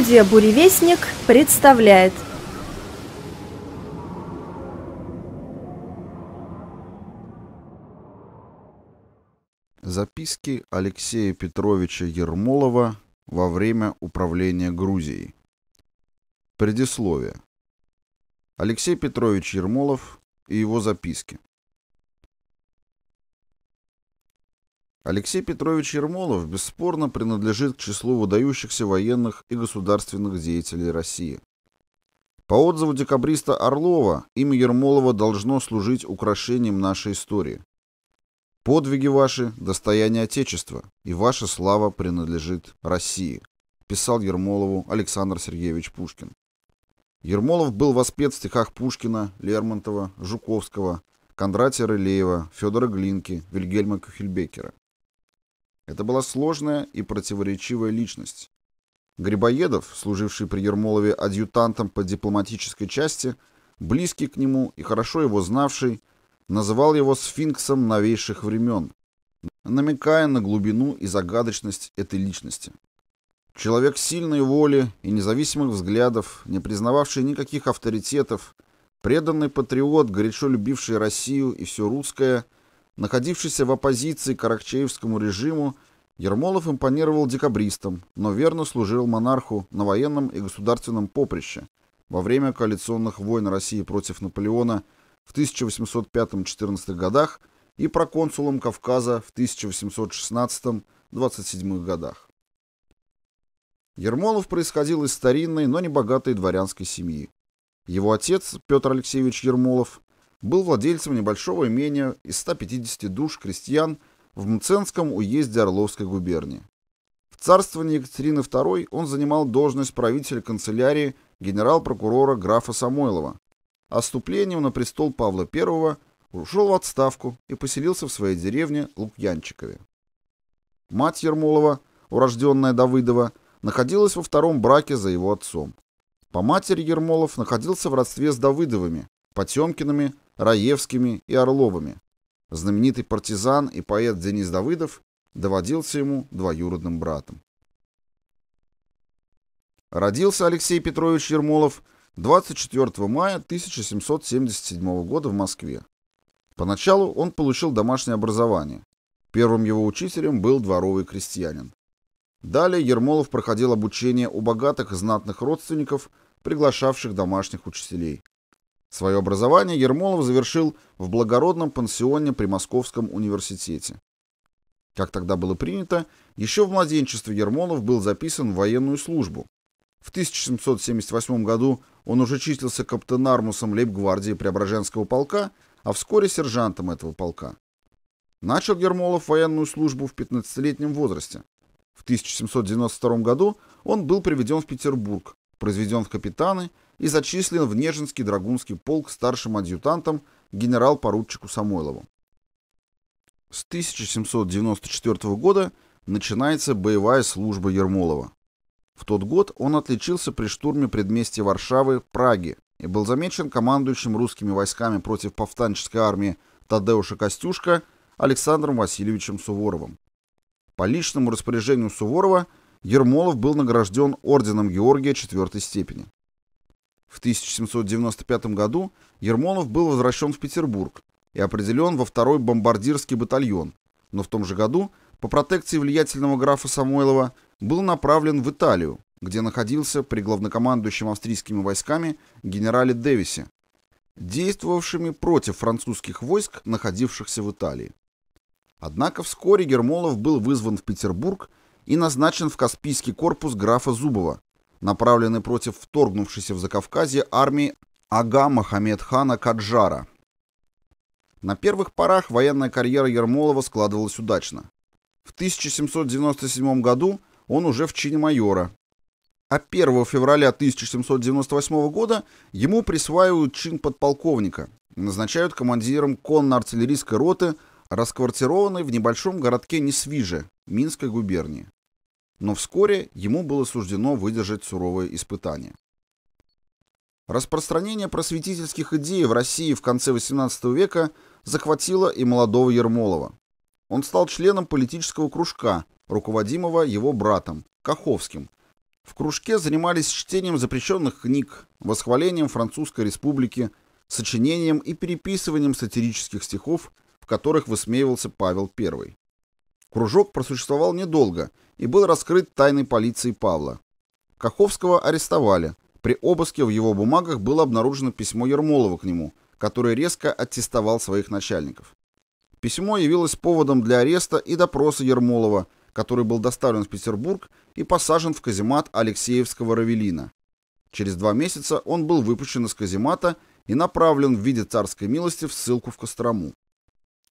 Студия «Буревестник» представляет Записки Алексея Петровича Ермолова во время управления Грузией. Предисловие. Алексей Петрович Ермолов и его записки. Алексей Петрович Ермолов бесспорно принадлежит к числу выдающихся военных и государственных деятелей России. По отзыву декабриста Орлова, имя Ермолова должно служить украшением нашей истории. Подвиги ваши – достояние Отечества, и ваша слава принадлежит России, писал Ермолову Александр Сергеевич Пушкин. Ермолов был воспет в стихах Пушкина, Лермонтова, Жуковского, Кондратия Рылеева, Федора Глинки, Вильгельма Кюхельбекера. Это была сложная и противоречивая личность. Грибоедов, служивший при Ермолове адъютантом по дипломатической части, близкий к нему и хорошо его знавший, называл его сфинксом новейших времен, намекая на глубину и загадочность этой личности. Человек сильной воли и независимых взглядов, не признававший никаких авторитетов, преданный патриот, горячо любивший Россию и все русское – Находившийся в оппозиции к Каракчеевскому режиму, Ермолов импонировал декабристам, но верно служил монарху на военном и государственном поприще во время коалиционных войн России против Наполеона в 1805-14 годах и проконсулом Кавказа в 1816-27 годах. Ермолов происходил из старинной, но не богатой дворянской семьи. Его отец, Петр Алексеевич Ермолов, был владельцем небольшого имения из 150 душ крестьян в Мценском уезде Орловской губернии. В царствовании Екатерины II он занимал должность правителя канцелярии генерал-прокурора графа Самойлова. А на престол Павла I ушел в отставку и поселился в своей деревне Лукьянчикове. Мать Ермолова, урожденная Давыдова, находилась во втором браке за его отцом. По матери Ермолов находился в родстве с Давыдовыми, Потемкиными, Раевскими и Орловыми. Знаменитый партизан и поэт Денис Давыдов доводился ему двоюродным братом. Родился Алексей Петрович Ермолов 24 мая 1777 года в Москве. Поначалу он получил домашнее образование. Первым его учителем был дворовый крестьянин. Далее Ермолов проходил обучение у богатых и знатных родственников, приглашавших домашних учителей. Свое образование Ермолов завершил в благородном пансионе при Московском университете. Как тогда было принято, еще в младенчестве Ермолов был записан в военную службу. В 1778 году он уже числился каптенармусом лейб-гвардии Преображенского полка, а вскоре сержантом этого полка. Начал Ермолов военную службу в 15-летнем возрасте. В 1792 году он был приведен в Петербург, произведен в капитаны и зачислен в Нежинский драгунский полк старшим адъютантом генерал-поручику Самойлову. С 1794 года начинается боевая служба Ермолова. В тот год он отличился при штурме предместья Варшавы, Праги и был замечен командующим русскими войсками против повстанческой армии Тадеуша Костюшка Александром Васильевичем Суворовым. По личному распоряжению Суворова Ермолов был награжден орденом Георгия IV степени. В 1795 году Ермонов был возвращен в Петербург и определен во второй бомбардирский батальон, но в том же году по протекции влиятельного графа Самойлова был направлен в Италию, где находился при главнокомандующем австрийскими войсками генерале Дэвисе, действовавшими против французских войск, находившихся в Италии. Однако вскоре Гермолов был вызван в Петербург и назначен в Каспийский корпус графа Зубова, направлены против вторгнувшейся в Закавказье армии Ага Мохаммедхана Каджара. На первых порах военная карьера Ермолова складывалась удачно. В 1797 году он уже в чине майора, а 1 февраля 1798 года ему присваивают чин подполковника и назначают командиром конно-артиллерийской роты, расквартированной в небольшом городке Несвиже, Минской губернии но вскоре ему было суждено выдержать суровые испытания. Распространение просветительских идей в России в конце XVIII века захватило и молодого Ермолова. Он стал членом политического кружка, руководимого его братом, Каховским. В кружке занимались чтением запрещенных книг, восхвалением Французской республики, сочинением и переписыванием сатирических стихов, в которых высмеивался Павел I. Кружок просуществовал недолго – и был раскрыт тайной полиции Павла. Каховского арестовали. При обыске в его бумагах было обнаружено письмо Ермолова к нему, который резко оттестовал своих начальников. Письмо явилось поводом для ареста и допроса Ермолова, который был доставлен в Петербург и посажен в каземат Алексеевского Равелина. Через два месяца он был выпущен из каземата и направлен в виде царской милости в ссылку в Кострому.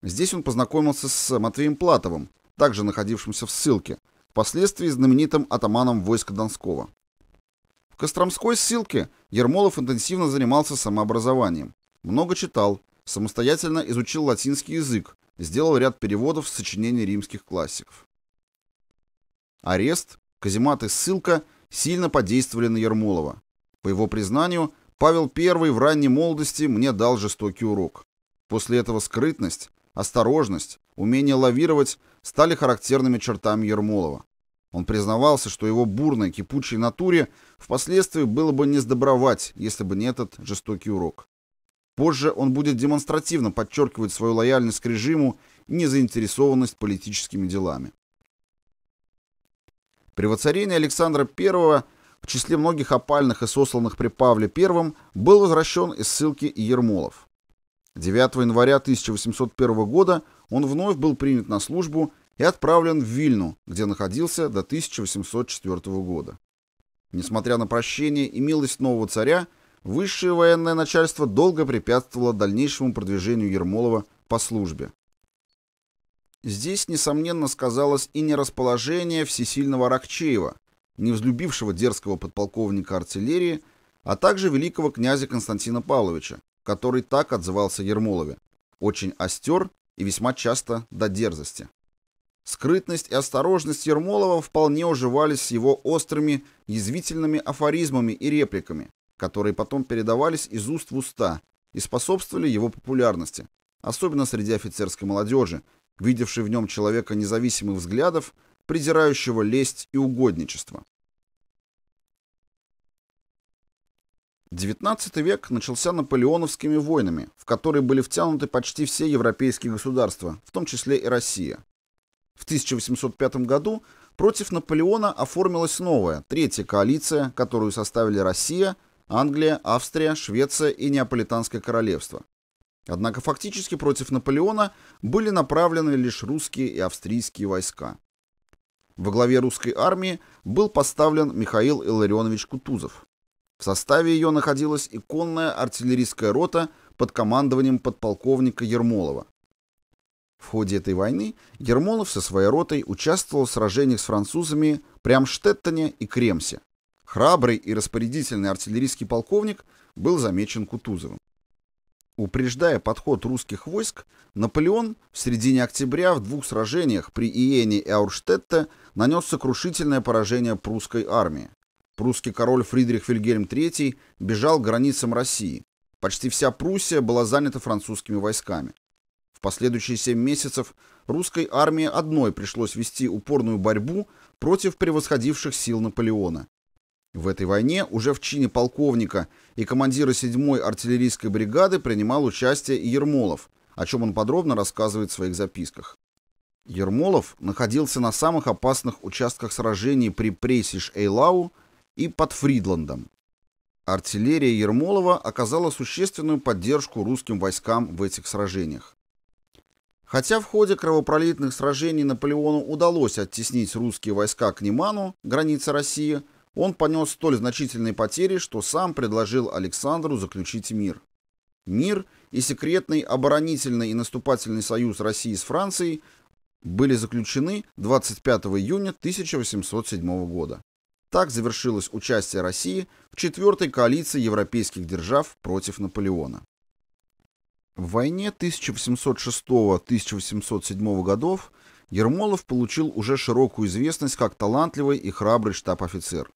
Здесь он познакомился с Матвеем Платовым, также находившимся в ссылке, впоследствии знаменитым атаманом войска Донского. В Костромской ссылке Ермолов интенсивно занимался самообразованием, много читал, самостоятельно изучил латинский язык, сделал ряд переводов сочинений римских классиков. Арест, каземат и ссылка сильно подействовали на Ермолова. По его признанию, Павел I в ранней молодости мне дал жестокий урок. После этого скрытность, осторожность, умение лавировать стали характерными чертами Ермолова. Он признавался, что его бурной, кипучей натуре впоследствии было бы не сдобровать, если бы не этот жестокий урок. Позже он будет демонстративно подчеркивать свою лояльность к режиму и незаинтересованность политическими делами. При воцарении Александра I в числе многих опальных и сосланных при Павле I был возвращен из ссылки Ермолов. 9 января 1801 года он вновь был принят на службу и отправлен в Вильну, где находился до 1804 года. Несмотря на прощение и милость нового царя, высшее военное начальство долго препятствовало дальнейшему продвижению Ермолова по службе. Здесь, несомненно, сказалось и нерасположение всесильного Рокчеева, не взлюбившего дерзкого подполковника артиллерии, а также великого князя Константина Павловича, который так отзывался Ермолове. Очень остер и весьма часто до дерзости. Скрытность и осторожность Ермолова вполне уживались с его острыми, язвительными афоризмами и репликами, которые потом передавались из уст в уста и способствовали его популярности, особенно среди офицерской молодежи, видевшей в нем человека независимых взглядов, презирающего лесть и угодничество. XIX век начался наполеоновскими войнами, в которые были втянуты почти все европейские государства, в том числе и Россия. В 1805 году против Наполеона оформилась новая, третья коалиция, которую составили Россия, Англия, Австрия, Швеция и Неаполитанское королевство. Однако фактически против Наполеона были направлены лишь русские и австрийские войска. Во главе русской армии был поставлен Михаил Илларионович Кутузов, в составе ее находилась иконная артиллерийская рота под командованием подполковника Ермолова. В ходе этой войны Ермолов со своей ротой участвовал в сражениях с французами при Амштеттоне и Кремсе. Храбрый и распорядительный артиллерийский полковник был замечен Кутузовым. Упреждая подход русских войск, Наполеон в середине октября в двух сражениях при Иене и Аурштетте нанес сокрушительное поражение прусской армии. Прусский король Фридрих Вильгельм III бежал к границам России. Почти вся Пруссия была занята французскими войсками. В последующие семь месяцев русской армии одной пришлось вести упорную борьбу против превосходивших сил Наполеона. В этой войне уже в чине полковника и командира 7-й артиллерийской бригады принимал участие и Ермолов, о чем он подробно рассказывает в своих записках. Ермолов находился на самых опасных участках сражений при Прейсиш-Эйлау – и под Фридландом. Артиллерия Ермолова оказала существенную поддержку русским войскам в этих сражениях. Хотя в ходе кровопролитных сражений Наполеону удалось оттеснить русские войска к Неману, границе России, он понес столь значительные потери, что сам предложил Александру заключить мир. Мир и секретный оборонительный и наступательный союз России с Францией были заключены 25 июня 1807 года. Так завершилось участие России в четвертой коалиции европейских держав против Наполеона. В войне 1806-1807 годов Ермолов получил уже широкую известность как талантливый и храбрый штаб-офицер.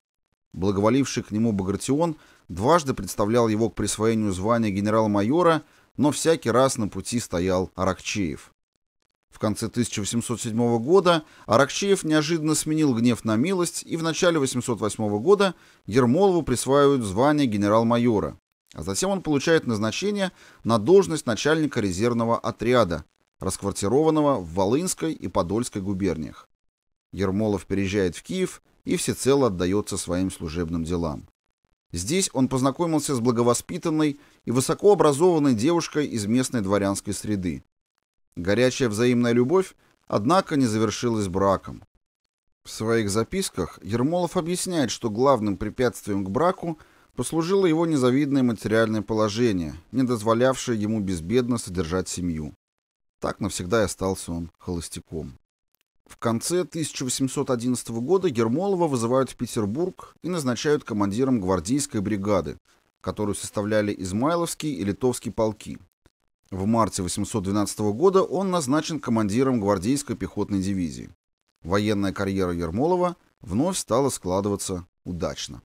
Благоволивший к нему Багратион дважды представлял его к присвоению звания генерал-майора, но всякий раз на пути стоял Аракчеев. В конце 1807 года Аракчеев неожиданно сменил гнев на милость, и в начале 808 года Ермолову присваивают звание генерал-майора, а затем он получает назначение на должность начальника резервного отряда, расквартированного в Волынской и Подольской губерниях. Ермолов переезжает в Киев и всецело отдается своим служебным делам. Здесь он познакомился с благовоспитанной и высокообразованной девушкой из местной дворянской среды. Горячая взаимная любовь, однако, не завершилась браком. В своих записках Ермолов объясняет, что главным препятствием к браку послужило его незавидное материальное положение, не дозволявшее ему безбедно содержать семью. Так навсегда и остался он холостяком. В конце 1811 года Ермолова вызывают в Петербург и назначают командиром гвардейской бригады, которую составляли Измайловский и Литовский полки. В марте 812 года он назначен командиром гвардейской пехотной дивизии. Военная карьера Ермолова вновь стала складываться удачно.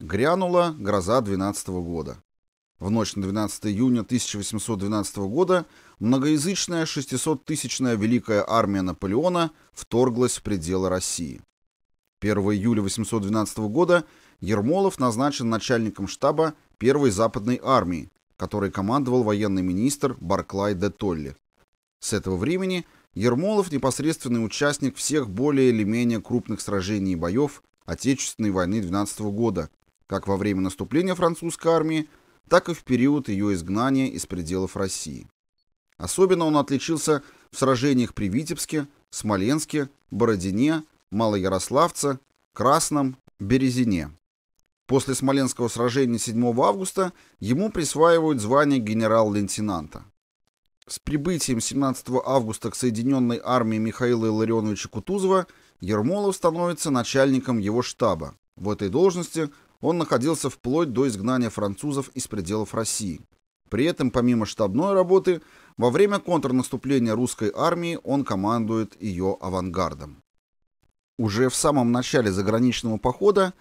Грянула гроза 12 года. В ночь на 12 июня 1812 года многоязычная 600-тысячная Великая армия Наполеона вторглась в пределы России. 1 июля 1812 года Ермолов назначен начальником штаба Первой Западной армии, который командовал военный министр Барклай де Толли. С этого времени Ермолов – непосредственный участник всех более или менее крупных сражений и боев Отечественной войны 12 года, как во время наступления французской армии, так и в период ее изгнания из пределов России. Особенно он отличился в сражениях при Витебске, Смоленске, Бородине, Малоярославце, Красном, Березине. После Смоленского сражения 7 августа ему присваивают звание генерал-лейтенанта. С прибытием 17 августа к Соединенной армии Михаила Илларионовича Кутузова Ермолов становится начальником его штаба. В этой должности он находился вплоть до изгнания французов из пределов России. При этом, помимо штабной работы, во время контрнаступления русской армии он командует ее авангардом. Уже в самом начале заграничного похода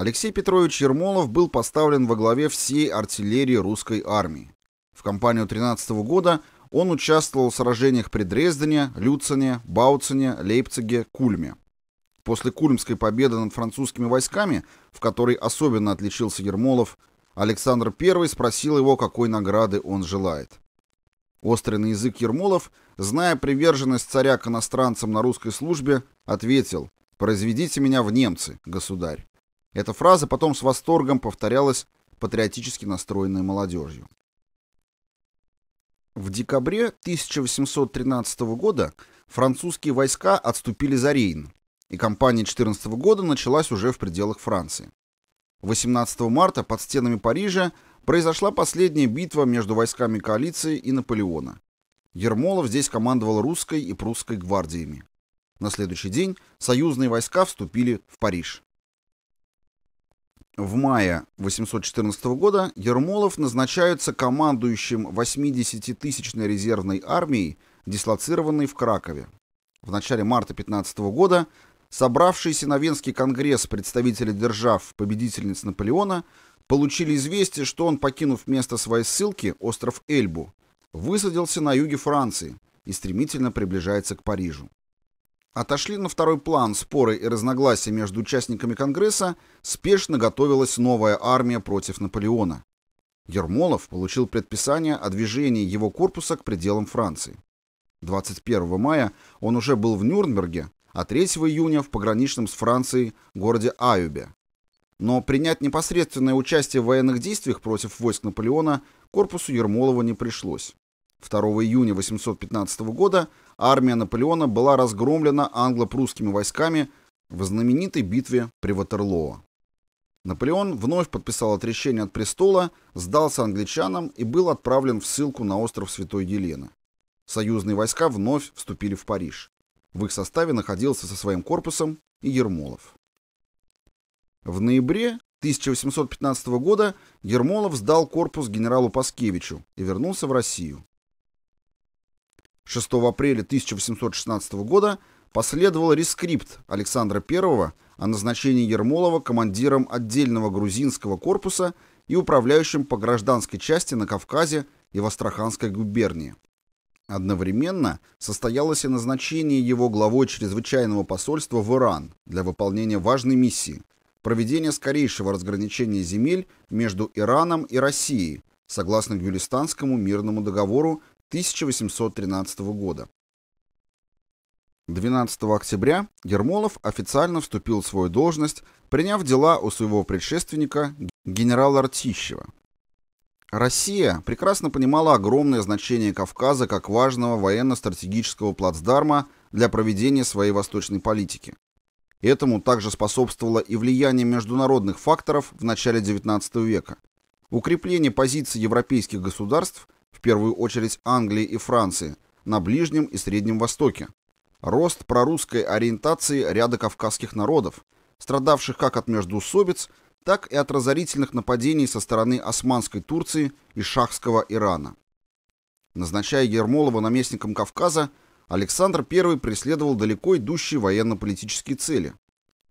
Алексей Петрович Ермолов был поставлен во главе всей артиллерии русской армии. В кампанию 13 года он участвовал в сражениях при Дрездене, Люцене, Бауцене, Лейпциге, Кульме. После кульмской победы над французскими войсками, в которой особенно отличился Ермолов, Александр I спросил его, какой награды он желает. Острый на язык Ермолов, зная приверженность царя к иностранцам на русской службе, ответил «Произведите меня в немцы, государь». Эта фраза потом с восторгом повторялась патриотически настроенной молодежью. В декабре 1813 года французские войска отступили за Рейн, и кампания 14 года началась уже в пределах Франции. 18 марта под стенами Парижа произошла последняя битва между войсками коалиции и Наполеона. Ермолов здесь командовал русской и прусской гвардиями. На следующий день союзные войска вступили в Париж в мае 814 года Ермолов назначается командующим 80-тысячной резервной армией, дислоцированной в Кракове. В начале марта 15 года собравшийся на Венский конгресс представители держав победительниц Наполеона получили известие, что он, покинув место своей ссылки, остров Эльбу, высадился на юге Франции и стремительно приближается к Парижу отошли на второй план споры и разногласия между участниками Конгресса, спешно готовилась новая армия против Наполеона. Ермолов получил предписание о движении его корпуса к пределам Франции. 21 мая он уже был в Нюрнберге, а 3 июня в пограничном с Францией городе Аюбе. Но принять непосредственное участие в военных действиях против войск Наполеона корпусу Ермолова не пришлось. 2 июня 1815 года армия Наполеона была разгромлена англо-прусскими войсками в знаменитой битве при Ватерлоо. Наполеон вновь подписал отречение от престола, сдался англичанам и был отправлен в ссылку на остров Святой Елены. Союзные войска вновь вступили в Париж. В их составе находился со своим корпусом и Ермолов. В ноябре 1815 года Ермолов сдал корпус генералу Паскевичу и вернулся в Россию. 6 апреля 1816 года последовал рескрипт Александра I о назначении Ермолова командиром отдельного грузинского корпуса и управляющим по гражданской части на Кавказе и в Астраханской губернии. Одновременно состоялось и назначение его главой чрезвычайного посольства в Иран для выполнения важной миссии – проведения скорейшего разграничения земель между Ираном и Россией согласно Гюлистанскому мирному договору 1813 года. 12 октября Ермолов официально вступил в свою должность, приняв дела у своего предшественника генерала Ртищева. Россия прекрасно понимала огромное значение Кавказа как важного военно-стратегического плацдарма для проведения своей восточной политики. Этому также способствовало и влияние международных факторов в начале XIX века. Укрепление позиций европейских государств в первую очередь Англии и Франции, на Ближнем и Среднем Востоке. Рост прорусской ориентации ряда кавказских народов, страдавших как от междоусобиц, так и от разорительных нападений со стороны Османской Турции и Шахского Ирана. Назначая Ермолова наместником Кавказа, Александр I преследовал далеко идущие военно-политические цели.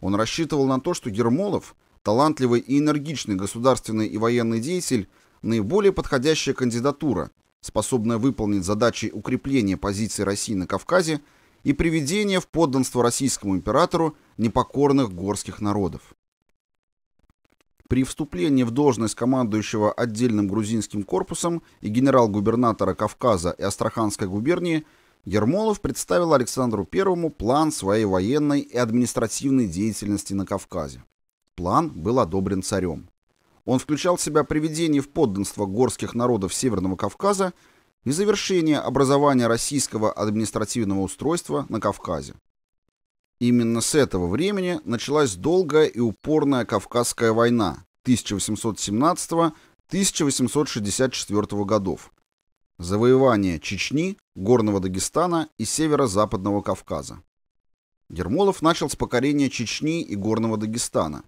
Он рассчитывал на то, что Ермолов, талантливый и энергичный государственный и военный деятель, наиболее подходящая кандидатура, способная выполнить задачи укрепления позиций России на Кавказе и приведения в подданство российскому императору непокорных горских народов. При вступлении в должность командующего отдельным грузинским корпусом и генерал-губернатора Кавказа и Астраханской губернии Ермолов представил Александру I план своей военной и административной деятельности на Кавказе. План был одобрен царем. Он включал в себя приведение в подданство горских народов Северного Кавказа и завершение образования российского административного устройства на Кавказе. Именно с этого времени началась долгая и упорная Кавказская война 1817-1864 годов. Завоевание Чечни, Горного Дагестана и северо-западного Кавказа. Ермолов начал с покорения Чечни и Горного Дагестана,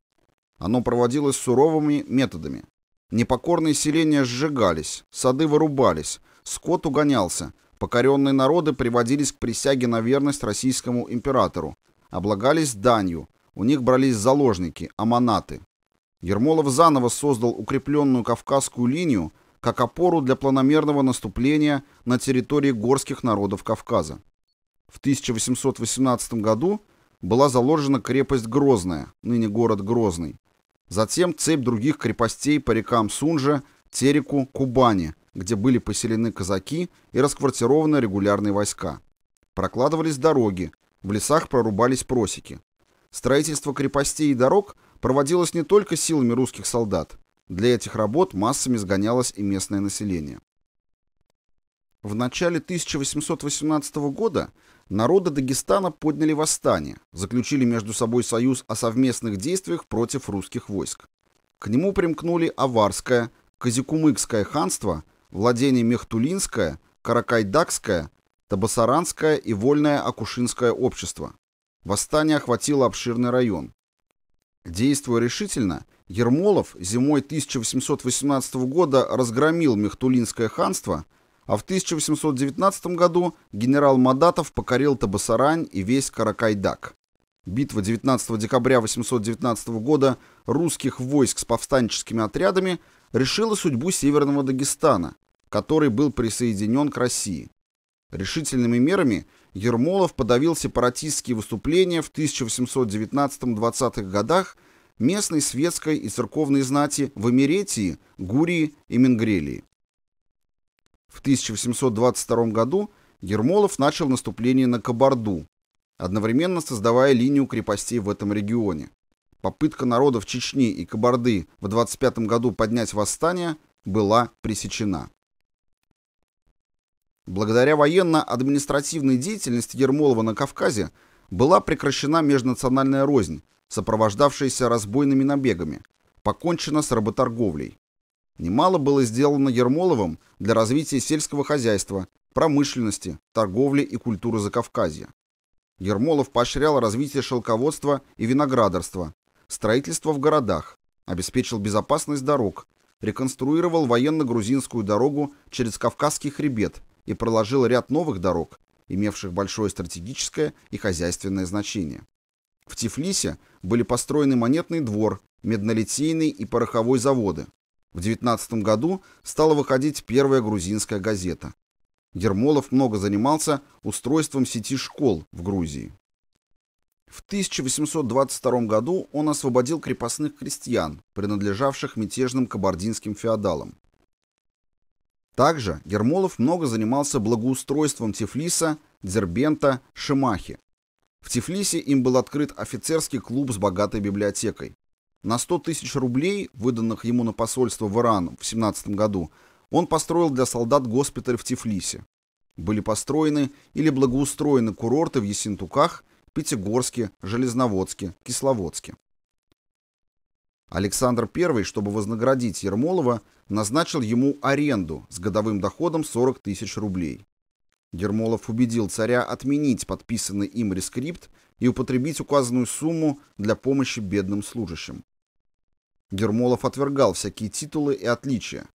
оно проводилось суровыми методами. Непокорные селения сжигались, сады вырубались, скот угонялся, покоренные народы приводились к присяге на верность российскому императору, облагались данью, у них брались заложники, аманаты. Ермолов заново создал укрепленную Кавказскую линию как опору для планомерного наступления на территории горских народов Кавказа. В 1818 году была заложена крепость Грозная, ныне город Грозный, Затем цепь других крепостей по рекам Сунжа, Тереку, Кубани, где были поселены казаки и расквартированы регулярные войска. Прокладывались дороги, в лесах прорубались просеки. Строительство крепостей и дорог проводилось не только силами русских солдат. Для этих работ массами сгонялось и местное население. В начале 1818 года Народы Дагестана подняли восстание, заключили между собой союз о совместных действиях против русских войск. К нему примкнули Аварское, Казикумыкское ханство, владение Мехтулинское, Каракайдакское, Табасаранское и Вольное Акушинское общество. Восстание охватило обширный район. Действуя решительно, Ермолов зимой 1818 года разгромил Мехтулинское ханство – а в 1819 году генерал Мадатов покорил Табасарань и весь Каракайдак. Битва 19 декабря 1819 года русских войск с повстанческими отрядами решила судьбу Северного Дагестана, который был присоединен к России. Решительными мерами Ермолов подавил сепаратистские выступления в 1819-20-х годах местной светской и церковной знати в Эмеретии, Гурии и Менгрелии. В 1822 году Ермолов начал наступление на Кабарду, одновременно создавая линию крепостей в этом регионе. Попытка народов Чечни и Кабарды в 25 году поднять восстание была пресечена. Благодаря военно-административной деятельности Ермолова на Кавказе была прекращена межнациональная рознь, сопровождавшаяся разбойными набегами, покончена с работорговлей. Немало было сделано Ермоловым для развития сельского хозяйства, промышленности, торговли и культуры Закавказья. Ермолов поощрял развитие шелководства и виноградарства, строительство в городах, обеспечил безопасность дорог, реконструировал военно-грузинскую дорогу через Кавказский хребет и проложил ряд новых дорог, имевших большое стратегическое и хозяйственное значение. В Тифлисе были построены монетный двор, меднолитейный и пороховой заводы, в 19 году стала выходить первая грузинская газета. Ермолов много занимался устройством сети школ в Грузии. В 1822 году он освободил крепостных крестьян, принадлежавших мятежным кабардинским феодалам. Также Ермолов много занимался благоустройством Тифлиса, Дзербента, Шимахи. В Тифлисе им был открыт офицерский клуб с богатой библиотекой. На 100 тысяч рублей, выданных ему на посольство в Иран в 17 году, он построил для солдат госпиталь в Тифлисе. Были построены или благоустроены курорты в Есентуках, Пятигорске, Железноводске, Кисловодске. Александр I, чтобы вознаградить Ермолова, назначил ему аренду с годовым доходом 40 тысяч рублей. Ермолов убедил царя отменить подписанный им рескрипт и употребить указанную сумму для помощи бедным служащим. Гермолов отвергал всякие титулы и отличия.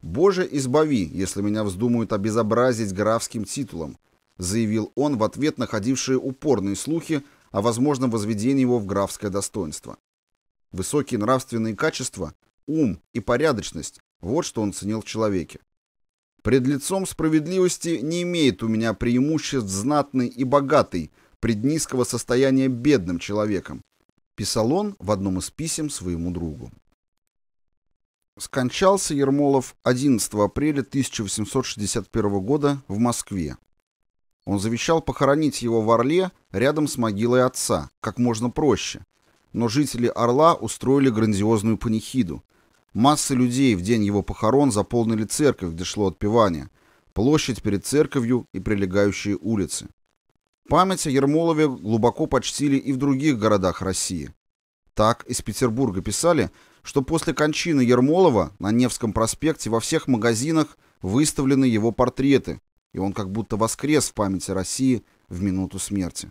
«Боже, избави, если меня вздумают обезобразить графским титулом», заявил он в ответ на ходившие упорные слухи о возможном возведении его в графское достоинство. Высокие нравственные качества, ум и порядочность – вот что он ценил в человеке. «Пред лицом справедливости не имеет у меня преимуществ знатный и богатый, пред низкого состояния бедным человеком, писал он в одном из писем своему другу. Скончался Ермолов 11 апреля 1861 года в Москве. Он завещал похоронить его в Орле рядом с могилой отца, как можно проще. Но жители Орла устроили грандиозную панихиду. Массы людей в день его похорон заполнили церковь, где шло отпевание, площадь перед церковью и прилегающие улицы. Память о Ермолове глубоко почтили и в других городах России. Так из Петербурга писали, что после кончины Ермолова на Невском проспекте во всех магазинах выставлены его портреты, и он как будто воскрес в памяти России в минуту смерти.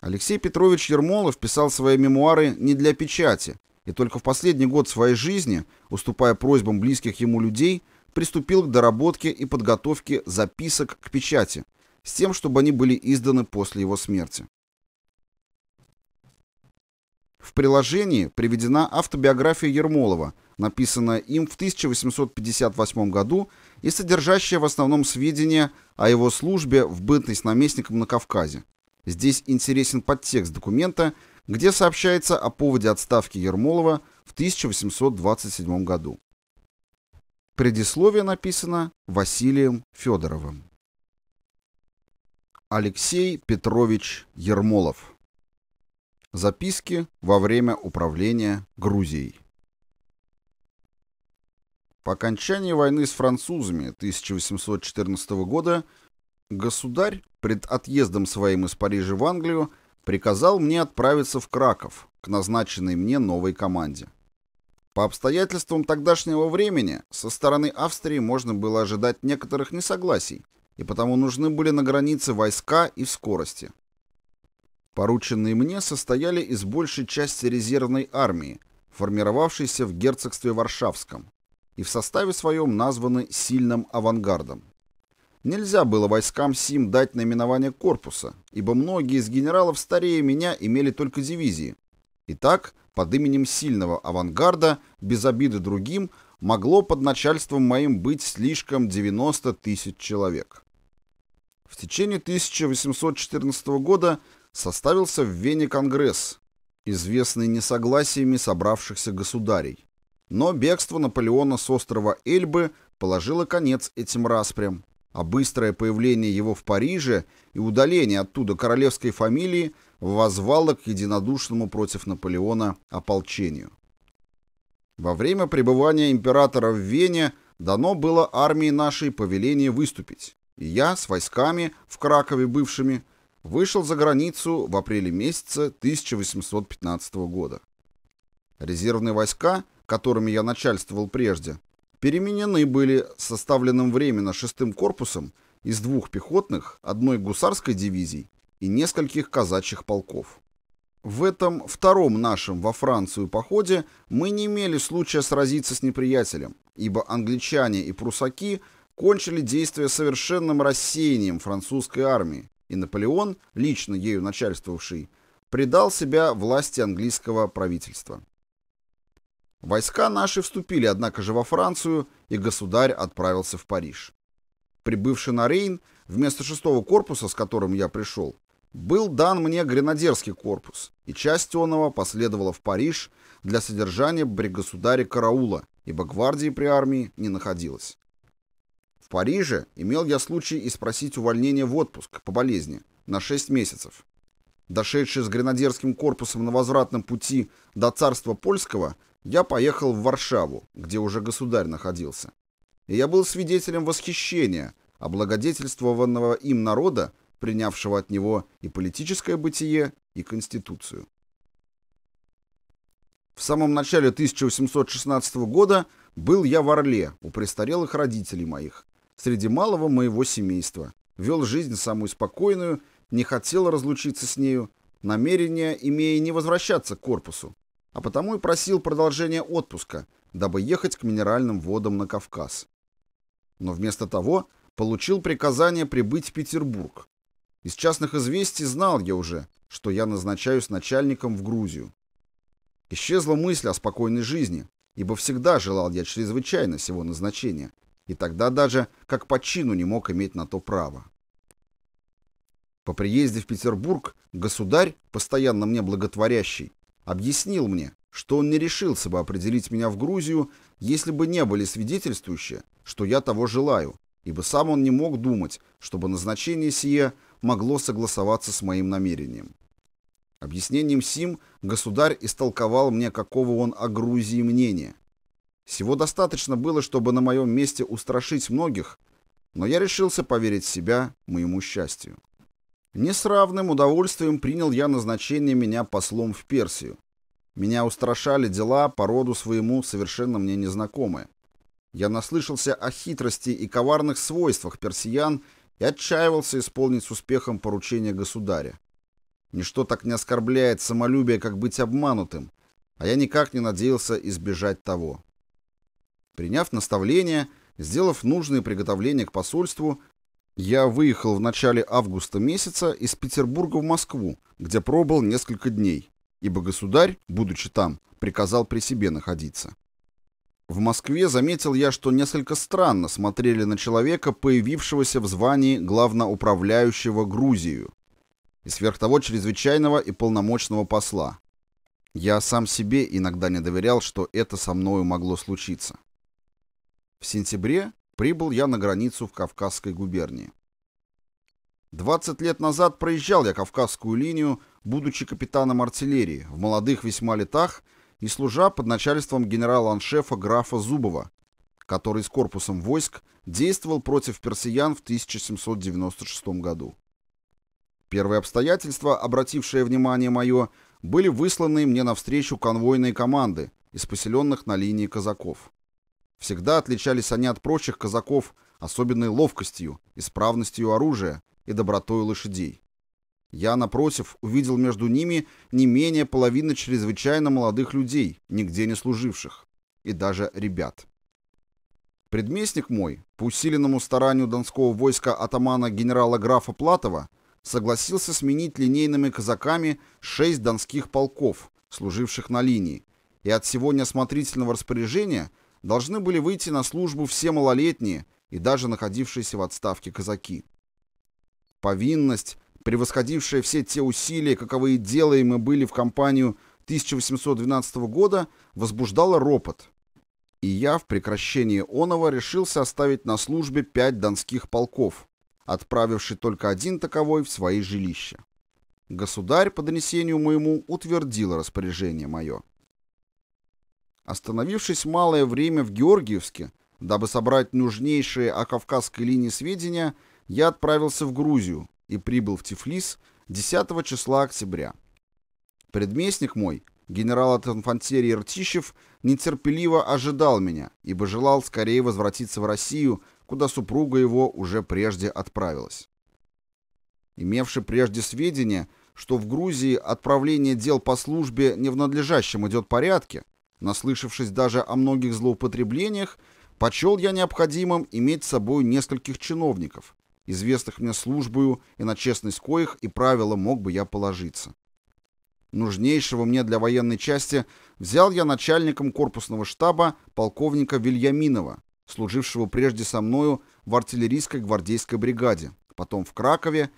Алексей Петрович Ермолов писал свои мемуары не для печати, и только в последний год своей жизни, уступая просьбам близких ему людей, приступил к доработке и подготовке записок к печати – с тем, чтобы они были изданы после его смерти. В приложении приведена автобиография Ермолова, написанная им в 1858 году и содержащая в основном сведения о его службе в бытность наместником на Кавказе. Здесь интересен подтекст документа, где сообщается о поводе отставки Ермолова в 1827 году. Предисловие написано Василием Федоровым. Алексей Петрович Ермолов. Записки во время управления Грузией. По окончании войны с французами 1814 года государь пред отъездом своим из Парижа в Англию приказал мне отправиться в Краков к назначенной мне новой команде. По обстоятельствам тогдашнего времени со стороны Австрии можно было ожидать некоторых несогласий и потому нужны были на границе войска и в скорости. Порученные мне состояли из большей части резервной армии, формировавшейся в герцогстве Варшавском, и в составе своем названы сильным авангардом. Нельзя было войскам СИМ дать наименование корпуса, ибо многие из генералов старее меня имели только дивизии. Итак, под именем сильного авангарда, без обиды другим, могло под начальством моим быть слишком 90 тысяч человек. В течение 1814 года составился в Вене Конгресс, известный несогласиями собравшихся государей. Но бегство Наполеона с острова Эльбы положило конец этим распрям, а быстрое появление его в Париже и удаление оттуда королевской фамилии возвало к единодушному против Наполеона ополчению. Во время пребывания императора в Вене дано было армии нашей повеление выступить. И я с войсками в Кракове бывшими вышел за границу в апреле месяце 1815 года. Резервные войска, которыми я начальствовал прежде, переменены были составленным временно шестым корпусом из двух пехотных, одной гусарской дивизии и нескольких казачьих полков. В этом втором нашем во Францию походе мы не имели случая сразиться с неприятелем, ибо англичане и прусаки – кончили действия совершенным рассеянием французской армии, и Наполеон, лично ею начальствовавший, предал себя власти английского правительства. Войска наши вступили, однако же, во Францию, и государь отправился в Париж. Прибывший на Рейн, вместо шестого корпуса, с которым я пришел, был дан мне гренадерский корпус, и часть оного последовала в Париж для содержания при государе караула, ибо гвардии при армии не находилось. В Париже имел я случай и спросить увольнение в отпуск по болезни на 6 месяцев. Дошедший с гренадерским корпусом на возвратном пути до царства польского, я поехал в Варшаву, где уже государь находился. И я был свидетелем восхищения, облагодетельствованного им народа, принявшего от него и политическое бытие, и конституцию. В самом начале 1816 года был я в Орле у престарелых родителей моих, среди малого моего семейства. Вел жизнь самую спокойную, не хотел разлучиться с нею, намерения имея не возвращаться к корпусу, а потому и просил продолжения отпуска, дабы ехать к минеральным водам на Кавказ. Но вместо того получил приказание прибыть в Петербург. Из частных известий знал я уже, что я назначаюсь начальником в Грузию. Исчезла мысль о спокойной жизни, ибо всегда желал я чрезвычайно сего назначения – и тогда даже как по чину не мог иметь на то право. По приезде в Петербург государь, постоянно мне благотворящий, объяснил мне, что он не решился бы определить меня в Грузию, если бы не были свидетельствующие, что я того желаю, ибо сам он не мог думать, чтобы назначение сие могло согласоваться с моим намерением. Объяснением сим государь истолковал мне, какого он о Грузии мнения, всего достаточно было, чтобы на моем месте устрашить многих, но я решился поверить в себя моему счастью. Не с равным удовольствием принял я назначение меня послом в Персию. Меня устрашали дела по роду своему совершенно мне незнакомые. Я наслышался о хитрости и коварных свойствах персиян и отчаивался исполнить с успехом поручение государя. Ничто так не оскорбляет самолюбие, как быть обманутым, а я никак не надеялся избежать того. Приняв наставление, сделав нужные приготовления к посольству, я выехал в начале августа месяца из Петербурга в Москву, где пробыл несколько дней, ибо государь, будучи там, приказал при себе находиться. В Москве заметил я, что несколько странно смотрели на человека, появившегося в звании главноуправляющего Грузию, и сверх того чрезвычайного и полномочного посла. Я сам себе иногда не доверял, что это со мною могло случиться. В сентябре прибыл я на границу в Кавказской губернии. 20 лет назад проезжал я Кавказскую линию, будучи капитаном артиллерии, в молодых весьма летах и служа под начальством генерала-аншефа графа Зубова, который с корпусом войск действовал против персиян в 1796 году. Первые обстоятельства, обратившие внимание мое, были высланы мне навстречу конвойные команды из поселенных на линии казаков. Всегда отличались они от прочих казаков особенной ловкостью, исправностью оружия и добротой лошадей. Я, напротив, увидел между ними не менее половины чрезвычайно молодых людей, нигде не служивших, и даже ребят. Предместник мой, по усиленному старанию донского войска атамана генерала графа Платова, согласился сменить линейными казаками шесть донских полков, служивших на линии, и от сегодня осмотрительного распоряжения – должны были выйти на службу все малолетние и даже находившиеся в отставке казаки. Повинность, превосходившая все те усилия, каковые делаемы были в кампанию 1812 года, возбуждала ропот. И я в прекращении оного решился оставить на службе пять донских полков, отправивший только один таковой в свои жилища. Государь, по донесению моему, утвердил распоряжение мое. Остановившись малое время в Георгиевске, дабы собрать нужнейшие о Кавказской линии сведения, я отправился в Грузию и прибыл в Тифлис 10 числа октября. Предместник мой, генерал от инфантерии Ртищев, нетерпеливо ожидал меня, ибо желал скорее возвратиться в Россию, куда супруга его уже прежде отправилась. Имевший прежде сведения, что в Грузии отправление дел по службе не в надлежащем идет порядке, Наслышавшись даже о многих злоупотреблениях, почел я необходимым иметь с собой нескольких чиновников, известных мне службою и на честность коих и правила мог бы я положиться. Нужнейшего мне для военной части взял я начальником корпусного штаба полковника Вильяминова, служившего прежде со мною в артиллерийской гвардейской бригаде, потом в Кракове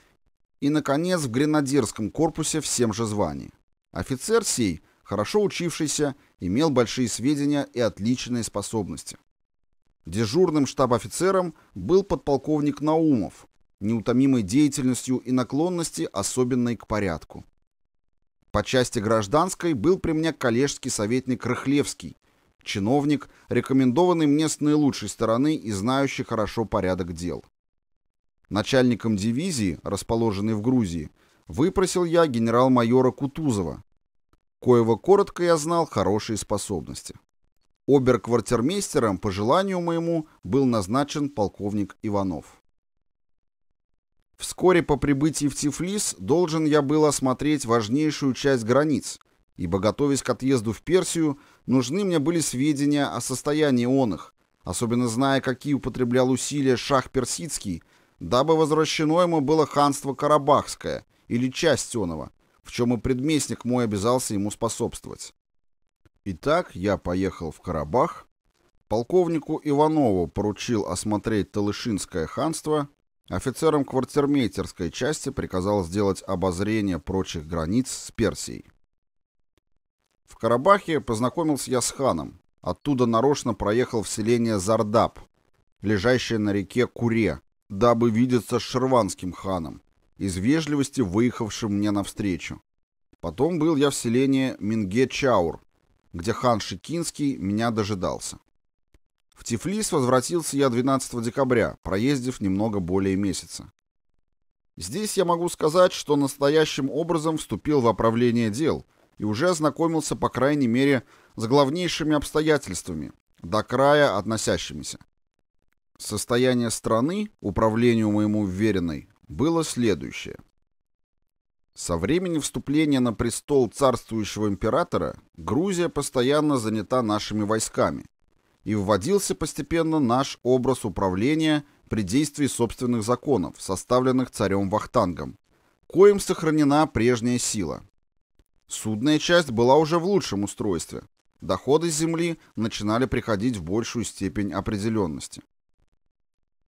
и, наконец, в гренадерском корпусе всем же звании. Офицер сей – хорошо учившийся, имел большие сведения и отличные способности. Дежурным штаб-офицером был подполковник Наумов, неутомимой деятельностью и наклонности, особенной к порядку. По части гражданской был при мне коллежский советник Рыхлевский, чиновник, рекомендованный мне с наилучшей стороны и знающий хорошо порядок дел. Начальником дивизии, расположенной в Грузии, выпросил я генерал-майора Кутузова, коего коротко я знал хорошие способности. Обер-квартирмейстером по желанию моему был назначен полковник Иванов. Вскоре по прибытии в Тифлис должен я был осмотреть важнейшую часть границ, ибо, готовясь к отъезду в Персию, нужны мне были сведения о состоянии он их, особенно зная, какие употреблял усилия шах персидский, дабы возвращено ему было ханство Карабахское или часть оного, в чем и предместник мой обязался ему способствовать. Итак, я поехал в Карабах, полковнику Иванову поручил осмотреть Талышинское ханство, офицерам квартирмейтерской части приказал сделать обозрение прочих границ с Персией. В Карабахе познакомился я с ханом, оттуда нарочно проехал в селение Зардаб, лежащее на реке Куре, дабы видеться с шерванским ханом, из вежливости выехавшим мне навстречу. Потом был я в селении минге где хан Шикинский меня дожидался. В Тифлис возвратился я 12 декабря, проездив немного более месяца. Здесь я могу сказать, что настоящим образом вступил в управление дел и уже ознакомился, по крайней мере, с главнейшими обстоятельствами, до края относящимися. Состояние страны, управлению моему вверенной, было следующее. Со времени вступления на престол царствующего императора Грузия постоянно занята нашими войсками, и вводился постепенно наш образ управления при действии собственных законов, составленных царем Вахтангом, коим сохранена прежняя сила. Судная часть была уже в лучшем устройстве. Доходы земли начинали приходить в большую степень определенности.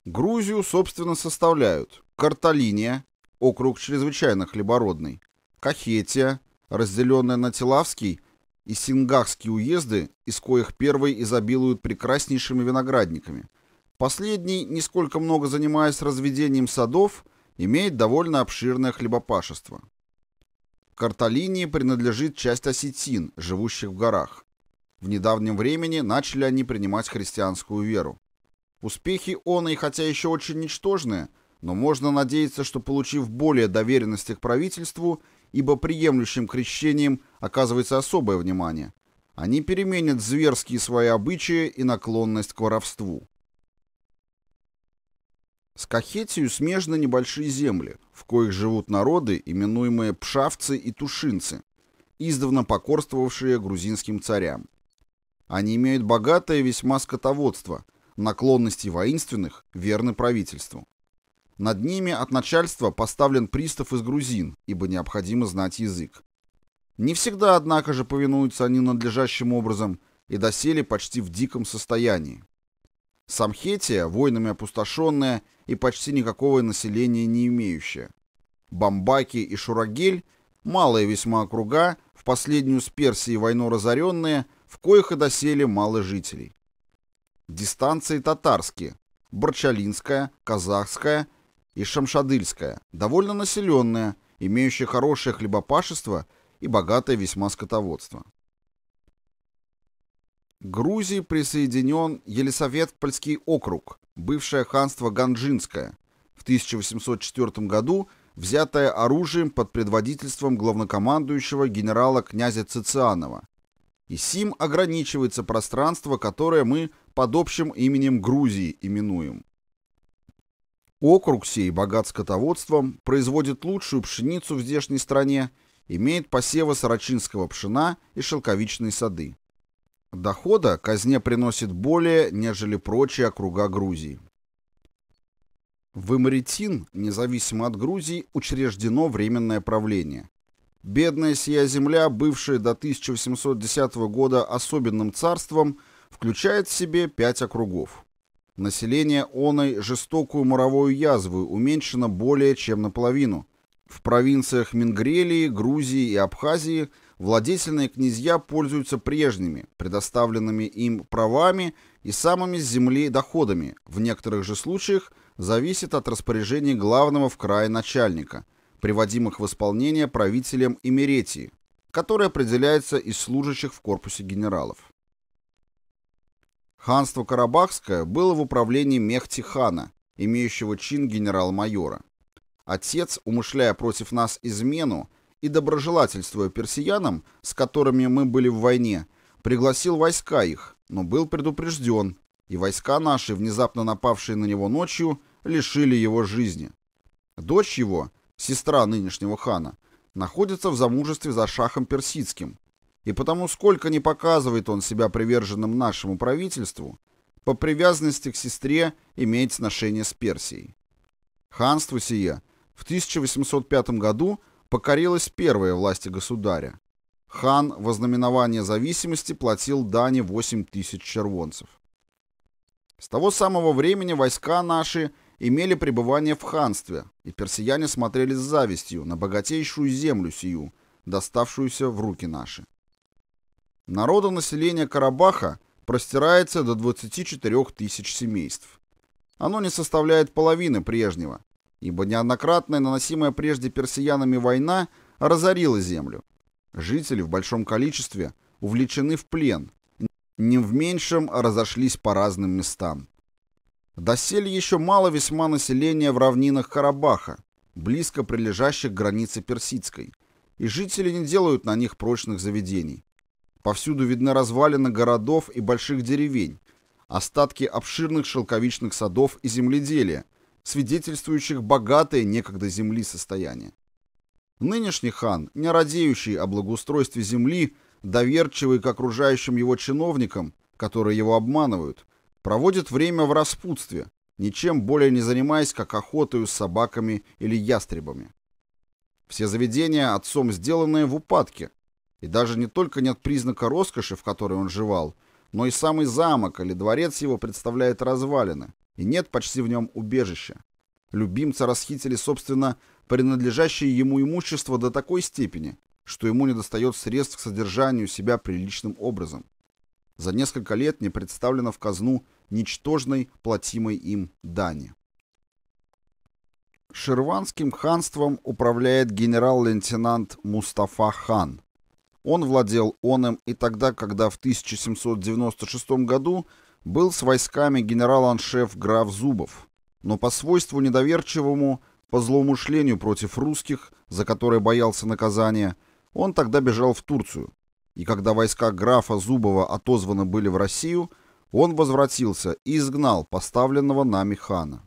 Грузию, собственно, составляют Карталиния, округ чрезвычайно хлебородный, Кахетия, разделенная на Телавский и Сингахские уезды, из коих первый изобилуют прекраснейшими виноградниками. Последний, нисколько много занимаясь разведением садов, имеет довольно обширное хлебопашество. Карталинии принадлежит часть осетин, живущих в горах. В недавнем времени начали они принимать христианскую веру. Успехи он хотя еще очень ничтожные, но можно надеяться, что получив более доверенности к правительству, ибо приемлющим крещением оказывается особое внимание, они переменят зверские свои обычаи и наклонность к воровству. С Кахетию смежны небольшие земли, в коих живут народы, именуемые пшавцы и тушинцы, издавна покорствовавшие грузинским царям. Они имеют богатое весьма скотоводство, наклонности воинственных, верны правительству. Над ними от начальства поставлен пристав из грузин, ибо необходимо знать язык. Не всегда, однако же, повинуются они надлежащим образом и досели почти в диком состоянии. Самхетия, войнами опустошенная и почти никакого населения не имеющая. Бамбаки и Шурагель, малые весьма округа, в последнюю с Персией войну разоренные, в коих и досели мало жителей. Дистанции татарские, Борчалинская, Казахская – и Шамшадыльская, довольно населенная, имеющая хорошее хлебопашество и богатое весьма скотоводство. Грузии присоединен Елисаветпольский округ, бывшее ханство Ганджинское, в 1804 году взятое оружием под предводительством главнокомандующего генерала князя Цицианова. И сим ограничивается пространство, которое мы под общим именем Грузии именуем. Округ сей богат скотоводством, производит лучшую пшеницу в здешней стране, имеет посевы сарачинского пшена и шелковичные сады. Дохода казне приносит более, нежели прочие округа Грузии. В Имаритин, независимо от Грузии, учреждено временное правление. Бедная сия земля, бывшая до 1810 года особенным царством, включает в себе пять округов. Население оной жестокую муровую язву уменьшено более чем наполовину. В провинциях Мингрелии, Грузии и Абхазии владетельные князья пользуются прежними, предоставленными им правами и самыми с земли доходами, в некоторых же случаях зависит от распоряжений главного в крае начальника, приводимых в исполнение правителем Имеретии, который определяется из служащих в корпусе генералов. Ханство Карабахское было в управлении Мехтихана, имеющего чин генерал-майора. Отец, умышляя против нас измену и доброжелательствуя персиянам, с которыми мы были в войне, пригласил войска их, но был предупрежден, и войска наши, внезапно напавшие на него ночью, лишили его жизни. Дочь его, сестра нынешнего хана, находится в замужестве за шахом персидским, и потому сколько не показывает он себя приверженным нашему правительству, по привязанности к сестре имеет сношение с Персией. Ханство сие в 1805 году покорилось первая власти государя. Хан во знаменование зависимости платил дани 8 тысяч червонцев. С того самого времени войска наши имели пребывание в ханстве, и персияне смотрели с завистью на богатейшую землю сию, доставшуюся в руки наши. Народонаселение Карабаха простирается до 24 тысяч семейств. Оно не составляет половины прежнего, ибо неоднократная наносимая прежде персиянами война разорила землю. Жители в большом количестве увлечены в плен, не в меньшем разошлись по разным местам. Досели еще мало весьма населения в равнинах Карабаха, близко прилежащих к границе персидской, и жители не делают на них прочных заведений. Повсюду видны развалины городов и больших деревень, остатки обширных шелковичных садов и земледелия, свидетельствующих богатое некогда земли состояние. Нынешний хан, не радеющий о благоустройстве земли, доверчивый к окружающим его чиновникам, которые его обманывают, проводит время в распутстве, ничем более не занимаясь, как охотой с собаками или ястребами. Все заведения отцом сделанные в упадке, и даже не только нет признака роскоши, в которой он жевал, но и самый замок или дворец его представляет развалины, и нет почти в нем убежища. Любимца расхитили, собственно, принадлежащее ему имущество до такой степени, что ему недостает средств к содержанию себя приличным образом. За несколько лет не представлено в казну ничтожной платимой им дани. Шерванским ханством управляет генерал-лейтенант Мустафа хан, он владел оным и тогда, когда в 1796 году был с войсками генерал-аншеф граф Зубов, но по свойству недоверчивому, по злоумышлению против русских, за которое боялся наказания, он тогда бежал в Турцию. И когда войска графа Зубова отозваны были в Россию, он возвратился и изгнал поставленного нами хана.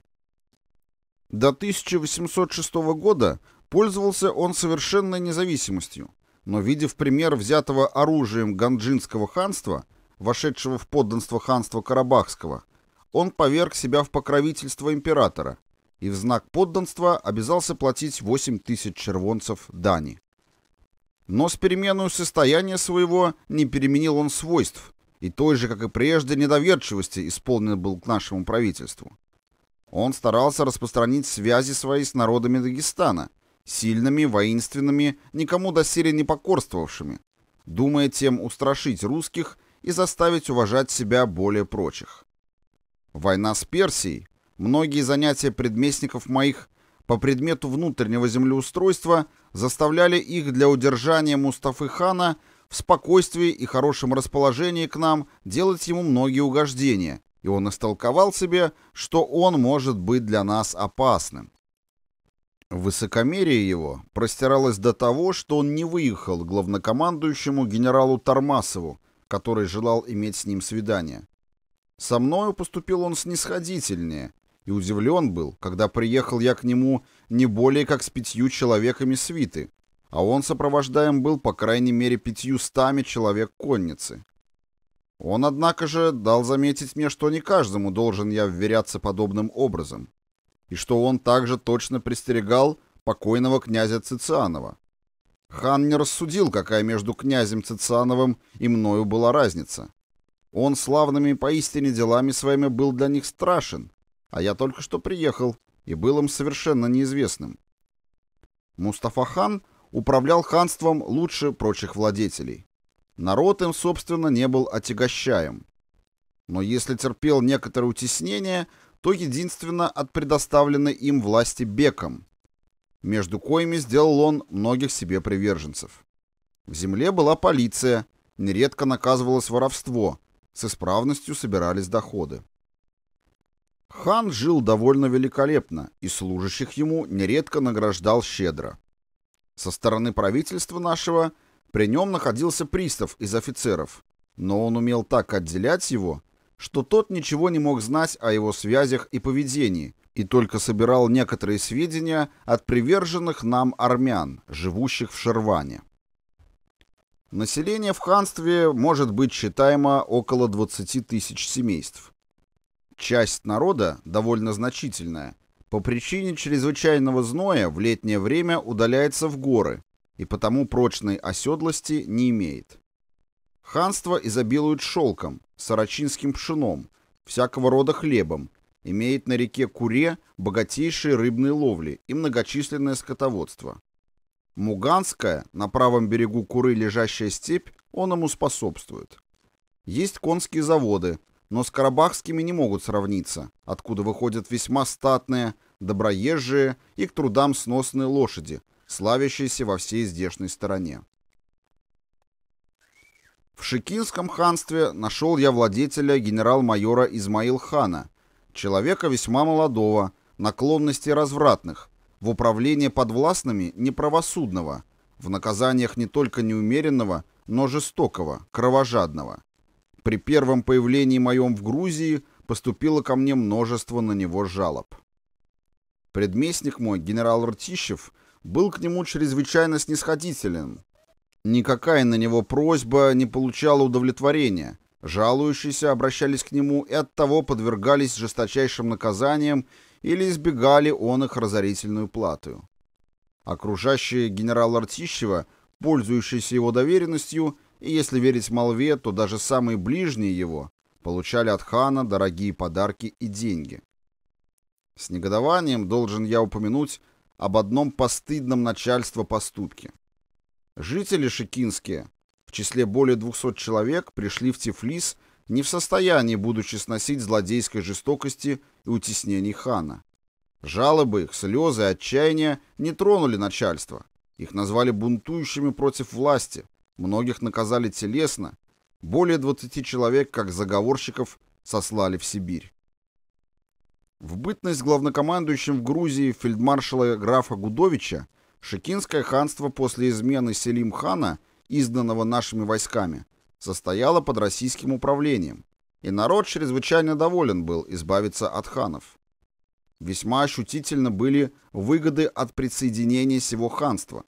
До 1806 года пользовался он совершенной независимостью, но, видев пример взятого оружием Ганджинского ханства, вошедшего в подданство ханства Карабахского, он поверг себя в покровительство императора и в знак подданства обязался платить 8 тысяч червонцев дани. Но с переменою состояния своего не переменил он свойств, и той же, как и прежде, недоверчивости исполнен был к нашему правительству. Он старался распространить связи свои с народами Дагестана – сильными, воинственными, никому доселе не покорствовавшими, думая тем устрашить русских и заставить уважать себя более прочих. Война с Персией, многие занятия предместников моих по предмету внутреннего землеустройства заставляли их для удержания Мустафы хана в спокойствии и хорошем расположении к нам делать ему многие угождения, и он истолковал себе, что он может быть для нас опасным. Высокомерие его простиралось до того, что он не выехал к главнокомандующему генералу Тормасову, который желал иметь с ним свидание. Со мною поступил он снисходительнее, и удивлен был, когда приехал я к нему не более как с пятью человеками свиты, а он сопровождаем был по крайней мере пятью стами человек конницы. Он, однако же, дал заметить мне, что не каждому должен я вверяться подобным образом и что он также точно пристерегал покойного князя Цицианова. Хан не рассудил, какая между князем Цициановым и мною была разница. Он славными поистине делами своими был для них страшен, а я только что приехал и был им совершенно неизвестным. Мустафа хан управлял ханством лучше прочих владетелей. Народ им, собственно, не был отягощаем. Но если терпел некоторое утеснение, то единственно от предоставленной им власти беком, между коими сделал он многих себе приверженцев. В земле была полиция, нередко наказывалось воровство, с исправностью собирались доходы. Хан жил довольно великолепно, и служащих ему нередко награждал щедро. Со стороны правительства нашего при нем находился пристав из офицеров, но он умел так отделять его, что тот ничего не мог знать о его связях и поведении, и только собирал некоторые сведения от приверженных нам армян, живущих в Шерване. Население в ханстве может быть считаемо около 20 тысяч семейств. Часть народа, довольно значительная, по причине чрезвычайного зноя в летнее время удаляется в горы и потому прочной оседлости не имеет. Ханство изобилует шелком, сарачинским пшеном, всякого рода хлебом, имеет на реке Куре богатейшие рыбные ловли и многочисленное скотоводство. Муганская, на правом берегу Куры лежащая степь, он ему способствует. Есть конские заводы, но с карабахскими не могут сравниться, откуда выходят весьма статные, доброезжие и к трудам сносные лошади, славящиеся во всей здешней стороне. В Шикинском ханстве нашел я владетеля генерал-майора Измаил Хана, человека весьма молодого, наклонностей развратных, в управлении подвластными неправосудного, в наказаниях не только неумеренного, но жестокого, кровожадного. При первом появлении моем в Грузии поступило ко мне множество на него жалоб. Предместник мой, генерал Ртищев, был к нему чрезвычайно снисходителен, Никакая на него просьба не получала удовлетворения. Жалующиеся обращались к нему и оттого подвергались жесточайшим наказаниям или избегали он их разорительную плату. Окружающие генерал Артищева, пользующиеся его доверенностью, и если верить молве, то даже самые ближние его, получали от хана дорогие подарки и деньги. С негодованием должен я упомянуть об одном постыдном начальство поступке. Жители шекинские, в числе более 200 человек, пришли в Тифлис не в состоянии, будучи сносить злодейской жестокости и утеснений хана. Жалобы их, слезы, отчаяния не тронули начальство. Их назвали бунтующими против власти, многих наказали телесно, более 20 человек, как заговорщиков, сослали в Сибирь. В бытность главнокомандующим в Грузии фельдмаршала графа Гудовича Шекинское ханство после измены Селим-хана, изданного нашими войсками, состояло под российским управлением, и народ чрезвычайно доволен был избавиться от ханов. Весьма ощутительно были выгоды от присоединения сего ханства.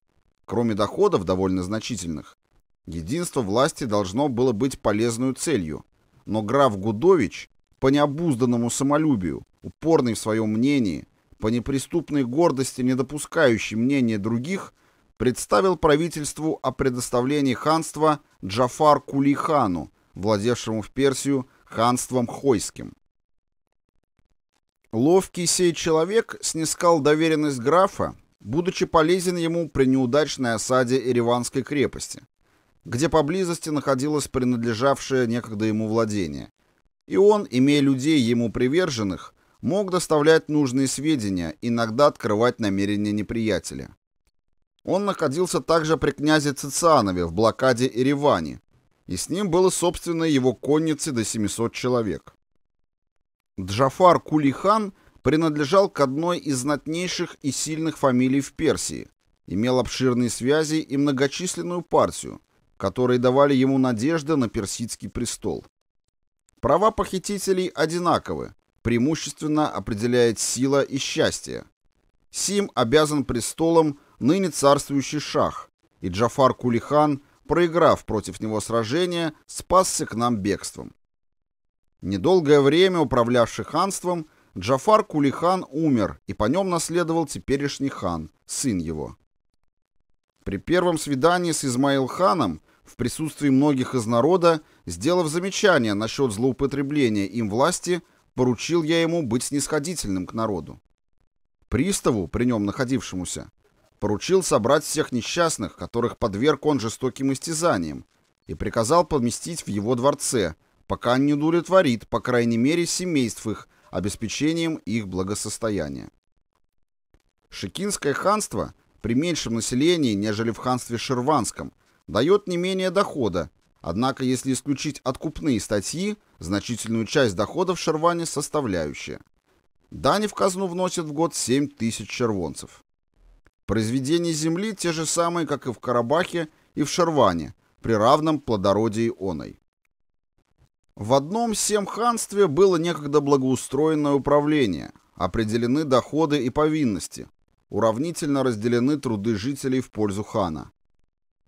Кроме доходов довольно значительных, единство власти должно было быть полезной целью, но граф Гудович по необузданному самолюбию, упорный в своем мнении – по неприступной гордости, не допускающей мнения других, представил правительству о предоставлении ханства Джафар Кулихану, владевшему в Персию ханством Хойским. Ловкий сей человек снискал доверенность графа, будучи полезен ему при неудачной осаде Ереванской крепости, где поблизости находилось принадлежавшее некогда ему владение. И он, имея людей ему приверженных, мог доставлять нужные сведения, иногда открывать намерения неприятеля. Он находился также при князе Цицианове в блокаде Еревани, и с ним было собственно его конницы до 700 человек. Джафар Кулихан принадлежал к одной из знатнейших и сильных фамилий в Персии, имел обширные связи и многочисленную партию, которые давали ему надежды на персидский престол. Права похитителей одинаковы, преимущественно определяет сила и счастье. Сим обязан престолом ныне царствующий шах, и Джафар Кулихан, проиграв против него сражение, спасся к нам бегством. Недолгое время управлявший ханством, Джафар Кулихан умер, и по нем наследовал теперешний хан, сын его. При первом свидании с Измаил ханом, в присутствии многих из народа, сделав замечание насчет злоупотребления им власти, поручил я ему быть снисходительным к народу. Приставу, при нем находившемуся, поручил собрать всех несчастных, которых подверг он жестоким истязаниям, и приказал поместить в его дворце, пока не удовлетворит, по крайней мере, семейств их, обеспечением их благосостояния. Шекинское ханство при меньшем населении, нежели в ханстве Шерванском, дает не менее дохода, Однако, если исключить откупные статьи, значительную часть доходов Шервани составляющая. Дани в казну вносят в год 7 тысяч червонцев. Произведения земли те же самые, как и в Карабахе и в Шерване, при равном плодородии оной. В одном сем ханстве было некогда благоустроенное управление, определены доходы и повинности, уравнительно разделены труды жителей в пользу хана.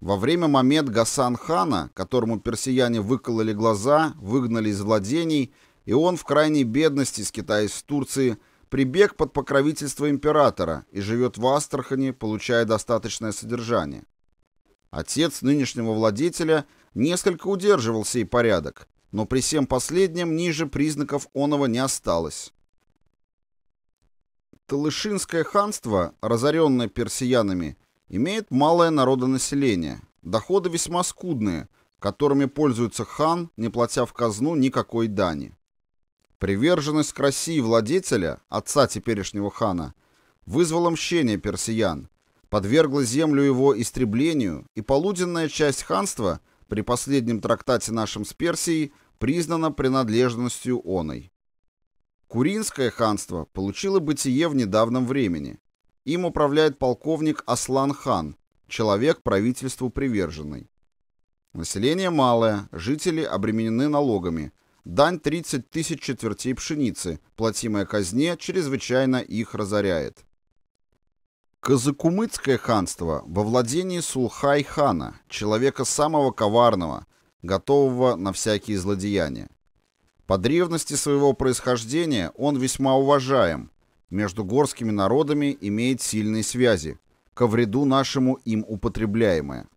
Во время момент Гасан хана, которому персияне выкололи глаза, выгнали из владений, и он в крайней бедности, скитаясь в Турции, прибег под покровительство императора и живет в Астрахани, получая достаточное содержание. Отец нынешнего владетеля несколько удерживал сей порядок, но при всем последнем ниже признаков оного не осталось. Талышинское ханство, разоренное персиянами, имеет малое народонаселение, доходы весьма скудные, которыми пользуется хан, не платя в казну никакой дани. Приверженность к России владетеля, отца теперешнего хана, вызвала мщение персиян, подвергла землю его истреблению, и полуденная часть ханства при последнем трактате нашем с Персией признана принадлежностью оной. Куринское ханство получило бытие в недавнем времени. Им управляет полковник Аслан Хан, человек правительству приверженный. Население малое, жители обременены налогами. Дань 30 тысяч четвертей пшеницы, платимая казне, чрезвычайно их разоряет. Казакумыцкое ханство во владении Сулхай-хана, человека самого коварного, готового на всякие злодеяния. По древности своего происхождения он весьма уважаем, между горскими народами имеет сильные связи, ко вреду нашему им употребляемое.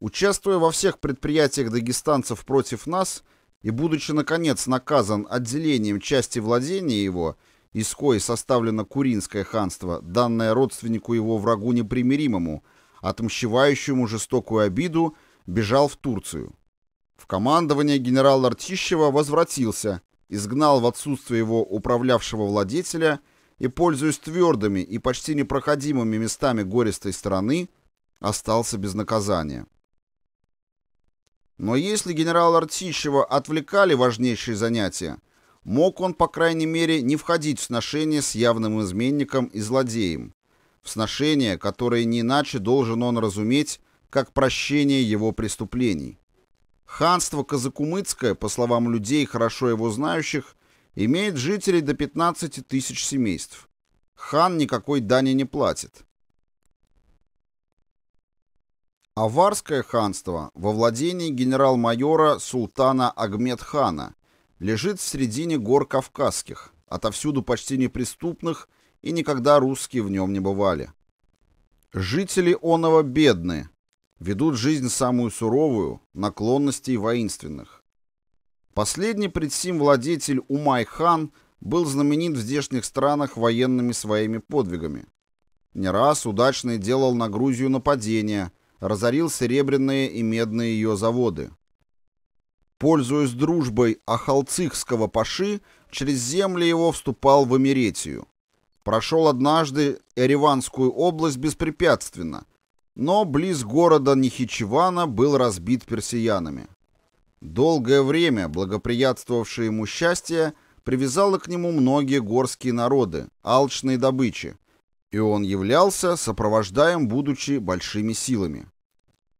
Участвуя во всех предприятиях дагестанцев против нас и будучи, наконец, наказан отделением части владения его, из кои составлено Куринское ханство, данное родственнику его врагу непримиримому, отмщевающему жестокую обиду, бежал в Турцию. В командование генерал Артищева возвратился, изгнал в отсутствие его управлявшего владетеля – и, пользуясь твердыми и почти непроходимыми местами гористой страны, остался без наказания. Но если генерал Артищева отвлекали важнейшие занятия, мог он, по крайней мере, не входить в сношение с явным изменником и злодеем, в сношение, которое не иначе должен он разуметь, как прощение его преступлений. Ханство Казакумыцкое, по словам людей, хорошо его знающих, Имеет жителей до 15 тысяч семейств. Хан никакой дани не платит. Аварское ханство во владении генерал-майора Султана Агмед-хана лежит в середине гор Кавказских, отовсюду почти неприступных, и никогда русские в нем не бывали. Жители оного бедны, ведут жизнь самую суровую, наклонностей воинственных. Последний предсим-владетель Умай-хан был знаменит в здешних странах военными своими подвигами. Не раз удачно делал на Грузию нападения, разорил серебряные и медные ее заводы. Пользуясь дружбой Ахалцихского паши, через земли его вступал в Эмеретию. Прошел однажды Эреванскую область беспрепятственно, но близ города Нихичевана был разбит персиянами долгое время благоприятствовавшее ему счастье, привязало к нему многие горские народы, алчные добычи, и он являлся сопровождаем, будучи большими силами.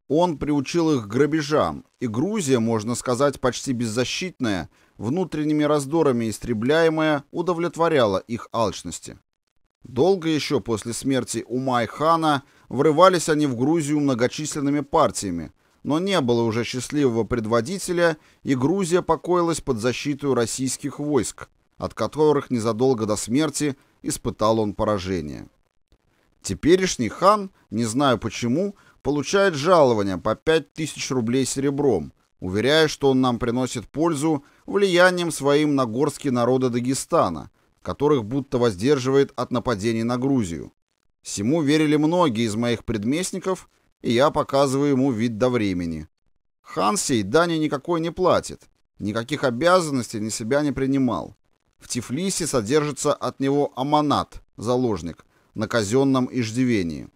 Он приучил их к грабежам, и Грузия, можно сказать, почти беззащитная, внутренними раздорами истребляемая, удовлетворяла их алчности. Долго еще после смерти Умай-хана врывались они в Грузию многочисленными партиями, но не было уже счастливого предводителя, и Грузия покоилась под защиту российских войск, от которых незадолго до смерти испытал он поражение. Теперешний хан, не знаю почему, получает жалование по 5000 рублей серебром, уверяя, что он нам приносит пользу влиянием своим на горские народы Дагестана, которых будто воздерживает от нападений на Грузию. Сему верили многие из моих предместников – и я показываю ему вид до времени. Хансей Дани никакой не платит, никаких обязанностей на себя не принимал. В Тифлисе содержится от него аманат, заложник, на казенном иждивении.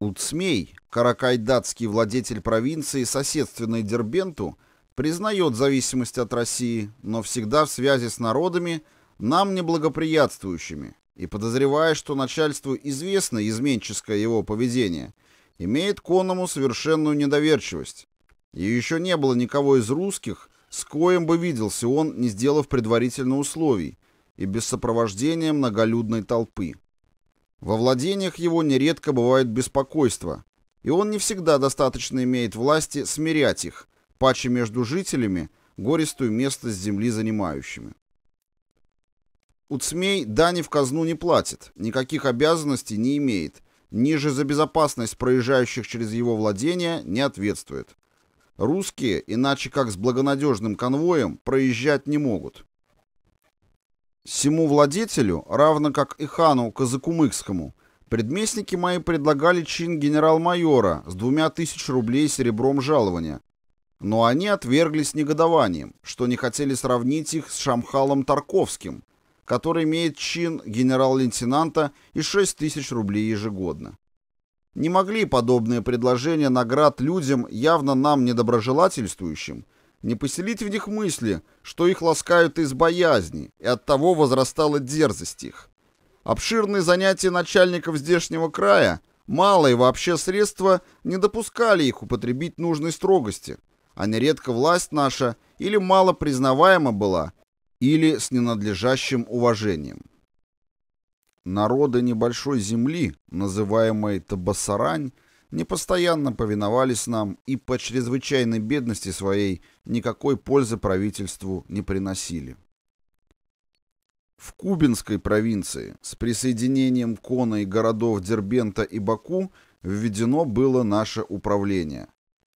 Уцмей, каракайдатский владетель провинции, соседственной Дербенту, признает зависимость от России, но всегда в связи с народами, нам неблагоприятствующими, и, подозревая, что начальству известно изменческое его поведение, имеет к оному совершенную недоверчивость. И еще не было никого из русских, с коим бы виделся он, не сделав предварительно условий, и без сопровождения многолюдной толпы. Во владениях его нередко бывает беспокойство, и он не всегда достаточно имеет власти смирять их, паче между жителями, гористую место с земли занимающими. Уцмей дани в казну не платит, никаких обязанностей не имеет, ниже за безопасность проезжающих через его владения не ответствует. Русские, иначе как с благонадежным конвоем, проезжать не могут. Сему владетелю, равно как и хану Казакумыкскому, предместники мои предлагали чин генерал-майора с двумя тысяч рублей серебром жалования. Но они отвергли с негодованием, что не хотели сравнить их с Шамхалом Тарковским, который имеет чин генерал-лейтенанта и 6 тысяч рублей ежегодно. Не могли подобные предложения наград людям, явно нам недоброжелательствующим, не поселить в них мысли, что их ласкают из боязни, и оттого возрастала дерзость их. Обширные занятия начальников здешнего края, малые вообще средства, не допускали их употребить нужной строгости, а нередко власть наша или мало признаваема была – или с ненадлежащим уважением. Народы небольшой земли, называемой Табасарань, непостоянно повиновались нам и по чрезвычайной бедности своей никакой пользы правительству не приносили. В Кубинской провинции с присоединением Кона и городов Дербента и Баку введено было наше управление.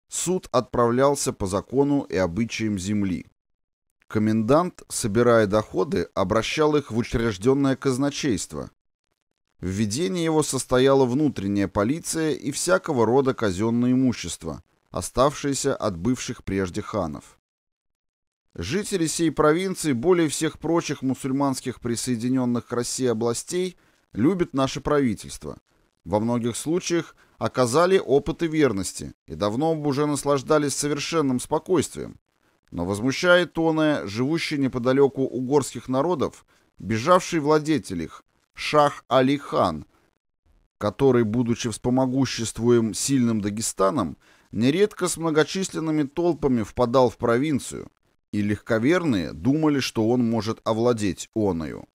Суд отправлялся по закону и обычаям земли. Комендант, собирая доходы, обращал их в учрежденное казначейство. В ведении его состояла внутренняя полиция и всякого рода казенное имущество, оставшееся от бывших прежде ханов. Жители сей провинции более всех прочих мусульманских присоединенных к России областей любят наше правительство. Во многих случаях оказали опыты верности и давно уже наслаждались совершенным спокойствием, но возмущает Тоне живущий неподалеку угорских народов, бежавший владетель их, Шах Али Хан, который, будучи вспомогуществуем сильным Дагестаном, нередко с многочисленными толпами впадал в провинцию, и легковерные думали, что он может овладеть оною.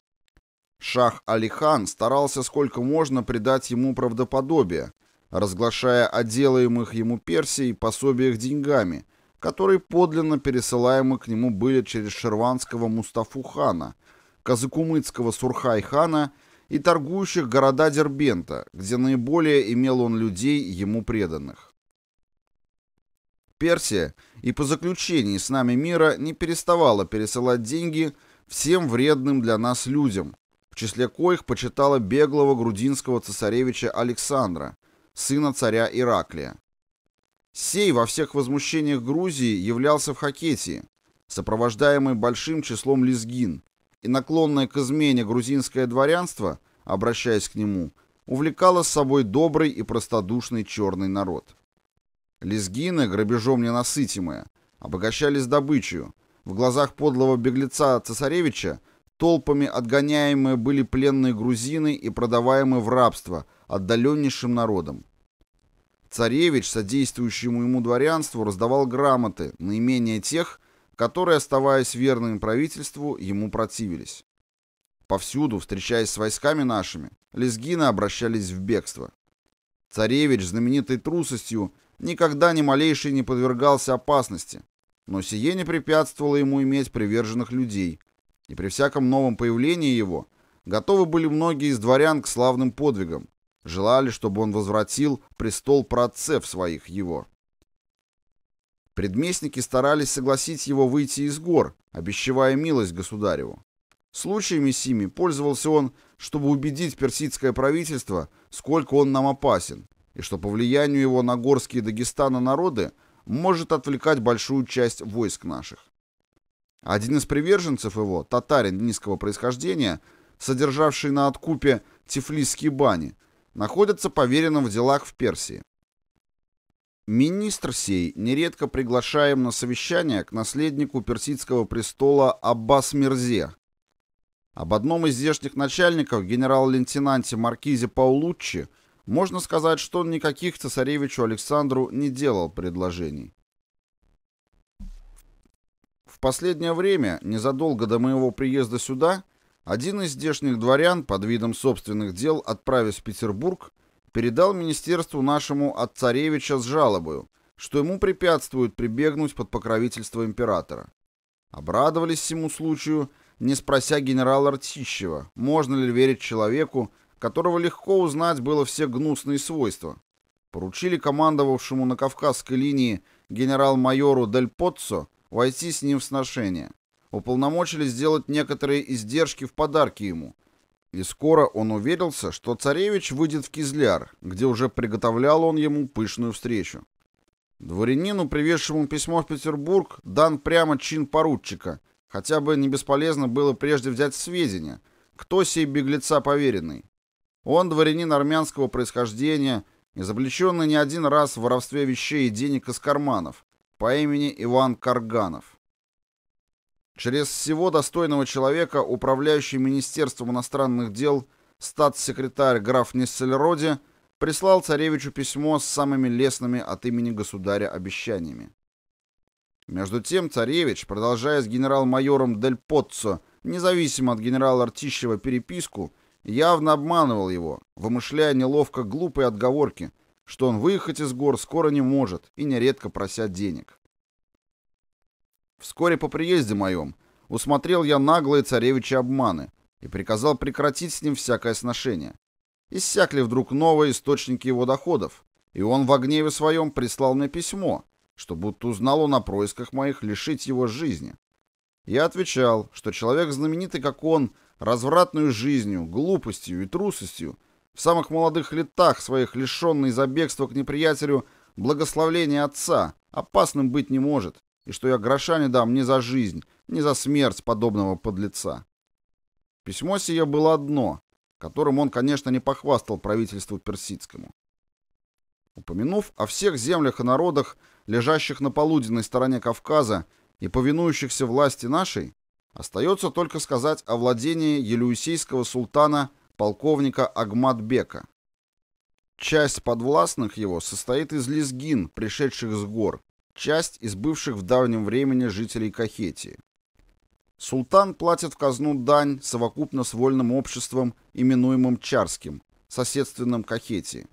Шах Алихан старался сколько можно придать ему правдоподобие, разглашая о делаемых ему Персией пособиях деньгами – которые подлинно пересылаемы к нему были через шерванского Мустафу хана, казыкумыцкого Сурхай хана и торгующих города Дербента, где наиболее имел он людей ему преданных. Персия и по заключении с нами мира не переставала пересылать деньги всем вредным для нас людям, в числе коих почитала беглого грудинского цесаревича Александра, сына царя Ираклия. Сей во всех возмущениях Грузии являлся в Хакетии, сопровождаемый большим числом лезгин, и наклонное к измене грузинское дворянство, обращаясь к нему, увлекало с собой добрый и простодушный черный народ. Лезгины, грабежом ненасытимые, обогащались добычью, в глазах подлого беглеца цесаревича толпами отгоняемые были пленные грузины и продаваемые в рабство отдаленнейшим народам. Царевич, содействующему ему дворянству, раздавал грамоты, наименее тех, которые, оставаясь верными правительству, ему противились. Повсюду, встречаясь с войсками нашими, лезгины обращались в бегство. Царевич, знаменитой трусостью, никогда ни малейшей не подвергался опасности, но сие не препятствовало ему иметь приверженных людей, и при всяком новом появлении его готовы были многие из дворян к славным подвигам, Желали, чтобы он возвратил престол праотцев своих его. Предместники старались согласить его выйти из гор, обещевая милость государеву. Случаями сими пользовался он, чтобы убедить персидское правительство, сколько он нам опасен, и что по влиянию его на горские Дагестана народы может отвлекать большую часть войск наших. Один из приверженцев его, татарин низкого происхождения, содержавший на откупе тифлисские бани, находятся поверенным в делах в Персии. Министр сей нередко приглашаем на совещание к наследнику персидского престола Аббас Мирзе. Об одном из здешних начальников, генерал-лейтенанте Маркизе Паулуччи, можно сказать, что он никаких цесаревичу Александру не делал предложений. В последнее время, незадолго до моего приезда сюда, один из здешних дворян под видом собственных дел, отправясь в Петербург, передал министерству нашему от царевича с жалобою, что ему препятствует прибегнуть под покровительство императора. Обрадовались всему случаю, не спрося генерала Ртищева, можно ли верить человеку, которого легко узнать было все гнусные свойства. Поручили командовавшему на Кавказской линии генерал-майору Дель Поццо войти с ним в сношение уполномочили сделать некоторые издержки в подарки ему. И скоро он уверился, что царевич выйдет в Кизляр, где уже приготовлял он ему пышную встречу. Дворянину, привезшему письмо в Петербург, дан прямо чин поручика, хотя бы не бесполезно было прежде взять сведения, кто сей беглеца поверенный. Он дворянин армянского происхождения, изобличенный не один раз в воровстве вещей и денег из карманов, по имени Иван Карганов. Через всего достойного человека, управляющий Министерством иностранных дел, статс-секретарь граф Нессельроди прислал царевичу письмо с самыми лестными от имени государя обещаниями. Между тем царевич, продолжая с генерал-майором Дель Поццо, независимо от генерала Артищева, переписку, явно обманывал его, вымышляя неловко глупые отговорки, что он выехать из гор скоро не может и нередко прося денег. Вскоре по приезде моем усмотрел я наглые царевичи обманы и приказал прекратить с ним всякое сношение. Иссякли вдруг новые источники его доходов, и он в гневе своем прислал мне письмо, что будто узнал он о происках моих лишить его жизни. Я отвечал, что человек знаменитый, как он, развратную жизнью, глупостью и трусостью, в самых молодых летах своих лишенный за бегство к неприятелю благословления отца, опасным быть не может, и что я гроша не дам ни за жизнь, ни за смерть подобного подлеца. Письмо сие было одно, которым он, конечно, не похвастал правительству персидскому. Упомянув о всех землях и народах, лежащих на полуденной стороне Кавказа и повинующихся власти нашей, остается только сказать о владении елюсийского султана полковника Агматбека. Часть подвластных его состоит из лезгин, пришедших с гор, часть из бывших в давнем времени жителей Кахетии. Султан платит в казну дань совокупно с вольным обществом, именуемым Чарским, соседственным Кахетии.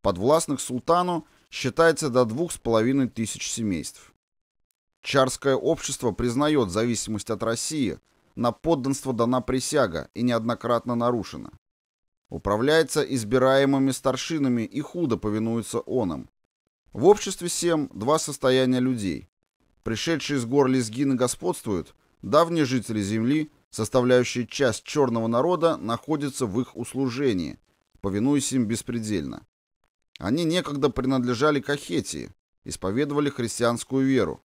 Подвластных султану считается до двух с половиной тысяч семейств. Чарское общество признает зависимость от России, на подданство дана присяга и неоднократно нарушена. Управляется избираемыми старшинами и худо повинуется онам, в обществе сем два состояния людей. Пришедшие из гор лезгины господствуют, давние жители земли, составляющие часть черного народа, находятся в их услужении, повинуясь им беспредельно. Они некогда принадлежали Кахетии, исповедовали христианскую веру.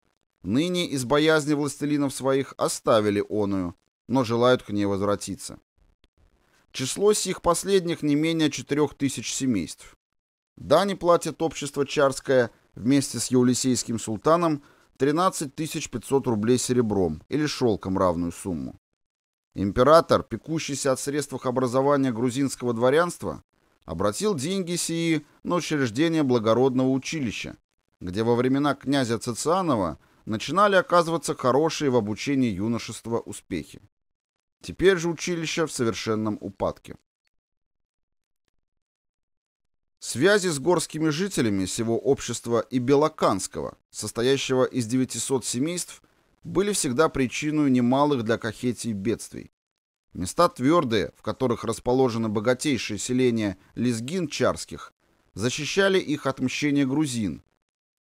Ныне из боязни властелинов своих оставили оную, но желают к ней возвратиться. Число сих последних не менее четырех тысяч семейств. Дани платит общество Чарское вместе с Евлисейским султаном 13 500 рублей серебром или шелком равную сумму. Император, пекущийся от средствах образования грузинского дворянства, обратил деньги сии на учреждение благородного училища, где во времена князя Цицианова начинали оказываться хорошие в обучении юношества успехи. Теперь же училище в совершенном упадке. Связи с горскими жителями всего общества и Белоканского, состоящего из 900 семейств, были всегда причиной немалых для Кахетии бедствий. Места твердые, в которых расположены богатейшие селения лезгин-чарских, защищали их от мщения грузин.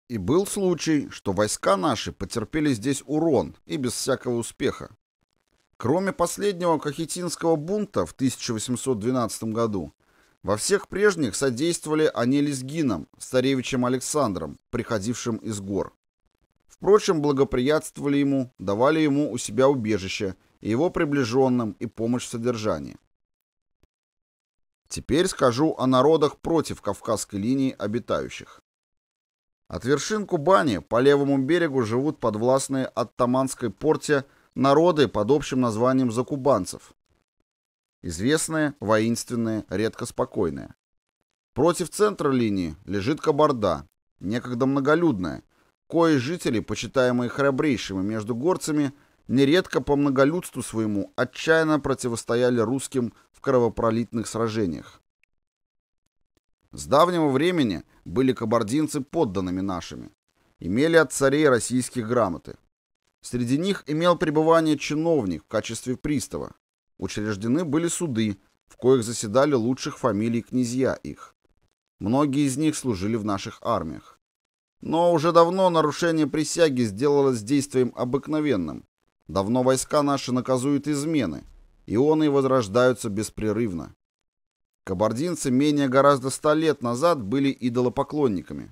И был случай, что войска наши потерпели здесь урон и без всякого успеха. Кроме последнего кахетинского бунта в 1812 году, во всех прежних содействовали они лезгинам, старевичем Александром, приходившим из гор. Впрочем, благоприятствовали ему, давали ему у себя убежище, и его приближенным, и помощь в содержании. Теперь скажу о народах против Кавказской линии обитающих. От вершин Кубани по левому берегу живут подвластные оттаманской порте народы под общим названием закубанцев, Известное, воинственное, редко спокойное. Против центра линии лежит Кабарда, некогда многолюдная, кои жители, почитаемые храбрейшими между горцами, нередко по многолюдству своему отчаянно противостояли русским в кровопролитных сражениях. С давнего времени были кабардинцы подданными нашими, имели от царей российских грамоты. Среди них имел пребывание чиновник в качестве пристава, Учреждены были суды, в коих заседали лучших фамилий князья их. Многие из них служили в наших армиях. Но уже давно нарушение присяги сделалось действием обыкновенным. Давно войска наши наказуют измены, и ионы возрождаются беспрерывно. Кабардинцы менее гораздо ста лет назад были идолопоклонниками.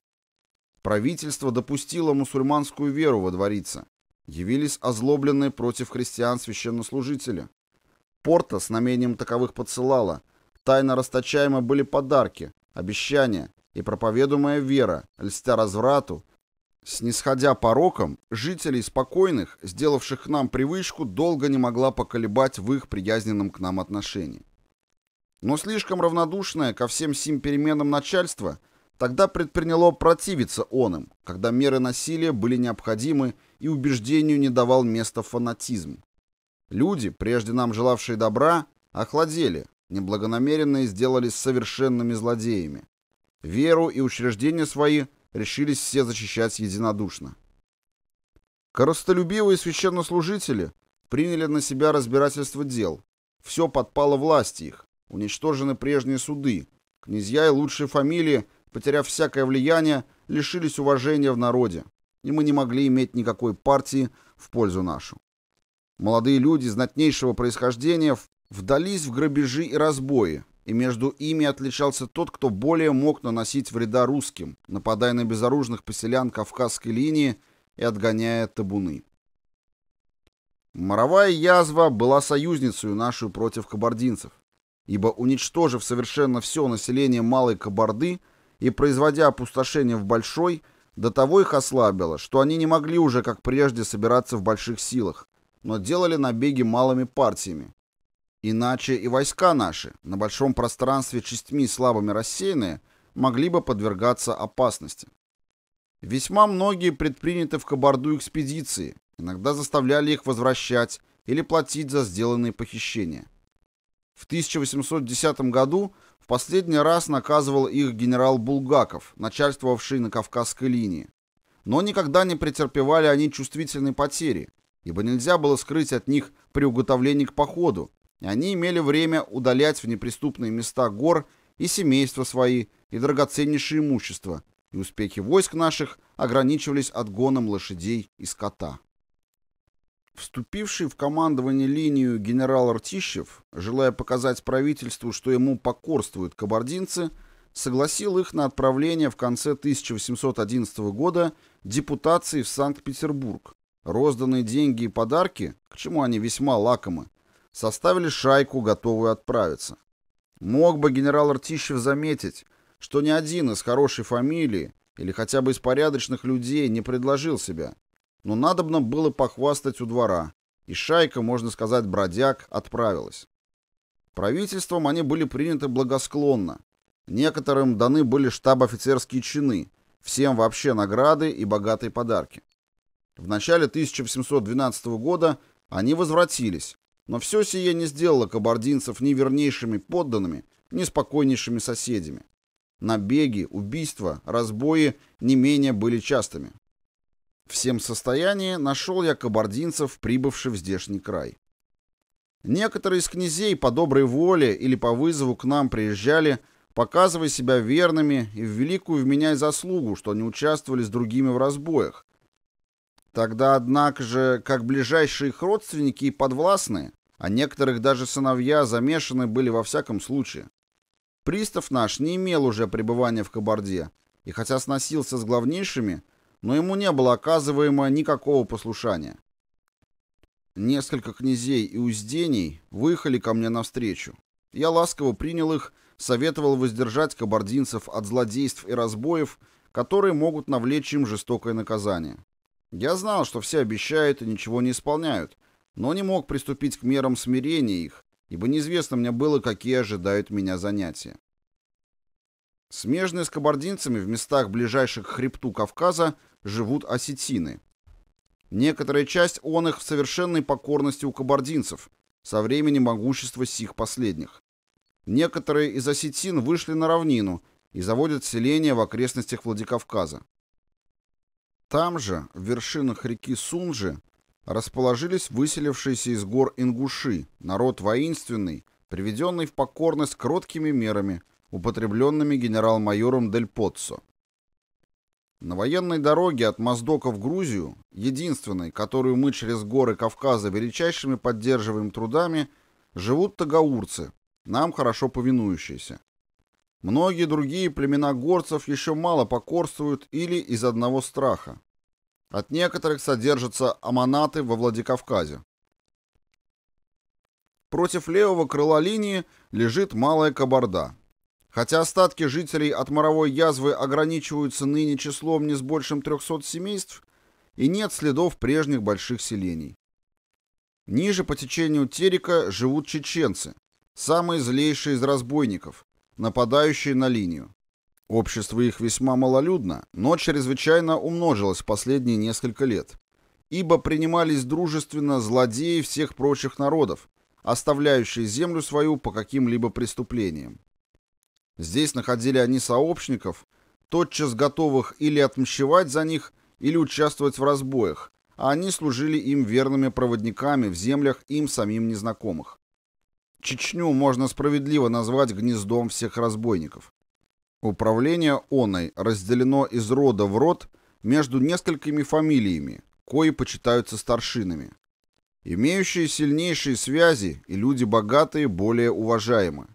Правительство допустило мусульманскую веру во дворице. Явились озлобленные против христиан священнослужители. Порта с намерением таковых подсылала. Тайно расточаемы были подарки, обещания и проповедуемая вера, льстя разврату, Снисходя пороком, жителей спокойных, сделавших к нам привычку, долго не могла поколебать в их приязненном к нам отношении. Но слишком равнодушное ко всем сим переменам начальство тогда предприняло противиться он им, когда меры насилия были необходимы и убеждению не давал места фанатизм. Люди, прежде нам желавшие добра, охладели, неблагонамеренные сделались совершенными злодеями. Веру и учреждения свои решились все защищать единодушно. Коростолюбивые священнослужители приняли на себя разбирательство дел. Все подпало власти их, уничтожены прежние суды. Князья и лучшие фамилии, потеряв всякое влияние, лишились уважения в народе, и мы не могли иметь никакой партии в пользу нашу. Молодые люди знатнейшего происхождения вдались в грабежи и разбои, и между ими отличался тот, кто более мог наносить вреда русским, нападая на безоружных поселян Кавказской линии и отгоняя табуны. Моровая язва была союзницей нашу против кабардинцев, ибо, уничтожив совершенно все население Малой Кабарды и производя опустошение в Большой, до того их ослабило, что они не могли уже, как прежде, собираться в больших силах, но делали набеги малыми партиями. Иначе и войска наши, на большом пространстве частьми слабыми рассеянные, могли бы подвергаться опасности. Весьма многие предприняты в Кабарду экспедиции, иногда заставляли их возвращать или платить за сделанные похищения. В 1810 году в последний раз наказывал их генерал Булгаков, начальствовавший на Кавказской линии. Но никогда не претерпевали они чувствительной потери – ибо нельзя было скрыть от них приуготовление к походу, и они имели время удалять в неприступные места гор и семейства свои, и драгоценнейшее имущество, и успехи войск наших ограничивались отгоном лошадей и скота. Вступивший в командование линию генерал Артищев, желая показать правительству, что ему покорствуют кабардинцы, согласил их на отправление в конце 1811 года депутации в Санкт-Петербург, Розданные деньги и подарки, к чему они весьма лакомы, составили шайку, готовую отправиться. Мог бы генерал Ртищев заметить, что ни один из хорошей фамилии или хотя бы из порядочных людей не предложил себя, но надобно было похвастать у двора, и шайка, можно сказать, бродяг, отправилась. Правительством они были приняты благосклонно. Некоторым даны были штаб-офицерские чины, всем вообще награды и богатые подарки. В начале 1812 года они возвратились, но все сие не сделало кабардинцев ни вернейшими подданными, ни спокойнейшими соседями. Набеги, убийства, разбои не менее были частыми. В всем состоянии нашел я кабардинцев, прибывших в здешний край. Некоторые из князей по доброй воле или по вызову к нам приезжали, показывая себя верными и в великую в меня и заслугу, что они участвовали с другими в разбоях, Тогда, однако же, как ближайшие их родственники и подвластные, а некоторых даже сыновья замешаны были во всяком случае. Пристав наш не имел уже пребывания в Кабарде, и хотя сносился с главнейшими, но ему не было оказываемо никакого послушания. Несколько князей и узденей выехали ко мне навстречу. Я ласково принял их, советовал воздержать кабардинцев от злодейств и разбоев, которые могут навлечь им жестокое наказание. Я знал, что все обещают и ничего не исполняют, но не мог приступить к мерам смирения их, ибо неизвестно мне было, какие ожидают меня занятия. Смежные с кабардинцами в местах ближайших к хребту Кавказа живут осетины. Некоторая часть он их в совершенной покорности у кабардинцев со времени могущества сих последних. Некоторые из осетин вышли на равнину и заводят селения в окрестностях Владикавказа. Там же, в вершинах реки Сунжи, расположились выселившиеся из гор ингуши, народ воинственный, приведенный в покорность кроткими мерами, употребленными генерал-майором Дель Поццо. На военной дороге от Моздока в Грузию, единственной, которую мы через горы Кавказа величайшими поддерживаем трудами, живут тагаурцы, нам хорошо повинующиеся. Многие другие племена горцев еще мало покорствуют или из одного страха. От некоторых содержатся аманаты во Владикавказе. Против левого крыла линии лежит Малая Кабарда. Хотя остатки жителей от моровой язвы ограничиваются ныне числом не с большим 300 семейств, и нет следов прежних больших селений. Ниже по течению Терека живут чеченцы, самые злейшие из разбойников, нападающие на линию. Общество их весьма малолюдно, но чрезвычайно умножилось в последние несколько лет, ибо принимались дружественно злодеи всех прочих народов, оставляющие землю свою по каким-либо преступлениям. Здесь находили они сообщников, тотчас готовых или отмщевать за них, или участвовать в разбоях, а они служили им верными проводниками в землях им самим незнакомых. Чечню можно справедливо назвать гнездом всех разбойников. Управление оной разделено из рода в род между несколькими фамилиями, кои почитаются старшинами. Имеющие сильнейшие связи и люди богатые более уважаемы.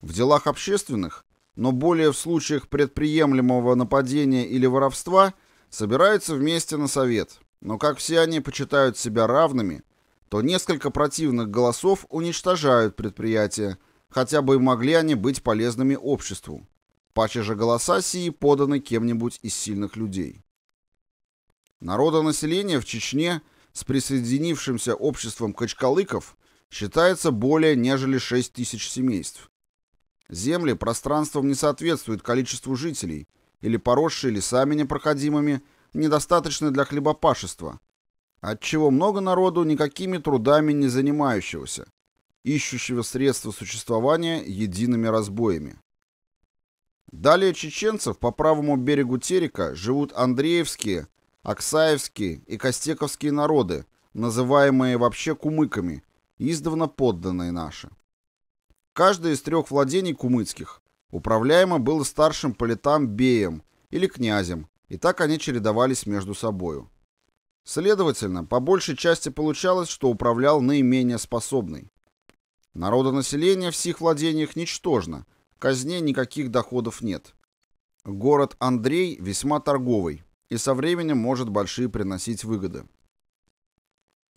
В делах общественных, но более в случаях предприемлемого нападения или воровства, собираются вместе на совет, но как все они почитают себя равными, то несколько противных голосов уничтожают предприятие, хотя бы и могли они быть полезными обществу. Паче же голоса сии поданы кем-нибудь из сильных людей. Народонаселение в Чечне с присоединившимся обществом качкалыков считается более нежели 6 тысяч семейств. Земли пространством не соответствуют количеству жителей, или поросшие лесами непроходимыми, недостаточны для хлебопашества, отчего много народу никакими трудами не занимающегося, ищущего средства существования едиными разбоями. Далее чеченцев по правому берегу Терека живут Андреевские, Аксаевские и Костековские народы, называемые вообще кумыками, издавна подданные наши. Каждое из трех владений кумыцких управляемо было старшим политам Беем или князем, и так они чередовались между собою. Следовательно, по большей части получалось, что управлял наименее способный. Народонаселение в сих владениях ничтожно, казне никаких доходов нет. Город Андрей весьма торговый и со временем может большие приносить выгоды.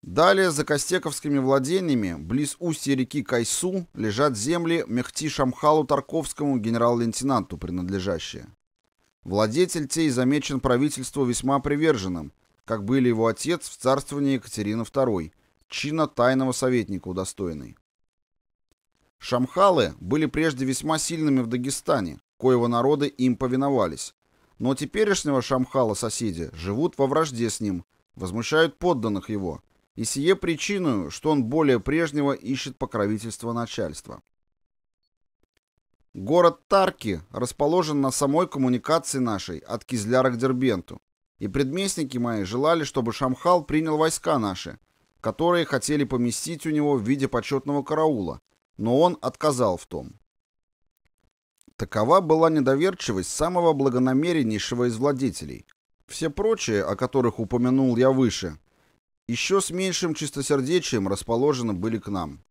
Далее за Костековскими владениями, близ устья реки Кайсу, лежат земли Мехти Шамхалу Тарковскому генерал-лейтенанту принадлежащие. Владетель тей замечен правительству весьма приверженным – как были его отец в царствовании Екатерины II, чина тайного советника удостоенный. Шамхалы были прежде весьма сильными в Дагестане, коего народы им повиновались, но теперешнего Шамхала соседи живут во вражде с ним, возмущают подданных его, и сие причиною, что он более прежнего ищет покровительство начальства. Город Тарки расположен на самой коммуникации нашей от Кизляра к Дербенту, и предместники мои желали, чтобы Шамхал принял войска наши, которые хотели поместить у него в виде почетного караула, но он отказал в том. Такова была недоверчивость самого благонамереннейшего из владителей. Все прочие, о которых упомянул я выше, еще с меньшим чистосердечием расположены были к нам.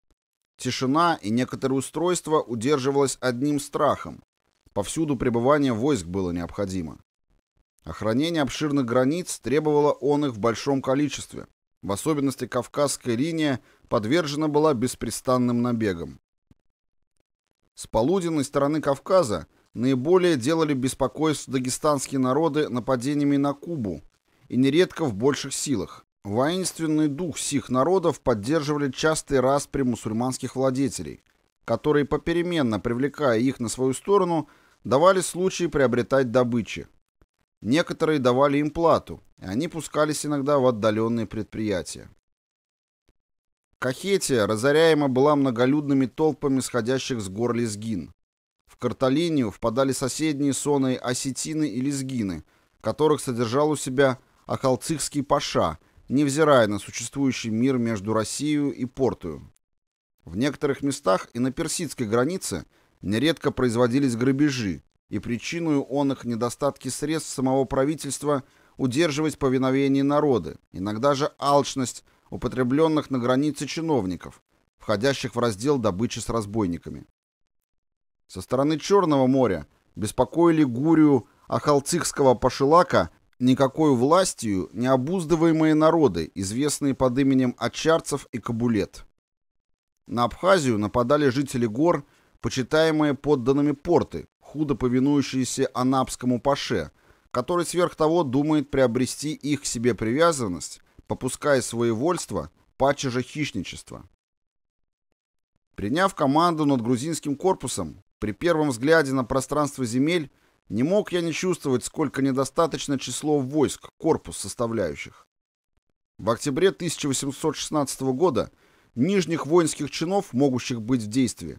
Тишина и некоторое устройство удерживалось одним страхом. Повсюду пребывание войск было необходимо. Охранение обширных границ требовало он их в большом количестве. В особенности Кавказская линия подвержена была беспрестанным набегам. С полуденной стороны Кавказа наиболее делали беспокойство дагестанские народы нападениями на Кубу и нередко в больших силах. Воинственный дух сих народов поддерживали частые распри мусульманских владетелей, которые попеременно, привлекая их на свою сторону, давали случай приобретать добычи. Некоторые давали им плату, и они пускались иногда в отдаленные предприятия. Кахетия разоряема была многолюдными толпами сходящих с гор лезгин. В Карталинию впадали соседние сонные осетины и лезгины, которых содержал у себя Ахалцихский паша, невзирая на существующий мир между Россией и Портую. В некоторых местах и на персидской границе нередко производились грабежи, и причиной он их недостатки средств самого правительства удерживать повиновение народы иногда же алчность употребленных на границе чиновников, входящих в раздел добычи с разбойниками. Со стороны Черного моря беспокоили Гурию Ахалцихского пошелака никакой властью необуздываемые народы, известные под именем Очарцев и Кабулет. На Абхазию нападали жители гор – почитаемые подданными порты, худо повинующиеся анапскому паше, который сверх того думает приобрести их к себе привязанность, попуская своевольство, паче же хищничество. Приняв команду над грузинским корпусом, при первом взгляде на пространство земель, не мог я не чувствовать, сколько недостаточно число войск, корпус составляющих. В октябре 1816 года нижних воинских чинов, могущих быть в действии,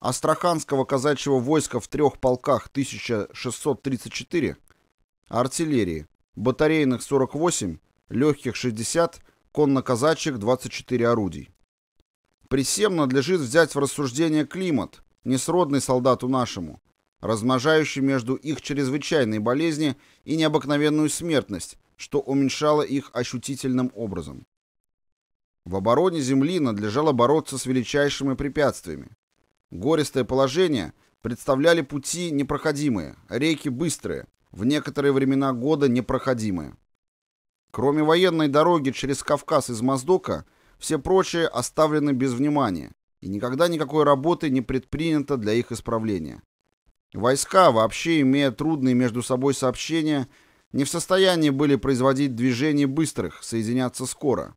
Астраханского казачьего войска в трех полках 1634, артиллерии, батарейных 48, легких 60, конно-казачьих 24 орудий. При всем надлежит взять в рассуждение климат, несродный солдату нашему, размножающий между их чрезвычайные болезни и необыкновенную смертность, что уменьшало их ощутительным образом. В обороне земли надлежало бороться с величайшими препятствиями. Гористое положение представляли пути непроходимые, реки быстрые, в некоторые времена года непроходимые. Кроме военной дороги через Кавказ из Моздока, все прочие оставлены без внимания, и никогда никакой работы не предпринято для их исправления. Войска, вообще имея трудные между собой сообщения, не в состоянии были производить движение быстрых, соединяться скоро.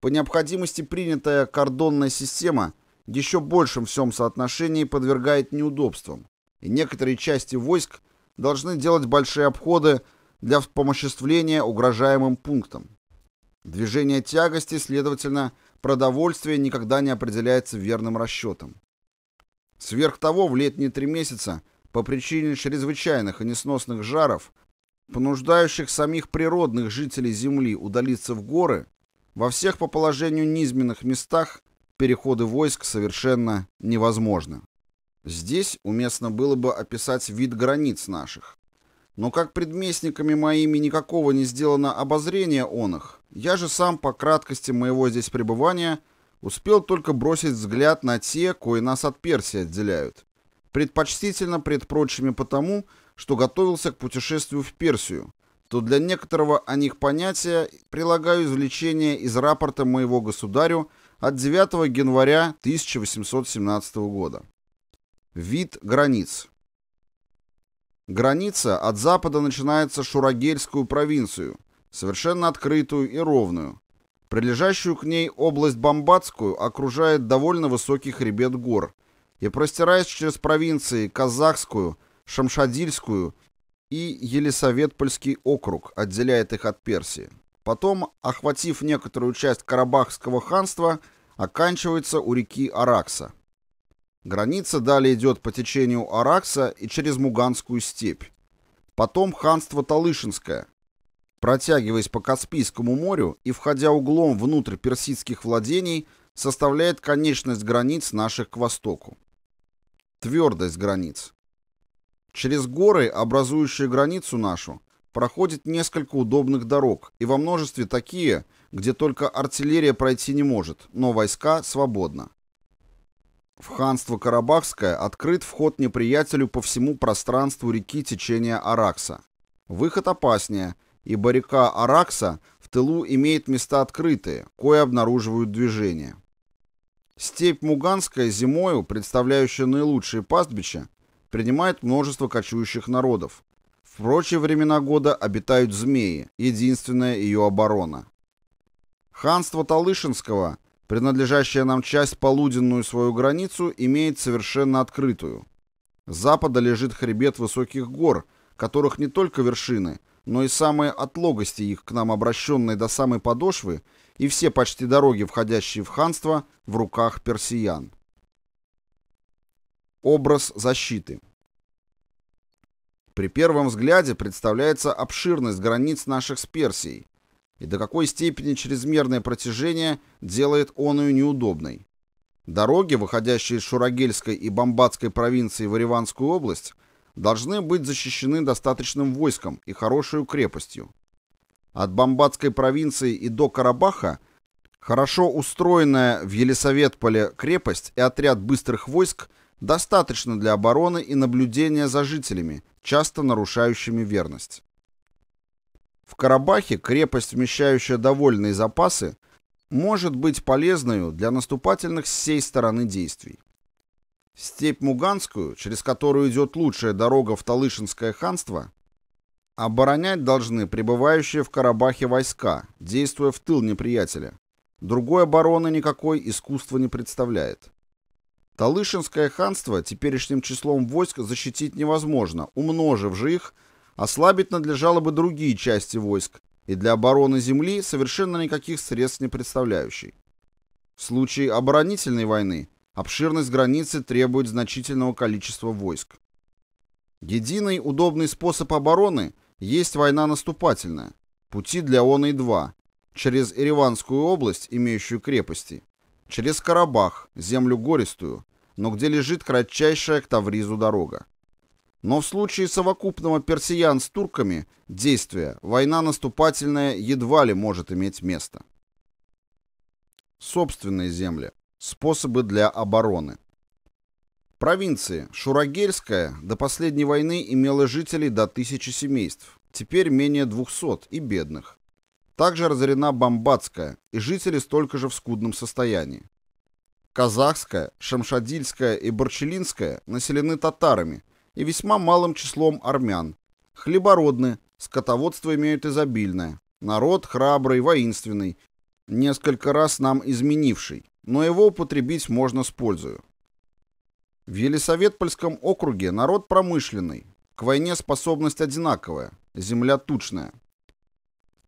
По необходимости принятая кордонная система – еще большем всем соотношении подвергает неудобствам, и некоторые части войск должны делать большие обходы для вспомоществления угрожаемым пунктам. Движение тягости, следовательно, продовольствие никогда не определяется верным расчетом. Сверх того, в летние три месяца по причине чрезвычайных и несносных жаров, понуждающих самих природных жителей Земли удалиться в горы, во всех по положению низменных местах – переходы войск совершенно невозможны. Здесь уместно было бы описать вид границ наших. Но как предместниками моими никакого не сделано обозрения он их, я же сам по краткости моего здесь пребывания успел только бросить взгляд на те, кои нас от Персии отделяют. Предпочтительно пред прочими потому, что готовился к путешествию в Персию, то для некоторого о них понятия прилагаю извлечение из рапорта моего государю – от 9 января 1817 года. Вид границ. Граница от запада начинается Шурагельскую провинцию, совершенно открытую и ровную. Прилежащую к ней область Бомбатскую окружает довольно высокий хребет гор и, простираясь через провинции Казахскую, Шамшадильскую и Елисаветпольский округ, отделяет их от Персии. Потом, охватив некоторую часть Карабахского ханства – оканчивается у реки Аракса. Граница далее идет по течению Аракса и через Муганскую степь. Потом ханство Талышинское. Протягиваясь по Каспийскому морю и входя углом внутрь персидских владений, составляет конечность границ наших к востоку. Твердость границ. Через горы, образующие границу нашу, проходит несколько удобных дорог, и во множестве такие – где только артиллерия пройти не может, но войска свободно. В ханство Карабахское открыт вход неприятелю по всему пространству реки течения Аракса. Выход опаснее, ибо река Аракса в тылу имеет места открытые, кое обнаруживают движение. Степь Муганская зимою, представляющая наилучшие пастбища, принимает множество кочующих народов. В прочие времена года обитают змеи, единственная ее оборона. Ханство Талышинского, принадлежащая нам часть полуденную свою границу, имеет совершенно открытую. С запада лежит хребет высоких гор, которых не только вершины, но и самые отлогости их к нам обращенные до самой подошвы и все почти дороги, входящие в ханство, в руках персиян. Образ защиты. При первом взгляде представляется обширность границ наших с Персией, и до какой степени чрезмерное протяжение делает оную неудобной. Дороги, выходящие из Шурагельской и Бомбатской провинции в Ириванскую область, должны быть защищены достаточным войском и хорошей крепостью. От Бомбатской провинции и до Карабаха хорошо устроенная в Елисаветполе крепость и отряд быстрых войск достаточно для обороны и наблюдения за жителями, часто нарушающими верность. В Карабахе крепость, вмещающая довольные запасы, может быть полезной для наступательных с сей стороны действий. Степь Муганскую, через которую идет лучшая дорога в Талышинское ханство, оборонять должны пребывающие в Карабахе войска, действуя в тыл неприятеля. Другой обороны никакой искусства не представляет. Талышинское ханство теперешним числом войск защитить невозможно, умножив же их Ослабить надлежало бы другие части войск, и для обороны земли совершенно никаких средств не представляющей. В случае оборонительной войны обширность границы требует значительного количества войск. Единый удобный способ обороны есть война наступательная. Пути для он и два. Через Ереванскую область, имеющую крепости. Через Карабах, землю гористую, но где лежит кратчайшая к Тавризу дорога. Но в случае совокупного персиян с турками действия война наступательная едва ли может иметь место. Собственные земли. Способы для обороны. Провинции. Шурагельская до последней войны имела жителей до тысячи семейств, теперь менее 200 и бедных. Также разорена Бомбатская и жители столько же в скудном состоянии. Казахская, Шамшадильская и Борчелинская населены татарами – и весьма малым числом армян. Хлебородны, скотоводство имеют изобильное. Народ храбрый, воинственный, несколько раз нам изменивший, но его употребить можно с пользою. В Елисаветпольском округе народ промышленный, к войне способность одинаковая, земля тучная.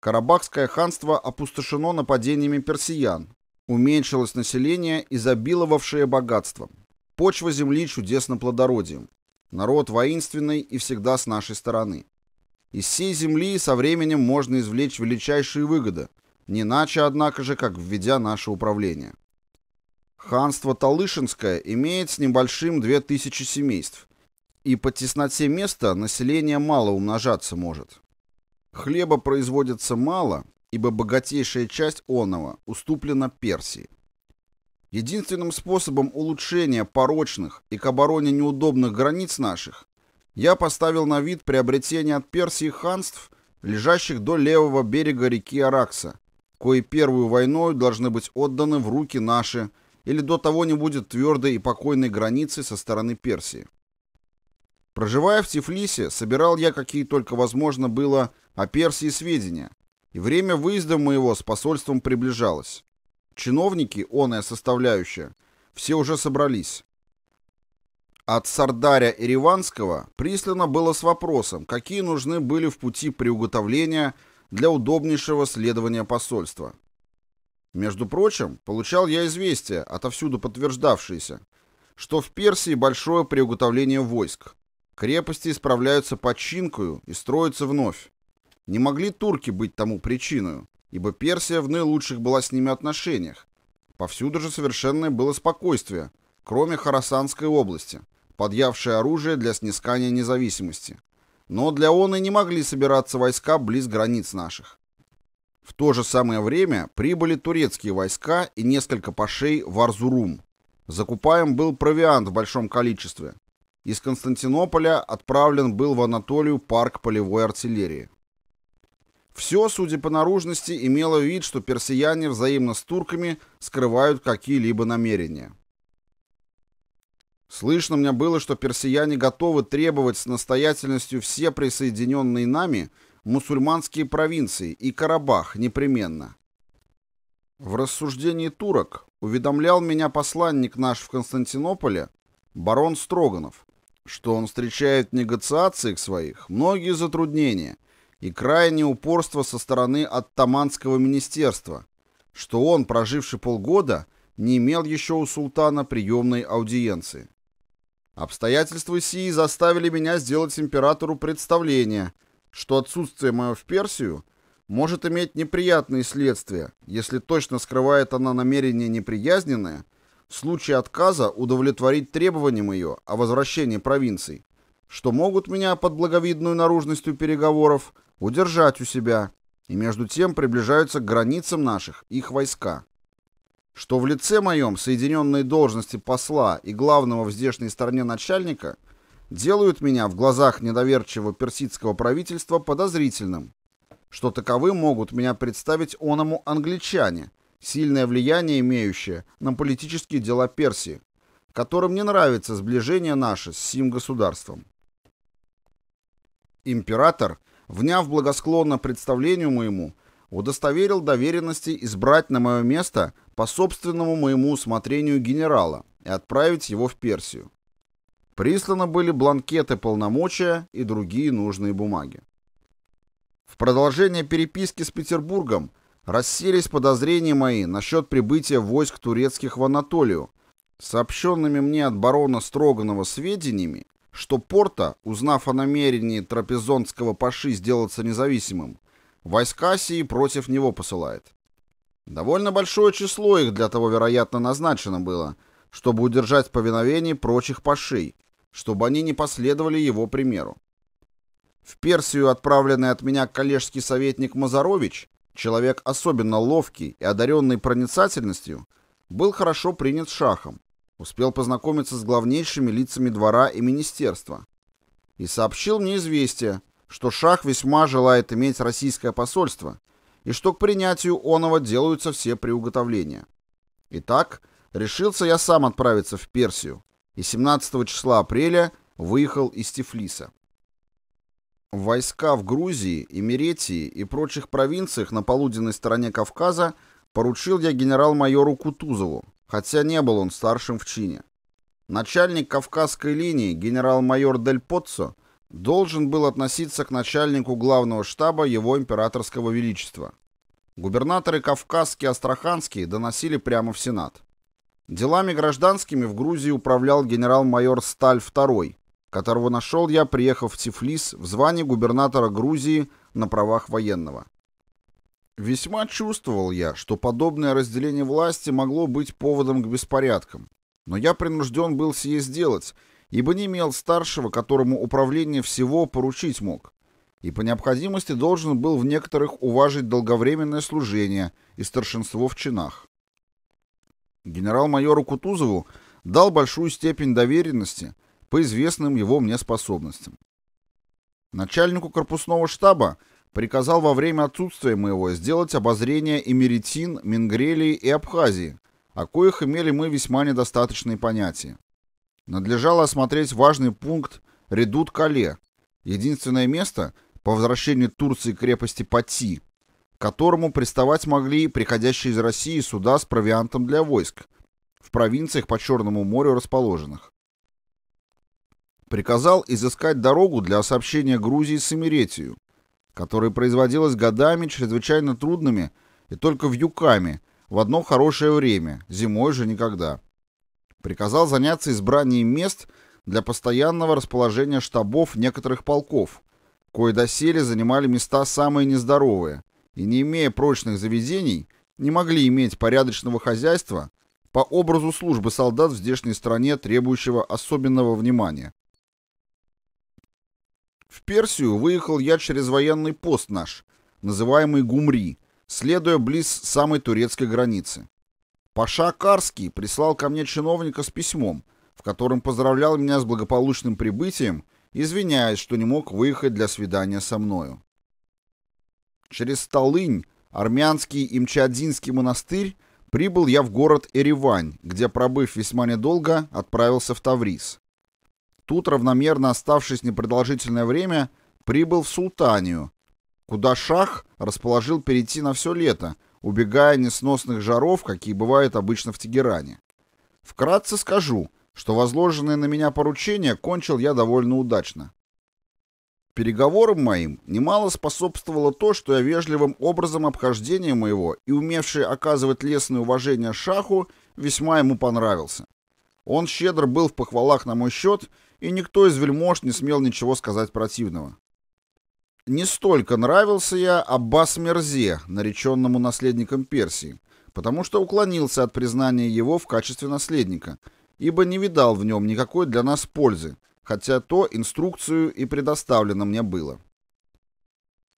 Карабахское ханство опустошено нападениями персиян, уменьшилось население, изобиловавшее богатством. Почва земли чудесно плодородием. Народ воинственный и всегда с нашей стороны. Из всей земли со временем можно извлечь величайшие выгоды, не иначе, однако же, как введя наше управление. Ханство Талышинское имеет с небольшим 2000 семейств, и по тесноте места население мало умножаться может. Хлеба производится мало, ибо богатейшая часть оного уступлена Персии. Единственным способом улучшения порочных и к обороне неудобных границ наших я поставил на вид приобретение от Персии ханств, лежащих до левого берега реки Аракса, кои первую войною должны быть отданы в руки наши, или до того не будет твердой и покойной границы со стороны Персии. Проживая в Тифлисе, собирал я какие только возможно было о Персии сведения, и время выезда моего с посольством приближалось. Чиновники, оная составляющая, все уже собрались. От Сардаря Ириванского прислано было с вопросом, какие нужны были в пути приуготовления для удобнейшего следования посольства. Между прочим, получал я известие отовсюду подтверждавшиеся, что в Персии большое приуготовление войск. Крепости исправляются починкою и строятся вновь. Не могли турки быть тому причиною, ибо Персия в наилучших была с ними отношениях. Повсюду же совершенное было спокойствие, кроме Харасанской области, подъявшей оружие для снискания независимости. Но для он не могли собираться войска близ границ наших. В то же самое время прибыли турецкие войска и несколько пашей в Арзурум. Закупаем был провиант в большом количестве. Из Константинополя отправлен был в Анатолию парк полевой артиллерии. Все, судя по наружности, имело вид, что персияне взаимно с турками скрывают какие-либо намерения. Слышно мне было, что персияне готовы требовать с настоятельностью все присоединенные нами мусульманские провинции и Карабах непременно. В рассуждении турок уведомлял меня посланник наш в Константинополе, барон Строганов, что он встречает в негациациях своих многие затруднения и крайнее упорство со стороны оттаманского министерства, что он, проживший полгода, не имел еще у султана приемной аудиенции. Обстоятельства сии заставили меня сделать императору представление, что отсутствие мое в Персию может иметь неприятные следствия, если точно скрывает она намерение неприязненное, в случае отказа удовлетворить требованиям ее о возвращении провинций, что могут меня под благовидную наружностью переговоров удержать у себя, и между тем приближаются к границам наших их войска. Что в лице моем соединенные должности посла и главного в здешней стороне начальника делают меня в глазах недоверчивого персидского правительства подозрительным, что таковы могут меня представить оному англичане, сильное влияние имеющее на политические дела Персии, которым не нравится сближение наше с сим государством. Император, вняв благосклонно представлению моему, удостоверил доверенности избрать на мое место по собственному моему усмотрению генерала и отправить его в Персию. Присланы были бланкеты полномочия и другие нужные бумаги. В продолжение переписки с Петербургом расселись подозрения мои насчет прибытия войск турецких в Анатолию, сообщенными мне от барона Строганова сведениями, что Порта, узнав о намерении трапезонского паши сделаться независимым, войска сии против него посылает. Довольно большое число их для того, вероятно, назначено было, чтобы удержать повиновение прочих пашей, чтобы они не последовали его примеру. В Персию отправленный от меня коллежский советник Мазарович, человек особенно ловкий и одаренный проницательностью, был хорошо принят шахом, Успел познакомиться с главнейшими лицами двора и министерства. И сообщил мне известие, что Шах весьма желает иметь российское посольство, и что к принятию оного делаются все приуготовления. Итак, решился я сам отправиться в Персию, и 17 числа апреля выехал из Тифлиса. Войска в Грузии, Эмеретии и прочих провинциях на полуденной стороне Кавказа поручил я генерал-майору Кутузову, хотя не был он старшим в чине. Начальник Кавказской линии генерал-майор Дель Поццо должен был относиться к начальнику главного штаба его императорского величества. Губернаторы Кавказские и Астраханские доносили прямо в Сенат. Делами гражданскими в Грузии управлял генерал-майор Сталь II, которого нашел я, приехав в Тифлис в звании губернатора Грузии на правах военного. Весьма чувствовал я, что подобное разделение власти могло быть поводом к беспорядкам. Но я принужден был сие сделать, ибо не имел старшего, которому управление всего поручить мог. И по необходимости должен был в некоторых уважить долговременное служение и старшинство в чинах. Генерал-майору Кутузову дал большую степень доверенности по известным его мне способностям. Начальнику корпусного штаба – приказал во время отсутствия моего сделать обозрение Эмеретин, Мингрелии и Абхазии, о коих имели мы весьма недостаточные понятия. Надлежало осмотреть важный пункт Редут-Кале, единственное место по возвращении Турции крепости Пати, к которому приставать могли приходящие из России суда с провиантом для войск, в провинциях по Черному морю расположенных. Приказал изыскать дорогу для сообщения Грузии с Эмеретию, которое производилось годами чрезвычайно трудными и только вьюками, в одно хорошее время, зимой же никогда. Приказал заняться избранием мест для постоянного расположения штабов некоторых полков, кое доселе занимали места самые нездоровые, и не имея прочных заведений, не могли иметь порядочного хозяйства по образу службы солдат в здешней стране, требующего особенного внимания. В Персию выехал я через военный пост наш, называемый Гумри, следуя близ самой турецкой границы. Паша Карский прислал ко мне чиновника с письмом, в котором поздравлял меня с благополучным прибытием, извиняясь, что не мог выехать для свидания со мною. Через Толынь, армянский имчадзинский монастырь, прибыл я в город Эревань, где, пробыв весьма недолго, отправился в Таврис. Тут, равномерно оставшись непродолжительное время, прибыл в Султанию, куда шах расположил перейти на все лето, убегая несносных жаров, какие бывают обычно в Тегеране. Вкратце скажу, что возложенные на меня поручения кончил я довольно удачно. Переговорам моим немало способствовало то, что я вежливым образом обхождения моего и умевший оказывать лестное уважение шаху весьма ему понравился. Он щедр был в похвалах на мой счет и никто из вельмож не смел ничего сказать противного. Не столько нравился я Аббас Мерзе, нареченному наследником Персии, потому что уклонился от признания его в качестве наследника, ибо не видал в нем никакой для нас пользы, хотя то инструкцию и предоставлено мне было.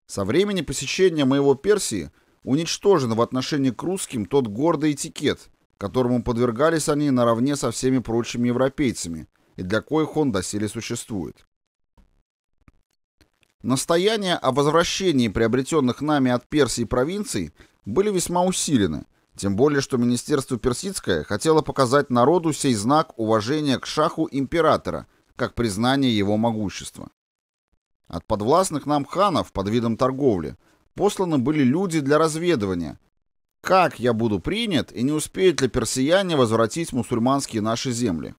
Со времени посещения моего Персии уничтожен в отношении к русским тот гордый этикет, которому подвергались они наравне со всеми прочими европейцами, и для коих он доселе существует. Настояния о возвращении приобретенных нами от Персии провинций были весьма усилены, тем более, что Министерство Персидское хотело показать народу сей знак уважения к шаху императора, как признание его могущества. От подвластных нам ханов под видом торговли посланы были люди для разведывания, как я буду принят и не успеют ли персияне возвратить мусульманские наши земли.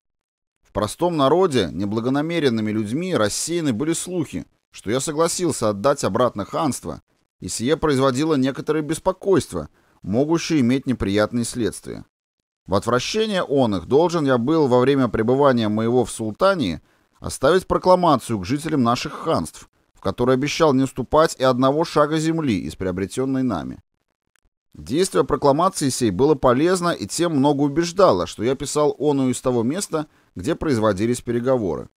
В простом народе неблагонамеренными людьми рассеяны были слухи, что я согласился отдать обратно ханство, и сие производило некоторое беспокойство, могущее иметь неприятные следствия. В отвращение он их должен я был во время пребывания моего в султании оставить прокламацию к жителям наших ханств, в которой обещал не уступать и одного шага земли из приобретенной нами. Действие прокламации сей было полезно и тем много убеждало, что я писал оную из того места, где производились переговоры.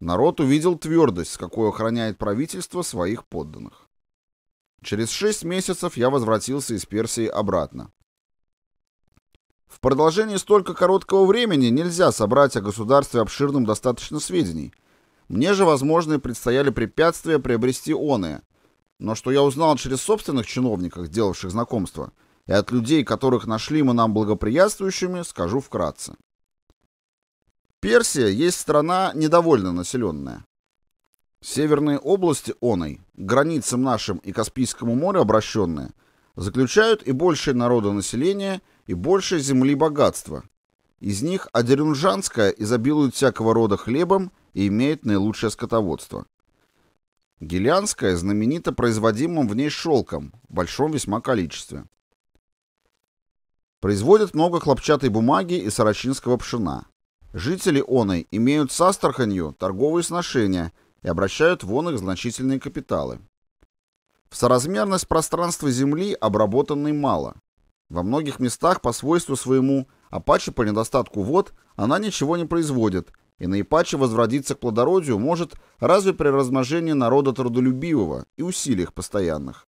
Народ увидел твердость, с какой охраняет правительство своих подданных. Через шесть месяцев я возвратился из Персии обратно. В продолжении столько короткого времени нельзя собрать о государстве обширным достаточно сведений. Мне же, возможно, предстояли препятствия приобрести оные, Но что я узнал через собственных чиновников, делавших знакомства, и от людей, которых нашли мы нам благоприятствующими, скажу вкратце. Персия есть страна недовольно населенная. Северные области Оной, границам нашим и Каспийскому морю обращенные, заключают и большее народонаселение, и большее земли богатства. Из них Адерюнжанская изобилует всякого рода хлебом и имеет наилучшее скотоводство. Гелианская знаменита производимым в ней шелком, в большом весьма количестве. Производят много хлопчатой бумаги и Сарачинского пшена. Жители Оной имеют с Астраханью торговые сношения и обращают вон их значительные капиталы. В соразмерность пространства Земли обработанной мало. Во многих местах по свойству своему апачи по недостатку вод она ничего не производит, и на наипаче возродиться к плодородию может разве при размножении народа трудолюбивого и усилиях постоянных.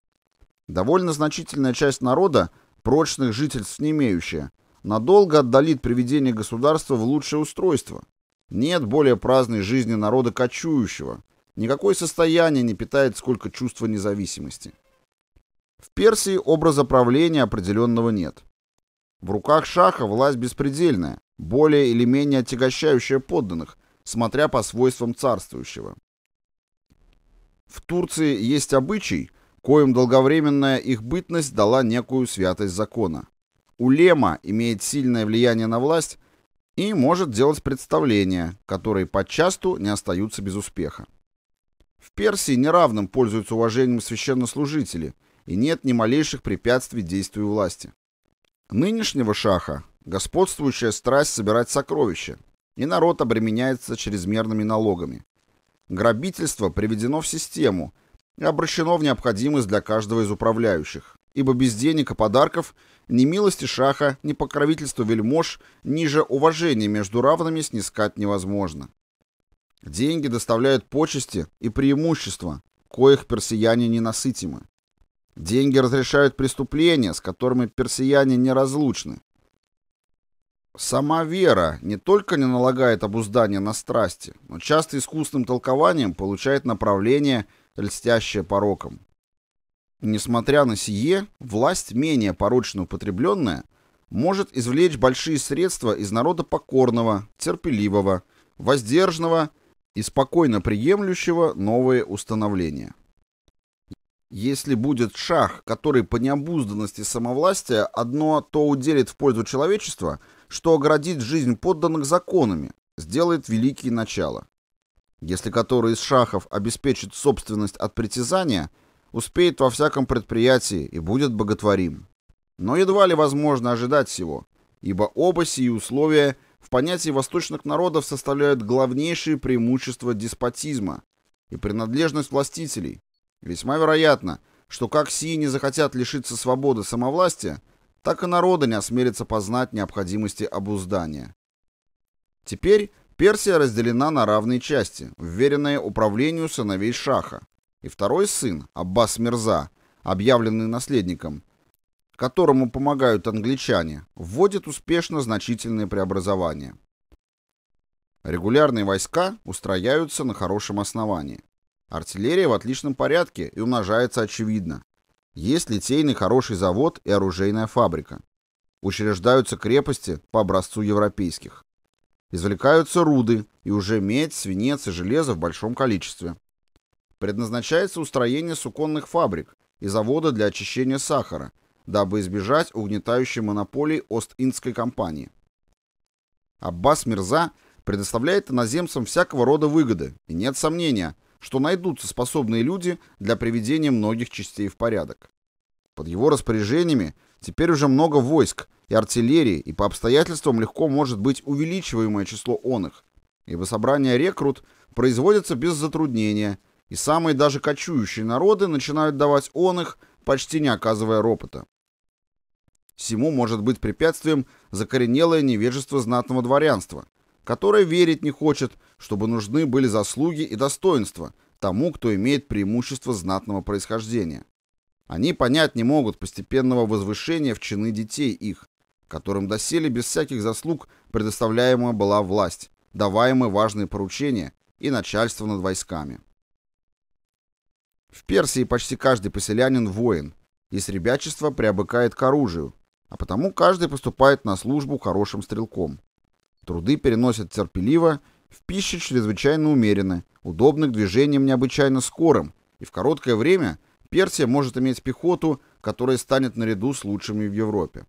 Довольно значительная часть народа, прочных жительств не имеющая, надолго отдалит приведение государства в лучшее устройство. Нет более праздной жизни народа кочующего. Никакое состояние не питает сколько чувства независимости. В Персии образа правления определенного нет. В руках шаха власть беспредельная, более или менее отягощающая подданных, смотря по свойствам царствующего. В Турции есть обычай, коим долговременная их бытность дала некую святость закона. Улема имеет сильное влияние на власть и может делать представления, которые подчасту не остаются без успеха. В Персии неравным пользуются уважением священнослужители, и нет ни малейших препятствий действию власти. Нынешнего шаха господствующая страсть собирать сокровища, и народ обременяется чрезмерными налогами. Грабительство приведено в систему и обращено в необходимость для каждого из управляющих ибо без денег и подарков ни милости шаха, ни покровительства вельмож, ниже уважения между равными снискать невозможно. Деньги доставляют почести и преимущества, коих персияне ненасытимы. Деньги разрешают преступления, с которыми персияне неразлучны. Сама вера не только не налагает обуздание на страсти, но часто искусным толкованием получает направление, льстящее пороком. Несмотря на сие, власть, менее порочно употребленная, может извлечь большие средства из народа покорного, терпеливого, воздержанного и спокойно приемлющего новые установления. Если будет шах, который по необузданности самовластия одно то уделит в пользу человечества, что оградит жизнь подданных законами, сделает великие начала. Если который из шахов обеспечит собственность от притязания – успеет во всяком предприятии и будет боготворим. Но едва ли возможно ожидать всего, ибо оба сии условия в понятии восточных народов составляют главнейшие преимущества деспотизма и принадлежность властителей. Весьма вероятно, что как сии не захотят лишиться свободы самовластия, так и народы не осмелятся познать необходимости обуздания. Теперь Персия разделена на равные части, вверенные управлению сыновей Шаха и второй сын, Аббас Мирза, объявленный наследником, которому помогают англичане, вводит успешно значительные преобразования. Регулярные войска устрояются на хорошем основании. Артиллерия в отличном порядке и умножается очевидно. Есть литейный хороший завод и оружейная фабрика. Учреждаются крепости по образцу европейских. Извлекаются руды и уже медь, свинец и железо в большом количестве. Предназначается устроение суконных фабрик и завода для очищения сахара, дабы избежать угнетающей монополии Ост-Индской компании. Аббас Мирза предоставляет иноземцам всякого рода выгоды, и нет сомнения, что найдутся способные люди для приведения многих частей в порядок. Под его распоряжениями теперь уже много войск и артиллерии, и по обстоятельствам легко может быть увеличиваемое число он их, ибо собрание рекрут производится без затруднения – и самые даже кочующие народы начинают давать он их, почти не оказывая ропота. Сему может быть препятствием закоренелое невежество знатного дворянства, которое верить не хочет, чтобы нужны были заслуги и достоинства тому, кто имеет преимущество знатного происхождения. Они понять не могут постепенного возвышения в чины детей их, которым доселе без всяких заслуг предоставляемая была власть, даваемые важные поручения и начальство над войсками. В Персии почти каждый поселянин воин, и с ребячества приобыкает к оружию, а потому каждый поступает на службу хорошим стрелком. Труды переносят терпеливо, в пище чрезвычайно умеренно, удобны к движениям необычайно скорым, и в короткое время Персия может иметь пехоту, которая станет наряду с лучшими в Европе.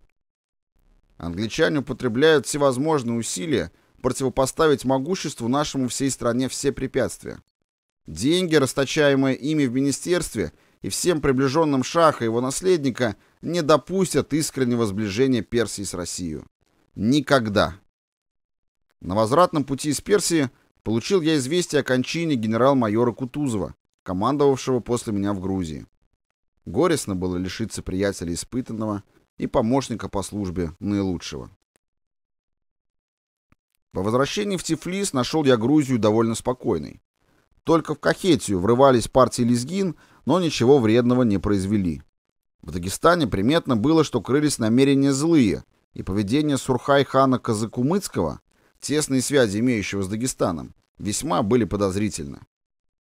Англичане употребляют всевозможные усилия противопоставить могуществу нашему всей стране все препятствия. Деньги, расточаемые ими в министерстве, и всем приближенным Шаха и его наследника не допустят искреннего сближения Персии с Россией. Никогда. На возвратном пути из Персии получил я известие о кончине генерал-майора Кутузова, командовавшего после меня в Грузии. Горестно было лишиться приятеля испытанного и помощника по службе наилучшего. По возвращении в Тифлис нашел я Грузию довольно спокойной. Только в Кахетию врывались партии лезгин, но ничего вредного не произвели. В Дагестане приметно было, что крылись намерения злые, и поведение Сурхай-хана Казакумыцкого, тесные связи имеющего с Дагестаном, весьма были подозрительны.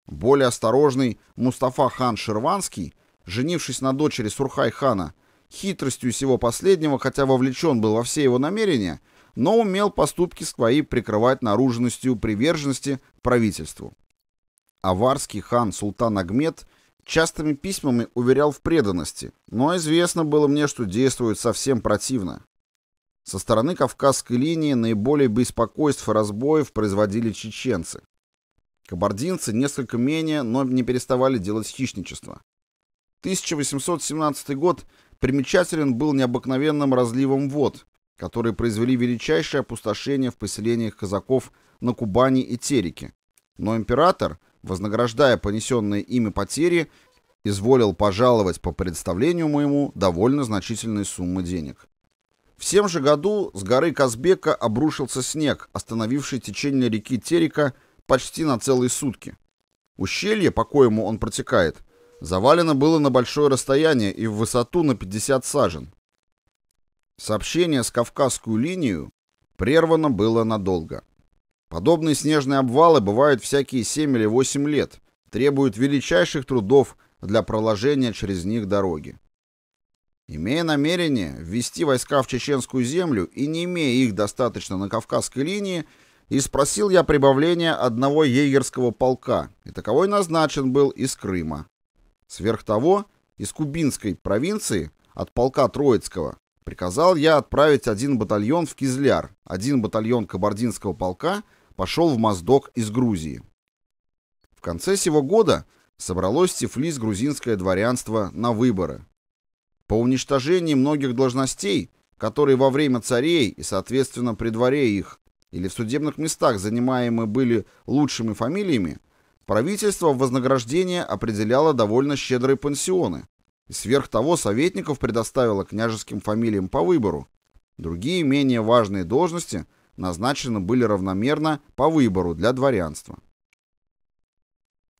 Более осторожный Мустафа-хан Шерванский, женившись на дочери Сурхай-хана, хитростью всего последнего, хотя вовлечен был во все его намерения, но умел поступки свои прикрывать наружностью приверженности правительству аварский хан Султан Агмед частыми письмами уверял в преданности, но известно было мне, что действует совсем противно. Со стороны Кавказской линии наиболее беспокойств и разбоев производили чеченцы. Кабардинцы несколько менее, но не переставали делать хищничество. 1817 год примечателен был необыкновенным разливом вод, которые произвели величайшее опустошение в поселениях казаков на Кубани и Тереке. Но император – вознаграждая понесенные ими потери, изволил пожаловать по представлению моему довольно значительные суммы денег. В сем же году с горы Казбека обрушился снег, остановивший течение реки Терека почти на целые сутки. Ущелье, по коему он протекает, завалено было на большое расстояние и в высоту на 50 сажен. Сообщение с Кавказскую линию прервано было надолго. Подобные снежные обвалы бывают всякие 7 или 8 лет, требуют величайших трудов для проложения через них дороги. Имея намерение ввести войска в чеченскую землю и не имея их достаточно на Кавказской линии, и спросил я прибавления одного егерского полка, и таковой назначен был из Крыма. Сверх того, из Кубинской провинции, от полка Троицкого, приказал я отправить один батальон в Кизляр, один батальон Кабардинского полка пошел в Моздок из Грузии. В конце сего года собралось в Тифлис грузинское дворянство на выборы. По уничтожении многих должностей, которые во время царей и, соответственно, при дворе их или в судебных местах занимаемы были лучшими фамилиями, правительство в вознаграждение определяло довольно щедрые пансионы и сверх того советников предоставило княжеским фамилиям по выбору. Другие менее важные должности – назначены были равномерно по выбору для дворянства.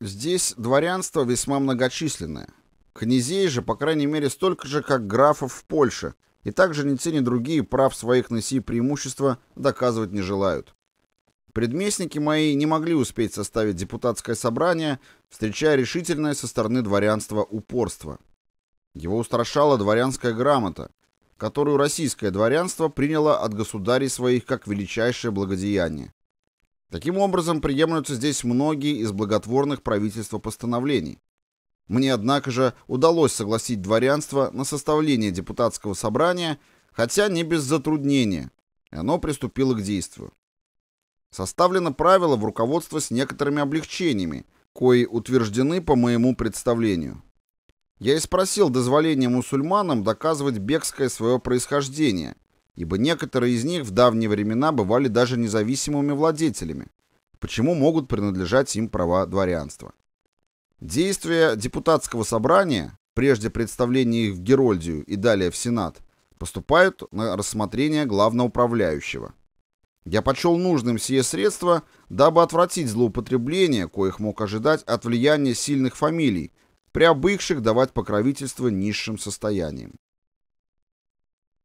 Здесь дворянство весьма многочисленное. Князей же, по крайней мере, столько же, как графов в Польше, и также ни те, ни другие прав своих на сие преимущества доказывать не желают. Предместники мои не могли успеть составить депутатское собрание, встречая решительное со стороны дворянства упорство. Его устрашала дворянская грамота – которую российское дворянство приняло от государей своих как величайшее благодеяние. Таким образом, приемлются здесь многие из благотворных правительства постановлений. Мне, однако же, удалось согласить дворянство на составление депутатского собрания, хотя не без затруднения, и оно приступило к действию. Составлено правило в руководство с некоторыми облегчениями, кои утверждены по моему представлению. Я и спросил дозволения мусульманам доказывать бегское свое происхождение, ибо некоторые из них в давние времена бывали даже независимыми владетелями. Почему могут принадлежать им права дворянства? Действия депутатского собрания, прежде представления их в Герольдию и далее в Сенат, поступают на рассмотрение главноуправляющего. Я почел нужным сие средства, дабы отвратить злоупотребление, коих мог ожидать от влияния сильных фамилий, при давать покровительство низшим состояниям.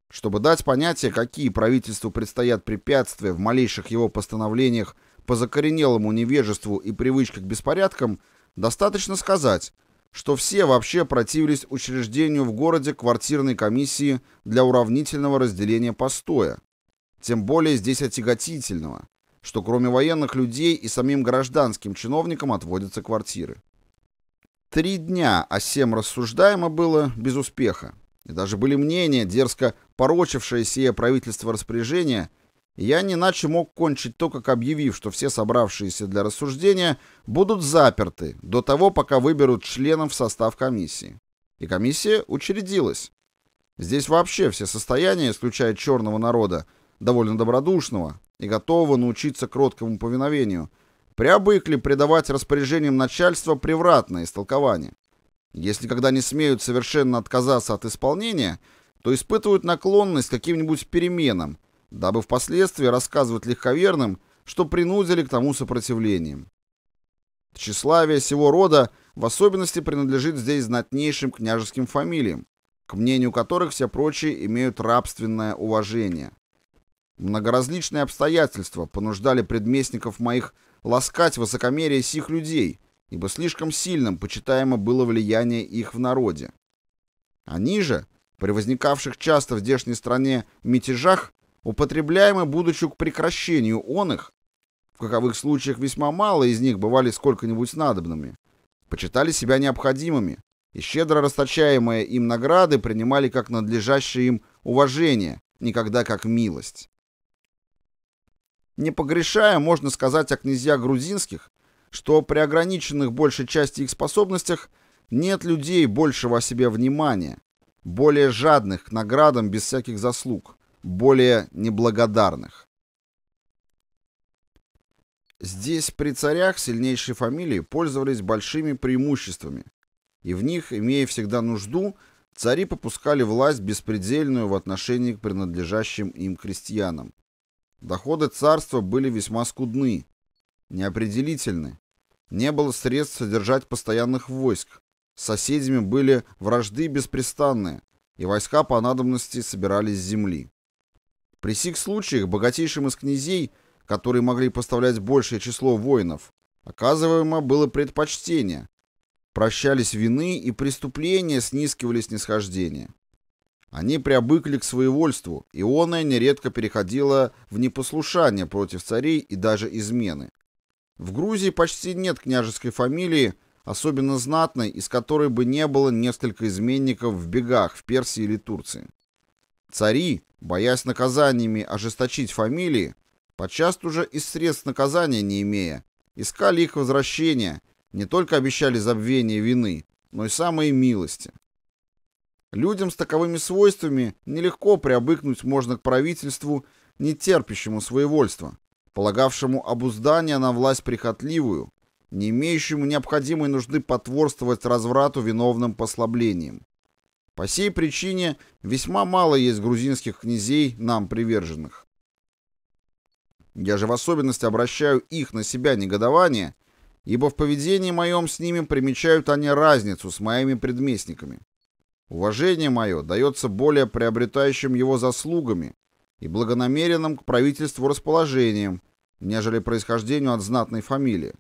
Чтобы дать понятие, какие правительству предстоят препятствия в малейших его постановлениях по закоренелому невежеству и привычке к беспорядкам, достаточно сказать, что все вообще противились учреждению в городе квартирной комиссии для уравнительного разделения постоя, тем более здесь отяготительного, что кроме военных людей и самим гражданским чиновникам отводятся квартиры. Три дня о а сем рассуждаемо было без успеха. И даже были мнения, дерзко порочившие сие правительство распоряжения, я не иначе мог кончить то, как объявив, что все собравшиеся для рассуждения будут заперты до того, пока выберут членов в состав комиссии. И комиссия учредилась. Здесь вообще все состояния, исключая черного народа, довольно добродушного и готового научиться кроткому повиновению – Приобыкли придавать распоряжениям начальства превратное истолкование. Если когда не смеют совершенно отказаться от исполнения, то испытывают наклонность к каким-нибудь переменам, дабы впоследствии рассказывать легковерным, что принудили к тому сопротивлением. Тщеславие сего рода в особенности принадлежит здесь знатнейшим княжеским фамилиям, к мнению которых все прочие имеют рабственное уважение. Многоразличные обстоятельства понуждали предместников моих ласкать высокомерие сих людей, ибо слишком сильным почитаемо было влияние их в народе. Они же, при возникавших часто в здешней стране мятежах, употребляемы, будучи к прекращению он их, в каковых случаях весьма мало из них бывали сколько-нибудь надобными, почитали себя необходимыми, и щедро расточаемые им награды принимали как надлежащее им уважение, никогда как милость. Не погрешая, можно сказать о князьях грузинских, что при ограниченных большей части их способностях нет людей большего о себе внимания, более жадных к наградам без всяких заслуг, более неблагодарных. Здесь при царях сильнейшие фамилии пользовались большими преимуществами, и в них, имея всегда нужду, цари попускали власть беспредельную в отношении к принадлежащим им крестьянам. Доходы царства были весьма скудны, неопределительны. Не было средств содержать постоянных войск. С соседями были вражды беспрестанные, и войска по надобности собирались с земли. При сих случаях богатейшим из князей, которые могли поставлять большее число воинов, оказываемо было предпочтение. Прощались вины и преступления снискивали снисхождение. Они приобыкли к своевольству, и оное нередко переходило в непослушание против царей и даже измены. В Грузии почти нет княжеской фамилии, особенно знатной, из которой бы не было несколько изменников в бегах в Персии или Турции. Цари, боясь наказаниями ожесточить фамилии, подчас уже и средств наказания не имея, искали их возвращения, не только обещали забвение вины, но и самые милости. Людям с таковыми свойствами нелегко приобыкнуть можно к правительству, не терпящему своевольства, полагавшему обуздание на власть прихотливую, не имеющему необходимой нужды потворствовать разврату виновным послаблением. По сей причине весьма мало есть грузинских князей, нам приверженных. Я же в особенности обращаю их на себя негодование, ибо в поведении моем с ними примечают они разницу с моими предместниками. Уважение мое дается более приобретающим его заслугами и благонамеренным к правительству расположением, нежели происхождению от знатной фамилии.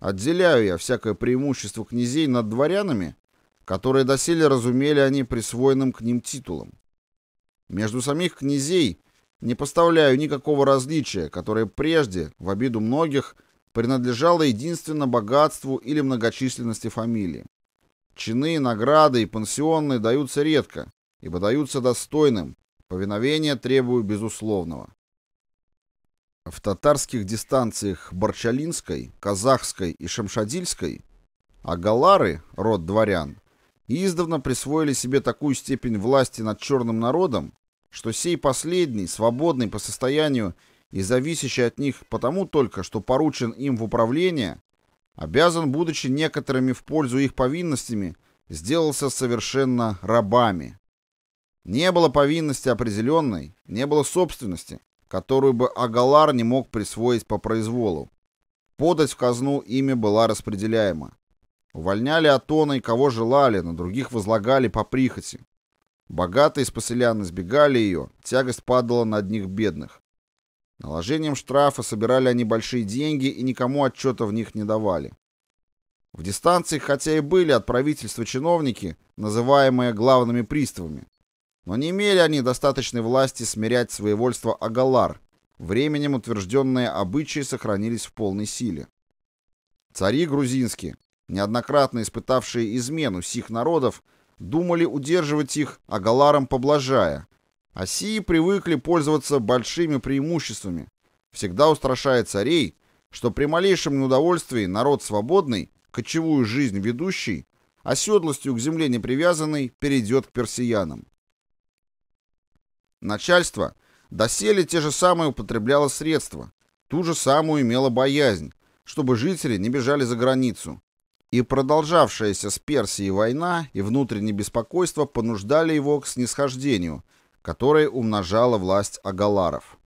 Отделяю я всякое преимущество князей над дворянами, которые доселе разумели они присвоенным к ним титулом. Между самих князей не поставляю никакого различия, которое прежде, в обиду многих, принадлежало единственно богатству или многочисленности фамилии. Чины, награды и пансионные даются редко, ибо даются достойным, повиновение требую безусловного. В татарских дистанциях Борчалинской, Казахской и Шамшадильской агалары, род дворян, издавна присвоили себе такую степень власти над черным народом, что сей последний, свободный по состоянию и зависящий от них потому только, что поручен им в управление, обязан, будучи некоторыми в пользу их повинностями, сделался совершенно рабами. Не было повинности определенной, не было собственности, которую бы Агалар не мог присвоить по произволу. Подать в казну ими была распределяема. Увольняли Атона и кого желали, на других возлагали по прихоти. Богатые спаселян избегали ее, тягость падала на одних бедных. Наложением штрафа собирали они большие деньги и никому отчета в них не давали. В дистанции, хотя и были от правительства чиновники, называемые главными приставами, но не имели они достаточной власти смирять своевольство Агалар, временем утвержденные обычаи сохранились в полной силе. Цари грузинские, неоднократно испытавшие измену сих народов, думали удерживать их Агаларом поблажая, Осии привыкли пользоваться большими преимуществами. Всегда устрашает царей, что при малейшем неудовольствии народ свободный, кочевую жизнь ведущий, оседлостью к земле не привязанный, перейдет к персиянам. Начальство доселе те же самые употребляло средства, ту же самую имело боязнь, чтобы жители не бежали за границу. И продолжавшаяся с Персией война и внутреннее беспокойство понуждали его к снисхождению – которое умножало власть агаларов.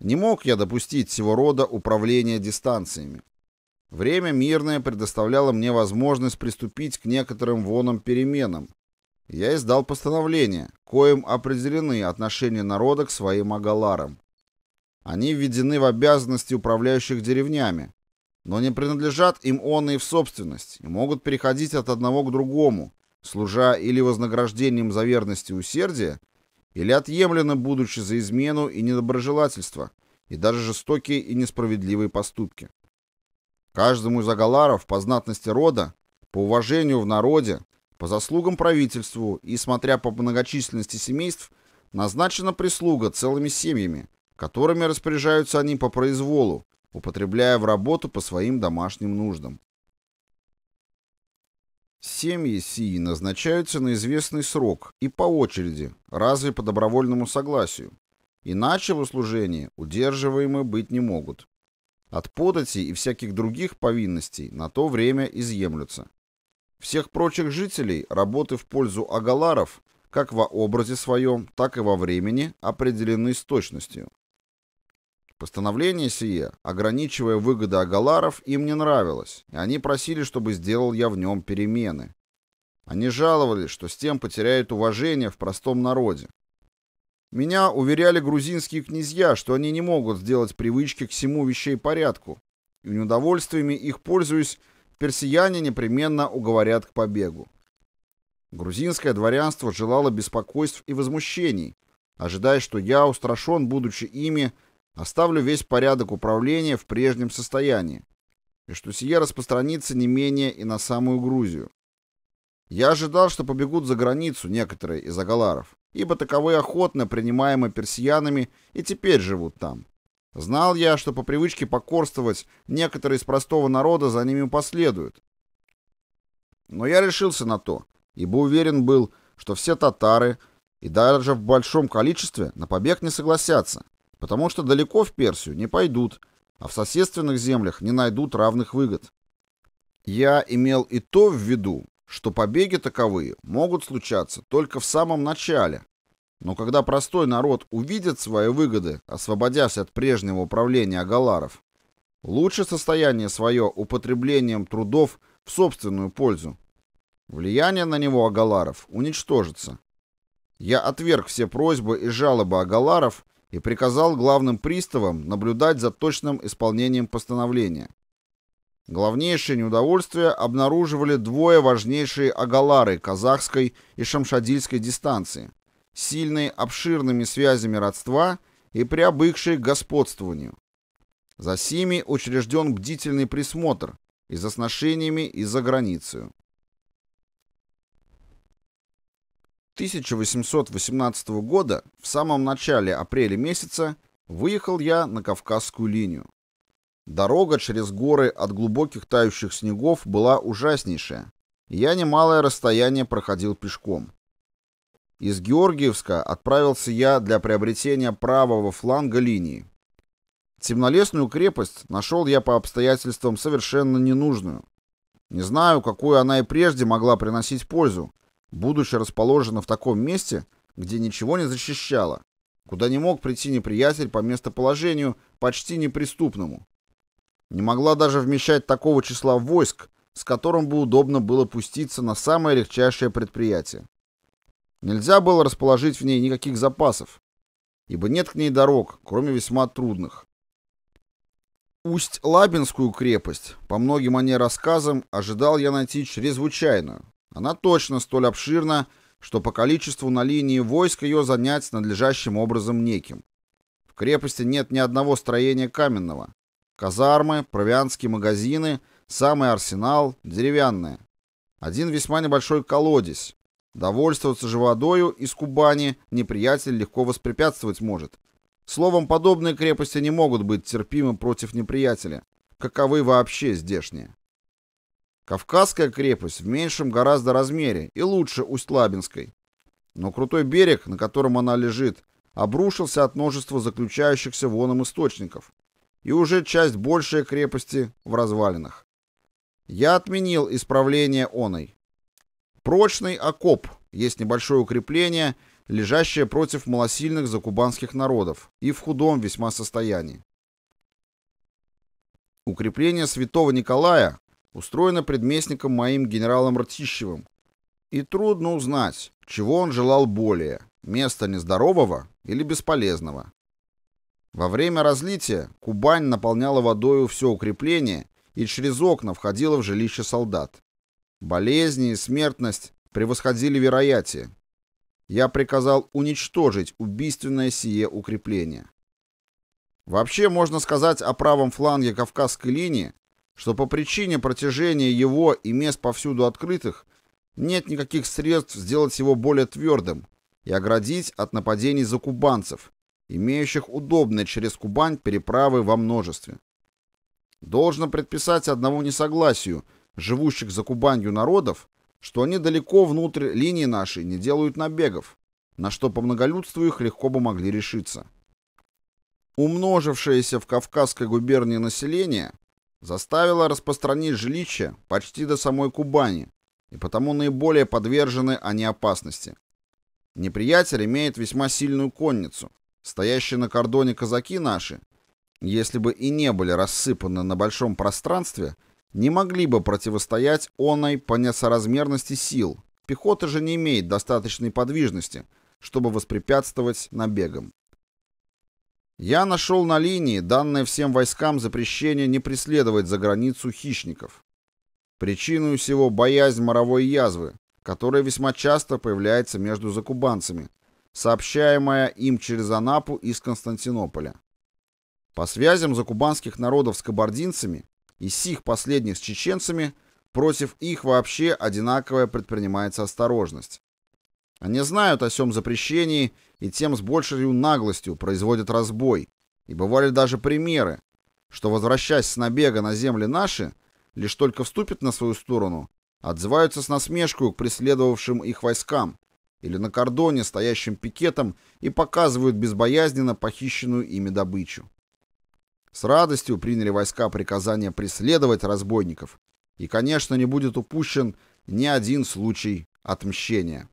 Не мог я допустить всего рода управления дистанциями. Время мирное предоставляло мне возможность приступить к некоторым вонам переменам. Я издал постановление, коим определены отношения народа к своим агаларам. Они введены в обязанности управляющих деревнями, но не принадлежат им он и в собственность, и могут переходить от одного к другому, служа или вознаграждением за верность и усердие, или отъемлены будучи за измену и недоброжелательство, и даже жестокие и несправедливые поступки. Каждому из агаларов по знатности рода, по уважению в народе, по заслугам правительству и, смотря по многочисленности семейств, назначена прислуга целыми семьями, которыми распоряжаются они по произволу, употребляя в работу по своим домашним нуждам. Семьи сии назначаются на известный срок и по очереди, разве по добровольному согласию. Иначе в услужении удерживаемы быть не могут. От податей и всяких других повинностей на то время изъемлются. Всех прочих жителей работы в пользу агаларов, как во образе своем, так и во времени, определены с точностью. Постановление сие, ограничивая выгоды агаларов, им не нравилось, и они просили, чтобы сделал я в нем перемены. Они жаловались, что с тем потеряют уважение в простом народе. Меня уверяли грузинские князья, что они не могут сделать привычки к всему вещей порядку, и неудовольствиями их пользуясь, персияне непременно уговорят к побегу. Грузинское дворянство желало беспокойств и возмущений, ожидая, что я, устрашен, будучи ими, Оставлю весь порядок управления в прежнем состоянии, и что сие распространится не менее и на самую Грузию. Я ожидал, что побегут за границу некоторые из агаларов, ибо таковые охотно принимаемы персиянами и теперь живут там. Знал я, что по привычке покорствовать некоторые из простого народа за ними последуют. Но я решился на то, ибо уверен был, что все татары, и даже в большом количестве, на побег не согласятся, потому что далеко в Персию не пойдут, а в соседственных землях не найдут равных выгод. Я имел и то в виду, что побеги таковые могут случаться только в самом начале, но когда простой народ увидит свои выгоды, освободясь от прежнего управления агаларов, лучше состояние свое употреблением трудов в собственную пользу. Влияние на него агаларов уничтожится. Я отверг все просьбы и жалобы агаларов и приказал главным приставам наблюдать за точным исполнением постановления. Главнейшее неудовольствие обнаруживали двое важнейшие агалары казахской и шамшадильской дистанции, сильные обширными связями родства и приобыкшие к господствованию. За сими учрежден бдительный присмотр и за сношениями, и за границу. 1818 года, в самом начале апреля месяца, выехал я на Кавказскую линию. Дорога через горы от глубоких тающих снегов была ужаснейшая. Я немалое расстояние проходил пешком. Из Георгиевска отправился я для приобретения правого фланга линии. Темнолесную крепость нашел я по обстоятельствам совершенно ненужную. Не знаю, какую она и прежде могла приносить пользу, будучи расположена в таком месте, где ничего не защищало, куда не мог прийти неприятель по местоположению почти неприступному. Не могла даже вмещать такого числа войск, с которым бы удобно было пуститься на самое легчайшее предприятие. Нельзя было расположить в ней никаких запасов, ибо нет к ней дорог, кроме весьма трудных. Усть-Лабинскую крепость, по многим о ней рассказам, ожидал я найти чрезвычайную, она точно столь обширна, что по количеству на линии войск ее занять надлежащим образом неким. В крепости нет ни одного строения каменного. Казармы, провианские магазины, самый арсенал, деревянные. Один весьма небольшой колодец. Довольствоваться же водою из Кубани неприятель легко воспрепятствовать может. Словом, подобные крепости не могут быть терпимы против неприятеля, каковы вообще здешние. Кавказская крепость в меньшем гораздо размере и лучше Усть-Лабинской. Но крутой берег, на котором она лежит, обрушился от множества заключающихся воном источников, и уже часть большей крепости в развалинах. Я отменил исправление оной. Прочный окоп, есть небольшое укрепление, лежащее против малосильных закубанских народов и в худом весьма состоянии. Укрепление святого Николая, устроена предместником моим генералом Ртищевым. И трудно узнать, чего он желал более – места нездорового или бесполезного. Во время разлития Кубань наполняла водою все укрепление и через окна входила в жилище солдат. Болезни и смертность превосходили вероятие. Я приказал уничтожить убийственное сие укрепление. Вообще можно сказать о правом фланге Кавказской линии, что по причине протяжения его и мест повсюду открытых нет никаких средств сделать его более твердым и оградить от нападений закубанцев, имеющих удобные через Кубань переправы во множестве. Должно предписать одному несогласию живущих за Кубанью народов, что они далеко внутрь линии нашей не делают набегов, на что по многолюдству их легко бы могли решиться. Умножившееся в Кавказской губернии население заставила распространить жилище почти до самой Кубани, и потому наиболее подвержены они опасности. Неприятель имеет весьма сильную конницу, стоящие на кордоне казаки наши, если бы и не были рассыпаны на большом пространстве, не могли бы противостоять оной по несоразмерности сил. Пехота же не имеет достаточной подвижности, чтобы воспрепятствовать набегам. Я нашел на линии, данное всем войскам запрещение не преследовать за границу хищников. Причиной всего боязнь моровой язвы, которая весьма часто появляется между закубанцами, сообщаемая им через Анапу из Константинополя. По связям закубанских народов с кабардинцами и сих последних с чеченцами, против их вообще одинаковая предпринимается осторожность. Они знают о сём запрещении и тем с большей наглостью производят разбой. И бывали даже примеры, что, возвращаясь с набега на земли наши, лишь только вступят на свою сторону, отзываются с насмешкой к преследовавшим их войскам или на кордоне стоящим пикетом и показывают безбоязненно похищенную ими добычу. С радостью приняли войска приказание преследовать разбойников, и, конечно, не будет упущен ни один случай отмщения.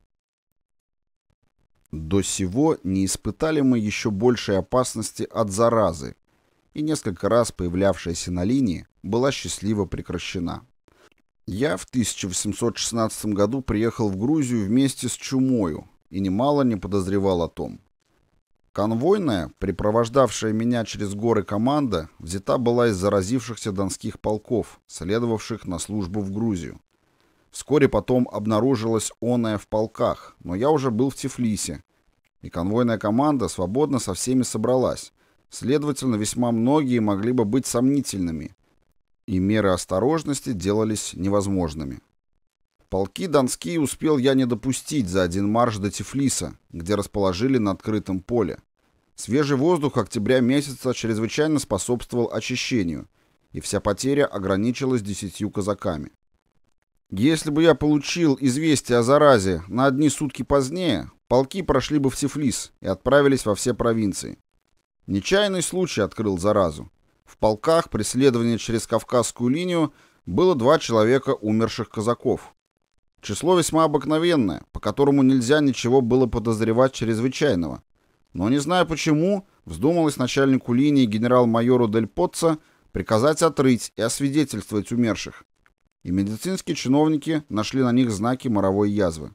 До сего не испытали мы еще большей опасности от заразы, и несколько раз появлявшаяся на линии была счастливо прекращена. Я в 1816 году приехал в Грузию вместе с Чумою и немало не подозревал о том. Конвойная, припровождавшая меня через горы команда, взята была из заразившихся донских полков, следовавших на службу в Грузию. Вскоре потом обнаружилась оная в полках, но я уже был в Тифлисе, и конвойная команда свободно со всеми собралась. Следовательно, весьма многие могли бы быть сомнительными, и меры осторожности делались невозможными. Полки Донские успел я не допустить за один марш до Тифлиса, где расположили на открытом поле. Свежий воздух октября месяца чрезвычайно способствовал очищению, и вся потеря ограничилась десятью казаками. Если бы я получил известие о заразе на одни сутки позднее, полки прошли бы в Тифлис и отправились во все провинции. Нечаянный случай открыл заразу. В полках преследования через Кавказскую линию было два человека умерших казаков. Число весьма обыкновенное, по которому нельзя ничего было подозревать чрезвычайного. Но не знаю почему, вздумалось начальнику линии генерал-майору Дель Потца приказать отрыть и освидетельствовать умерших. И медицинские чиновники нашли на них знаки моровой язвы.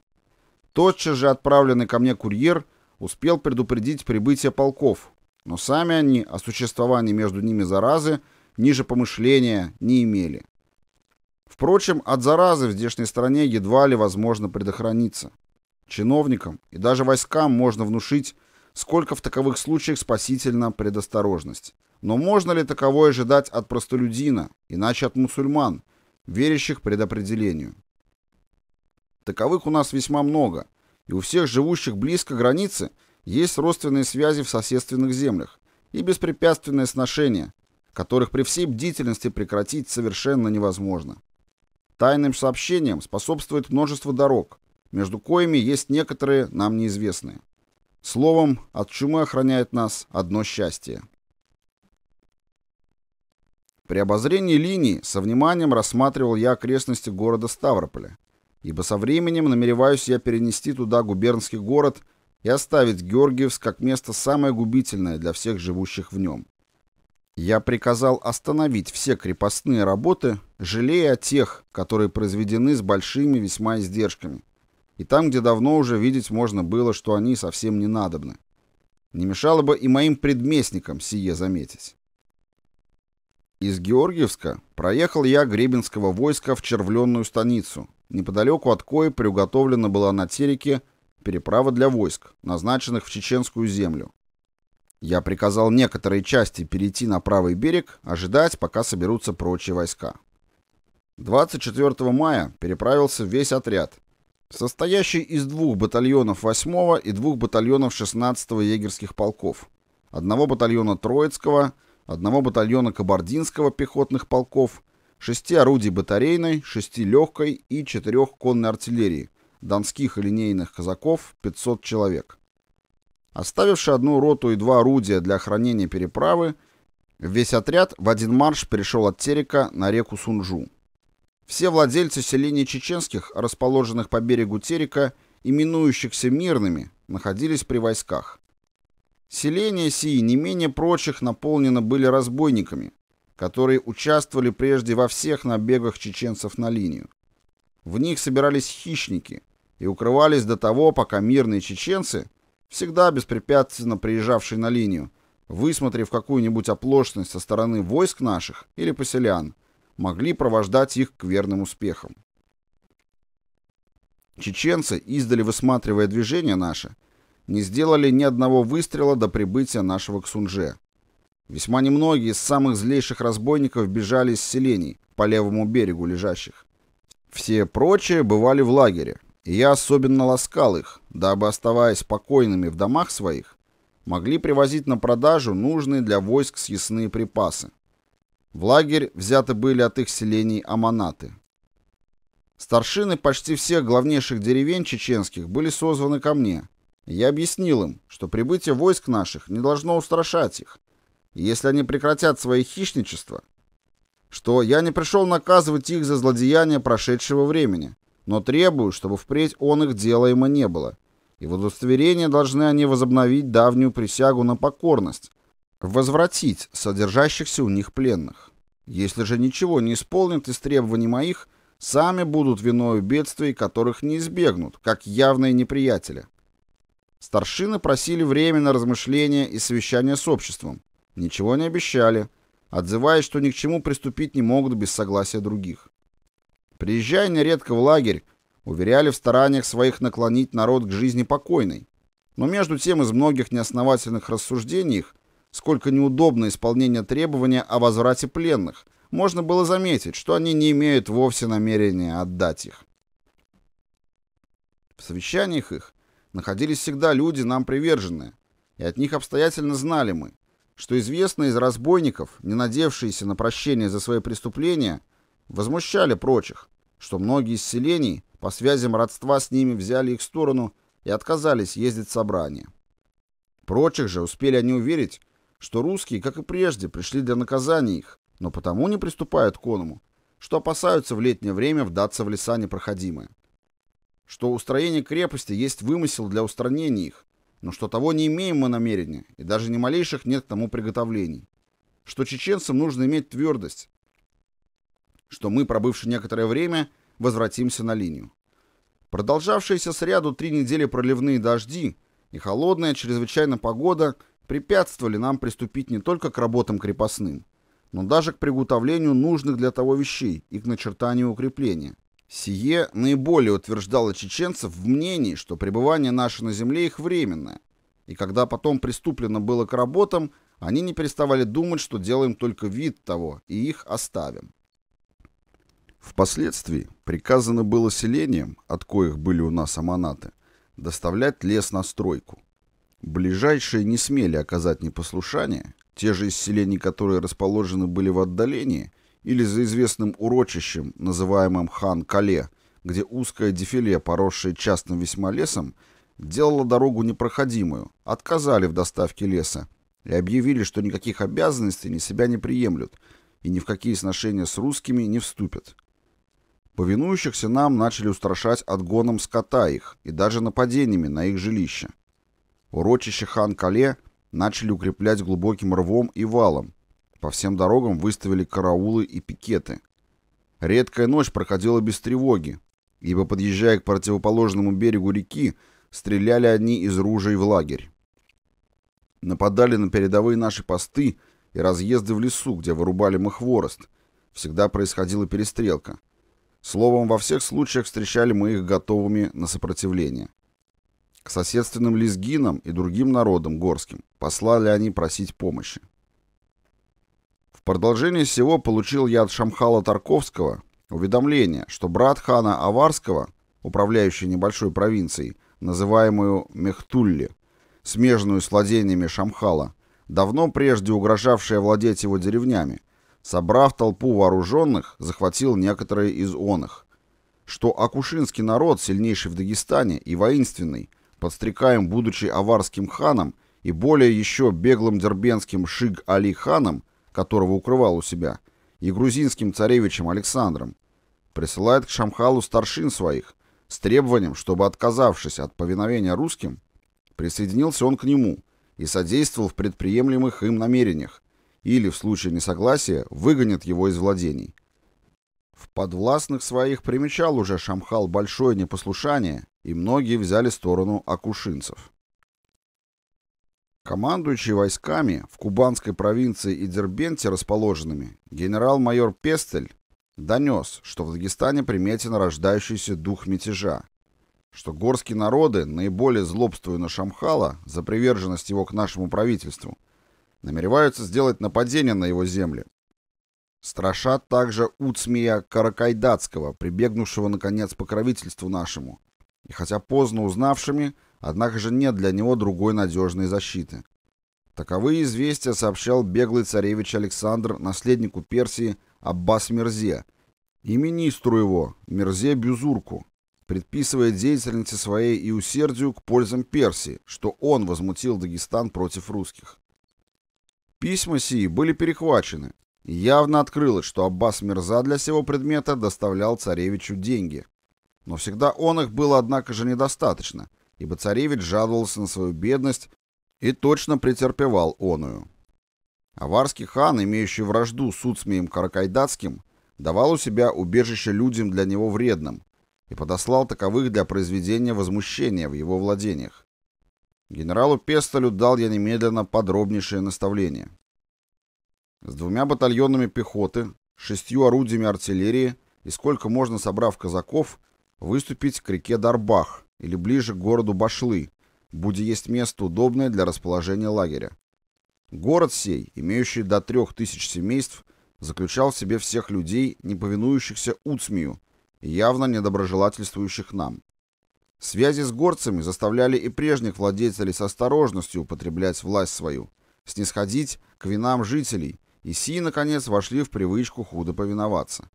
Тотчас же отправленный ко мне курьер успел предупредить прибытие полков, но сами они о существовании между ними заразы ниже помышления не имели. Впрочем, от заразы в здешней стране едва ли возможно предохраниться. Чиновникам и даже войскам можно внушить, сколько в таковых случаях спасительна предосторожность. Но можно ли таковое ожидать от простолюдина, иначе от мусульман, верящих предопределению? Таковых у нас весьма много, и у всех живущих близко границы есть родственные связи в соседственных землях и беспрепятственные сношения, которых при всей бдительности прекратить совершенно невозможно. Тайным сообщениям способствует множество дорог, между коими есть некоторые нам неизвестные. Словом, от чумы охраняет нас одно счастье. При обозрении линии со вниманием рассматривал я окрестности города Ставрополя ибо со временем намереваюсь я перенести туда губернский город и оставить Георгиевск как место самое губительное для всех живущих в нем. Я приказал остановить все крепостные работы, жалея о тех, которые произведены с большими весьма издержками, и там, где давно уже видеть можно было, что они совсем не надобны. Не мешало бы и моим предместникам сие заметить. Из Георгиевска проехал я Гребенского войска в Червленную станицу, Неподалеку от Кои приуготовлена была на Тереке переправа для войск, назначенных в Чеченскую землю. Я приказал некоторые части перейти на правый берег, ожидать, пока соберутся прочие войска. 24 мая переправился весь отряд, состоящий из двух батальонов 8 го и двух батальонов 16 го егерских полков, одного батальона Троицкого, одного батальона Кабардинского пехотных полков шести орудий батарейной, шести легкой и четырех конной артиллерии, донских и линейных казаков 500 человек. Оставивши одну роту и два орудия для охранения переправы, весь отряд в один марш перешел от Терека на реку Сунжу. Все владельцы селений чеченских, расположенных по берегу Терека, именующихся мирными, находились при войсках. Селения сии не менее прочих наполнены были разбойниками, которые участвовали прежде во всех набегах чеченцев на линию. В них собирались хищники и укрывались до того, пока мирные чеченцы, всегда беспрепятственно приезжавшие на линию, высмотрев какую-нибудь оплошность со стороны войск наших или поселян, могли провождать их к верным успехам. Чеченцы, издали высматривая движение наше, не сделали ни одного выстрела до прибытия нашего к Сунже, Весьма немногие из самых злейших разбойников бежали из селений, по левому берегу лежащих. Все прочие бывали в лагере, и я особенно ласкал их, дабы, оставаясь спокойными в домах своих, могли привозить на продажу нужные для войск съестные припасы. В лагерь взяты были от их селений аманаты. Старшины почти всех главнейших деревень чеченских были созваны ко мне. Я объяснил им, что прибытие войск наших не должно устрашать их, если они прекратят свои хищничества, что я не пришел наказывать их за злодеяния прошедшего времени, но требую, чтобы впредь он их делаемо не было. И в удостоверение должны они возобновить давнюю присягу на покорность, возвратить содержащихся у них пленных. Если же ничего не исполнят из требований моих, сами будут виною бедствий, которых не избегнут, как явные неприятели. Старшины просили время на размышления и совещание с обществом, Ничего не обещали, отзываясь, что ни к чему приступить не могут без согласия других. Приезжая нередко в лагерь, уверяли в стараниях своих наклонить народ к жизни покойной. Но между тем из многих неосновательных рассуждений их, сколько неудобно исполнение требования о возврате пленных, можно было заметить, что они не имеют вовсе намерения отдать их. В совещаниях их находились всегда люди, нам приверженные, и от них обстоятельно знали мы, что известные из разбойников, не надевшиеся на прощение за свои преступления, возмущали прочих, что многие из селений по связям родства с ними взяли их сторону и отказались ездить в собрание. Прочих же успели они уверить, что русские, как и прежде, пришли для наказания их, но потому не приступают к оному, что опасаются в летнее время вдаться в леса непроходимые. Что устроение крепости есть вымысел для устранения их, но что того не имеем мы намерения, и даже ни малейших нет к тому приготовлений. Что чеченцам нужно иметь твердость, что мы, пробывши некоторое время, возвратимся на линию. Продолжавшиеся с ряду три недели проливные дожди и холодная чрезвычайно погода препятствовали нам приступить не только к работам крепостным, но даже к приготовлению нужных для того вещей и к начертанию укрепления, Сие наиболее утверждало чеченцев в мнении, что пребывание наше на земле их временное, и когда потом приступлено было к работам, они не переставали думать, что делаем только вид того, и их оставим. Впоследствии приказано было селениям, от коих были у нас аманаты, доставлять лес на стройку. Ближайшие не смели оказать непослушание, те же из селений, которые расположены были в отдалении, или за известным урочищем, называемым Хан-Кале, где узкое дефиле, поросшее частным весьма лесом, делало дорогу непроходимую, отказали в доставке леса и объявили, что никаких обязанностей ни себя не приемлют и ни в какие сношения с русскими не вступят. Повинующихся нам начали устрашать отгоном скота их и даже нападениями на их жилища. Урочище Хан-Кале начали укреплять глубоким рвом и валом, по всем дорогам выставили караулы и пикеты. Редкая ночь проходила без тревоги, ибо, подъезжая к противоположному берегу реки, стреляли одни из ружей в лагерь. Нападали на передовые наши посты и разъезды в лесу, где вырубали мы хворост. Всегда происходила перестрелка. Словом, во всех случаях встречали мы их готовыми на сопротивление. К соседственным лезгинам и другим народам горским послали они просить помощи продолжение всего получил я от Шамхала Тарковского уведомление, что брат хана Аварского, управляющий небольшой провинцией, называемую Мехтулли, смежную с владениями Шамхала, давно прежде угрожавшая владеть его деревнями, собрав толпу вооруженных, захватил некоторые из он их. Что акушинский народ, сильнейший в Дагестане и воинственный, подстрекаем будучи аварским ханом и более еще беглым дербенским Шиг-Али ханом, которого укрывал у себя, и грузинским царевичем Александром, присылает к Шамхалу старшин своих с требованием, чтобы, отказавшись от повиновения русским, присоединился он к нему и содействовал в предприемлемых им намерениях, или, в случае несогласия, выгонит его из владений. В подвластных своих примечал уже Шамхал большое непослушание, и многие взяли сторону акушинцев. Командующий войсками в кубанской провинции и Дербенте расположенными, генерал-майор Пестель донес, что в Дагестане приметен рождающийся дух мятежа, что горские народы, наиболее злобствуя на Шамхала за приверженность его к нашему правительству, намереваются сделать нападение на его земли. Страшат также Уцмия Каракайдатского, прибегнувшего, наконец, покровительству нашему. И хотя поздно узнавшими – Однако же нет для него другой надежной защиты. Таковые известия сообщал беглый царевич Александр наследнику Персии Аббас Мирзе и министру его мерзе Бюзурку, предписывая деятельности своей и усердию к пользам Персии, что он возмутил Дагестан против русских. Письма сии были перехвачены, и явно открылось, что Аббас Мирза для сего предмета доставлял царевичу деньги. Но всегда он их было, однако же, недостаточно – ибо царевич жаловался на свою бедность и точно претерпевал оную. Аварский хан, имеющий вражду с Уцмием Каракайдатским, давал у себя убежище людям для него вредным и подослал таковых для произведения возмущения в его владениях. Генералу Пестолю дал я немедленно подробнейшее наставление. С двумя батальонами пехоты, шестью орудиями артиллерии и сколько можно собрав казаков, выступить к реке Дарбах, или ближе к городу Башлы, будь есть место удобное для расположения лагеря. Город сей, имеющий до трех тысяч семейств, заключал в себе всех людей, не повинующихся Уцмию, явно недоброжелательствующих нам. Связи с горцами заставляли и прежних владетелей с осторожностью употреблять власть свою, снисходить к винам жителей, и сии, наконец, вошли в привычку худо повиноваться.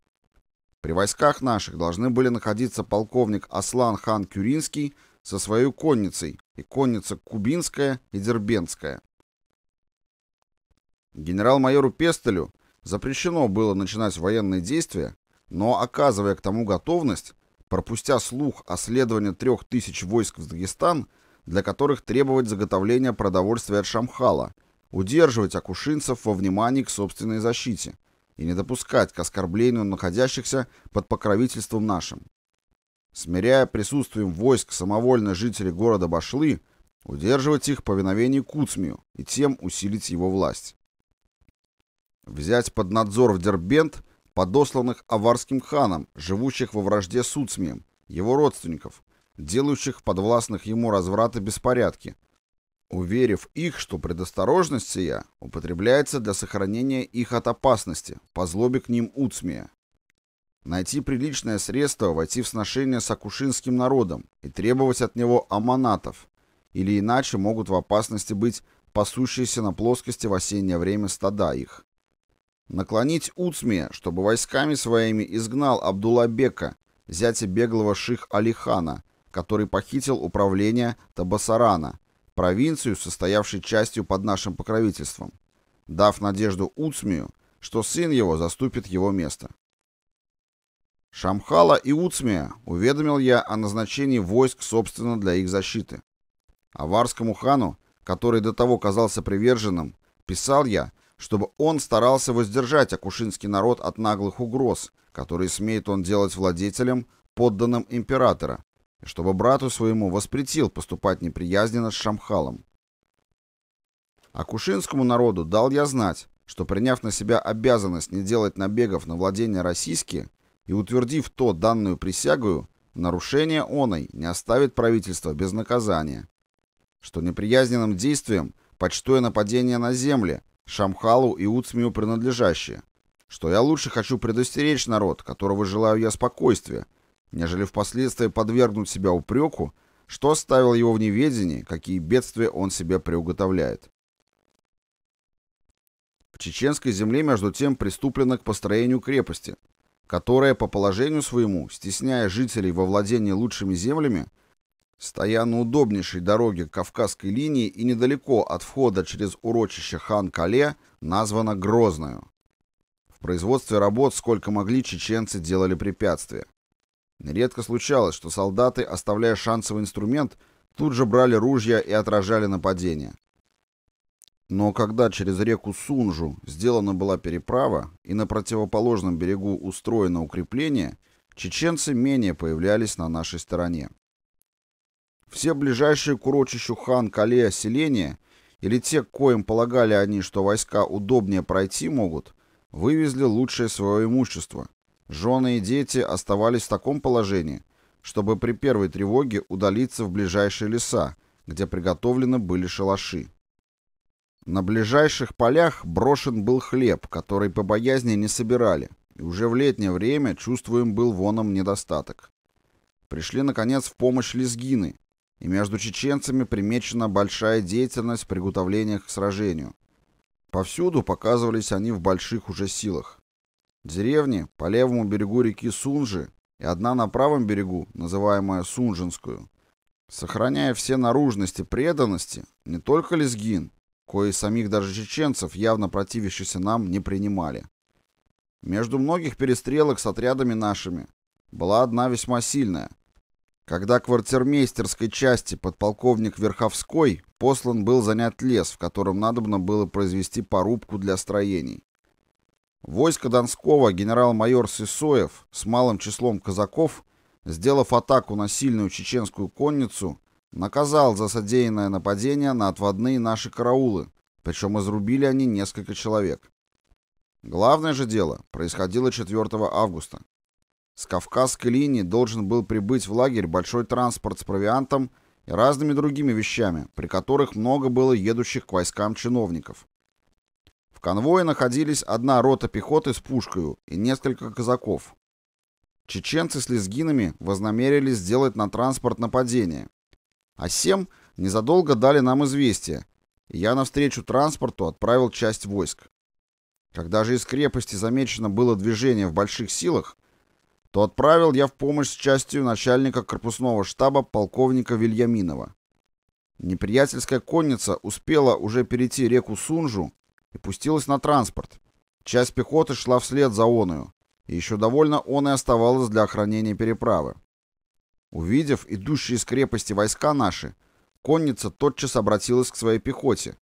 При войсках наших должны были находиться полковник Аслан хан Кюринский со своей конницей и конница Кубинская и Дербенская. Генерал-майору Пестелю запрещено было начинать военные действия, но, оказывая к тому готовность, пропустя слух о следовании трех тысяч войск в Дагестан, для которых требовать заготовления продовольствия от Шамхала, удерживать акушинцев во внимании к собственной защите – и не допускать к оскорблению находящихся под покровительством нашим. Смиряя присутствием войск самовольно жители города Башлы, удерживать их повиновение Куцмию и тем усилить его власть. Взять под надзор в Дербент подосланных аварским ханом, живущих во вражде с Уцмием, его родственников, делающих подвластных ему развраты беспорядки – уверив их, что предосторожность сия употребляется для сохранения их от опасности, по злобе к ним Уцмия. Найти приличное средство войти в сношение с акушинским народом и требовать от него аманатов, или иначе могут в опасности быть пасущиеся на плоскости в осеннее время стада их. Наклонить Уцмия, чтобы войсками своими изгнал Абдулабека, зятя беглого ших Алихана, который похитил управление Табасарана – провинцию, состоявшей частью под нашим покровительством, дав надежду Уцмию, что сын его заступит его место. Шамхала и Уцмия уведомил я о назначении войск, собственно, для их защиты. Аварскому хану, который до того казался приверженным, писал я, чтобы он старался воздержать акушинский народ от наглых угроз, которые смеет он делать владетелям, подданным императора, и чтобы брату своему воспретил поступать неприязненно с Шамхалом. А кушинскому народу дал я знать, что приняв на себя обязанность не делать набегов на владения российские и утвердив то данную присягую, нарушение оной не оставит правительство без наказания. Что неприязненным действием, почтуя нападение на земли, Шамхалу и Уцмию принадлежащие, что я лучше хочу предостеречь народ, которого желаю я спокойствия, нежели впоследствии подвергнуть себя упреку, что ставил его в неведении, какие бедствия он себе приуготовляет. В чеченской земле, между тем, приступлено к построению крепости, которая по положению своему, стесняя жителей во владении лучшими землями, стоя на удобнейшей дороге Кавказской линии и недалеко от входа через урочище Хан-Кале, названа Грозною. В производстве работ сколько могли чеченцы делали препятствия. Редко случалось, что солдаты, оставляя шансовый инструмент, тут же брали ружья и отражали нападение. Но когда через реку Сунжу сделана была переправа и на противоположном берегу устроено укрепление, чеченцы менее появлялись на нашей стороне. Все ближайшие к урочищу хан-калея селения или те, коим полагали они, что войска удобнее пройти могут, вывезли лучшее свое имущество, Жены и дети оставались в таком положении, чтобы при первой тревоге удалиться в ближайшие леса, где приготовлены были шалаши. На ближайших полях брошен был хлеб, который по боязни не собирали, и уже в летнее время чувствуем был воном недостаток. Пришли, наконец, в помощь лезгины, и между чеченцами примечена большая деятельность в приготовлениях к сражению. Повсюду показывались они в больших уже силах. Деревни по левому берегу реки Сунжи и одна на правом берегу, называемая Сунжинскую. Сохраняя все наружности преданности, не только лезгин, кои самих даже чеченцев, явно противящихся нам, не принимали. Между многих перестрелок с отрядами нашими была одна весьма сильная, когда квартирмейстерской части подполковник Верховской послан был занять лес, в котором надобно было произвести порубку для строений. Войско Донского генерал-майор Сысоев с малым числом казаков, сделав атаку на сильную чеченскую конницу, наказал за содеянное нападение на отводные наши караулы, причем изрубили они несколько человек. Главное же дело происходило 4 августа. С Кавказской линии должен был прибыть в лагерь большой транспорт с провиантом и разными другими вещами, при которых много было едущих к войскам чиновников. В конвое находились одна рота пехоты с пушкой и несколько казаков. Чеченцы с лезгинами вознамерились сделать на транспорт нападение. А сем незадолго дали нам известие, и я навстречу транспорту отправил часть войск. Когда же из крепости замечено было движение в больших силах, то отправил я в помощь с частью начальника корпусного штаба полковника Вильяминова. Неприятельская конница успела уже перейти реку Сунжу и пустилась на транспорт. Часть пехоты шла вслед за оную, и еще довольно он и оставалась для охранения переправы. Увидев идущие из крепости войска наши, конница тотчас обратилась к своей пехоте,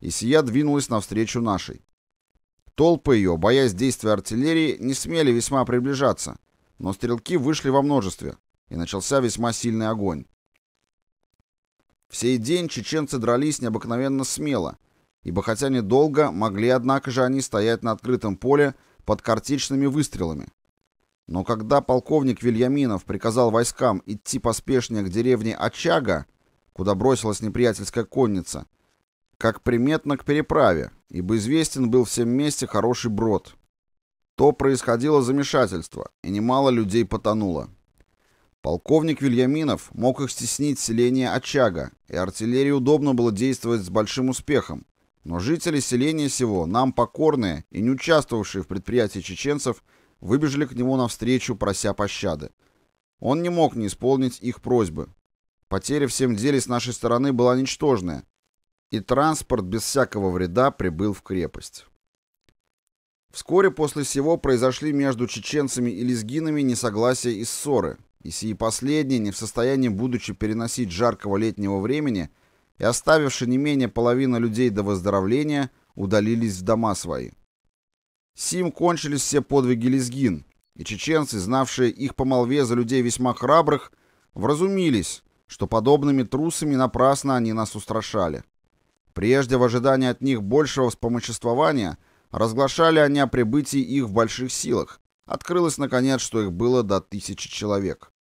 и сия двинулась навстречу нашей. Толпы ее, боясь действия артиллерии, не смели весьма приближаться, но стрелки вышли во множестве, и начался весьма сильный огонь. В сей день чеченцы дрались необыкновенно смело, ибо хотя недолго, могли, однако же, они стоять на открытом поле под картечными выстрелами. Но когда полковник Вильяминов приказал войскам идти поспешнее к деревне Очага, куда бросилась неприятельская конница, как приметно к переправе, ибо известен был всем месте хороший брод, то происходило замешательство, и немало людей потонуло. Полковник Вильяминов мог их стеснить селение Очага, и артиллерии удобно было действовать с большим успехом, но жители селения сего, нам покорные и не участвовавшие в предприятии чеченцев, выбежали к нему навстречу, прося пощады. Он не мог не исполнить их просьбы. Потеря всем деле с нашей стороны была ничтожная, и транспорт без всякого вреда прибыл в крепость. Вскоре после сего произошли между чеченцами и лезгинами несогласия и ссоры, и сии последние, не в состоянии, будучи переносить жаркого летнего времени, и, оставивши не менее половины людей до выздоровления, удалились в дома свои. Сим кончились все подвиги лезгин, и чеченцы, знавшие их по молве за людей весьма храбрых, вразумились, что подобными трусами напрасно они нас устрашали. Прежде в ожидании от них большего вспомоществования разглашали они о прибытии их в больших силах. Открылось, наконец, что их было до тысячи человек.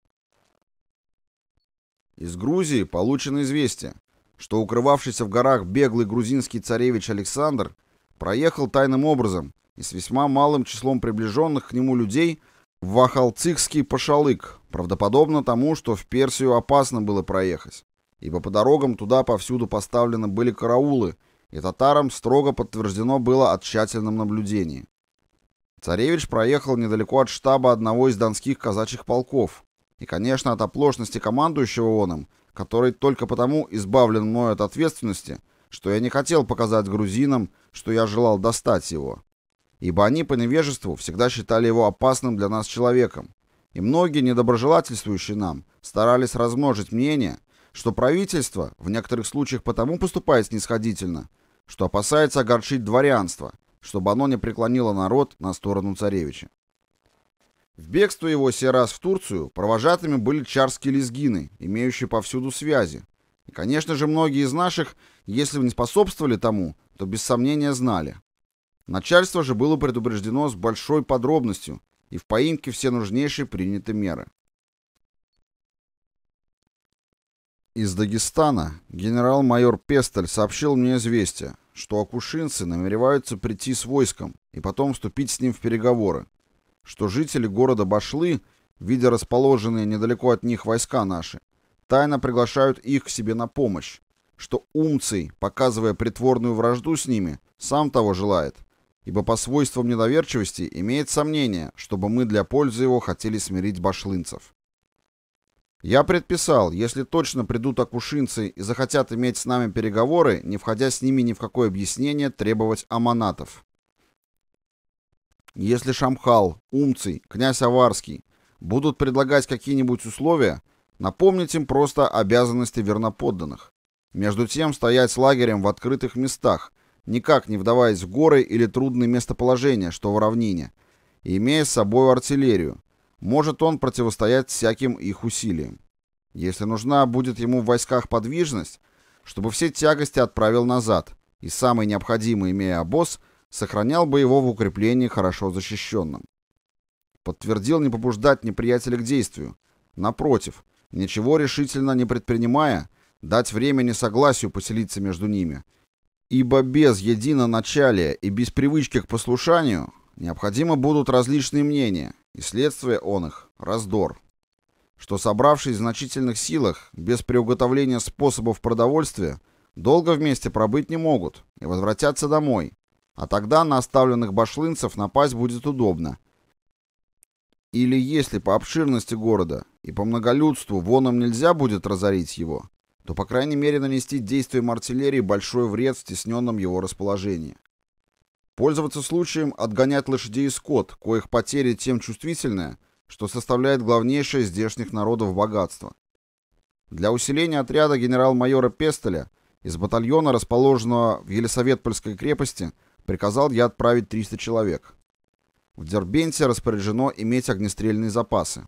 Из Грузии получено известие, что укрывавшийся в горах беглый грузинский царевич Александр проехал тайным образом и с весьма малым числом приближенных к нему людей в Ахалцикский пошалык, правдоподобно тому, что в Персию опасно было проехать, ибо по дорогам туда повсюду поставлены были караулы, и татарам строго подтверждено было о тщательном наблюдении. Царевич проехал недалеко от штаба одного из донских казачьих полков, и, конечно, от оплошности командующего он им который только потому избавлен мною от ответственности, что я не хотел показать грузинам, что я желал достать его. Ибо они по невежеству всегда считали его опасным для нас человеком, и многие недоброжелательствующие нам старались размножить мнение, что правительство в некоторых случаях потому поступает снисходительно, что опасается огорчить дворянство, чтобы оно не преклонило народ на сторону царевича. В бегство его сей раз в Турцию провожатыми были чарские лезгины, имеющие повсюду связи. И, конечно же, многие из наших, если не способствовали тому, то без сомнения знали. Начальство же было предупреждено с большой подробностью, и в поимке все нужнейшие приняты меры. Из Дагестана генерал-майор Пестель сообщил мне известие, что акушинцы намереваются прийти с войском и потом вступить с ним в переговоры, что жители города Башлы, видя расположенные недалеко от них войска наши, тайно приглашают их к себе на помощь, что Умций, показывая притворную вражду с ними, сам того желает, ибо по свойствам недоверчивости имеет сомнение, чтобы мы для пользы его хотели смирить башлынцев. Я предписал, если точно придут акушинцы и захотят иметь с нами переговоры, не входя с ними ни в какое объяснение, требовать аманатов. Если Шамхал, Умций, князь Аварский будут предлагать какие-нибудь условия, напомнить им просто обязанности верноподданных. Между тем стоять с лагерем в открытых местах, никак не вдаваясь в горы или трудные местоположения, что в равнине, имея с собой артиллерию, может он противостоять всяким их усилиям. Если нужна будет ему в войсках подвижность, чтобы все тягости отправил назад, и самый необходимый, имея обоз, сохранял бы его в укреплении хорошо защищенным. Подтвердил не побуждать неприятеля к действию. Напротив, ничего решительно не предпринимая, дать времени согласию поселиться между ними. Ибо без единоначалия и без привычки к послушанию необходимо будут различные мнения, и следствие он их – раздор. Что собравшись в значительных силах, без приуготовления способов продовольствия, долго вместе пробыть не могут и возвратятся домой, а тогда на оставленных башлынцев напасть будет удобно. Или если по обширности города и по многолюдству воном нельзя будет разорить его, то, по крайней мере, нанести действием артиллерии большой вред в стесненном его расположении. Пользоваться случаем отгонять лошадей и скот, коих потери тем чувствительная, что составляет главнейшее здешних народов богатство. Для усиления отряда генерал-майора Пестеля из батальона, расположенного в Елисаветпольской крепости, Приказал я отправить 300 человек. В Дербенте распоряжено иметь огнестрельные запасы.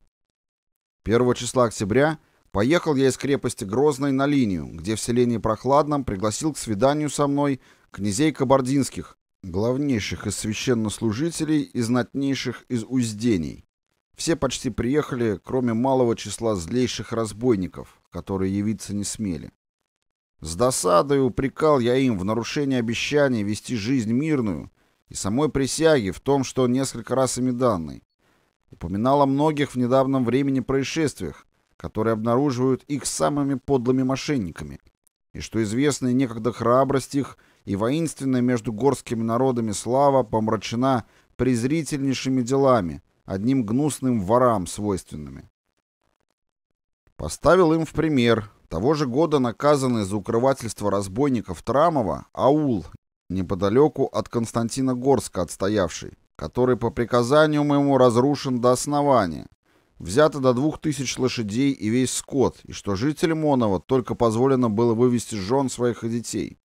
1 числа октября поехал я из крепости Грозной на линию, где в селении Прохладном пригласил к свиданию со мной князей кабардинских, главнейших из священнослужителей и знатнейших из уздений. Все почти приехали, кроме малого числа злейших разбойников, которые явиться не смели. С досадой упрекал я им в нарушении обещания вести жизнь мирную и самой присяги в том, что несколько раз ими данной. Упоминал о многих в недавнем времени происшествиях, которые обнаруживают их самыми подлыми мошенниками, и что известная некогда храбрость их и воинственная между горскими народами слава помрачена презрительнейшими делами, одним гнусным ворам свойственными. Поставил им в пример, того же года наказанный за укрывательство разбойников Трамова Аул, неподалеку от Константина Горска отстоявший, который по приказанию моему разрушен до основания. Взято до двух тысяч лошадей и весь скот, и что жителям Онова только позволено было вывести жен своих и детей.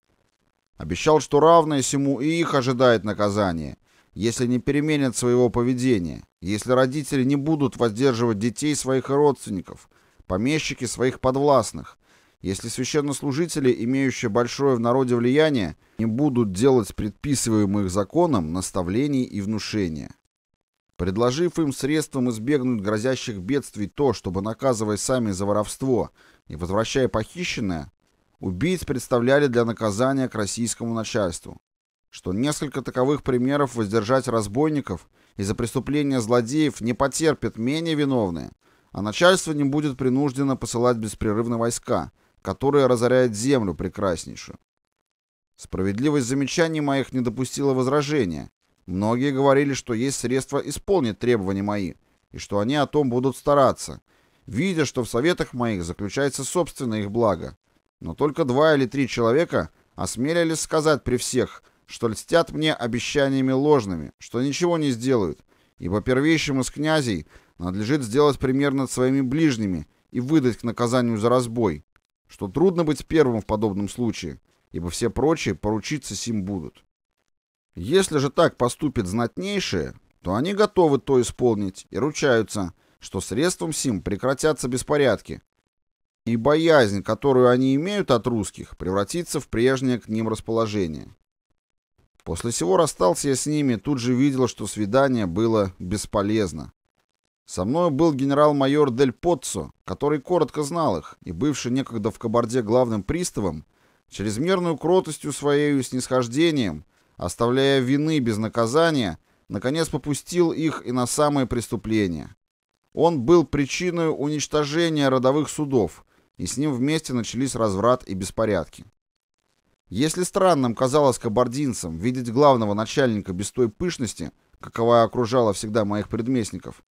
Обещал, что равное сему и их ожидает наказание, если не переменят своего поведения, если родители не будут воздерживать детей своих и родственников, помещики своих подвластных. Если священнослужители, имеющие большое в народе влияние, не будут делать предписываемых законом наставлений и внушения. Предложив им средством избегнуть грозящих бедствий то, чтобы наказывая сами за воровство и возвращая похищенное, убийц представляли для наказания к российскому начальству. Что несколько таковых примеров воздержать разбойников и за преступления злодеев не потерпят менее виновные – а начальство не будет принуждено посылать беспрерывно войска, которые разоряют землю прекраснейшую. Справедливость замечаний моих не допустила возражения. Многие говорили, что есть средства исполнить требования мои, и что они о том будут стараться, видя, что в советах моих заключается собственное их благо. Но только два или три человека осмелились сказать при всех, что льстят мне обещаниями ложными, что ничего не сделают, ибо первейшим из князей — надлежит сделать примерно над своими ближними и выдать к наказанию за разбой, что трудно быть первым в подобном случае, ибо все прочие поручиться сим будут. Если же так поступит знатнейшие, то они готовы то исполнить и ручаются, что средством сим прекратятся беспорядки, и боязнь, которую они имеют от русских, превратится в прежнее к ним расположение. После сего расстался я с ними, тут же видел, что свидание было бесполезно. Со мной был генерал-майор Дель Поццо, который коротко знал их и, бывший некогда в Кабарде главным приставом, чрезмерную кротостью своей снисхождением, оставляя вины без наказания, наконец попустил их и на самые преступления. Он был причиной уничтожения родовых судов, и с ним вместе начались разврат и беспорядки. Если странным казалось кабардинцам видеть главного начальника без той пышности, каковая окружала всегда моих предместников,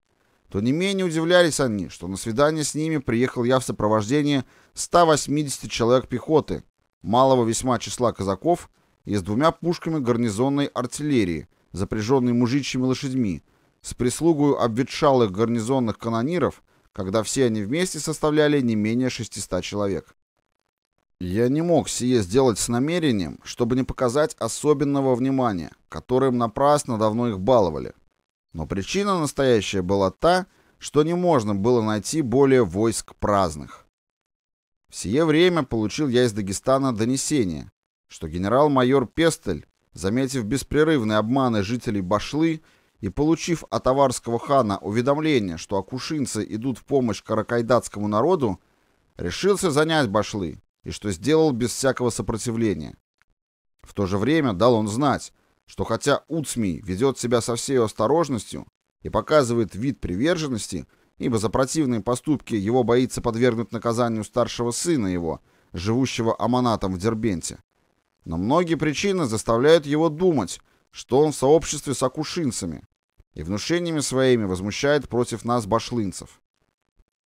то не менее удивлялись они, что на свидание с ними приехал я в сопровождении 180 человек пехоты, малого весьма числа казаков и с двумя пушками гарнизонной артиллерии, запряженной мужичьими лошадьми, с прислугой обветшалых гарнизонных канониров, когда все они вместе составляли не менее 600 человек. Я не мог сие сделать с намерением, чтобы не показать особенного внимания, которым напрасно давно их баловали, но причина настоящая была та, что не можно было найти более войск праздных. В сие время получил я из Дагестана донесение, что генерал-майор Пестель, заметив беспрерывные обманы жителей Башлы и получив от аварского хана уведомление, что акушинцы идут в помощь каракайдатскому народу, решился занять Башлы и что сделал без всякого сопротивления. В то же время дал он знать, что хотя Уцми ведет себя со всей осторожностью и показывает вид приверженности, ибо за противные поступки его боится подвергнуть наказанию старшего сына его, живущего аманатом в Дербенте. Но многие причины заставляют его думать, что он в сообществе с акушинцами и внушениями своими возмущает против нас башлынцев.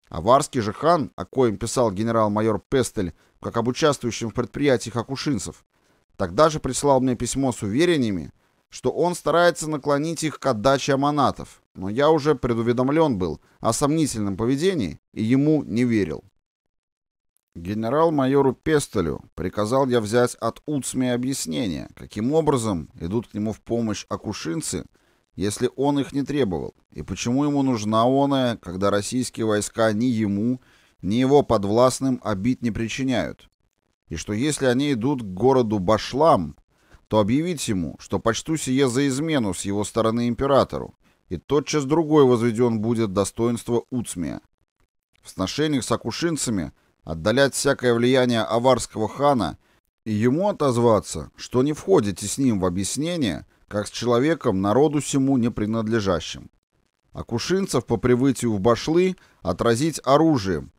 Аварский же хан, о коем писал генерал-майор Пестель, как об участвующем в предприятиях акушинцев, Тогда же прислал мне письмо с уверениями, что он старается наклонить их к отдаче аманатов, но я уже предуведомлен был о сомнительном поведении и ему не верил. Генерал-майору Пестелю приказал я взять от Уцми объяснение, каким образом идут к нему в помощь акушинцы, если он их не требовал, и почему ему нужна оная, когда российские войска ни ему, ни его подвластным обид не причиняют, и что если они идут к городу Башлам, то объявить ему, что почту сие за измену с его стороны императору, и тотчас другой возведен будет достоинство Уцмия. В сношениях с акушинцами отдалять всякое влияние аварского хана и ему отозваться, что не входите с ним в объяснение, как с человеком народу сему не принадлежащим. Акушинцев по прибытию в башлы отразить оружием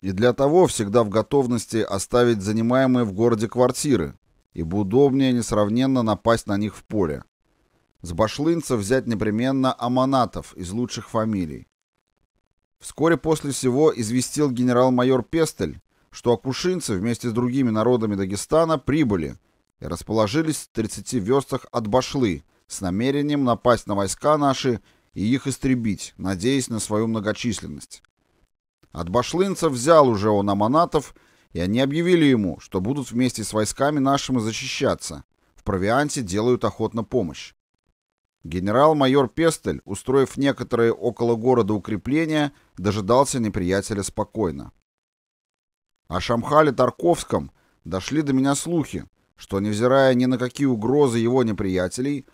и для того всегда в готовности оставить занимаемые в городе квартиры, ибо удобнее несравненно напасть на них в поле. С башлынцев взять непременно аманатов из лучших фамилий. Вскоре после всего известил генерал-майор Пестель, что акушинцы вместе с другими народами Дагестана прибыли и расположились в 30 верстах от Башлы с намерением напасть на войска наши и их истребить, надеясь на свою многочисленность. От башлынца взял уже он аманатов, и они объявили ему, что будут вместе с войсками нашими защищаться. В провианте делают охотно помощь. Генерал-майор Пестель, устроив некоторые около города укрепления, дожидался неприятеля спокойно. О Шамхале Тарковском дошли до меня слухи, что, невзирая ни на какие угрозы его неприятелей,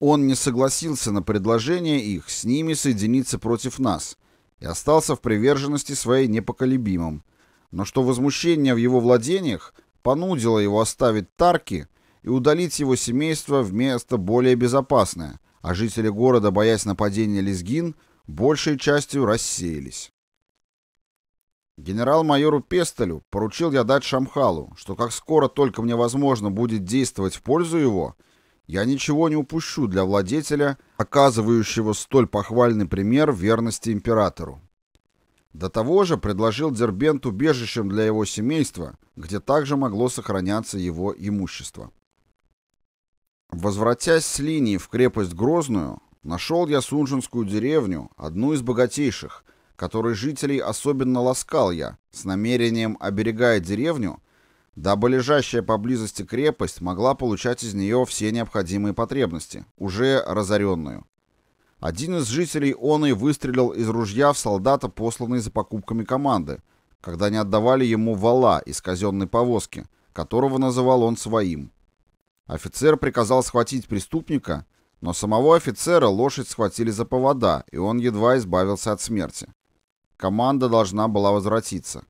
он не согласился на предложение их с ними соединиться против нас, и остался в приверженности своей непоколебимым, но что возмущение в его владениях понудило его оставить Тарки и удалить его семейство в место более безопасное, а жители города, боясь нападения лезгин, большей частью рассеялись. Генерал-майору Пестелю поручил я дать Шамхалу, что как скоро только мне возможно будет действовать в пользу его, я ничего не упущу для владетеля, оказывающего столь похвальный пример верности императору. До того же предложил Дербент убежищем для его семейства, где также могло сохраняться его имущество. Возвратясь с линии в крепость Грозную, нашел я Сунжинскую деревню, одну из богатейших, которой жителей особенно ласкал я, с намерением, оберегая деревню, дабы лежащая поблизости крепость могла получать из нее все необходимые потребности, уже разоренную. Один из жителей Оны выстрелил из ружья в солдата, посланный за покупками команды, когда не отдавали ему вала из казенной повозки, которого называл он своим. Офицер приказал схватить преступника, но самого офицера лошадь схватили за повода, и он едва избавился от смерти. Команда должна была возвратиться.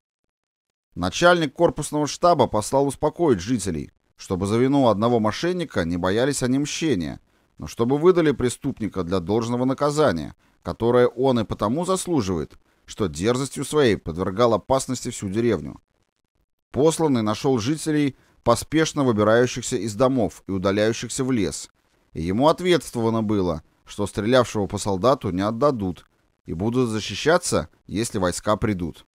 Начальник корпусного штаба послал успокоить жителей, чтобы за вину одного мошенника не боялись они мщения, но чтобы выдали преступника для должного наказания, которое он и потому заслуживает, что дерзостью своей подвергал опасности всю деревню. Посланный нашел жителей, поспешно выбирающихся из домов и удаляющихся в лес, и ему ответствовано было, что стрелявшего по солдату не отдадут и будут защищаться, если войска придут.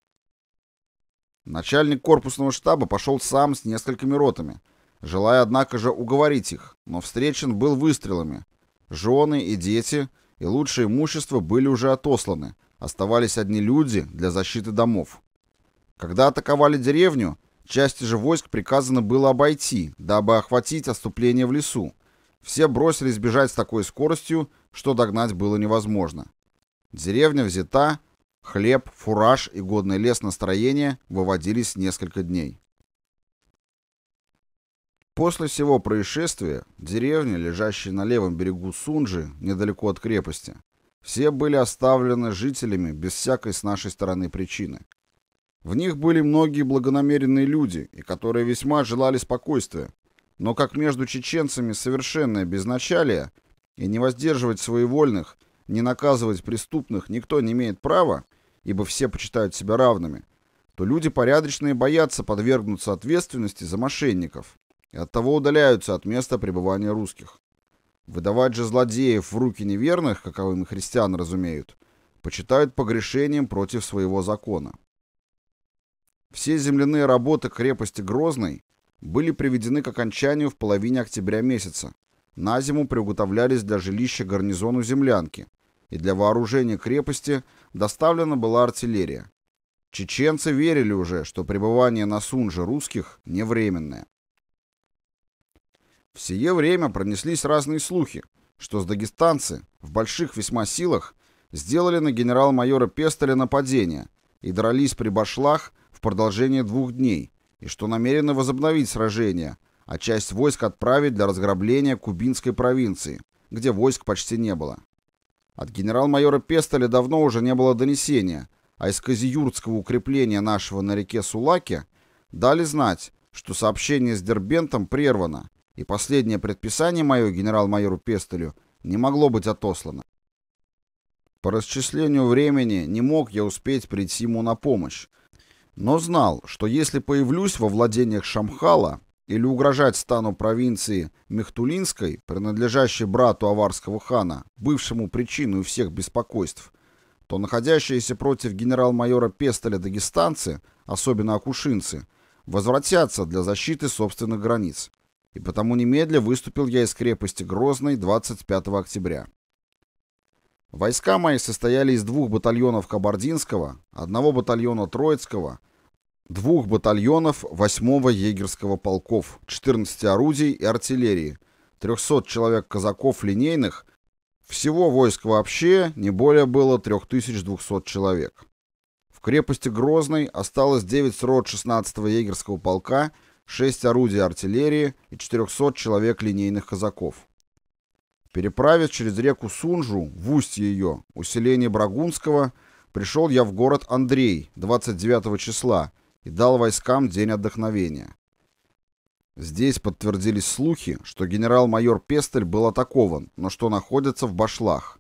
Начальник корпусного штаба пошел сам с несколькими ротами, желая, однако же, уговорить их, но встречен был выстрелами. Жены и дети и лучшее имущество были уже отосланы, оставались одни люди для защиты домов. Когда атаковали деревню, части же войск приказано было обойти, дабы охватить отступление в лесу. Все бросились бежать с такой скоростью, что догнать было невозможно. Деревня взята, Хлеб, фураж и годный лес настроения выводились несколько дней. После всего происшествия деревни, лежащие на левом берегу Сунжи, недалеко от крепости, все были оставлены жителями без всякой с нашей стороны причины. В них были многие благонамеренные люди, и которые весьма желали спокойствия, но как между чеченцами совершенное безначалие и не воздерживать своевольных – не наказывать преступных никто не имеет права, ибо все почитают себя равными, то люди порядочные боятся подвергнуться ответственности за мошенников и оттого удаляются от места пребывания русских. Выдавать же злодеев в руки неверных, каковыми христиан разумеют, почитают погрешением против своего закона. Все земляные работы крепости Грозной были приведены к окончанию в половине октября месяца. На зиму приуготовлялись для жилища гарнизону землянки, и для вооружения крепости доставлена была артиллерия. Чеченцы верили уже, что пребывание на Сунже русских не временное. В сие время пронеслись разные слухи, что с дагестанцы в больших весьма силах сделали на генерал-майора Пестеля нападение и дрались при Башлах в продолжение двух дней, и что намерены возобновить сражение, а часть войск отправить для разграбления кубинской провинции, где войск почти не было. От генерал-майора Пестеля давно уже не было донесения, а из Казиюртского укрепления нашего на реке Сулаке дали знать, что сообщение с Дербентом прервано, и последнее предписание мое генерал-майору Пестелю не могло быть отослано. По расчислению времени не мог я успеть прийти ему на помощь, но знал, что если появлюсь во владениях Шамхала, или угрожать стану провинции Мехтулинской, принадлежащей брату аварского хана, бывшему причиной всех беспокойств, то находящиеся против генерал-майора Пестеля дагестанцы, особенно акушинцы, возвратятся для защиты собственных границ. И потому немедля выступил я из крепости Грозной 25 октября. Войска мои состояли из двух батальонов Кабардинского, одного батальона Троицкого – двух батальонов 8-го егерского полков, 14 орудий и артиллерии, 300 человек казаков линейных, всего войск вообще не более было 3200 человек. В крепости Грозной осталось 9 рот 16-го егерского полка, 6 орудий артиллерии и 400 человек линейных казаков. Переправив через реку Сунжу, в устье ее, усиление Брагунского, пришел я в город Андрей 29 числа, и дал войскам день отдохновения. Здесь подтвердились слухи, что генерал-майор Пестель был атакован, но что находится в башлах.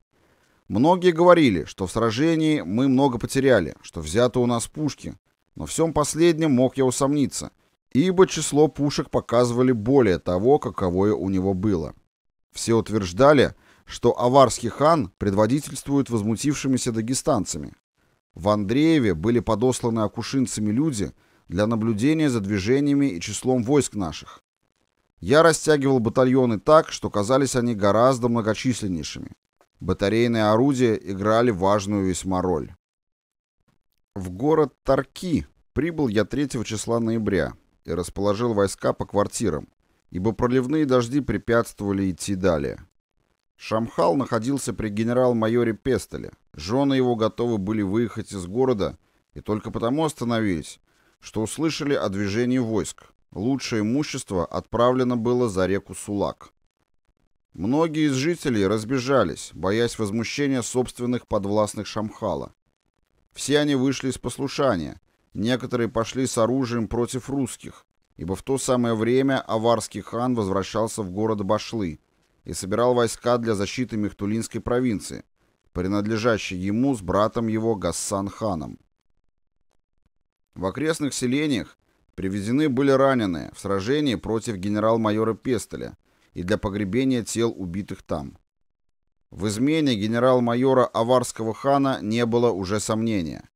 Многие говорили, что в сражении мы много потеряли, что взяты у нас пушки, но в всем последнем мог я усомниться, ибо число пушек показывали более того, каковое у него было. Все утверждали, что аварский хан предводительствует возмутившимися дагестанцами, в Андрееве были подосланы акушинцами люди для наблюдения за движениями и числом войск наших. Я растягивал батальоны так, что казались они гораздо многочисленнейшими. Батарейные орудия играли важную весьма роль. В город Тарки прибыл я 3 числа ноября и расположил войска по квартирам, ибо проливные дожди препятствовали идти далее. Шамхал находился при генерал-майоре Пестеле. Жены его готовы были выехать из города и только потому остановились, что услышали о движении войск. Лучшее имущество отправлено было за реку Сулак. Многие из жителей разбежались, боясь возмущения собственных подвластных Шамхала. Все они вышли из послушания, некоторые пошли с оружием против русских, ибо в то самое время аварский хан возвращался в город Башлы – и собирал войска для защиты Мехтулинской провинции, принадлежащей ему с братом его Гассан-ханом. В окрестных селениях привезены были раненые в сражении против генерал-майора Пестеля и для погребения тел убитых там. В измене генерал-майора Аварского хана не было уже сомнения.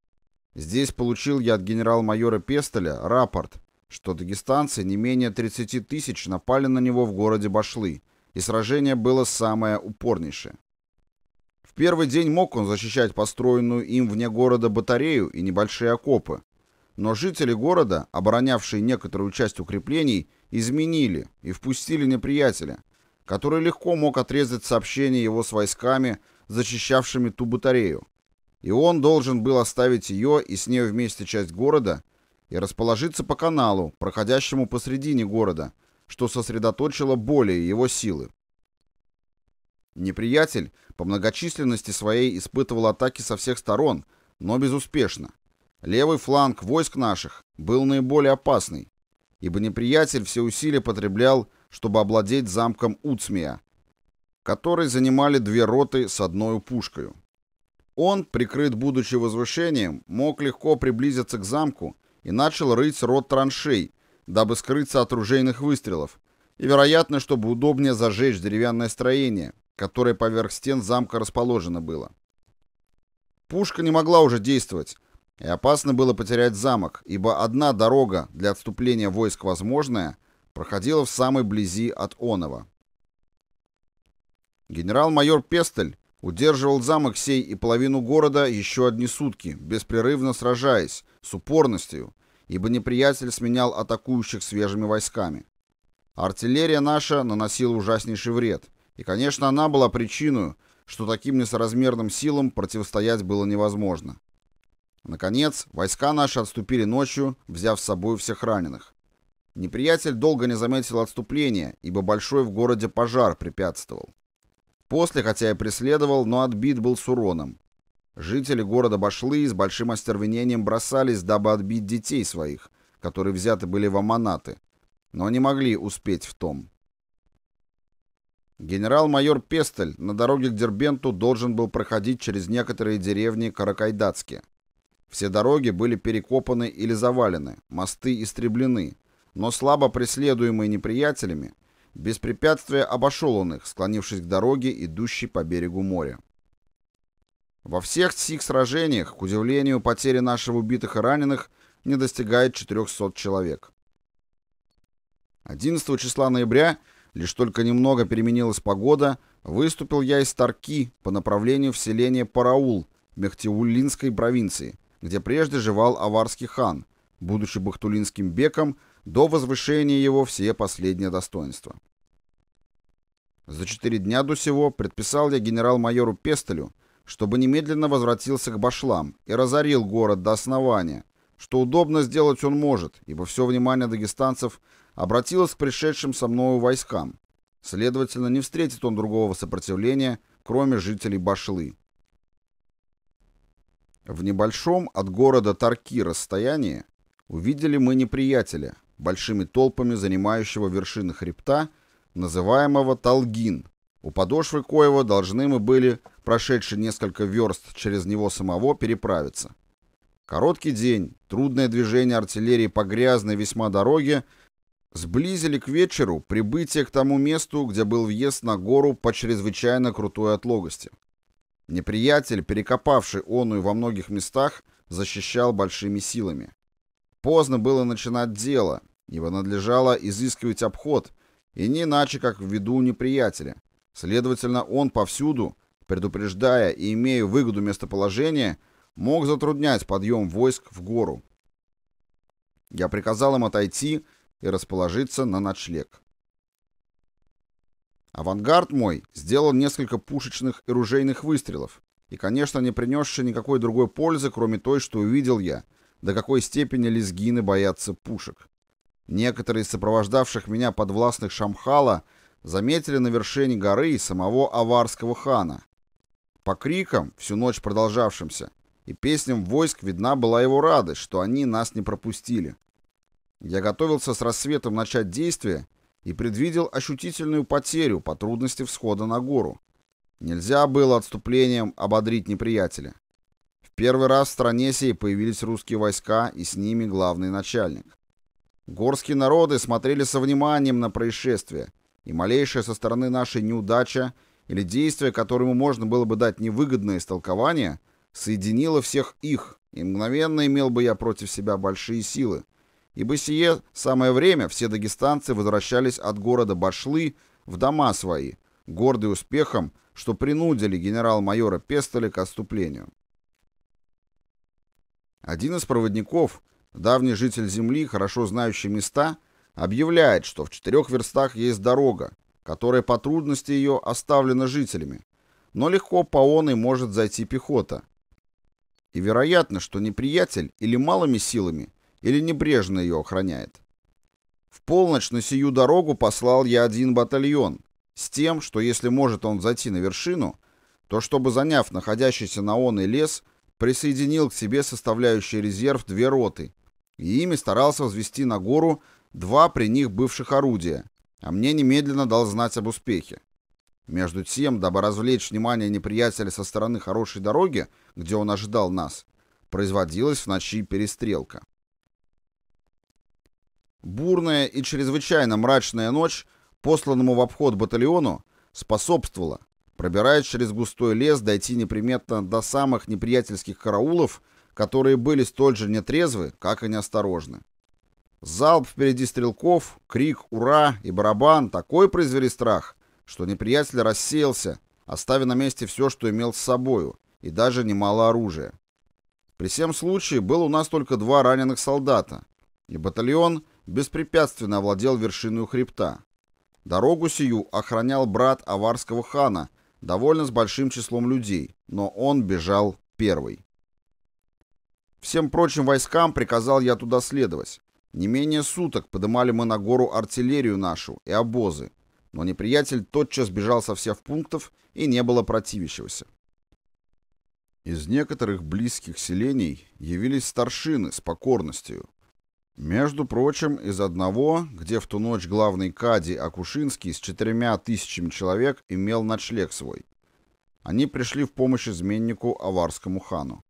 Здесь получил я от генерал-майора Пестеля рапорт, что дагестанцы не менее 30 тысяч напали на него в городе Башлы – и сражение было самое упорнейшее. В первый день мог он защищать построенную им вне города батарею и небольшие окопы, но жители города, оборонявшие некоторую часть укреплений, изменили и впустили неприятеля, который легко мог отрезать сообщение его с войсками, защищавшими ту батарею. И он должен был оставить ее и с нею вместе часть города и расположиться по каналу, проходящему посредине города, что сосредоточило более его силы. Неприятель по многочисленности своей испытывал атаки со всех сторон, но безуспешно. Левый фланг войск наших был наиболее опасный, ибо неприятель все усилия потреблял, чтобы обладеть замком Уцмия, который занимали две роты с одной пушкой. Он, прикрыт будучи возвышением, мог легко приблизиться к замку и начал рыть рот траншей, дабы скрыться от ружейных выстрелов, и, вероятно, чтобы удобнее зажечь деревянное строение, которое поверх стен замка расположено было. Пушка не могла уже действовать, и опасно было потерять замок, ибо одна дорога для отступления войск возможная проходила в самой близи от Онова. Генерал-майор Пестель удерживал замок сей и половину города еще одни сутки, беспрерывно сражаясь, с упорностью, ибо неприятель сменял атакующих свежими войсками. Артиллерия наша наносила ужаснейший вред, и, конечно, она была причиной, что таким несоразмерным силам противостоять было невозможно. Наконец, войска наши отступили ночью, взяв с собой всех раненых. Неприятель долго не заметил отступления, ибо большой в городе пожар препятствовал. После, хотя и преследовал, но отбит был с уроном, Жители города Башлы с большим остервенением бросались, дабы отбить детей своих, которые взяты были в аманаты, но не могли успеть в том. Генерал-майор Пестель на дороге к Дербенту должен был проходить через некоторые деревни Каракайдацки. Все дороги были перекопаны или завалены, мосты истреблены, но слабо преследуемые неприятелями, без препятствия обошел он их, склонившись к дороге, идущей по берегу моря. Во всех сих сражениях, к удивлению, потери наших убитых и раненых не достигает 400 человек. 11 числа ноября, лишь только немного переменилась погода, выступил я из Тарки по направлению в селение Параул Мехтиулинской провинции, где прежде живал аварский хан, будучи бахтулинским беком до возвышения его все последние достоинства. За четыре дня до сего предписал я генерал-майору Пестелю чтобы немедленно возвратился к башлам и разорил город до основания, что удобно сделать он может, ибо все внимание дагестанцев обратилось к пришедшим со мною войскам. Следовательно, не встретит он другого сопротивления, кроме жителей Башлы. В небольшом от города Тарки расстоянии увидели мы неприятеля, большими толпами занимающего вершины хребта, называемого Талгин, у подошвы Коева должны мы были, прошедшие несколько верст через него самого, переправиться. Короткий день, трудное движение артиллерии по грязной весьма дороге сблизили к вечеру прибытие к тому месту, где был въезд на гору по чрезвычайно крутой отлогости. Неприятель, перекопавший оную во многих местах, защищал большими силами. Поздно было начинать дело, его надлежало изыскивать обход, и не иначе, как в виду неприятеля, Следовательно, он повсюду, предупреждая и имея выгоду местоположения, мог затруднять подъем войск в гору. Я приказал им отойти и расположиться на ночлег. Авангард мой сделал несколько пушечных и ружейных выстрелов, и, конечно, не принесший никакой другой пользы, кроме той, что увидел я, до какой степени лезгины боятся пушек. Некоторые из сопровождавших меня подвластных Шамхала – заметили на вершине горы и самого аварского хана. По крикам, всю ночь продолжавшимся, и песням войск видна была его радость, что они нас не пропустили. Я готовился с рассветом начать действие и предвидел ощутительную потерю по трудности всхода на гору. Нельзя было отступлением ободрить неприятеля. В первый раз в стране сей появились русские войска и с ними главный начальник. Горские народы смотрели со вниманием на происшествие – и малейшая со стороны нашей неудача или действие, которому можно было бы дать невыгодное истолкование, соединило всех их, и мгновенно имел бы я против себя большие силы, ибо сие самое время все дагестанцы возвращались от города Башлы в дома свои, гордые успехом, что принудили генерал-майора Пестеля к отступлению. Один из проводников, давний житель земли, хорошо знающий места – объявляет, что в четырех верстах есть дорога, которая по трудности ее оставлена жителями, но легко по оной может зайти пехота. И вероятно, что неприятель или малыми силами, или небрежно ее охраняет. В полночь на сию дорогу послал я один батальон, с тем, что если может он зайти на вершину, то чтобы заняв находящийся на он и лес, присоединил к себе составляющий резерв две роты, и ими старался взвести на гору два при них бывших орудия, а мне немедленно дал знать об успехе. Между тем, дабы развлечь внимание неприятеля со стороны хорошей дороги, где он ожидал нас, производилась в ночи перестрелка. Бурная и чрезвычайно мрачная ночь, посланному в обход батальону, способствовала, пробираясь через густой лес, дойти неприметно до самых неприятельских караулов, которые были столь же нетрезвы, как и неосторожны. Залп впереди стрелков, крик «Ура!» и барабан такой произвели страх, что неприятель рассеялся, оставив на месте все, что имел с собою, и даже немало оружия. При всем случае было у нас только два раненых солдата, и батальон беспрепятственно овладел вершиной хребта. Дорогу сию охранял брат аварского хана, довольно с большим числом людей, но он бежал первый. Всем прочим войскам приказал я туда следовать, не менее суток подымали мы на гору артиллерию нашу и обозы, но неприятель тотчас бежал со всех пунктов и не было противившегося. Из некоторых близких селений явились старшины с покорностью. Между прочим, из одного, где в ту ночь главный Кади Акушинский с четырьмя тысячами человек имел ночлег свой. Они пришли в помощь изменнику аварскому хану.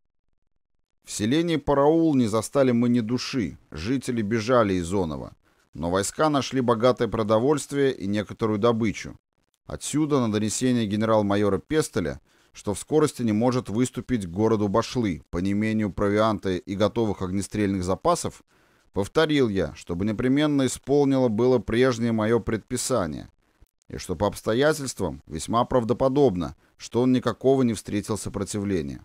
В селении Параул не застали мы ни души, жители бежали из Онова, но войска нашли богатое продовольствие и некоторую добычу. Отсюда на донесение генерал-майора Пестеля, что в скорости не может выступить к городу Башлы по немению провианта и готовых огнестрельных запасов, повторил я, чтобы непременно исполнило было прежнее мое предписание, и что по обстоятельствам весьма правдоподобно, что он никакого не встретил сопротивления.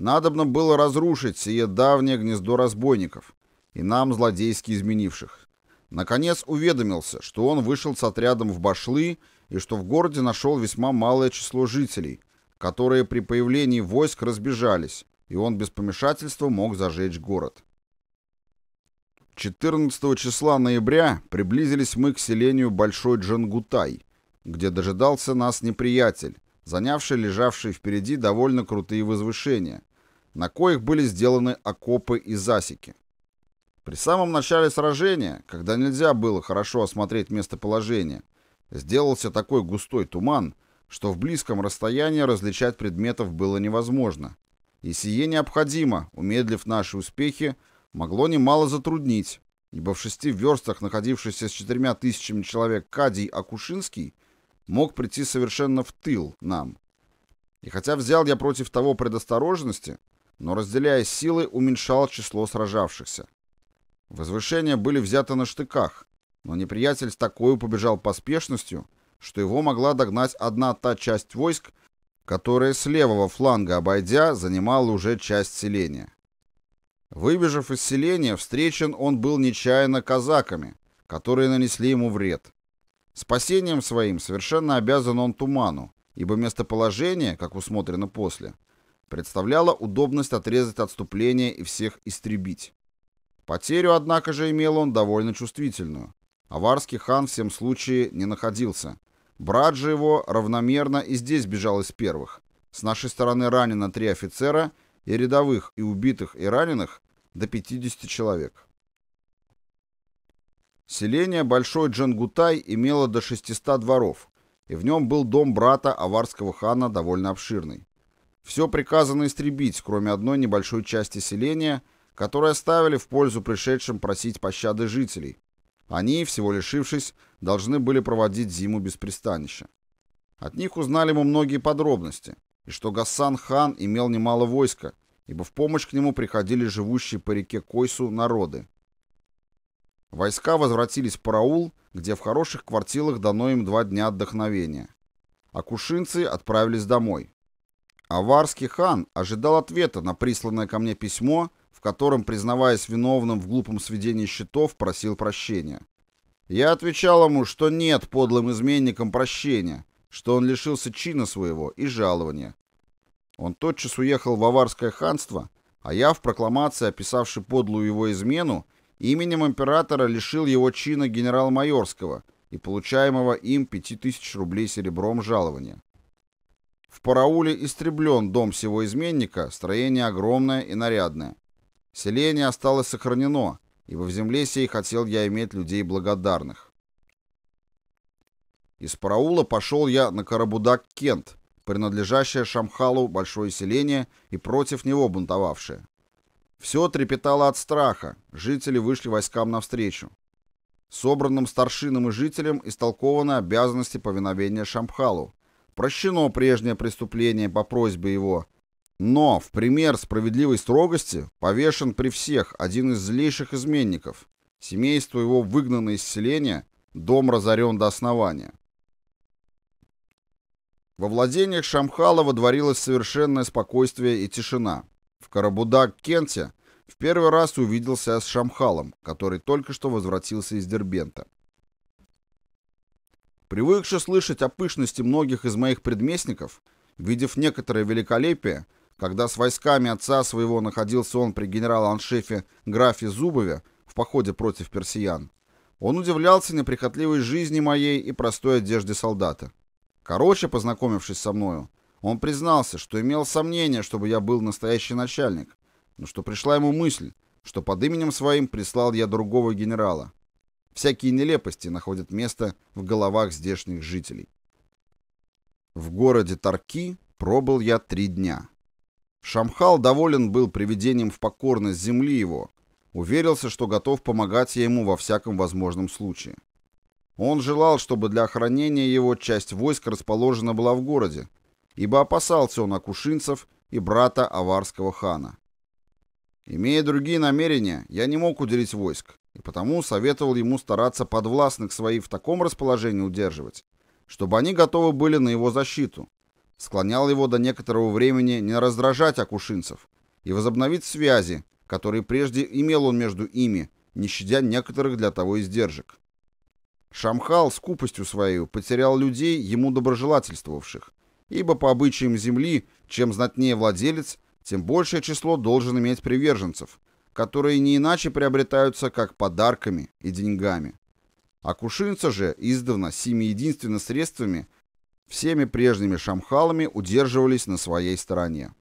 Надобно было разрушить сие давнее гнездо разбойников и нам злодейски изменивших. Наконец уведомился, что он вышел с отрядом в Башлы и что в городе нашел весьма малое число жителей, которые при появлении войск разбежались, и он без помешательства мог зажечь город. 14 числа ноября приблизились мы к селению Большой Джангутай, где дожидался нас неприятель, занявший лежавшие впереди довольно крутые возвышения, на коих были сделаны окопы и засеки. При самом начале сражения, когда нельзя было хорошо осмотреть местоположение, сделался такой густой туман, что в близком расстоянии различать предметов было невозможно. И сие необходимо, умедлив наши успехи, могло немало затруднить, ибо в шести верстах находившийся с четырьмя тысячами человек Кадий Акушинский мог прийти совершенно в тыл нам. И хотя взял я против того предосторожности, но, разделяя силы, уменьшал число сражавшихся. Возвышения были взяты на штыках, но неприятель с такой побежал поспешностью, что его могла догнать одна та часть войск, которая с левого фланга обойдя занимала уже часть селения. Выбежав из селения, встречен он был нечаянно казаками, которые нанесли ему вред. Спасением своим совершенно обязан он туману, ибо местоположение, как усмотрено после, — представляла удобность отрезать отступление и всех истребить. Потерю, однако же, имел он довольно чувствительную. Аварский хан в всем случае не находился. Брат же его равномерно и здесь бежал из первых. С нашей стороны ранено три офицера и рядовых, и убитых, и раненых до 50 человек. Селение Большой Джангутай имело до 600 дворов, и в нем был дом брата аварского хана довольно обширный. Все приказано истребить, кроме одной небольшой части селения, которые оставили в пользу пришедшим просить пощады жителей. Они, всего лишившись, должны были проводить зиму без пристанища. От них узнали мы многие подробности, и что Гассан-хан имел немало войска, ибо в помощь к нему приходили живущие по реке Койсу народы. Войска возвратились в Параул, где в хороших квартилах дано им два дня отдохновения. А кушинцы отправились домой. Аварский хан ожидал ответа на присланное ко мне письмо, в котором, признаваясь виновным в глупом сведении счетов, просил прощения. Я отвечал ему, что нет подлым изменникам прощения, что он лишился чина своего и жалования. Он тотчас уехал в Аварское ханство, а я в прокламации, описавшей подлую его измену, именем императора лишил его чина генерал-майорского и получаемого им 5000 рублей серебром жалования. В Парауле истреблен дом всего изменника, строение огромное и нарядное. Селение осталось сохранено, и во земле сей хотел я иметь людей благодарных. Из Параула пошел я на Карабудак-Кент, принадлежащее Шамхалу большое селение и против него бунтовавшее. Все трепетало от страха, жители вышли войскам навстречу. Собранным старшинам и жителям истолкованы обязанности повиновения Шамхалу, прощено прежнее преступление по просьбе его, но в пример справедливой строгости повешен при всех один из злейших изменников. Семейство его выгнано из селения, дом разорен до основания. Во владениях Шамхалова дворилось совершенное спокойствие и тишина. В Карабудак-Кенте в первый раз увиделся с Шамхалом, который только что возвратился из Дербента. Привыкший слышать о пышности многих из моих предместников, видев некоторое великолепие, когда с войсками отца своего находился он при генерал-аншефе графе Зубове в походе против персиян, он удивлялся неприхотливой жизни моей и простой одежде солдата. Короче, познакомившись со мною, он признался, что имел сомнения, чтобы я был настоящий начальник, но что пришла ему мысль, что под именем своим прислал я другого генерала. Всякие нелепости находят место в головах здешних жителей. В городе Тарки пробыл я три дня. Шамхал доволен был приведением в покорность земли его, уверился, что готов помогать ему во всяком возможном случае. Он желал, чтобы для охранения его часть войск расположена была в городе, ибо опасался он акушинцев и брата аварского хана. Имея другие намерения, я не мог уделить войск, и потому советовал ему стараться подвластных своих в таком расположении удерживать, чтобы они готовы были на его защиту. Склонял его до некоторого времени не раздражать акушинцев и возобновить связи, которые прежде имел он между ими, не щадя некоторых для того издержек. Шамхал скупостью свою потерял людей, ему доброжелательствовавших, ибо по обычаям земли, чем знатнее владелец, тем большее число должен иметь приверженцев, которые не иначе приобретаются как подарками и деньгами. А кушинца же издавна семи единственными средствами всеми прежними шамхалами удерживались на своей стороне.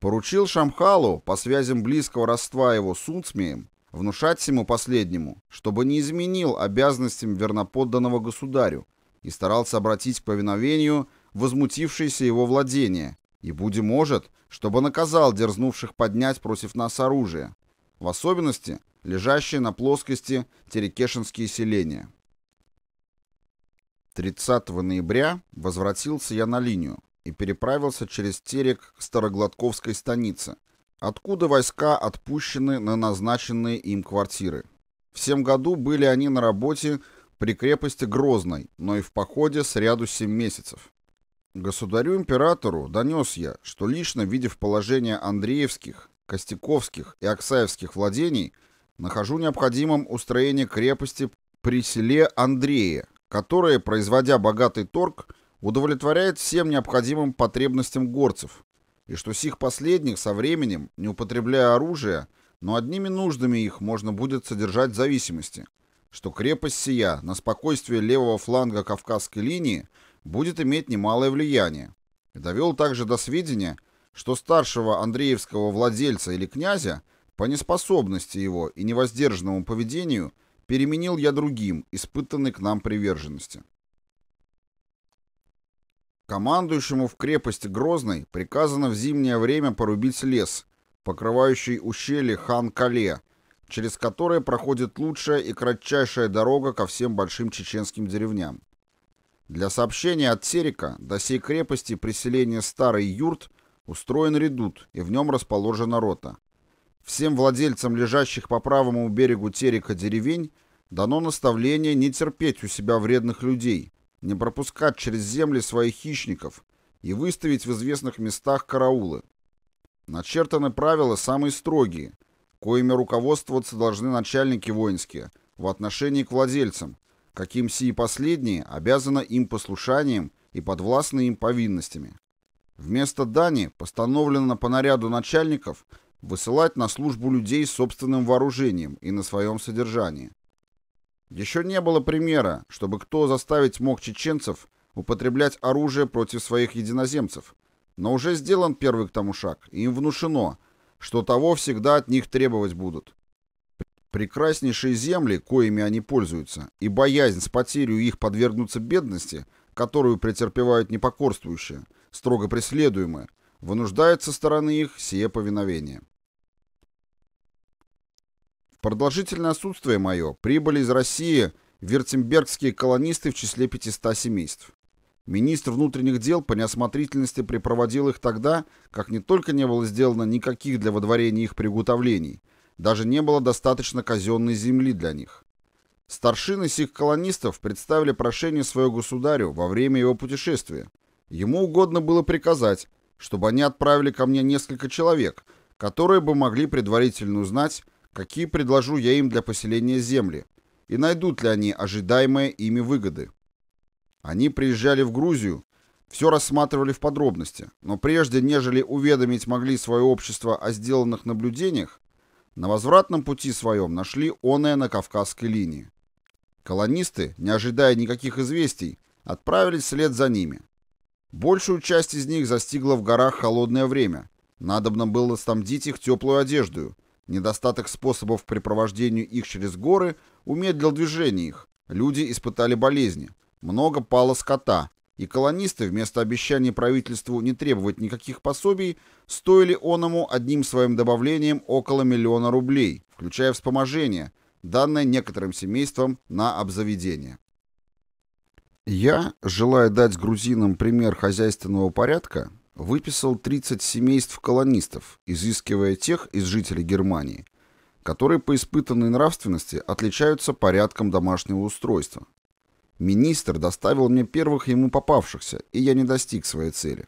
Поручил Шамхалу по связям близкого родства его с Унцмеем внушать ему последнему, чтобы не изменил обязанностям верноподданного государю и старался обратить к повиновению возмутившиеся его владения и Буди может, чтобы наказал дерзнувших поднять против нас оружие, в особенности лежащие на плоскости терекешинские селения. 30 ноября возвратился я на линию и переправился через терек к Старогладковской станице, откуда войска отпущены на назначенные им квартиры. В сем году были они на работе при крепости Грозной, но и в походе с ряду 7 месяцев. Государю-императору донес я, что лично видев положение Андреевских, Костяковских и Оксаевских владений, нахожу необходимым устроение крепости при селе Андрея, которое, производя богатый торг, удовлетворяет всем необходимым потребностям горцев, и что сих последних со временем, не употребляя оружие, но одними нуждами их можно будет содержать в зависимости, что крепость сия на спокойствие левого фланга Кавказской линии – будет иметь немалое влияние. Довел также до сведения, что старшего Андреевского владельца или князя по неспособности его и невоздержанному поведению переменил я другим, испытанной к нам приверженности. Командующему в крепости Грозной приказано в зимнее время порубить лес, покрывающий ущелье Хан-Кале, через которое проходит лучшая и кратчайшая дорога ко всем большим чеченским деревням. Для сообщения от Серика до сей крепости приселение Старый Юрт устроен редут, и в нем расположена рота. Всем владельцам лежащих по правому берегу Терека деревень дано наставление не терпеть у себя вредных людей, не пропускать через земли своих хищников и выставить в известных местах караулы. Начертаны правила самые строгие, коими руководствоваться должны начальники воинские в отношении к владельцам – каким сии последние обязаны им послушанием и подвластны им повинностями. Вместо дани постановлено по наряду начальников высылать на службу людей с собственным вооружением и на своем содержании. Еще не было примера, чтобы кто заставить мог чеченцев употреблять оружие против своих единоземцев, но уже сделан первый к тому шаг, и им внушено, что того всегда от них требовать будут. Прекраснейшие земли, коими они пользуются, и боязнь с потерей их подвергнуться бедности, которую претерпевают непокорствующие, строго преследуемые, вынуждает со стороны их сие повиновение. В продолжительное отсутствие мое прибыли из России вертембергские колонисты в числе 500 семейств. Министр внутренних дел по неосмотрительности припроводил их тогда, как не только не было сделано никаких для водворения их приготовлений – даже не было достаточно казенной земли для них. Старшины сих колонистов представили прошение свое государю во время его путешествия. Ему угодно было приказать, чтобы они отправили ко мне несколько человек, которые бы могли предварительно узнать, какие предложу я им для поселения земли, и найдут ли они ожидаемые ими выгоды. Они приезжали в Грузию, все рассматривали в подробности, но прежде нежели уведомить могли свое общество о сделанных наблюдениях, на возвратном пути своем нашли оное на Кавказской линии. Колонисты, не ожидая никаких известий, отправились вслед за ними. Большую часть из них застигла в горах холодное время. Надобно было стомдить их теплую одежду. Недостаток способов препровождению их через горы умедлил движение их. Люди испытали болезни. Много пало скота, и колонисты вместо обещаний правительству не требовать никаких пособий стоили оному одним своим добавлением около миллиона рублей, включая вспоможение, данное некоторым семействам на обзаведение. Я, желая дать грузинам пример хозяйственного порядка, выписал 30 семейств колонистов, изыскивая тех из жителей Германии, которые по испытанной нравственности отличаются порядком домашнего устройства, Министр доставил мне первых ему попавшихся, и я не достиг своей цели.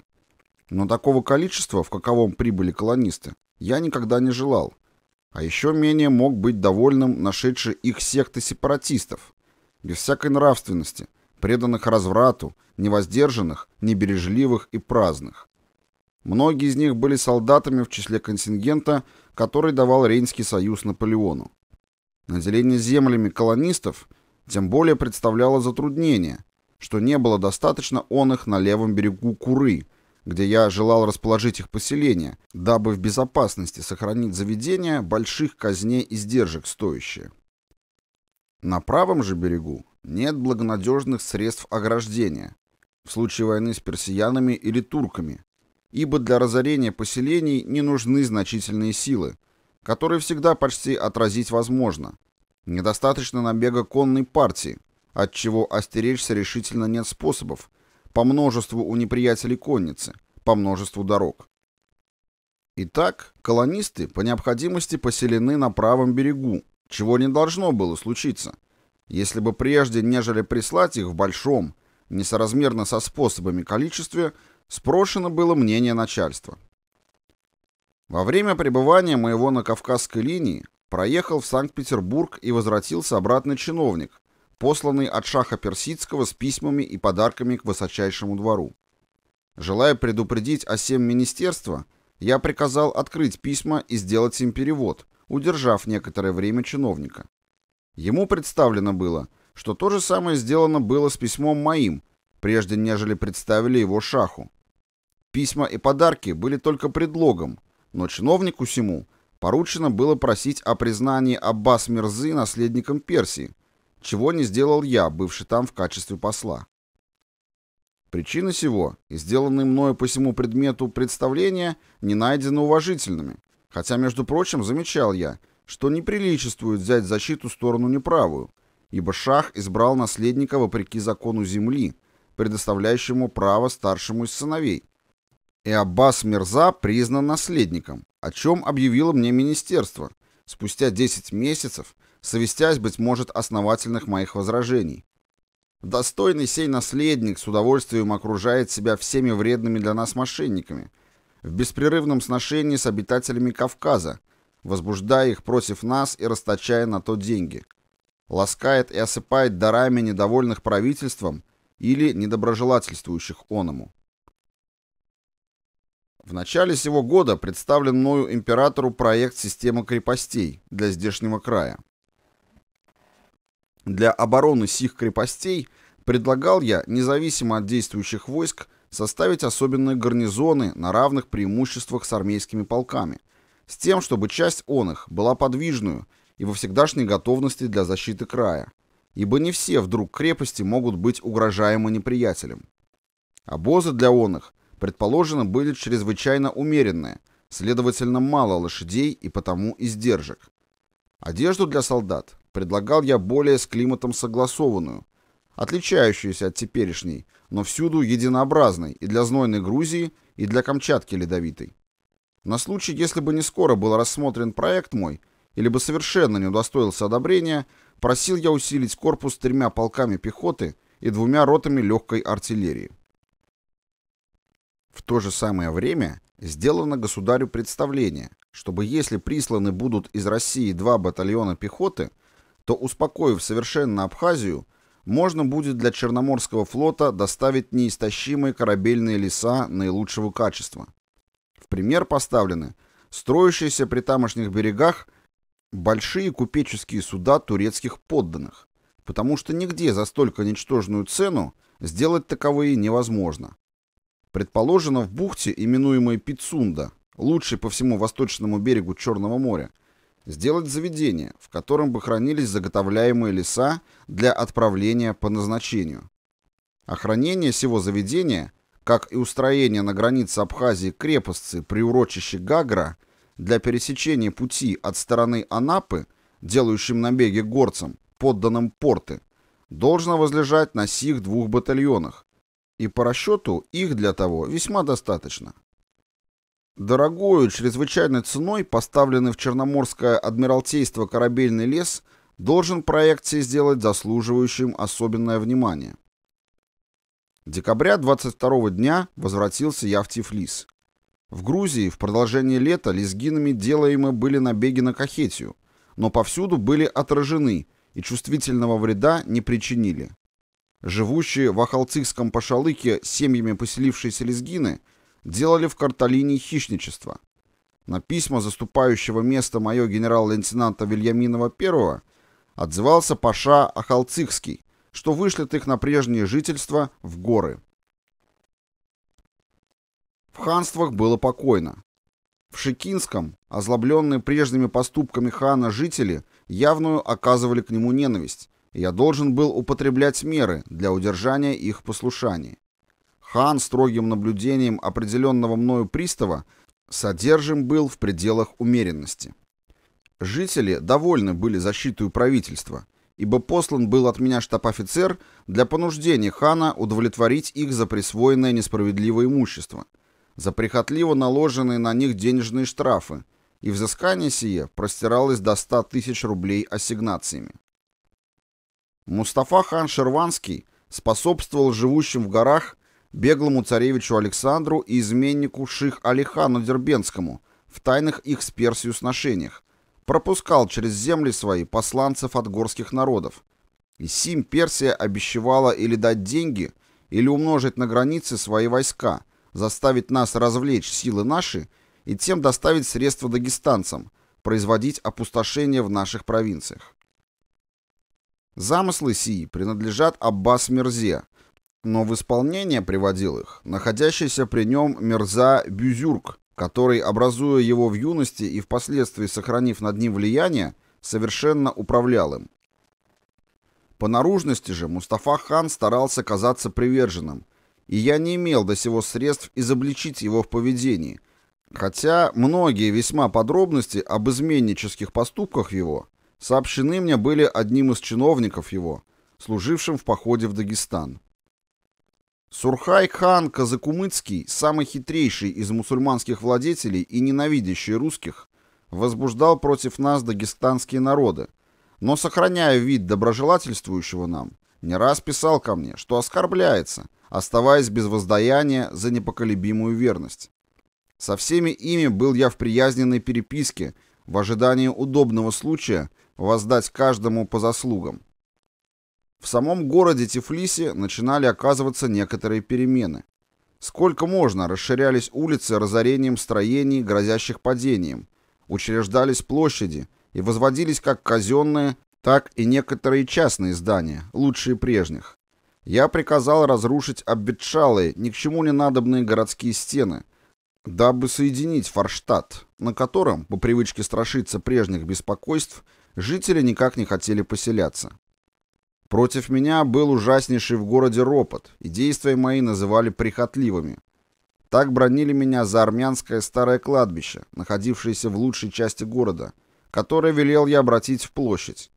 Но такого количества, в каковом прибыли колонисты, я никогда не желал. А еще менее мог быть довольным нашедший их секты сепаратистов, без всякой нравственности, преданных разврату, невоздержанных, небережливых и праздных. Многие из них были солдатами в числе контингента, который давал Рейнский союз Наполеону. Наделение землями колонистов тем более представляло затруднение, что не было достаточно он их на левом берегу Куры, где я желал расположить их поселение, дабы в безопасности сохранить заведение больших казней и сдержек стоящие. На правом же берегу нет благонадежных средств ограждения в случае войны с персиянами или турками, ибо для разорения поселений не нужны значительные силы, которые всегда почти отразить возможно, Недостаточно набега конной партии, от чего остеречься решительно нет способов, по множеству у неприятелей конницы, по множеству дорог. Итак, колонисты по необходимости поселены на правом берегу, чего не должно было случиться, если бы прежде, нежели прислать их в большом, несоразмерно со способами количестве, спрошено было мнение начальства. Во время пребывания моего на Кавказской линии Проехал в Санкт-Петербург и возвратился обратно чиновник, посланный от Шаха Персидского с письмами и подарками к высочайшему двору. Желая предупредить о сем министерства, я приказал открыть письма и сделать им перевод, удержав некоторое время чиновника. Ему представлено было, что то же самое сделано было с письмом моим, прежде нежели представили его шаху. Письма и подарки были только предлогом, но чиновнику сему поручено было просить о признании Аббас Мирзы наследником Персии, чего не сделал я, бывший там в качестве посла. Причины сего и сделанные мною по всему предмету представления не найдены уважительными, хотя, между прочим, замечал я, что неприличествует взять защиту сторону неправую, ибо Шах избрал наследника вопреки закону земли, предоставляющему право старшему из сыновей – и Аббас Мирза признан наследником, о чем объявило мне министерство, спустя 10 месяцев, совестясь, быть может, основательных моих возражений. Достойный сей наследник с удовольствием окружает себя всеми вредными для нас мошенниками, в беспрерывном сношении с обитателями Кавказа, возбуждая их против нас и расточая на то деньги. Ласкает и осыпает дарами недовольных правительством или недоброжелательствующих оному. В начале сего года представлен мною императору проект системы крепостей для здешнего края. Для обороны сих крепостей предлагал я, независимо от действующих войск, составить особенные гарнизоны на равных преимуществах с армейскими полками, с тем, чтобы часть он их была подвижную и во всегдашней готовности для защиты края, ибо не все вдруг крепости могут быть угрожаемы неприятелем. Обозы для он их – предположено, были чрезвычайно умеренные, следовательно, мало лошадей и потому издержек. Одежду для солдат предлагал я более с климатом согласованную, отличающуюся от теперешней, но всюду единообразной и для знойной Грузии, и для Камчатки ледовитой. На случай, если бы не скоро был рассмотрен проект мой, или бы совершенно не удостоился одобрения, просил я усилить корпус тремя полками пехоты и двумя ротами легкой артиллерии. В то же самое время сделано государю представление, чтобы если присланы будут из России два батальона пехоты, то, успокоив совершенно Абхазию, можно будет для Черноморского флота доставить неистощимые корабельные леса наилучшего качества. В пример поставлены строящиеся при тамошних берегах большие купеческие суда турецких подданных, потому что нигде за столько ничтожную цену сделать таковые невозможно. Предположено, в бухте, именуемой Пицунда, лучшей по всему восточному берегу Черного моря, сделать заведение, в котором бы хранились заготовляемые леса для отправления по назначению. Охранение хранение всего заведения, как и устроение на границе Абхазии крепости при урочище Гагра для пересечения пути от стороны Анапы, делающим набеги горцам, подданным порты, должно возлежать на сих двух батальонах, и по расчету их для того весьма достаточно. Дорогою, чрезвычайной ценой поставленный в Черноморское Адмиралтейство корабельный лес должен проекции сделать заслуживающим особенное внимание. Декабря 22 дня возвратился я в Тифлис. В Грузии в продолжение лета лезгинами делаемы были набеги на Кахетию, но повсюду были отражены и чувствительного вреда не причинили. Живущие в Ахалцикском пошалыке семьями поселившиеся лезгины делали в Карталине хищничество. На письма заступающего место мое генерал-лейтенанта Вильяминова I отзывался Паша Ахалцикский, что вышлет их на прежнее жительство в горы. В ханствах было покойно. В Шикинском, озлобленные прежними поступками хана жители, явную оказывали к нему ненависть, я должен был употреблять меры для удержания их послушания. Хан строгим наблюдением определенного мною пристава содержим был в пределах умеренности. Жители довольны были защитой правительства, ибо послан был от меня штаб-офицер для понуждения хана удовлетворить их за присвоенное несправедливое имущество, за прихотливо наложенные на них денежные штрафы, и взыскание сие простиралось до 100 тысяч рублей ассигнациями. Мустафа хан Шерванский способствовал живущим в горах беглому царевичу Александру и изменнику ших Алихану Дербенскому в тайных их с Персию сношениях, пропускал через земли свои посланцев от горских народов. И Сим Персия обещевала или дать деньги, или умножить на границе свои войска, заставить нас развлечь силы наши и тем доставить средства дагестанцам, производить опустошение в наших провинциях. Замыслы сии принадлежат Аббас Мирзе, но в исполнение приводил их находящийся при нем Мирза Бюзюрк, который, образуя его в юности и впоследствии сохранив над ним влияние, совершенно управлял им. По наружности же Мустафа хан старался казаться приверженным, и я не имел до сего средств изобличить его в поведении, хотя многие весьма подробности об изменнических поступках его сообщены мне были одним из чиновников его, служившим в походе в Дагестан. Сурхай-хан Казакумыцкий, самый хитрейший из мусульманских владетелей и ненавидящий русских, возбуждал против нас дагестанские народы, но, сохраняя вид доброжелательствующего нам, не раз писал ко мне, что оскорбляется, оставаясь без воздаяния за непоколебимую верность. Со всеми ими был я в приязненной переписке, в ожидании удобного случая – воздать каждому по заслугам. В самом городе Тифлисе начинали оказываться некоторые перемены. Сколько можно расширялись улицы разорением строений, грозящих падением, учреждались площади и возводились как казенные, так и некоторые частные здания, лучшие прежних. Я приказал разрушить обветшалые, ни к чему не надобные городские стены, дабы соединить Форштадт, на котором, по привычке страшиться прежних беспокойств, Жители никак не хотели поселяться. Против меня был ужаснейший в городе ропот, и действия мои называли прихотливыми. Так бронили меня за армянское старое кладбище, находившееся в лучшей части города, которое велел я обратить в площадь.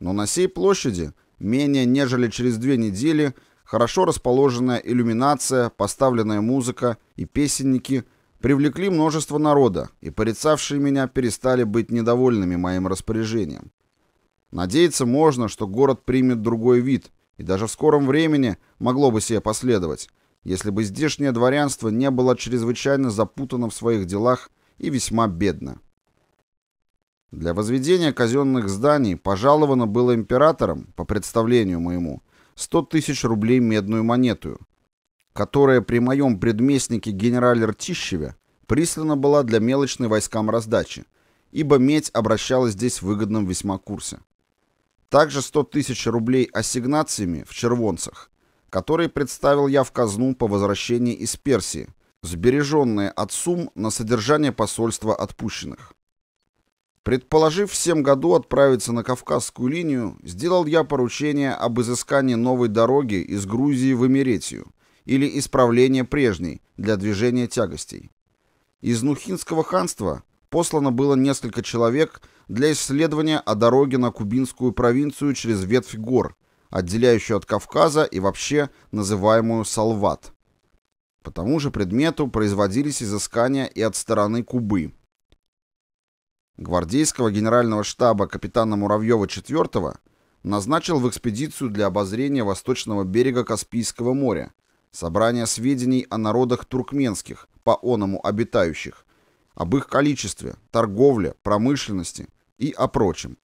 Но на сей площади, менее нежели через две недели, хорошо расположенная иллюминация, поставленная музыка и песенники – привлекли множество народа, и порицавшие меня перестали быть недовольными моим распоряжением. Надеяться можно, что город примет другой вид, и даже в скором времени могло бы себе последовать, если бы здешнее дворянство не было чрезвычайно запутано в своих делах и весьма бедно. Для возведения казенных зданий пожаловано было императором, по представлению моему, 100 тысяч рублей медную монету, которая при моем предместнике генерале Ртищеве прислана была для мелочной войскам раздачи, ибо медь обращалась здесь в выгодном весьма курсе. Также 100 тысяч рублей ассигнациями в червонцах, которые представил я в казну по возвращении из Персии, сбереженные от сумм на содержание посольства отпущенных. Предположив в всем году отправиться на Кавказскую линию, сделал я поручение об изыскании новой дороги из Грузии в Эмеретию, или исправление прежней для движения тягостей. Из Нухинского ханства послано было несколько человек для исследования о дороге на кубинскую провинцию через ветвь гор, отделяющую от Кавказа и вообще называемую Салват. По тому же предмету производились изыскания и от стороны Кубы. Гвардейского генерального штаба капитана Муравьева IV назначил в экспедицию для обозрения восточного берега Каспийского моря, собрание сведений о народах туркменских, по оному обитающих, об их количестве, торговле, промышленности и о прочем.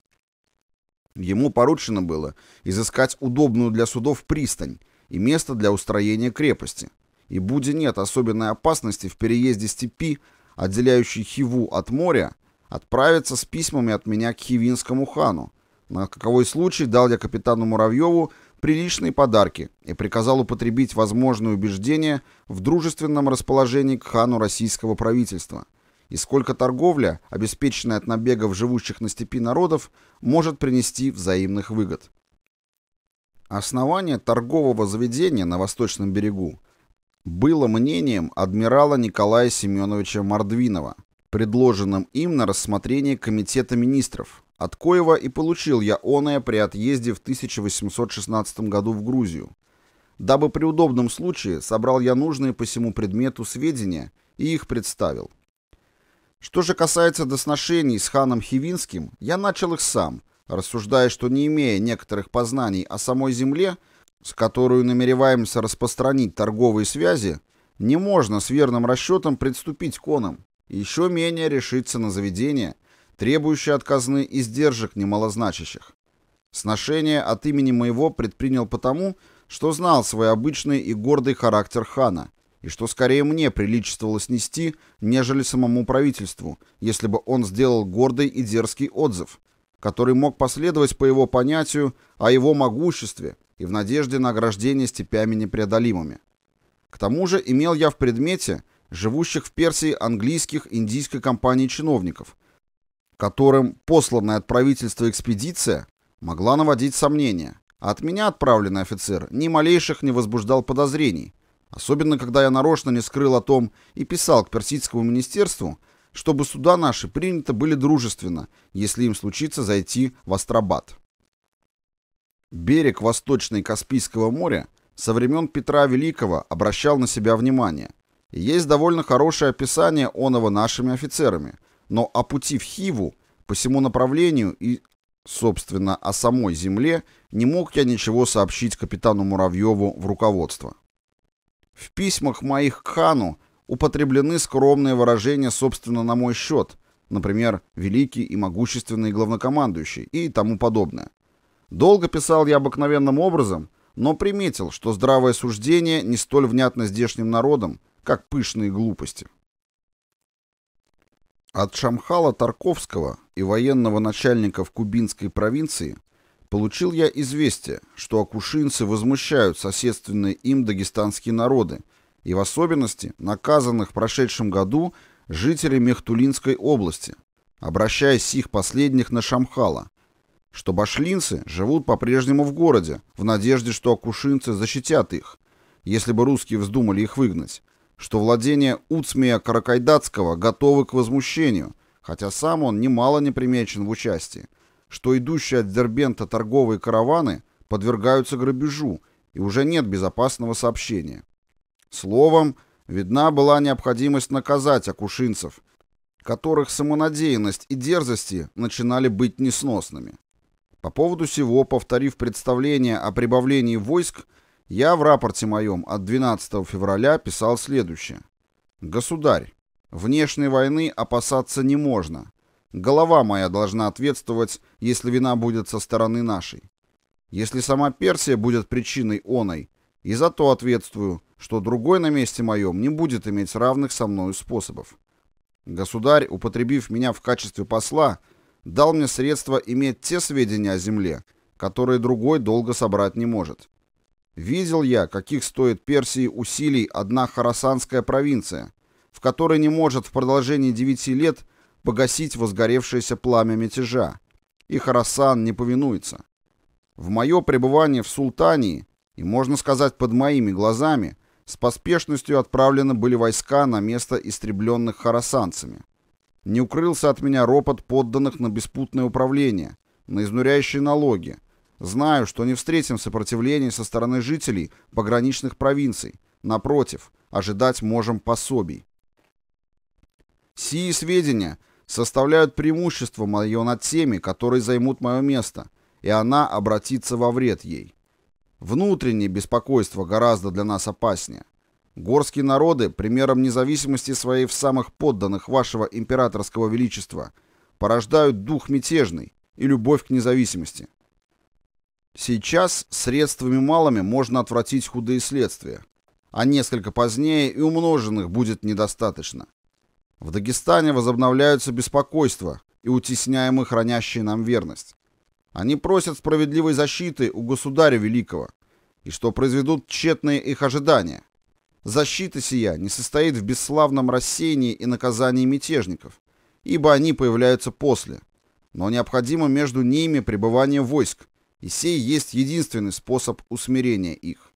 Ему поручено было изыскать удобную для судов пристань и место для устроения крепости. И будь нет особенной опасности в переезде степи, отделяющей Хиву от моря, отправиться с письмами от меня к Хивинскому хану, на каковой случай дал я капитану Муравьеву приличные подарки и приказал употребить возможные убеждения в дружественном расположении к хану российского правительства и сколько торговля, обеспеченная от набегов живущих на степи народов, может принести взаимных выгод. Основание торгового заведения на восточном берегу было мнением адмирала Николая Семеновича Мордвинова, предложенным им на рассмотрение Комитета министров – от Коева и получил я оное при отъезде в 1816 году в Грузию. Дабы при удобном случае собрал я нужные по всему предмету сведения и их представил. Что же касается досношений с ханом Хивинским, я начал их сам, рассуждая, что не имея некоторых познаний о самой земле, с которую намереваемся распространить торговые связи, не можно с верным расчетом приступить к онам, еще менее решиться на заведение – требующая от казны издержек немалозначащих. Сношение от имени моего предпринял потому, что знал свой обычный и гордый характер хана, и что скорее мне приличествовало снести, нежели самому правительству, если бы он сделал гордый и дерзкий отзыв, который мог последовать по его понятию о его могуществе и в надежде на ограждение степями непреодолимыми. К тому же имел я в предмете живущих в Персии английских индийской компании чиновников, которым посланная от правительства экспедиция могла наводить сомнения. А от меня отправленный офицер ни малейших не возбуждал подозрений, особенно когда я нарочно не скрыл о том и писал к персидскому министерству, чтобы суда наши приняты были дружественно, если им случится зайти в Астрабад. Берег восточной Каспийского моря со времен Петра Великого обращал на себя внимание. И есть довольно хорошее описание оного нашими офицерами – но о пути в Хиву по всему направлению и, собственно, о самой земле, не мог я ничего сообщить капитану Муравьеву в руководство. В письмах моих к хану употреблены скромные выражения, собственно, на мой счет, например, «великий и могущественный главнокомандующий» и тому подобное. Долго писал я обыкновенным образом, но приметил, что здравое суждение не столь внятно здешним народом, как пышные глупости. От Шамхала Тарковского и военного начальника в кубинской провинции получил я известие, что акушинцы возмущают соседственные им дагестанские народы и в особенности наказанных в прошедшем году жителей Мехтулинской области, обращаясь их последних на Шамхала, что башлинцы живут по-прежнему в городе в надежде, что акушинцы защитят их, если бы русские вздумали их выгнать, что владения Уцмия Каракайдатского готовы к возмущению, хотя сам он немало не примечен в участии, что идущие от Дербента торговые караваны подвергаются грабежу и уже нет безопасного сообщения. Словом, видна была необходимость наказать акушинцев, которых самонадеянность и дерзости начинали быть несносными. По поводу сего, повторив представление о прибавлении войск, я в рапорте моем от 12 февраля писал следующее. «Государь, внешней войны опасаться не можно. Голова моя должна ответствовать, если вина будет со стороны нашей. Если сама Персия будет причиной оной, и за то ответствую, что другой на месте моем не будет иметь равных со мною способов. Государь, употребив меня в качестве посла, дал мне средства иметь те сведения о земле, которые другой долго собрать не может. Видел я, каких стоит Персии усилий одна Харасанская провинция, в которой не может в продолжении девяти лет погасить возгоревшееся пламя мятежа, и Харасан не повинуется. В мое пребывание в Султании, и можно сказать под моими глазами, с поспешностью отправлены были войска на место истребленных харасанцами. Не укрылся от меня ропот подданных на беспутное управление, на изнуряющие налоги, Знаю, что не встретим сопротивления со стороны жителей пограничных провинций. Напротив, ожидать можем пособий. Сии сведения составляют преимущество мое над теми, которые займут мое место, и она обратится во вред ей. Внутреннее беспокойство гораздо для нас опаснее. Горские народы, примером независимости своей в самых подданных вашего императорского величества, порождают дух мятежный и любовь к независимости. Сейчас средствами малыми можно отвратить худые следствия, а несколько позднее и умноженных будет недостаточно. В Дагестане возобновляются беспокойства и утесняемы хранящие нам верность. Они просят справедливой защиты у государя великого, и что произведут тщетные их ожидания. Защита сия не состоит в бесславном рассеянии и наказании мятежников, ибо они появляются после, но необходимо между ними пребывание войск, и сей есть единственный способ усмирения их.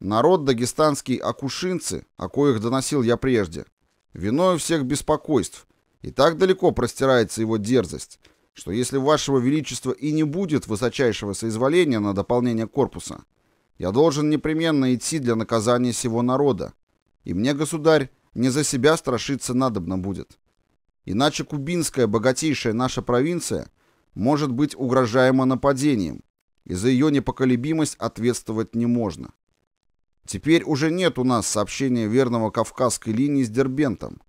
Народ дагестанский акушинцы, о коих доносил я прежде, виною всех беспокойств, и так далеко простирается его дерзость, что если вашего величества и не будет высочайшего соизволения на дополнение корпуса, я должен непременно идти для наказания сего народа, и мне, государь, не за себя страшиться надобно будет. Иначе кубинская богатейшая наша провинция — может быть угрожаема нападением, и за ее непоколебимость ответствовать не можно. Теперь уже нет у нас сообщения верного Кавказской линии с Дербентом.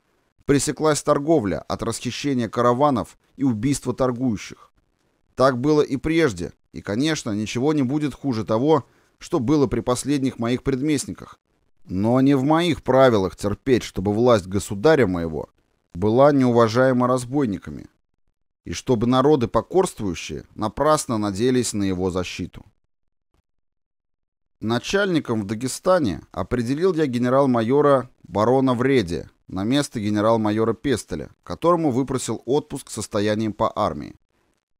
Пресеклась торговля от расхищения караванов и убийства торгующих. Так было и прежде, и, конечно, ничего не будет хуже того, что было при последних моих предместниках. Но не в моих правилах терпеть, чтобы власть государя моего была неуважаема разбойниками и чтобы народы покорствующие напрасно надеялись на его защиту. Начальником в Дагестане определил я генерал-майора барона Вреде на место генерал-майора Пестеля, которому выпросил отпуск состоянием по армии.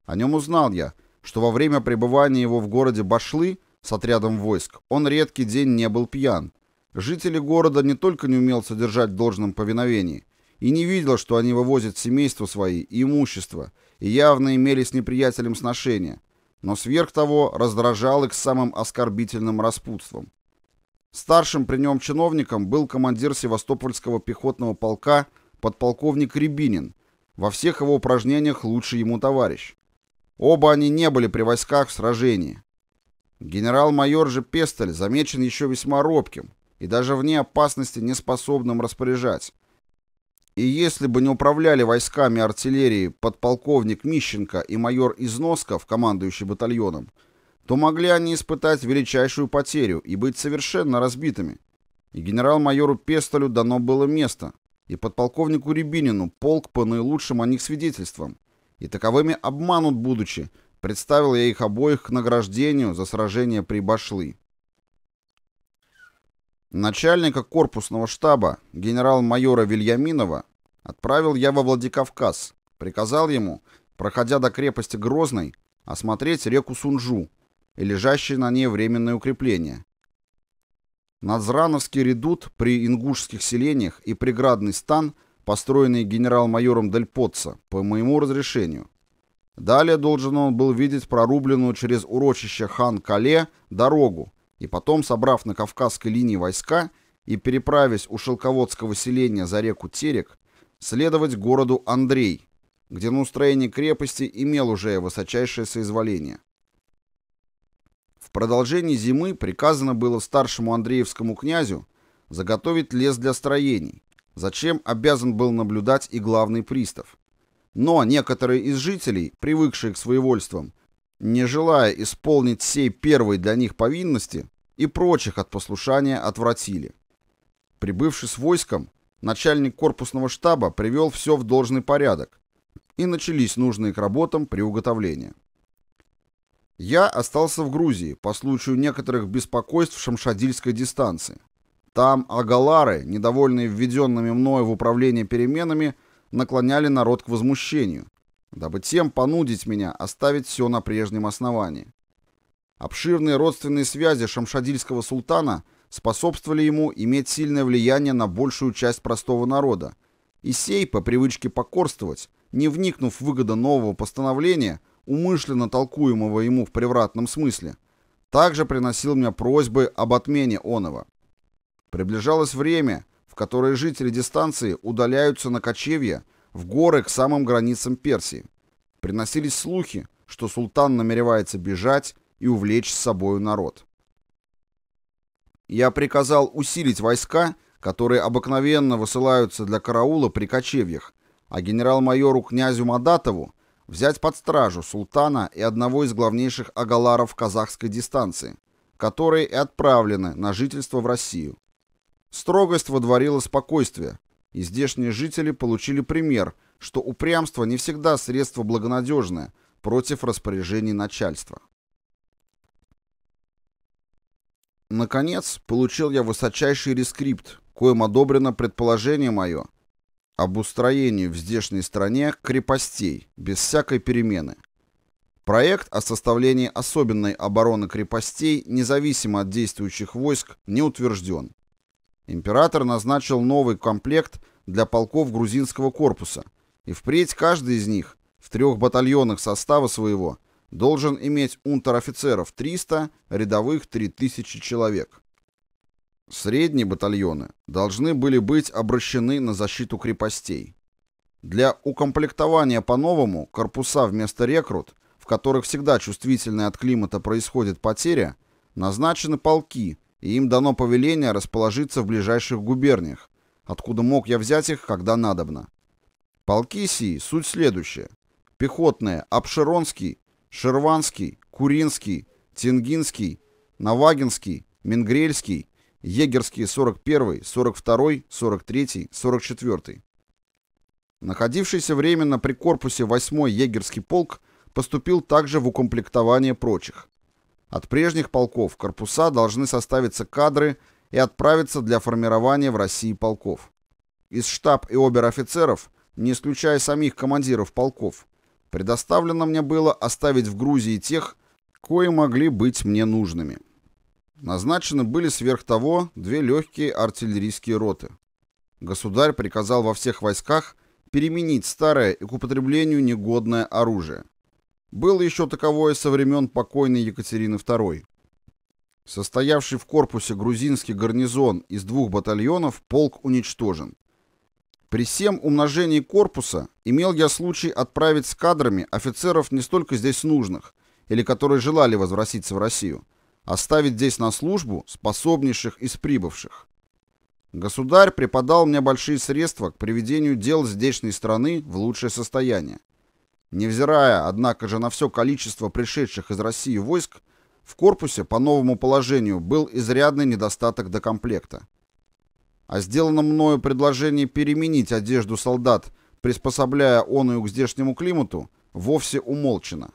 О нем узнал я, что во время пребывания его в городе Башлы с отрядом войск он редкий день не был пьян. Жители города не только не умел содержать в должном повиновении, и не видел, что они вывозят семейство свои и имущество, и явно имели с неприятелем сношения, но сверх того раздражал их самым оскорбительным распутством. Старшим при нем чиновником был командир Севастопольского пехотного полка подполковник Рябинин, во всех его упражнениях лучший ему товарищ. Оба они не были при войсках в сражении. Генерал-майор же Пестель замечен еще весьма робким и даже вне опасности не способным распоряжать, и если бы не управляли войсками артиллерии подполковник Мищенко и майор Износков, командующий батальоном, то могли они испытать величайшую потерю и быть совершенно разбитыми. И генерал-майору Пестолю дано было место, и подполковнику Рябинину полк по наилучшим о них свидетельствам. И таковыми обманут будучи, представил я их обоих к награждению за сражение при Башлы. Начальника корпусного штаба, генерал-майора Вильяминова, отправил я во Владикавказ. Приказал ему, проходя до крепости Грозной, осмотреть реку Сунжу и лежащие на ней временные укрепления. Надзрановский редут при ингушских селениях и преградный стан, построенный генерал-майором Дель Потца, по моему разрешению. Далее должен он был видеть прорубленную через урочище Хан-Кале дорогу, и потом, собрав на Кавказской линии войска и переправясь у шелководского селения за реку Терек, следовать городу Андрей, где на устроении крепости имел уже высочайшее соизволение. В продолжении зимы приказано было старшему Андреевскому князю заготовить лес для строений, зачем обязан был наблюдать и главный пристав. Но некоторые из жителей, привыкшие к своевольствам, не желая исполнить сей первой для них повинности, и прочих от послушания отвратили. Прибывший с войском, начальник корпусного штаба привел все в должный порядок, и начались нужные к работам приуготовления. Я остался в Грузии по случаю некоторых беспокойств в Шамшадильской дистанции. Там агалары, недовольные введенными мною в управление переменами, наклоняли народ к возмущению, дабы тем понудить меня оставить все на прежнем основании. Обширные родственные связи шамшадильского султана способствовали ему иметь сильное влияние на большую часть простого народа. И сей, по привычке покорствовать, не вникнув в выгоды нового постановления, умышленно толкуемого ему в превратном смысле, также приносил мне просьбы об отмене оного. Приближалось время, в которое жители дистанции удаляются на кочевья в горы к самым границам Персии. Приносились слухи, что султан намеревается бежать и увлечь с собою народ. Я приказал усилить войска, которые обыкновенно высылаются для караула при кочевьях, а генерал-майору князю Мадатову взять под стражу султана и одного из главнейших агаларов казахской дистанции, которые и отправлены на жительство в Россию. Строгость водворила спокойствие, и здешние жители получили пример, что упрямство не всегда средство благонадежное против распоряжений начальства. Наконец, получил я высочайший рескрипт, коим одобрено предположение мое об устроении в здешней стране крепостей без всякой перемены. Проект о составлении особенной обороны крепостей, независимо от действующих войск, не утвержден. Император назначил новый комплект для полков грузинского корпуса, и впредь каждый из них в трех батальонах состава своего должен иметь унтер-офицеров 300, рядовых 3000 человек. Средние батальоны должны были быть обращены на защиту крепостей. Для укомплектования по-новому корпуса вместо рекрут, в которых всегда чувствительная от климата происходит потеря, назначены полки, и им дано повеление расположиться в ближайших губерниях, откуда мог я взять их, когда надобно. Полки сии суть следующая. Пехотные Апшеронский Шерванский, Куринский, Тингинский, Навагинский, Менгрельский, Егерский 41, 42, 43, 44. Находившийся временно при корпусе 8-й егерский полк поступил также в укомплектование прочих. От прежних полков корпуса должны составиться кадры и отправиться для формирования в России полков. Из штаб и обер-офицеров, не исключая самих командиров полков, Предоставлено мне было оставить в Грузии тех, кои могли быть мне нужными. Назначены были сверх того две легкие артиллерийские роты. Государь приказал во всех войсках переменить старое и к употреблению негодное оружие. Было еще таковое со времен покойной Екатерины II. Состоявший в корпусе грузинский гарнизон из двух батальонов, полк уничтожен. При всем умножении корпуса имел я случай отправить с кадрами офицеров не столько здесь нужных, или которые желали возвратиться в Россию, оставить здесь на службу способнейших из прибывших. Государь преподал мне большие средства к приведению дел здешней страны в лучшее состояние. Невзирая, однако же, на все количество пришедших из России войск, в корпусе по новому положению был изрядный недостаток докомплекта. комплекта. О сделанном мною предложении переменить одежду солдат, приспособляя оную к здешнему климату, вовсе умолчено.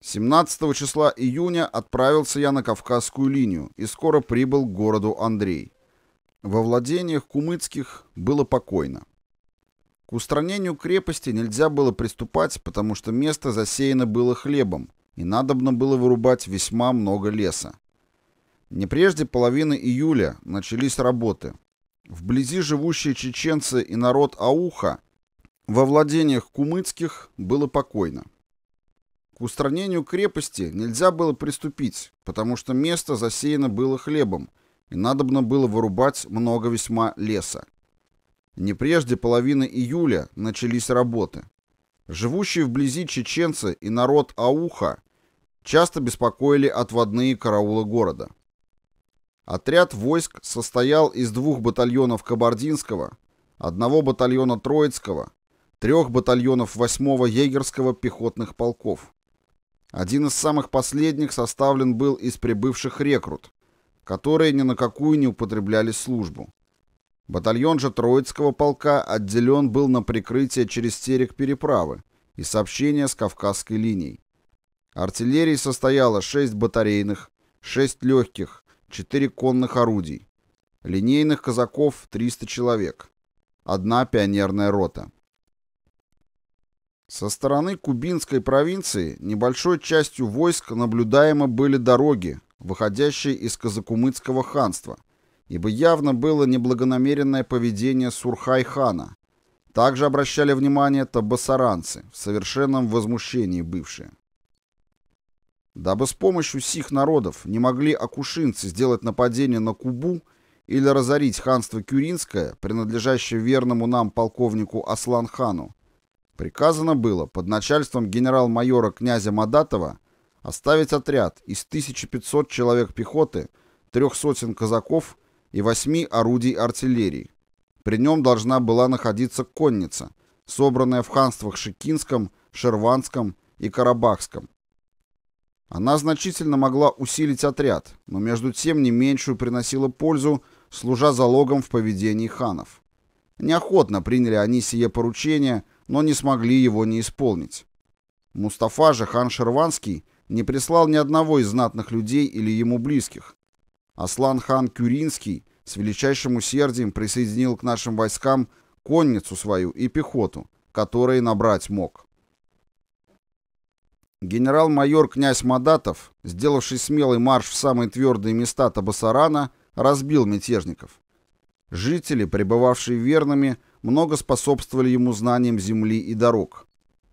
17 числа июня отправился я на Кавказскую линию и скоро прибыл к городу Андрей. Во владениях кумыцких было покойно. К устранению крепости нельзя было приступать, потому что место засеяно было хлебом, и надобно было вырубать весьма много леса. Не прежде половины июля начались работы. Вблизи живущие чеченцы и народ Ауха во владениях кумыцких было покойно. К устранению крепости нельзя было приступить, потому что место засеяно было хлебом, и надобно было вырубать много весьма леса. Не прежде половины июля начались работы. Живущие вблизи чеченцы и народ Ауха часто беспокоили отводные караулы города. Отряд войск состоял из двух батальонов Кабардинского, одного батальона Троицкого, трех батальонов 8-го егерского пехотных полков. Один из самых последних составлен был из прибывших рекрут, которые ни на какую не употребляли службу. Батальон же Троицкого полка отделен был на прикрытие через терек переправы и сообщение с Кавказской линией. Артиллерии состояло 6 батарейных, 6 легких, четыре конных орудий, линейных казаков 300 человек, одна пионерная рота. Со стороны Кубинской провинции небольшой частью войск наблюдаемы были дороги, выходящие из Казакумыцкого ханства, ибо явно было неблагонамеренное поведение Сурхай-хана. Также обращали внимание табасаранцы, в совершенном возмущении бывшие. Дабы с помощью сих народов не могли акушинцы сделать нападение на Кубу или разорить ханство Кюринское, принадлежащее верному нам полковнику Асланхану, приказано было под начальством генерал-майора князя Мадатова оставить отряд из 1500 человек пехоты, трех сотен казаков и восьми орудий артиллерии. При нем должна была находиться конница, собранная в ханствах Шикинском, Шерванском и Карабахском. Она значительно могла усилить отряд, но между тем не меньшую приносила пользу, служа залогом в поведении ханов. Неохотно приняли они сие поручение, но не смогли его не исполнить. Мустафа же хан Шерванский не прислал ни одного из знатных людей или ему близких. Аслан хан Кюринский с величайшим усердием присоединил к нашим войскам конницу свою и пехоту, которые набрать мог. Генерал-майор князь Мадатов, сделавший смелый марш в самые твердые места Табасарана, разбил мятежников. Жители, пребывавшие верными, много способствовали ему знаниям земли и дорог.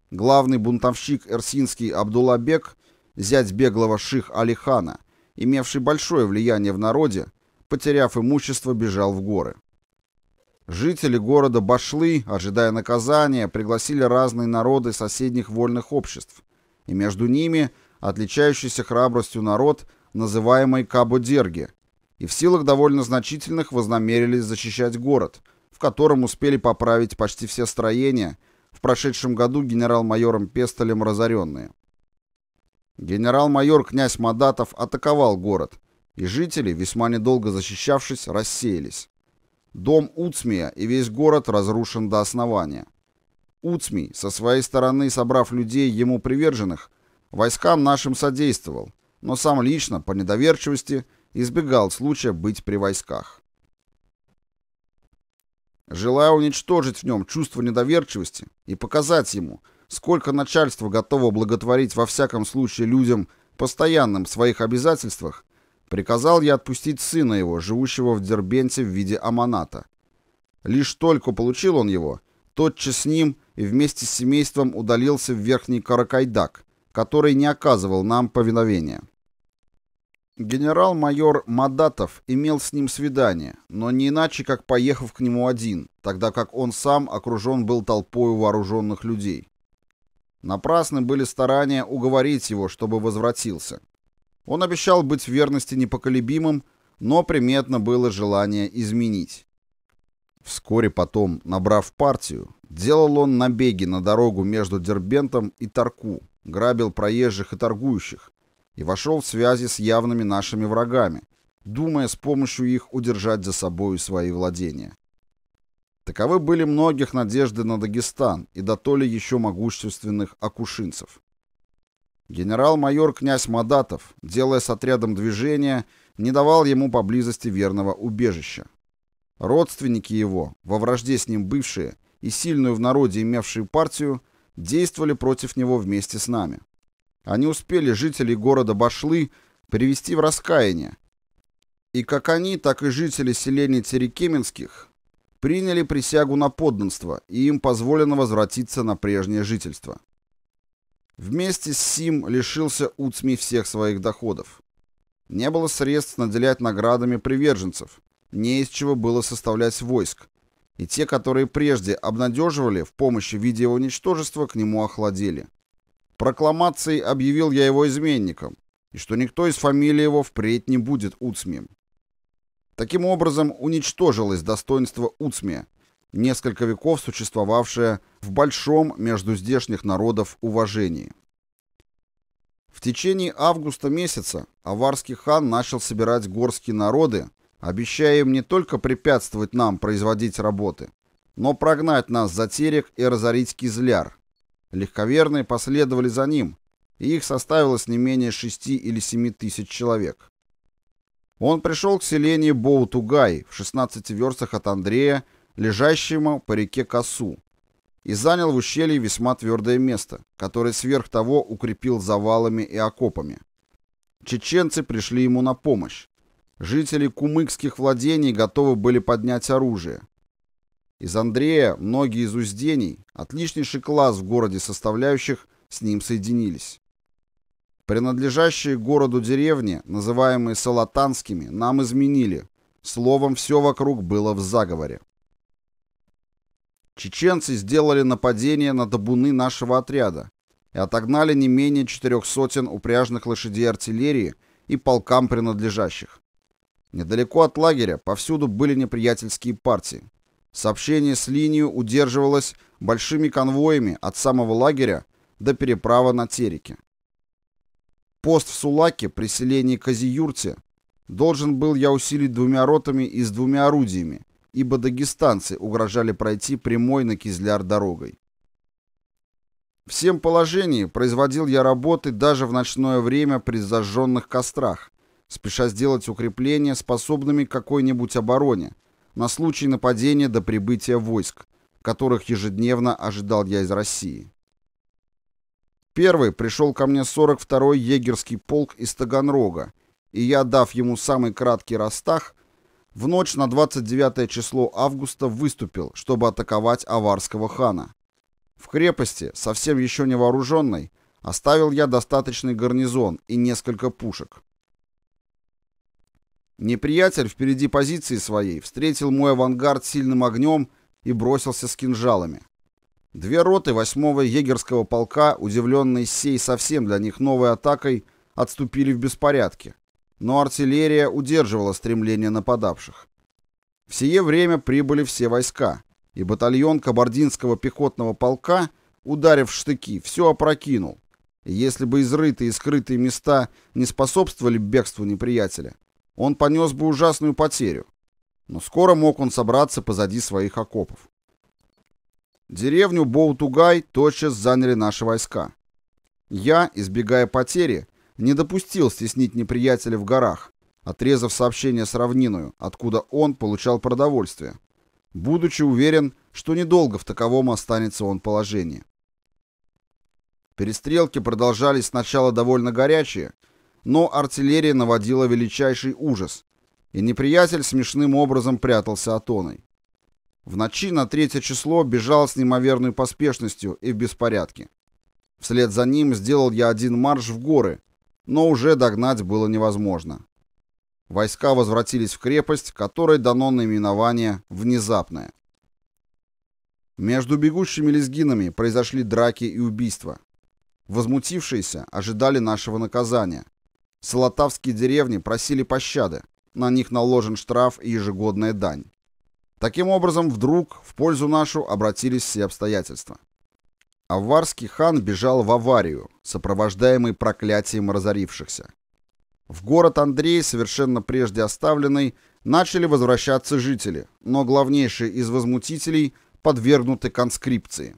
Главный бунтовщик Эрсинский Абдулабек, зять беглого ших Алихана, имевший большое влияние в народе, потеряв имущество, бежал в горы. Жители города Башлы, ожидая наказания, пригласили разные народы соседних вольных обществ – и между ними отличающийся храбростью народ, называемый Кабо-Дерги, и в силах довольно значительных вознамерились защищать город, в котором успели поправить почти все строения, в прошедшем году генерал-майором Пестолем разоренные. Генерал-майор князь Мадатов атаковал город, и жители, весьма недолго защищавшись, рассеялись. Дом Уцмия и весь город разрушен до основания. Уцмий, со своей стороны собрав людей ему приверженных, войскам нашим содействовал, но сам лично, по недоверчивости, избегал случая быть при войсках. Желая уничтожить в нем чувство недоверчивости и показать ему, сколько начальство готово благотворить во всяком случае людям, постоянным в своих обязательствах, приказал я отпустить сына его, живущего в Дербенте в виде аманата. Лишь только получил он его, тотчас с ним – и вместе с семейством удалился в Верхний Каракайдак, который не оказывал нам повиновения. Генерал-майор Мадатов имел с ним свидание, но не иначе, как поехав к нему один, тогда как он сам окружен был толпой вооруженных людей. Напрасны были старания уговорить его, чтобы возвратился. Он обещал быть в верности непоколебимым, но приметно было желание изменить. Вскоре потом, набрав партию, делал он набеги на дорогу между Дербентом и Тарку, грабил проезжих и торгующих и вошел в связи с явными нашими врагами, думая с помощью их удержать за собою свои владения. Таковы были многих надежды на Дагестан и до то ли еще могущественных акушинцев. Генерал-майор князь Мадатов, делая с отрядом движение, не давал ему поблизости верного убежища. Родственники его, во вражде с ним бывшие и сильную в народе имевшие партию, действовали против него вместе с нами. Они успели жителей города Башлы привести в раскаяние. И как они, так и жители селений Терекеменских приняли присягу на подданство, и им позволено возвратиться на прежнее жительство. Вместе с Сим лишился Уцми всех своих доходов. Не было средств наделять наградами приверженцев, не из чего было составлять войск, и те, которые прежде обнадеживали в помощи в виде его ничтожества, к нему охладели. Прокламацией объявил я его изменником, и что никто из фамилии его впредь не будет Уцмием. Таким образом, уничтожилось достоинство Уцмия, несколько веков существовавшее в большом между здешних народов уважении. В течение августа месяца аварский хан начал собирать горские народы обещая им не только препятствовать нам производить работы, но прогнать нас за терек и разорить кизляр. Легковерные последовали за ним, и их составилось не менее шести или семи тысяч человек. Он пришел к селению Боутугай в 16 верстах от Андрея, лежащему по реке Косу, и занял в ущелье весьма твердое место, которое сверх того укрепил завалами и окопами. Чеченцы пришли ему на помощь, жители кумыкских владений готовы были поднять оружие. Из Андрея многие из уздений, отличнейший класс в городе составляющих, с ним соединились. Принадлежащие городу деревни, называемые Салатанскими, нам изменили. Словом, все вокруг было в заговоре. Чеченцы сделали нападение на табуны нашего отряда и отогнали не менее четырех сотен упряжных лошадей артиллерии и полкам принадлежащих. Недалеко от лагеря повсюду были неприятельские партии. Сообщение с линию удерживалось большими конвоями от самого лагеря до переправы на Тереке. Пост в Сулаке при селении Казиюрте должен был я усилить двумя ротами и с двумя орудиями, ибо дагестанцы угрожали пройти прямой на Кизляр дорогой. всем положении производил я работы даже в ночное время при зажженных кострах, спеша сделать укрепления способными к какой-нибудь обороне на случай нападения до прибытия войск, которых ежедневно ожидал я из России. Первый пришел ко мне 42-й егерский полк из Таганрога, и я, дав ему самый краткий растах, в ночь на 29 число августа выступил, чтобы атаковать аварского хана. В крепости, совсем еще не вооруженной, оставил я достаточный гарнизон и несколько пушек. Неприятель впереди позиции своей встретил мой авангард сильным огнем и бросился с кинжалами. Две роты 8-го егерского полка, удивленные сей совсем для них новой атакой, отступили в беспорядке, но артиллерия удерживала стремление нападавших. В сие время прибыли все войска, и батальон кабардинского пехотного полка, ударив штыки, все опрокинул. И если бы изрытые и скрытые места не способствовали бегству неприятеля, он понес бы ужасную потерю, но скоро мог он собраться позади своих окопов. Деревню Боутугай тотчас заняли наши войска. Я, избегая потери, не допустил стеснить неприятеля в горах, отрезав сообщение с равниною, откуда он получал продовольствие, будучи уверен, что недолго в таковом останется он положении. Перестрелки продолжались сначала довольно горячие, но артиллерия наводила величайший ужас, и неприятель смешным образом прятался от оной. В ночи на третье число бежал с неимоверной поспешностью и в беспорядке. Вслед за ним сделал я один марш в горы, но уже догнать было невозможно. Войска возвратились в крепость, которой дано наименование «Внезапное». Между бегущими лезгинами произошли драки и убийства. Возмутившиеся ожидали нашего наказания, Салатавские деревни просили пощады, на них наложен штраф и ежегодная дань. Таким образом, вдруг в пользу нашу обратились все обстоятельства. Аварский хан бежал в аварию, сопровождаемый проклятием разорившихся. В город Андрей, совершенно прежде оставленный, начали возвращаться жители, но главнейшие из возмутителей подвергнуты конскрипции.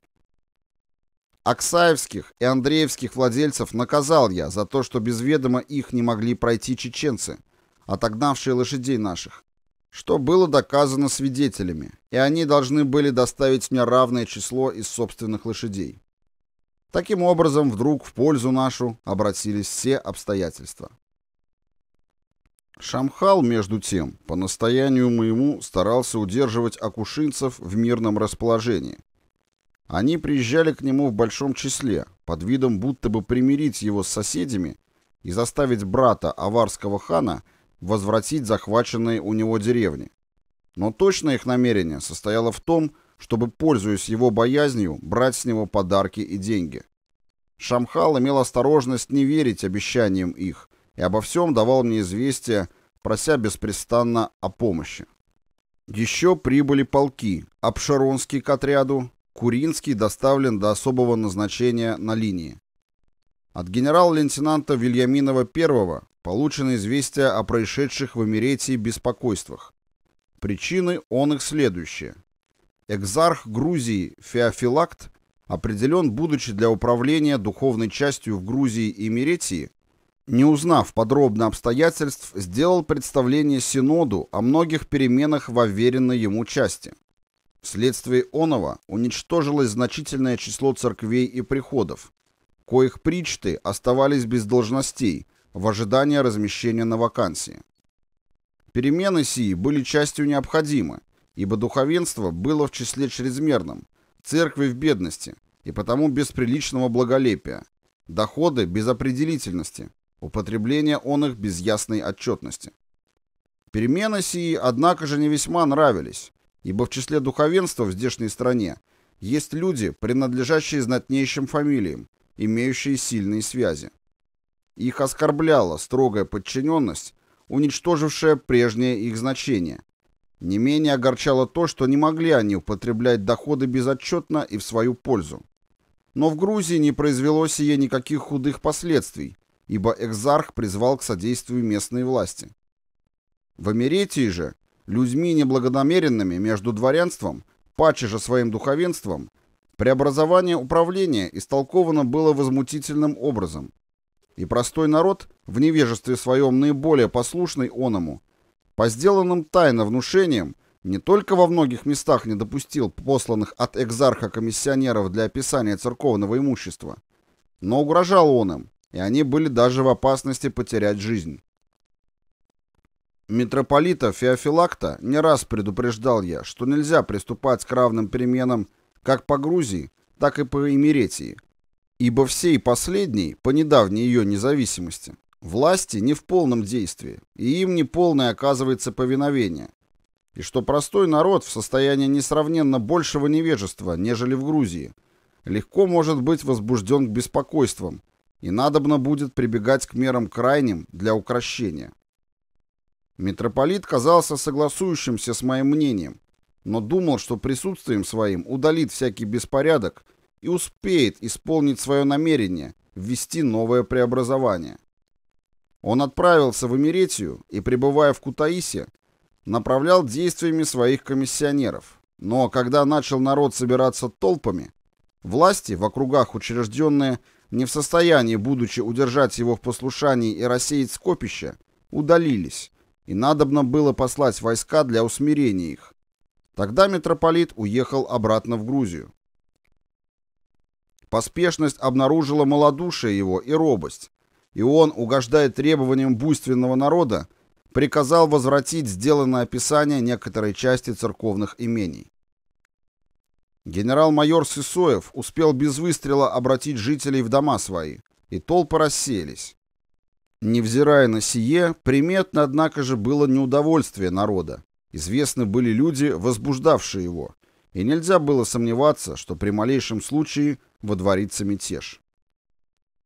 Аксаевских и Андреевских владельцев наказал я за то, что без ведома их не могли пройти чеченцы, отогнавшие лошадей наших, что было доказано свидетелями, и они должны были доставить мне равное число из собственных лошадей. Таким образом, вдруг в пользу нашу обратились все обстоятельства. Шамхал, между тем, по настоянию моему старался удерживать акушинцев в мирном расположении – они приезжали к нему в большом числе, под видом будто бы примирить его с соседями и заставить брата аварского хана возвратить захваченные у него деревни. Но точно их намерение состояло в том, чтобы, пользуясь его боязнью, брать с него подарки и деньги. Шамхал имел осторожность не верить обещаниям их и обо всем давал мне известие, прося беспрестанно о помощи. Еще прибыли полки Абшаронский к отряду, Куринский доставлен до особого назначения на линии. От генерал-лейтенанта Вильяминова I получено известие о происшедших в Эмиретии беспокойствах. Причины он их следующие. Экзарх Грузии Феофилакт определен, будучи для управления духовной частью в Грузии и Меретии, не узнав подробно обстоятельств, сделал представление Синоду о многих переменах в уверенной ему части. Вследствие оного уничтожилось значительное число церквей и приходов, коих причты оставались без должностей в ожидании размещения на вакансии. Перемены сии были частью необходимы, ибо духовенство было в числе чрезмерном, церкви в бедности и потому без приличного благолепия, доходы без определительности, употребление он их без ясной отчетности. Перемены сии, однако же, не весьма нравились, ибо в числе духовенства в здешней стране есть люди, принадлежащие знатнейшим фамилиям, имеющие сильные связи. Их оскорбляла строгая подчиненность, уничтожившая прежнее их значение. Не менее огорчало то, что не могли они употреблять доходы безотчетно и в свою пользу. Но в Грузии не произвело сие никаких худых последствий, ибо экзарх призвал к содействию местной власти. В Эмеретии же людьми неблагонамеренными между дворянством, паче же своим духовенством, преобразование управления истолковано было возмутительным образом. И простой народ, в невежестве своем наиболее послушный оному, по сделанным тайно внушениям, не только во многих местах не допустил посланных от экзарха комиссионеров для описания церковного имущества, но угрожал он им, и они были даже в опасности потерять жизнь. Митрополита Феофилакта не раз предупреждал я, что нельзя приступать к равным переменам как по Грузии, так и по Эмеретии, ибо всей последней, по недавней ее независимости, власти не в полном действии, и им не полное оказывается повиновение, и что простой народ в состоянии несравненно большего невежества, нежели в Грузии, легко может быть возбужден к беспокойствам, и надобно будет прибегать к мерам крайним для укращения. Митрополит казался согласующимся с моим мнением, но думал, что присутствием своим удалит всякий беспорядок и успеет исполнить свое намерение ввести новое преобразование. Он отправился в Эмеретию и, пребывая в Кутаисе, направлял действиями своих комиссионеров. Но когда начал народ собираться толпами, власти в округах, учрежденные не в состоянии, будучи удержать его в послушании и рассеять скопище, удалились, и надобно было послать войска для усмирения их. Тогда митрополит уехал обратно в Грузию. Поспешность обнаружила малодушие его и робость, и он, угождая требованиям буйственного народа, приказал возвратить сделанное описание некоторой части церковных имений. Генерал-майор Сысоев успел без выстрела обратить жителей в дома свои, и толпы расселись. Невзирая на сие, приметно, однако же, было неудовольствие народа. Известны были люди, возбуждавшие его, и нельзя было сомневаться, что при малейшем случае водворится мятеж.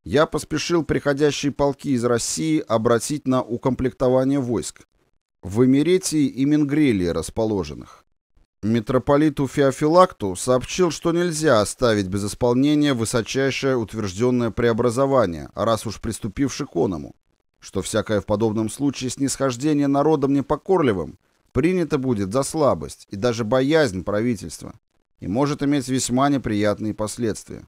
Я поспешил приходящие полки из России обратить на укомплектование войск, в Эмеретии и Менгрелии расположенных. Митрополиту Феофилакту сообщил, что нельзя оставить без исполнения высочайшее утвержденное преобразование, раз уж приступивши к оному, что всякое в подобном случае снисхождение народом непокорливым принято будет за слабость и даже боязнь правительства и может иметь весьма неприятные последствия.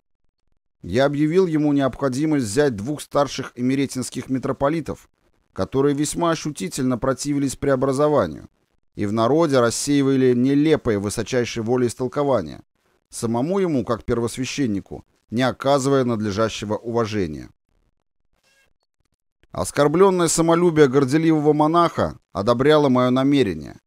Я объявил ему необходимость взять двух старших эмеретинских митрополитов, которые весьма ощутительно противились преобразованию и в народе рассеивали нелепые высочайшей воли истолкования, самому ему, как первосвященнику, не оказывая надлежащего уважения. Оскорбленное самолюбие горделивого монаха одобряло мое намерение.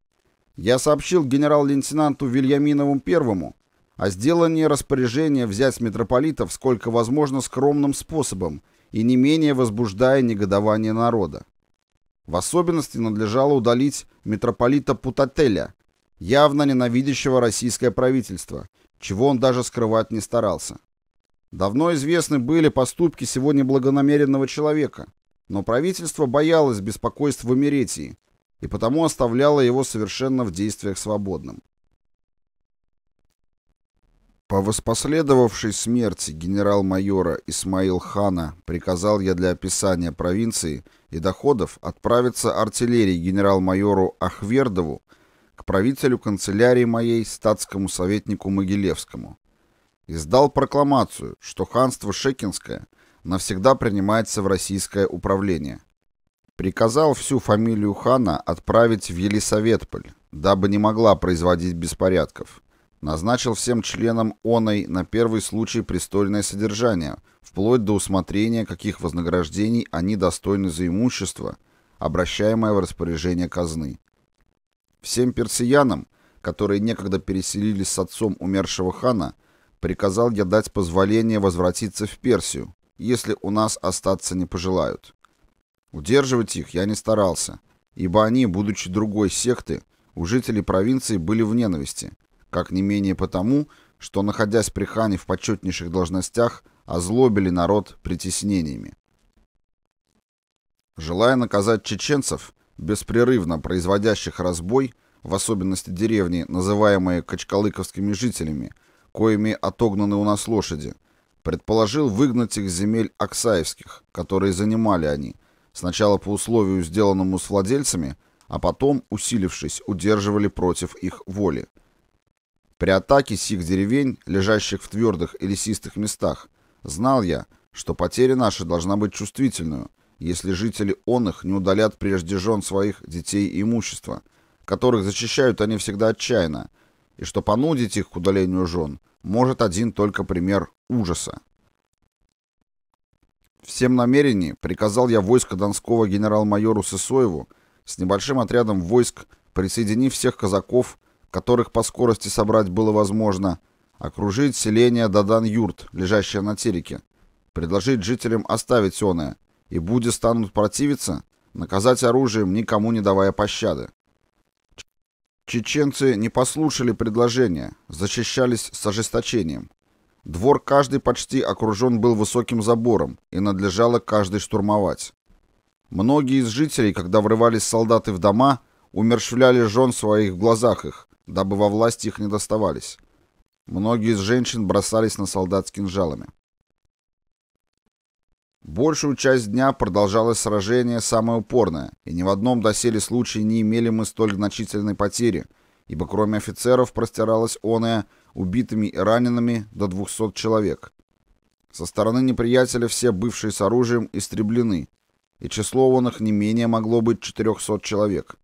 Я сообщил генерал-лейтенанту Вильяминову Первому о сделании распоряжения взять митрополитов сколько возможно скромным способом и не менее возбуждая негодование народа. В особенности надлежало удалить митрополита Путателя, явно ненавидящего российское правительство, чего он даже скрывать не старался. Давно известны были поступки сегодня благонамеренного человека, но правительство боялось беспокойств в Эмеретии и потому оставляло его совершенно в действиях свободным. По воспоследовавшей смерти генерал-майора Исмаил Хана приказал я для описания провинции и доходов отправиться артиллерии генерал-майору Ахвердову к правителю канцелярии моей, статскому советнику Могилевскому. Издал прокламацию, что ханство Шекинское – навсегда принимается в российское управление. Приказал всю фамилию хана отправить в Елисаветполь, дабы не могла производить беспорядков. Назначил всем членам оной на первый случай престольное содержание, вплоть до усмотрения, каких вознаграждений они достойны за имущество, обращаемое в распоряжение казны. Всем персиянам, которые некогда переселились с отцом умершего хана, приказал я дать позволение возвратиться в Персию, если у нас остаться не пожелают. Удерживать их я не старался, ибо они, будучи другой секты, у жителей провинции были в ненависти, как не менее потому, что, находясь при хане в почетнейших должностях, озлобили народ притеснениями. Желая наказать чеченцев, беспрерывно производящих разбой, в особенности деревни, называемые качкалыковскими жителями, коими отогнаны у нас лошади, Предположил выгнать их земель Аксаевских, которые занимали они, сначала по условию, сделанному с владельцами, а потом, усилившись, удерживали против их воли. При атаке сих деревень, лежащих в твердых и лесистых местах, знал я, что потеря наша должна быть чувствительную, если жители он их не удалят прежде жен своих, детей и имущества, которых защищают они всегда отчаянно, и что понудить их к удалению жен – может один только пример ужаса. всем намерении приказал я войско Донского генерал-майору Сысоеву с небольшим отрядом войск, присоединив всех казаков, которых по скорости собрать было возможно, окружить селение Дадан-Юрт, лежащее на Тереке, предложить жителям оставить оное, и, будя станут противиться, наказать оружием, никому не давая пощады. Чеченцы не послушали предложения, защищались с ожесточением. Двор каждый почти окружен был высоким забором, и надлежало каждый штурмовать. Многие из жителей, когда врывались солдаты в дома, умершвляли жен своих в глазах их, дабы во власти их не доставались. Многие из женщин бросались на солдат с кинжалами. Большую часть дня продолжалось сражение самое упорное, и ни в одном доселе случае не имели мы столь значительной потери, ибо кроме офицеров простиралось оное убитыми и ранеными до 200 человек. Со стороны неприятеля все бывшие с оружием истреблены, и число он не менее могло быть 400 человек.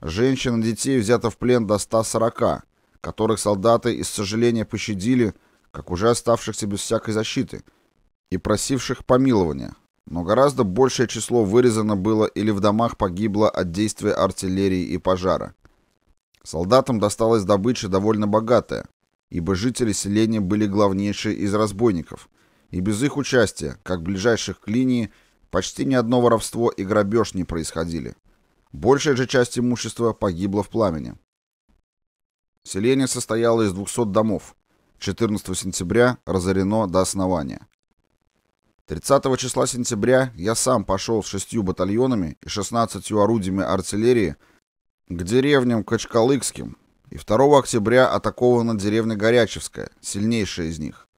Женщин и детей взято в плен до 140, которых солдаты из сожаления пощадили, как уже оставшихся без всякой защиты – и просивших помилования, но гораздо большее число вырезано было или в домах погибло от действия артиллерии и пожара. Солдатам досталась добыча довольно богатая, ибо жители селения были главнейшие из разбойников, и без их участия, как ближайших к линии, почти ни одно воровство и грабеж не происходили. Большая же часть имущества погибла в пламени. Селение состояло из 200 домов. 14 сентября разорено до основания. 30 числа сентября я сам пошел с шестью батальонами и 16 орудиями артиллерии к деревням Качкалыкским, и 2 октября атакована деревня Горячевская, сильнейшая из них.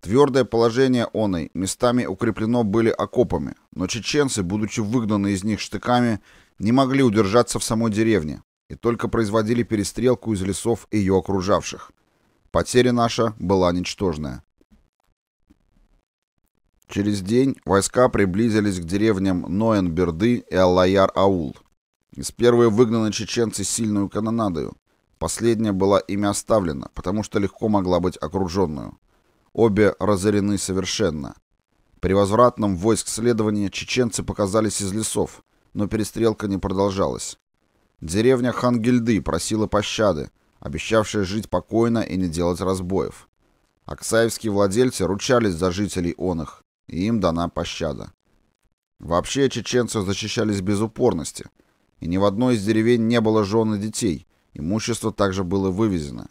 Твердое положение оной местами укреплено были окопами, но чеченцы, будучи выгнаны из них штыками, не могли удержаться в самой деревне и только производили перестрелку из лесов ее окружавших. Потеря наша была ничтожная. Через день войска приблизились к деревням Ноенберды и Аллаяр-Аул. Из первой выгнаны чеченцы сильную канонадою. Последняя была ими оставлена, потому что легко могла быть окруженную. Обе разорены совершенно. При возвратном войск следования чеченцы показались из лесов, но перестрелка не продолжалась. Деревня Хангельды просила пощады, обещавшая жить покойно и не делать разбоев. Аксаевские владельцы ручались за жителей он их, и им дана пощада. Вообще чеченцы защищались без упорности, и ни в одной из деревень не было жен и детей, имущество также было вывезено.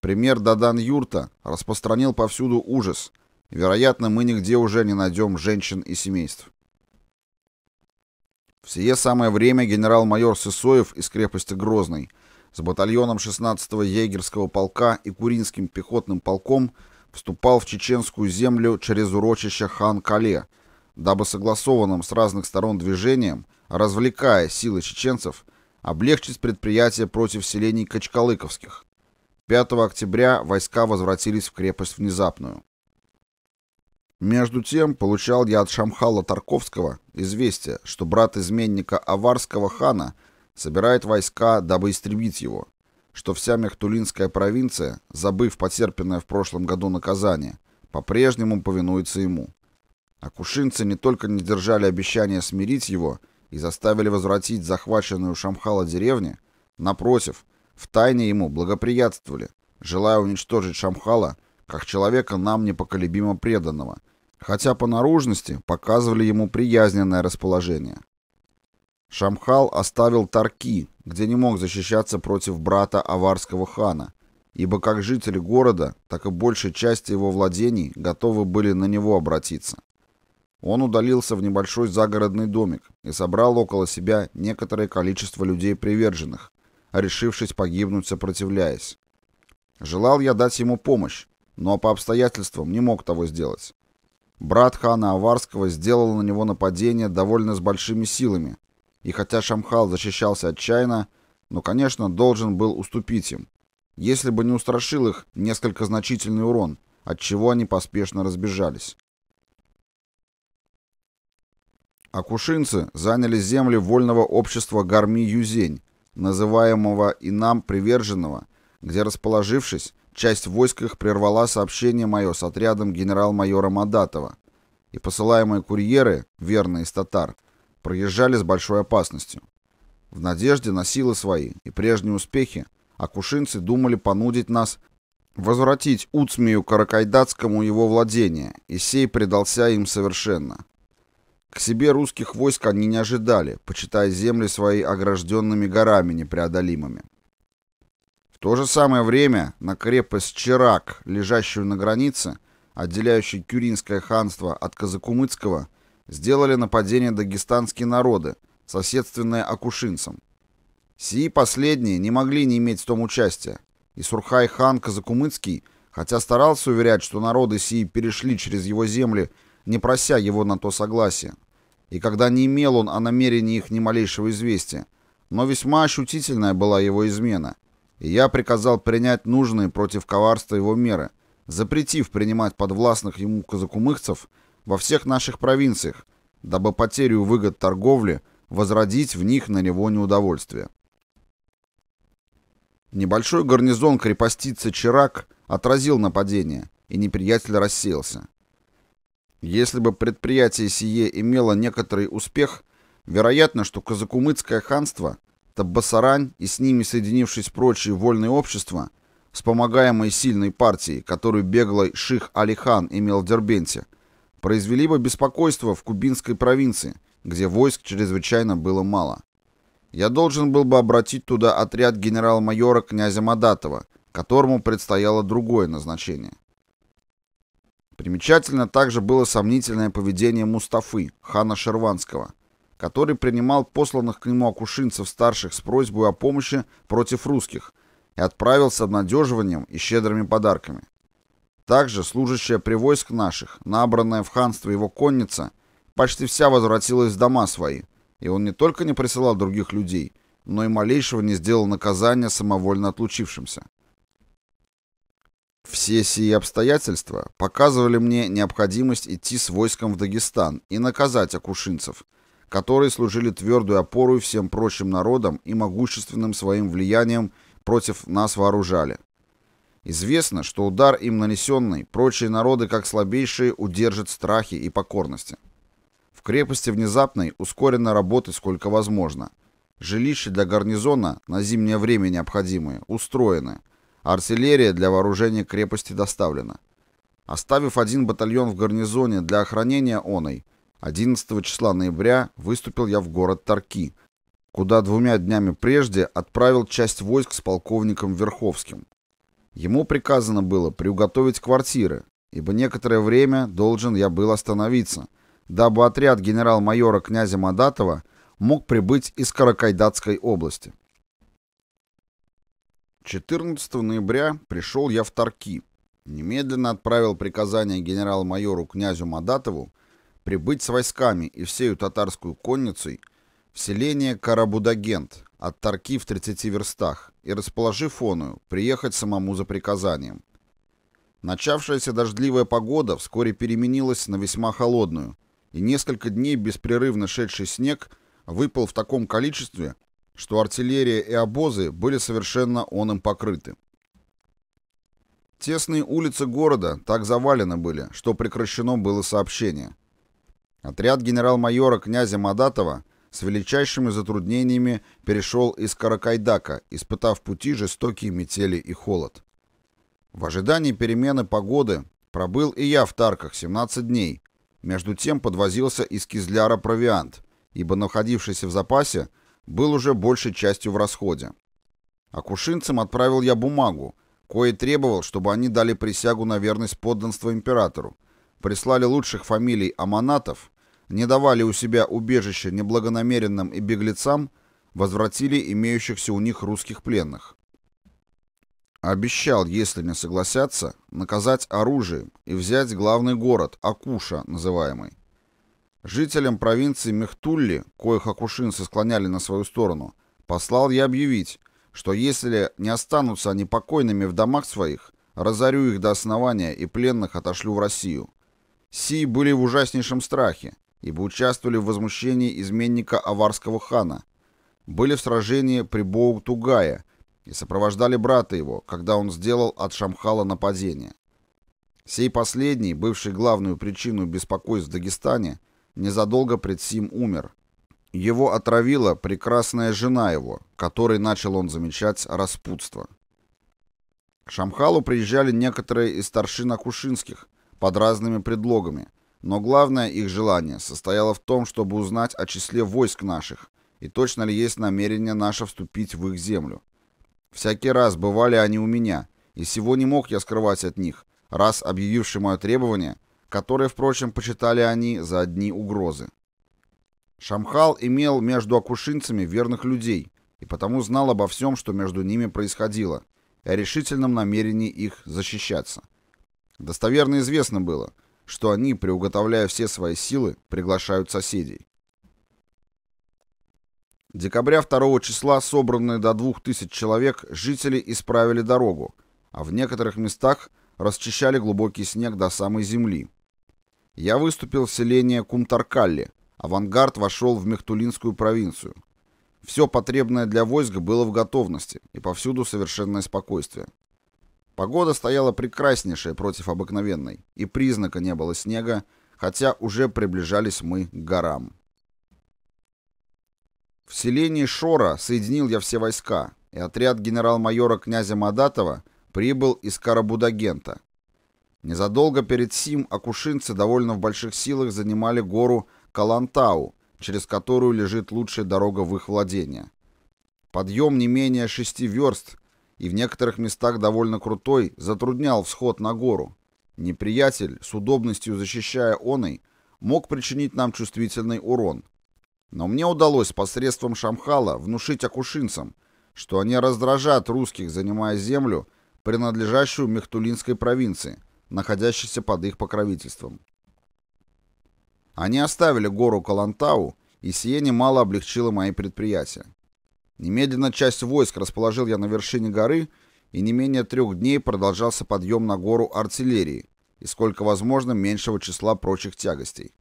Пример Дадан-Юрта распространил повсюду ужас, вероятно, мы нигде уже не найдем женщин и семейств. В сие самое время генерал-майор Сысоев из крепости Грозный с батальоном 16-го егерского полка и Куринским пехотным полком – вступал в чеченскую землю через урочище Хан-Кале, дабы согласованным с разных сторон движением, развлекая силы чеченцев, облегчить предприятие против селений Качкалыковских. 5 октября войска возвратились в крепость внезапную. Между тем, получал я от Шамхала Тарковского известие, что брат изменника аварского хана собирает войска, дабы истребить его что вся Мехтулинская провинция, забыв потерпенное в прошлом году наказание, по-прежнему повинуется ему. Акушинцы не только не держали обещания смирить его и заставили возвратить захваченную Шамхала деревню, напротив, втайне ему благоприятствовали, желая уничтожить Шамхала как человека нам непоколебимо преданного, хотя по наружности показывали ему приязненное расположение. Шамхал оставил Тарки, где не мог защищаться против брата аварского хана, ибо как жители города, так и большая часть его владений готовы были на него обратиться. Он удалился в небольшой загородный домик и собрал около себя некоторое количество людей приверженных, решившись погибнуть, сопротивляясь. Желал я дать ему помощь, но по обстоятельствам не мог того сделать. Брат хана Аварского сделал на него нападение довольно с большими силами, и хотя Шамхал защищался отчаянно, но, конечно, должен был уступить им. Если бы не устрашил их несколько значительный урон, от чего они поспешно разбежались. Акушинцы заняли земли вольного общества Гарми-Юзень, называемого и нам приверженного, где, расположившись, часть войск их прервала сообщение мое с отрядом генерал-майора Мадатова, и посылаемые курьеры, верные из татар, проезжали с большой опасностью. В надежде на силы свои и прежние успехи акушинцы думали понудить нас возвратить Уцмию Каракайдатскому его владение, и сей предался им совершенно. К себе русских войск они не ожидали, почитая земли свои огражденными горами непреодолимыми. В то же самое время на крепость Чирак, лежащую на границе, отделяющей Кюринское ханство от Казакумыцкого, сделали нападение дагестанские народы, соседственные акушинцам. Сии последние не могли не иметь в том участия, и Сурхай-хан Казакумыцкий, хотя старался уверять, что народы сии перешли через его земли, не прося его на то согласия, и когда не имел он о намерении их ни малейшего известия, но весьма ощутительная была его измена, и я приказал принять нужные против коварства его меры, запретив принимать подвластных ему казакумыхцев – во всех наших провинциях, дабы потерю выгод торговли возродить в них на него неудовольствие. Небольшой гарнизон крепостицы Чирак отразил нападение, и неприятель рассеялся. Если бы предприятие сие имело некоторый успех, вероятно, что Казакумыцкое ханство, Таббасарань и с ними соединившись прочие вольные общества, вспомогаемые сильной партией, которую беглый Ших Алихан имел в Дербенте, произвели бы беспокойство в кубинской провинции, где войск чрезвычайно было мало. Я должен был бы обратить туда отряд генерал-майора князя Мадатова, которому предстояло другое назначение. Примечательно также было сомнительное поведение Мустафы, хана Шерванского, который принимал посланных к нему акушинцев старших с просьбой о помощи против русских и отправил с обнадеживанием и щедрыми подарками. Также служащая при войск наших, набранная в ханство его конница, почти вся возвратилась в дома свои, и он не только не присылал других людей, но и малейшего не сделал наказания самовольно отлучившимся. Все сии обстоятельства показывали мне необходимость идти с войском в Дагестан и наказать акушинцев, которые служили твердую опорой всем прочим народам и могущественным своим влиянием против нас вооружали. Известно, что удар им нанесенный, прочие народы, как слабейшие, удержат страхи и покорности. В крепости внезапной ускорено работы сколько возможно. Жилища для гарнизона на зимнее время необходимые, устроены. Артиллерия для вооружения крепости доставлена. Оставив один батальон в гарнизоне для охранения оной, 11 числа ноября выступил я в город Тарки, куда двумя днями прежде отправил часть войск с полковником Верховским. Ему приказано было приуготовить квартиры, ибо некоторое время должен я был остановиться, дабы отряд генерал-майора князя Мадатова мог прибыть из Каракайдатской области. 14 ноября пришел я в Тарки. Немедленно отправил приказание генерал-майору князю Мадатову прибыть с войсками и всею татарскую конницей в селение Карабудагент от Тарки в 30 верстах – и, расположи оную, приехать самому за приказанием. Начавшаяся дождливая погода вскоре переменилась на весьма холодную, и несколько дней беспрерывно шедший снег выпал в таком количестве, что артиллерия и обозы были совершенно он им покрыты. Тесные улицы города так завалены были, что прекращено было сообщение. Отряд генерал-майора князя Мадатова – с величайшими затруднениями перешел из Каракайдака, испытав пути жестокие метели и холод. В ожидании перемены погоды пробыл и я в Тарках 17 дней. Между тем подвозился из Кизляра провиант, ибо находившийся в запасе был уже большей частью в расходе. Акушинцам отправил я бумагу, кое требовал, чтобы они дали присягу на верность подданства императору, прислали лучших фамилий аманатов не давали у себя убежища неблагонамеренным и беглецам, возвратили имеющихся у них русских пленных. Обещал, если не согласятся, наказать оружием и взять главный город, Акуша называемый. Жителям провинции Мехтулли, коих акушинцы склоняли на свою сторону, послал я объявить, что если не останутся они покойными в домах своих, разорю их до основания и пленных отошлю в Россию. Сии были в ужаснейшем страхе, ибо участвовали в возмущении изменника аварского хана, были в сражении при боу и сопровождали брата его, когда он сделал от Шамхала нападение. Сей последний, бывший главную причину беспокойств в Дагестане, незадолго пред Сим умер. Его отравила прекрасная жена его, которой начал он замечать распутство. К Шамхалу приезжали некоторые из старшин Акушинских под разными предлогами, но главное их желание состояло в том, чтобы узнать о числе войск наших и точно ли есть намерение наше вступить в их землю. Всякий раз бывали они у меня, и всего не мог я скрывать от них, раз объявивший мое требование, которое, впрочем, почитали они за одни угрозы. Шамхал имел между акушинцами верных людей и потому знал обо всем, что между ними происходило, и о решительном намерении их защищаться. Достоверно известно было – что они, приуготовляя все свои силы, приглашают соседей. Декабря 2 числа собранные до 2000 человек жители исправили дорогу, а в некоторых местах расчищали глубокий снег до самой земли. Я выступил в селение Кумтаркалли, авангард вошел в Мехтулинскую провинцию. Все потребное для войск было в готовности, и повсюду совершенное спокойствие. Погода стояла прекраснейшая против обыкновенной, и признака не было снега, хотя уже приближались мы к горам. В селении Шора соединил я все войска, и отряд генерал-майора князя Мадатова прибыл из Карабудагента. Незадолго перед Сим акушинцы довольно в больших силах занимали гору Калантау, через которую лежит лучшая дорога в их владения. Подъем не менее шести верст и в некоторых местах довольно крутой, затруднял всход на гору. Неприятель, с удобностью защищая оной, мог причинить нам чувствительный урон. Но мне удалось посредством Шамхала внушить акушинцам, что они раздражают русских, занимая землю, принадлежащую Мехтулинской провинции, находящейся под их покровительством. Они оставили гору Калантау, и сие немало облегчило мои предприятия. Немедленно часть войск расположил я на вершине горы, и не менее трех дней продолжался подъем на гору артиллерии и сколько возможно меньшего числа прочих тягостей.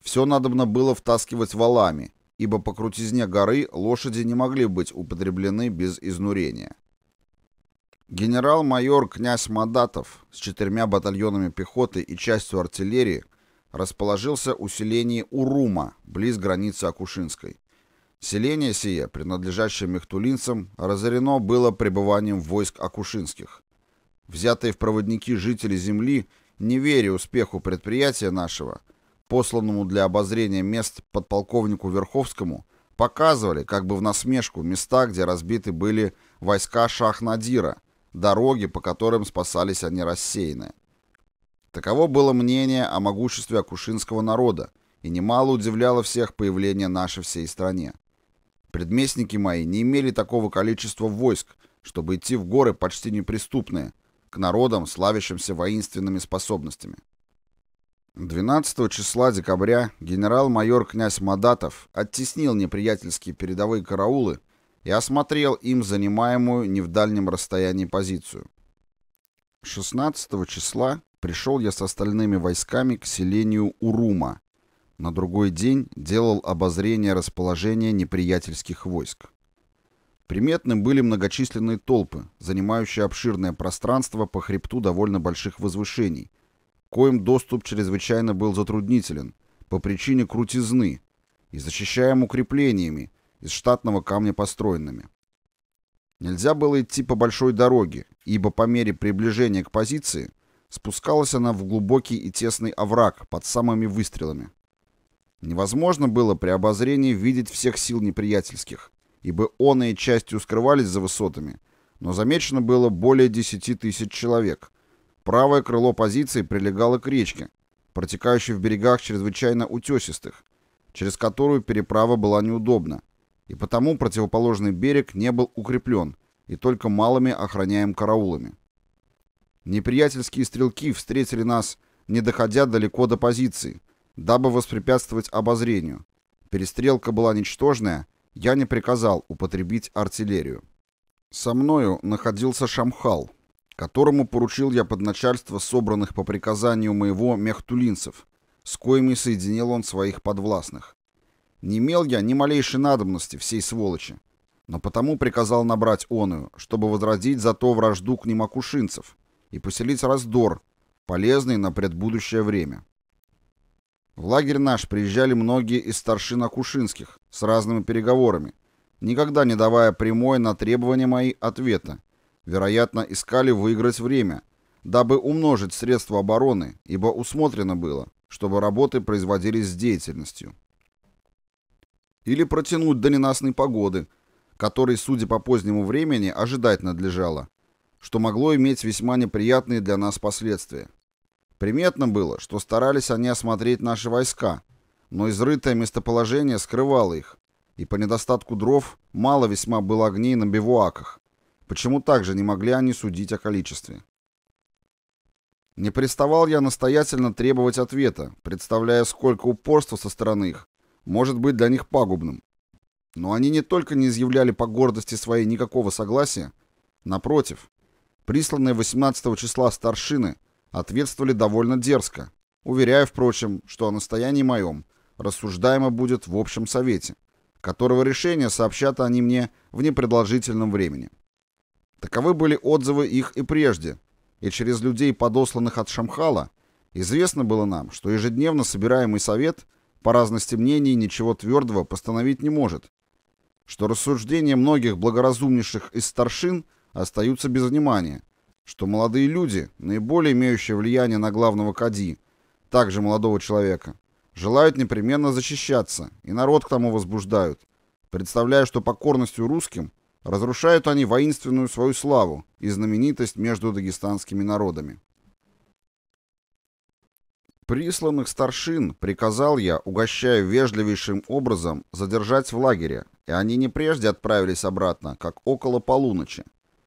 Все надобно было втаскивать валами, ибо по крутизне горы лошади не могли быть употреблены без изнурения. Генерал-майор князь Мадатов с четырьмя батальонами пехоты и частью артиллерии расположился у селения Урума, близ границы Акушинской. Селение сие, принадлежащее мехтулинцам, разорено было пребыванием войск акушинских. Взятые в проводники жители земли, не веря успеху предприятия нашего, посланному для обозрения мест подполковнику Верховскому, показывали, как бы в насмешку, места, где разбиты были войска Шахнадира, дороги, по которым спасались они рассеянные. Таково было мнение о могуществе акушинского народа, и немало удивляло всех появление нашей всей стране. Предместники мои не имели такого количества войск, чтобы идти в горы почти неприступные, к народам, славящимся воинственными способностями. 12 числа декабря генерал-майор князь Мадатов оттеснил неприятельские передовые караулы и осмотрел им занимаемую не в дальнем расстоянии позицию. 16 числа пришел я с остальными войсками к селению Урума, на другой день делал обозрение расположения неприятельских войск. Приметны были многочисленные толпы, занимающие обширное пространство по хребту довольно больших возвышений, коим доступ чрезвычайно был затруднителен по причине крутизны и защищаем укреплениями, из штатного камня построенными. Нельзя было идти по большой дороге, ибо по мере приближения к позиции спускалась она в глубокий и тесный овраг под самыми выстрелами. Невозможно было при обозрении видеть всех сил неприятельских, ибо он и частью скрывались за высотами, но замечено было более 10 тысяч человек. Правое крыло позиции прилегало к речке, протекающей в берегах чрезвычайно утесистых, через которую переправа была неудобна, и потому противоположный берег не был укреплен и только малыми охраняем караулами. Неприятельские стрелки встретили нас, не доходя далеко до позиции, дабы воспрепятствовать обозрению. Перестрелка была ничтожная, я не приказал употребить артиллерию. Со мною находился Шамхал, которому поручил я под начальство собранных по приказанию моего мехтулинцев, с коими соединил он своих подвластных. Не имел я ни малейшей надобности всей сволочи, но потому приказал набрать оную, чтобы возродить зато вражду к ним акушинцев и поселить раздор, полезный на предбудущее время. В лагерь наш приезжали многие из старшин Акушинских с разными переговорами, никогда не давая прямой на требования мои ответа. Вероятно, искали выиграть время, дабы умножить средства обороны, ибо усмотрено было, чтобы работы производились с деятельностью. Или протянуть до ненастной погоды, которой, судя по позднему времени, ожидать надлежало, что могло иметь весьма неприятные для нас последствия. Приметно было, что старались они осмотреть наши войска, но изрытое местоположение скрывало их, и по недостатку дров мало весьма было огней на бивуаках. Почему также не могли они судить о количестве? Не приставал я настоятельно требовать ответа, представляя, сколько упорства со стороны их может быть для них пагубным. Но они не только не изъявляли по гордости своей никакого согласия, напротив, присланные 18 числа старшины – ответствовали довольно дерзко, уверяя, впрочем, что о настоянии моем рассуждаемо будет в общем совете, которого решение сообщат они мне в непредложительном времени. Таковы были отзывы их и прежде, и через людей, подосланных от Шамхала, известно было нам, что ежедневно собираемый совет по разности мнений ничего твердого постановить не может, что рассуждения многих благоразумнейших из старшин остаются без внимания, что молодые люди, наиболее имеющие влияние на главного кади, также молодого человека, желают непременно защищаться, и народ к тому возбуждают, представляя, что покорностью русским разрушают они воинственную свою славу и знаменитость между дагестанскими народами. Присланных старшин приказал я, угощая вежливейшим образом, задержать в лагере, и они не прежде отправились обратно, как около полуночи,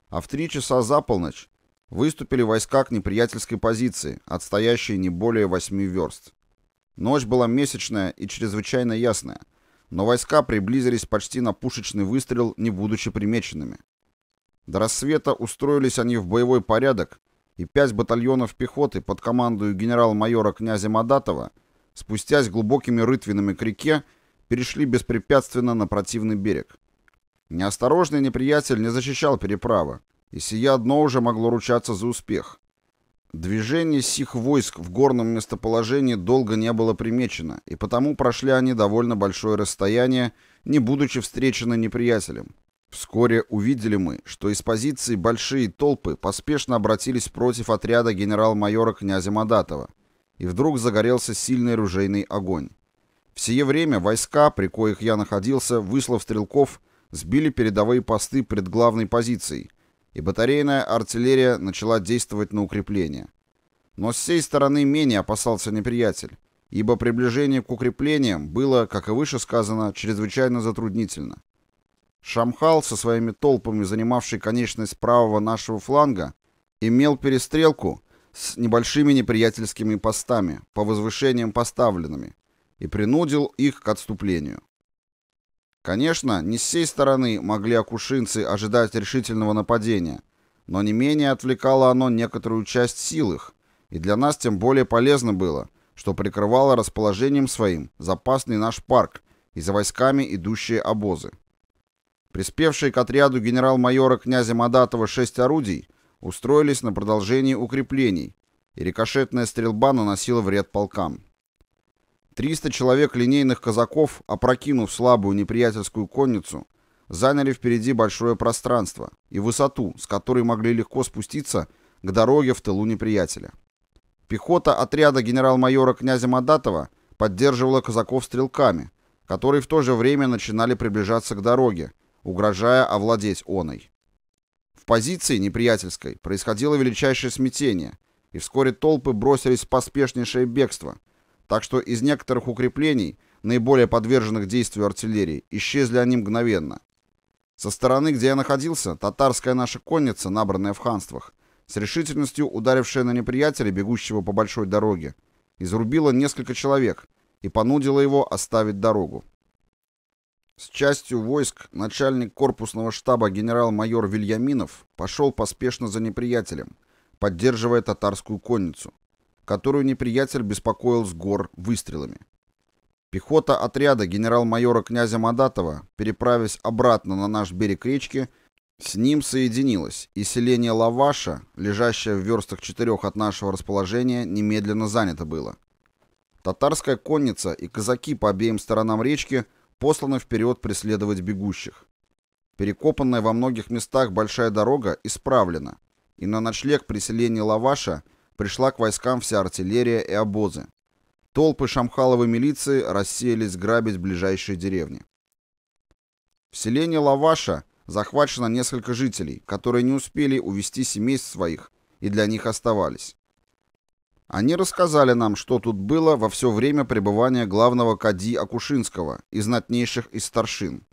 а в три часа за полночь выступили войска к неприятельской позиции, отстоящей не более восьми верст. Ночь была месячная и чрезвычайно ясная, но войска приблизились почти на пушечный выстрел, не будучи примеченными. До рассвета устроились они в боевой порядок, и пять батальонов пехоты под командою генерал-майора князя Мадатова, спустясь глубокими рытвинами к реке, перешли беспрепятственно на противный берег. Неосторожный неприятель не защищал переправы, и сия одно уже могло ручаться за успех. Движение сих войск в горном местоположении долго не было примечено, и потому прошли они довольно большое расстояние, не будучи встречены неприятелем. Вскоре увидели мы, что из позиции большие толпы поспешно обратились против отряда генерал-майора князя Мадатова, и вдруг загорелся сильный ружейный огонь. В сие время войска, при коих я находился, выслав стрелков, сбили передовые посты пред главной позицией – и батарейная артиллерия начала действовать на укрепление. Но с сей стороны менее опасался неприятель, ибо приближение к укреплениям было, как и выше сказано, чрезвычайно затруднительно. Шамхал со своими толпами, занимавший конечность правого нашего фланга, имел перестрелку с небольшими неприятельскими постами, по возвышениям поставленными, и принудил их к отступлению. Конечно, не с сей стороны могли акушинцы ожидать решительного нападения, но не менее отвлекало оно некоторую часть сил их, и для нас тем более полезно было, что прикрывало расположением своим запасный наш парк и за войсками идущие обозы. Приспевшие к отряду генерал-майора князя Мадатова шесть орудий устроились на продолжении укреплений, и рикошетная стрельба наносила вред полкам. Триста человек линейных казаков, опрокинув слабую неприятельскую конницу, заняли впереди большое пространство и высоту, с которой могли легко спуститься к дороге в тылу неприятеля. Пехота отряда генерал-майора князя Мадатова поддерживала казаков стрелками, которые в то же время начинали приближаться к дороге, угрожая овладеть оной. В позиции неприятельской происходило величайшее смятение, и вскоре толпы бросились в поспешнейшее бегство – так что из некоторых укреплений, наиболее подверженных действию артиллерии, исчезли они мгновенно. Со стороны, где я находился, татарская наша конница, набранная в ханствах, с решительностью ударившая на неприятеля, бегущего по большой дороге, изрубила несколько человек и понудила его оставить дорогу. С частью войск начальник корпусного штаба генерал-майор Вильяминов пошел поспешно за неприятелем, поддерживая татарскую конницу, которую неприятель беспокоил с гор выстрелами. Пехота отряда генерал-майора князя Мадатова, переправясь обратно на наш берег речки, с ним соединилась, и селение Лаваша, лежащее в верстах четырех от нашего расположения, немедленно занято было. Татарская конница и казаки по обеим сторонам речки посланы вперед преследовать бегущих. Перекопанная во многих местах большая дорога исправлена, и на ночлег при селении Лаваша пришла к войскам вся артиллерия и обозы. Толпы шамхаловой милиции рассеялись грабить ближайшие деревни. В селении Лаваша захвачено несколько жителей, которые не успели увести семейств своих и для них оставались. Они рассказали нам, что тут было во все время пребывания главного кади Акушинского и знатнейших из старшин.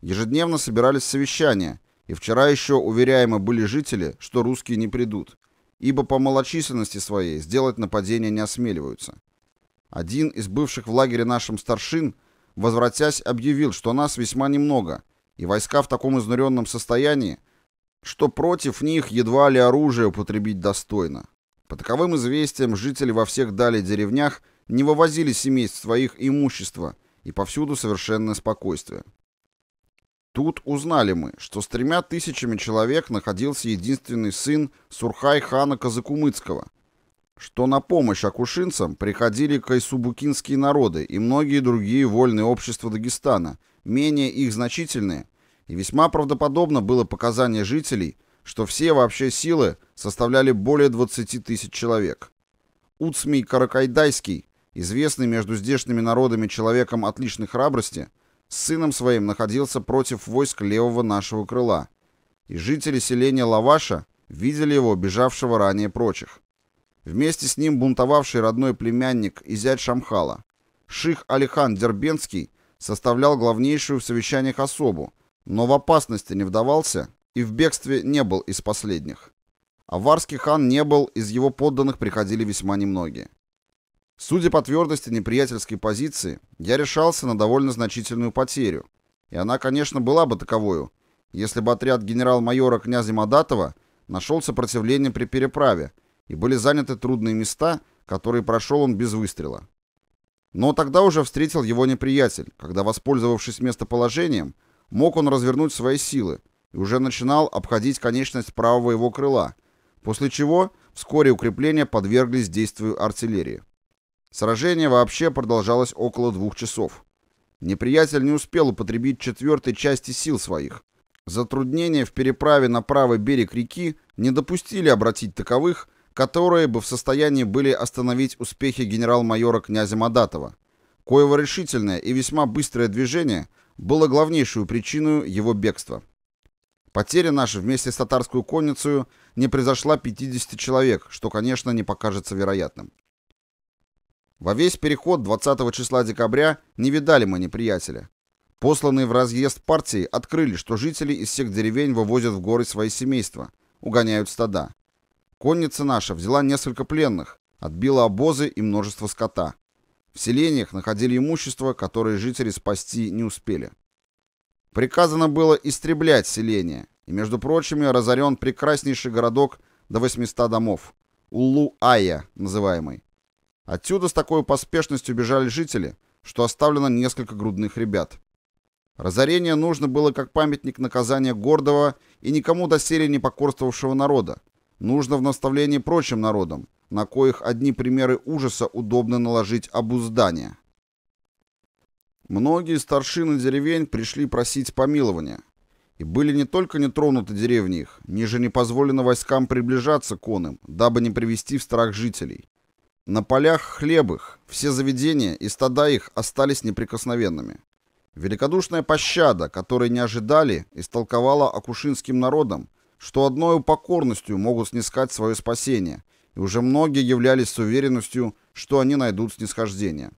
Ежедневно собирались совещания, и вчера еще уверяемы были жители, что русские не придут ибо по малочисленности своей сделать нападение не осмеливаются. Один из бывших в лагере нашим старшин, возвратясь, объявил, что нас весьма немного, и войска в таком изнуренном состоянии, что против них едва ли оружие употребить достойно. По таковым известиям жители во всех дали деревнях не вывозили семейств своих имущества, и повсюду совершенное спокойствие. Тут узнали мы, что с тремя тысячами человек находился единственный сын Сурхай хана Казакумыцкого, что на помощь акушинцам приходили кайсубукинские народы и многие другие вольные общества Дагестана, менее их значительные, и весьма правдоподобно было показание жителей, что все вообще силы составляли более 20 тысяч человек. Уцмий Каракайдайский, известный между здешними народами человеком отличной храбрости, с сыном своим находился против войск левого нашего крыла, и жители селения Лаваша видели его, бежавшего ранее прочих. Вместе с ним бунтовавший родной племянник и зять Шамхала. Ших Алихан Дербенский составлял главнейшую в совещаниях особу, но в опасности не вдавался и в бегстве не был из последних. Аварский хан не был, из его подданных приходили весьма немногие. Судя по твердости неприятельской позиции, я решался на довольно значительную потерю. И она, конечно, была бы таковою, если бы отряд генерал-майора князя Мадатова нашел сопротивление при переправе и были заняты трудные места, которые прошел он без выстрела. Но тогда уже встретил его неприятель, когда, воспользовавшись местоположением, мог он развернуть свои силы и уже начинал обходить конечность правого его крыла, после чего вскоре укрепления подверглись действию артиллерии. Сражение вообще продолжалось около двух часов. Неприятель не успел употребить четвертой части сил своих. Затруднения в переправе на правый берег реки не допустили обратить таковых, которые бы в состоянии были остановить успехи генерал-майора князя Мадатова, коего решительное и весьма быстрое движение было главнейшую причиной его бегства. Потеря наша вместе с татарскую конницей не произошла 50 человек, что, конечно, не покажется вероятным. Во весь переход 20 числа декабря не видали мы неприятеля. Посланные в разъезд партии открыли, что жители из всех деревень вывозят в горы свои семейства, угоняют стада. Конница наша взяла несколько пленных, отбила обозы и множество скота. В селениях находили имущество, которое жители спасти не успели. Приказано было истреблять селения, и, между прочим, разорен прекраснейший городок до 800 домов, улу Ая, называемый. Отсюда с такой поспешностью бежали жители, что оставлено несколько грудных ребят. Разорение нужно было как памятник наказания гордого и никому доселе не покорствовавшего народа. Нужно в наставлении прочим народам, на коих одни примеры ужаса удобно наложить обуздание. Многие старшины деревень пришли просить помилования. И были не только не тронуты деревни их, ниже не позволено войскам приближаться к он дабы не привести в страх жителей. На полях хлеб все заведения и стада их остались неприкосновенными. Великодушная пощада, которой не ожидали, истолковала акушинским народом, что одной покорностью могут снискать свое спасение, и уже многие являлись с уверенностью, что они найдут снисхождение.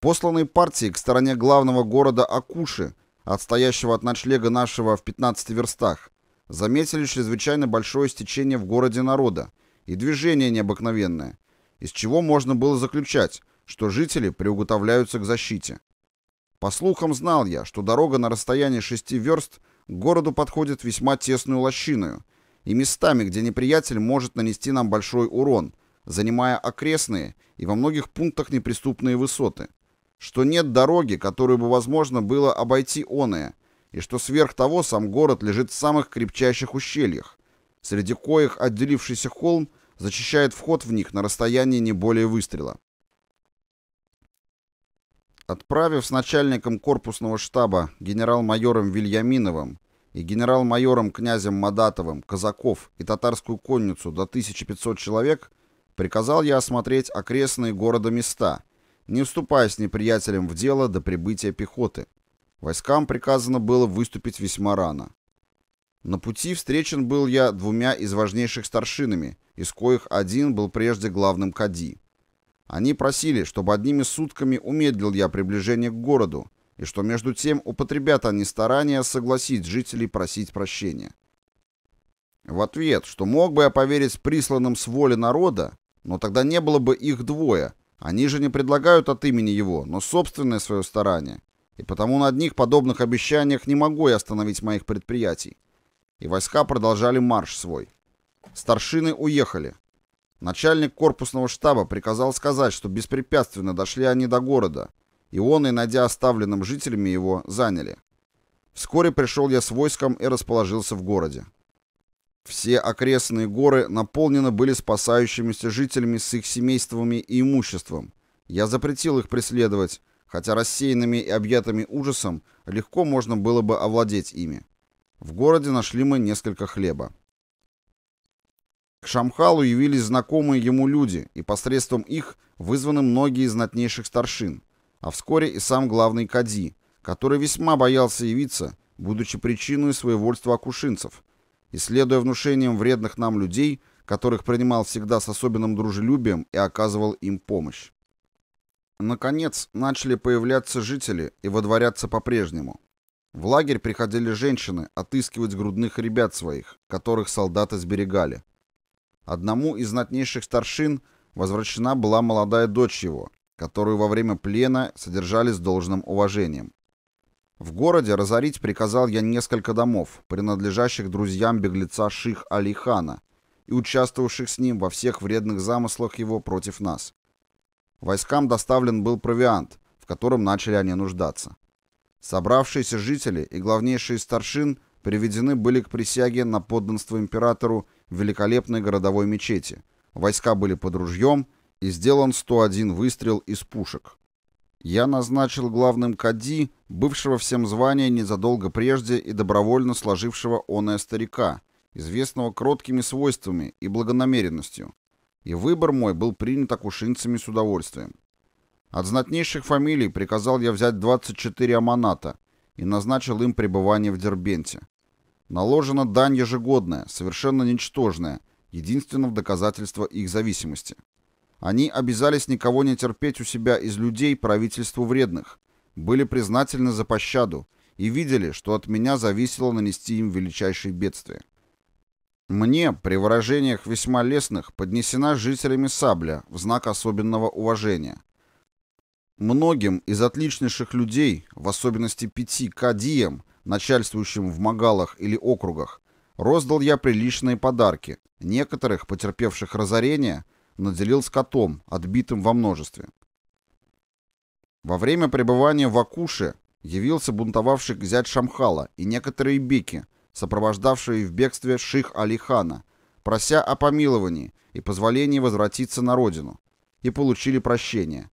Посланные партии к стороне главного города Акуши, отстоящего от ночлега нашего в 15 верстах, заметили чрезвычайно большое стечение в городе народа и движение необыкновенное, из чего можно было заключать, что жители приуготовляются к защите. По слухам знал я, что дорога на расстоянии шести верст к городу подходит весьма тесную лощиною и местами, где неприятель может нанести нам большой урон, занимая окрестные и во многих пунктах неприступные высоты, что нет дороги, которую бы возможно было обойти оное, и что сверх того сам город лежит в самых крепчайших ущельях, среди коих отделившийся холм – зачищает вход в них на расстоянии не более выстрела. Отправив с начальником корпусного штаба генерал-майором Вильяминовым и генерал-майором князем Мадатовым, казаков и татарскую конницу до 1500 человек, приказал я осмотреть окрестные города места, не вступая с неприятелем в дело до прибытия пехоты. Войскам приказано было выступить весьма рано. На пути встречен был я двумя из важнейших старшинами, из коих один был прежде главным кади. Они просили, чтобы одними сутками умедлил я приближение к городу, и что между тем употребят они старания согласить жителей просить прощения. В ответ, что мог бы я поверить присланным с воли народа, но тогда не было бы их двое, они же не предлагают от имени его, но собственное свое старание, и потому на одних подобных обещаниях не могу я остановить моих предприятий и войска продолжали марш свой. Старшины уехали. Начальник корпусного штаба приказал сказать, что беспрепятственно дошли они до города, и он, и найдя оставленным жителями его, заняли. Вскоре пришел я с войском и расположился в городе. Все окрестные горы наполнены были спасающимися жителями с их семействами и имуществом. Я запретил их преследовать, хотя рассеянными и объятыми ужасом легко можно было бы овладеть ими. В городе нашли мы несколько хлеба. К Шамхалу явились знакомые ему люди, и посредством их вызваны многие из знатнейших старшин, а вскоре и сам главный Кади, который весьма боялся явиться, будучи причиной своевольства акушинцев, и, следуя внушениям вредных нам людей, которых принимал всегда с особенным дружелюбием и оказывал им помощь. Наконец, начали появляться жители и водворяться по-прежнему. В лагерь приходили женщины отыскивать грудных ребят своих, которых солдаты сберегали. Одному из знатнейших старшин возвращена была молодая дочь его, которую во время плена содержали с должным уважением. В городе разорить приказал я несколько домов, принадлежащих друзьям беглеца Ших Алихана и участвовавших с ним во всех вредных замыслах его против нас. Войскам доставлен был провиант, в котором начали они нуждаться. Собравшиеся жители и главнейшие старшин приведены были к присяге на подданство императору в великолепной городовой мечети. Войска были под ружьем, и сделан 101 выстрел из пушек. Я назначил главным кади, бывшего всем звания незадолго прежде и добровольно сложившего оное старика, известного кроткими свойствами и благонамеренностью. И выбор мой был принят акушинцами с удовольствием. От знатнейших фамилий приказал я взять 24 аманата и назначил им пребывание в Дербенте. Наложена дань ежегодная, совершенно ничтожная, в доказательство их зависимости. Они обязались никого не терпеть у себя из людей правительству вредных, были признательны за пощаду и видели, что от меня зависело нанести им величайшие бедствия. Мне, при выражениях весьма лестных, поднесена жителями сабля в знак особенного уважения, Многим из отличнейших людей, в особенности пяти кадиям, начальствующим в магалах или округах, роздал я приличные подарки. Некоторых, потерпевших разорение, наделил скотом, отбитым во множестве. Во время пребывания в Акуше явился бунтовавший зять Шамхала и некоторые бики, сопровождавшие в бегстве ших Алихана, прося о помиловании и позволении возвратиться на родину, и получили прощение.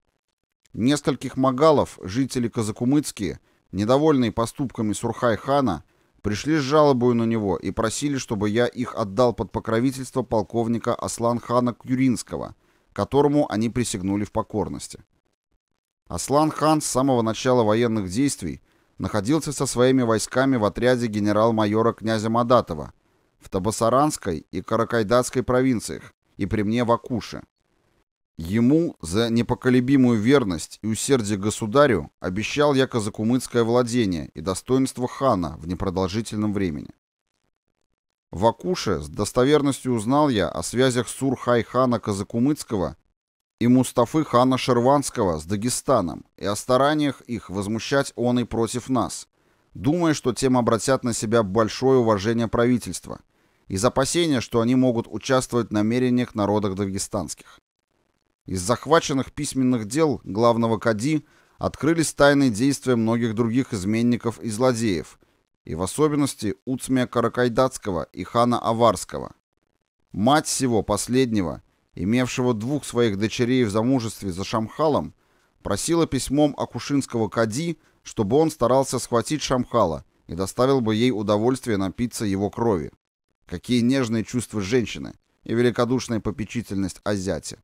Нескольких магалов жители Казакумыцкие, недовольные поступками Сурхай-хана, пришли с жалобой на него и просили, чтобы я их отдал под покровительство полковника Аслан-хана Кюринского, которому они присягнули в покорности. Аслан-хан с самого начала военных действий находился со своими войсками в отряде генерал-майора князя Мадатова в Табасаранской и Каракайдатской провинциях и при мне в Акуше. Ему за непоколебимую верность и усердие государю обещал я казакумыцкое владение и достоинство хана в непродолжительном времени. В Акуше с достоверностью узнал я о связях сур хана Казакумыцкого и Мустафы хана Шерванского с Дагестаном и о стараниях их возмущать он и против нас, думая, что тем обратят на себя большое уважение правительства, из опасения, что они могут участвовать в намерениях народов дагестанских. Из захваченных письменных дел главного Кади открылись тайные действия многих других изменников и злодеев, и в особенности Уцмия Каракайдатского и хана Аварского. Мать всего последнего, имевшего двух своих дочерей в замужестве за Шамхалом, просила письмом Акушинского Кади, чтобы он старался схватить Шамхала и доставил бы ей удовольствие напиться его крови. Какие нежные чувства женщины и великодушная попечительность о зяте.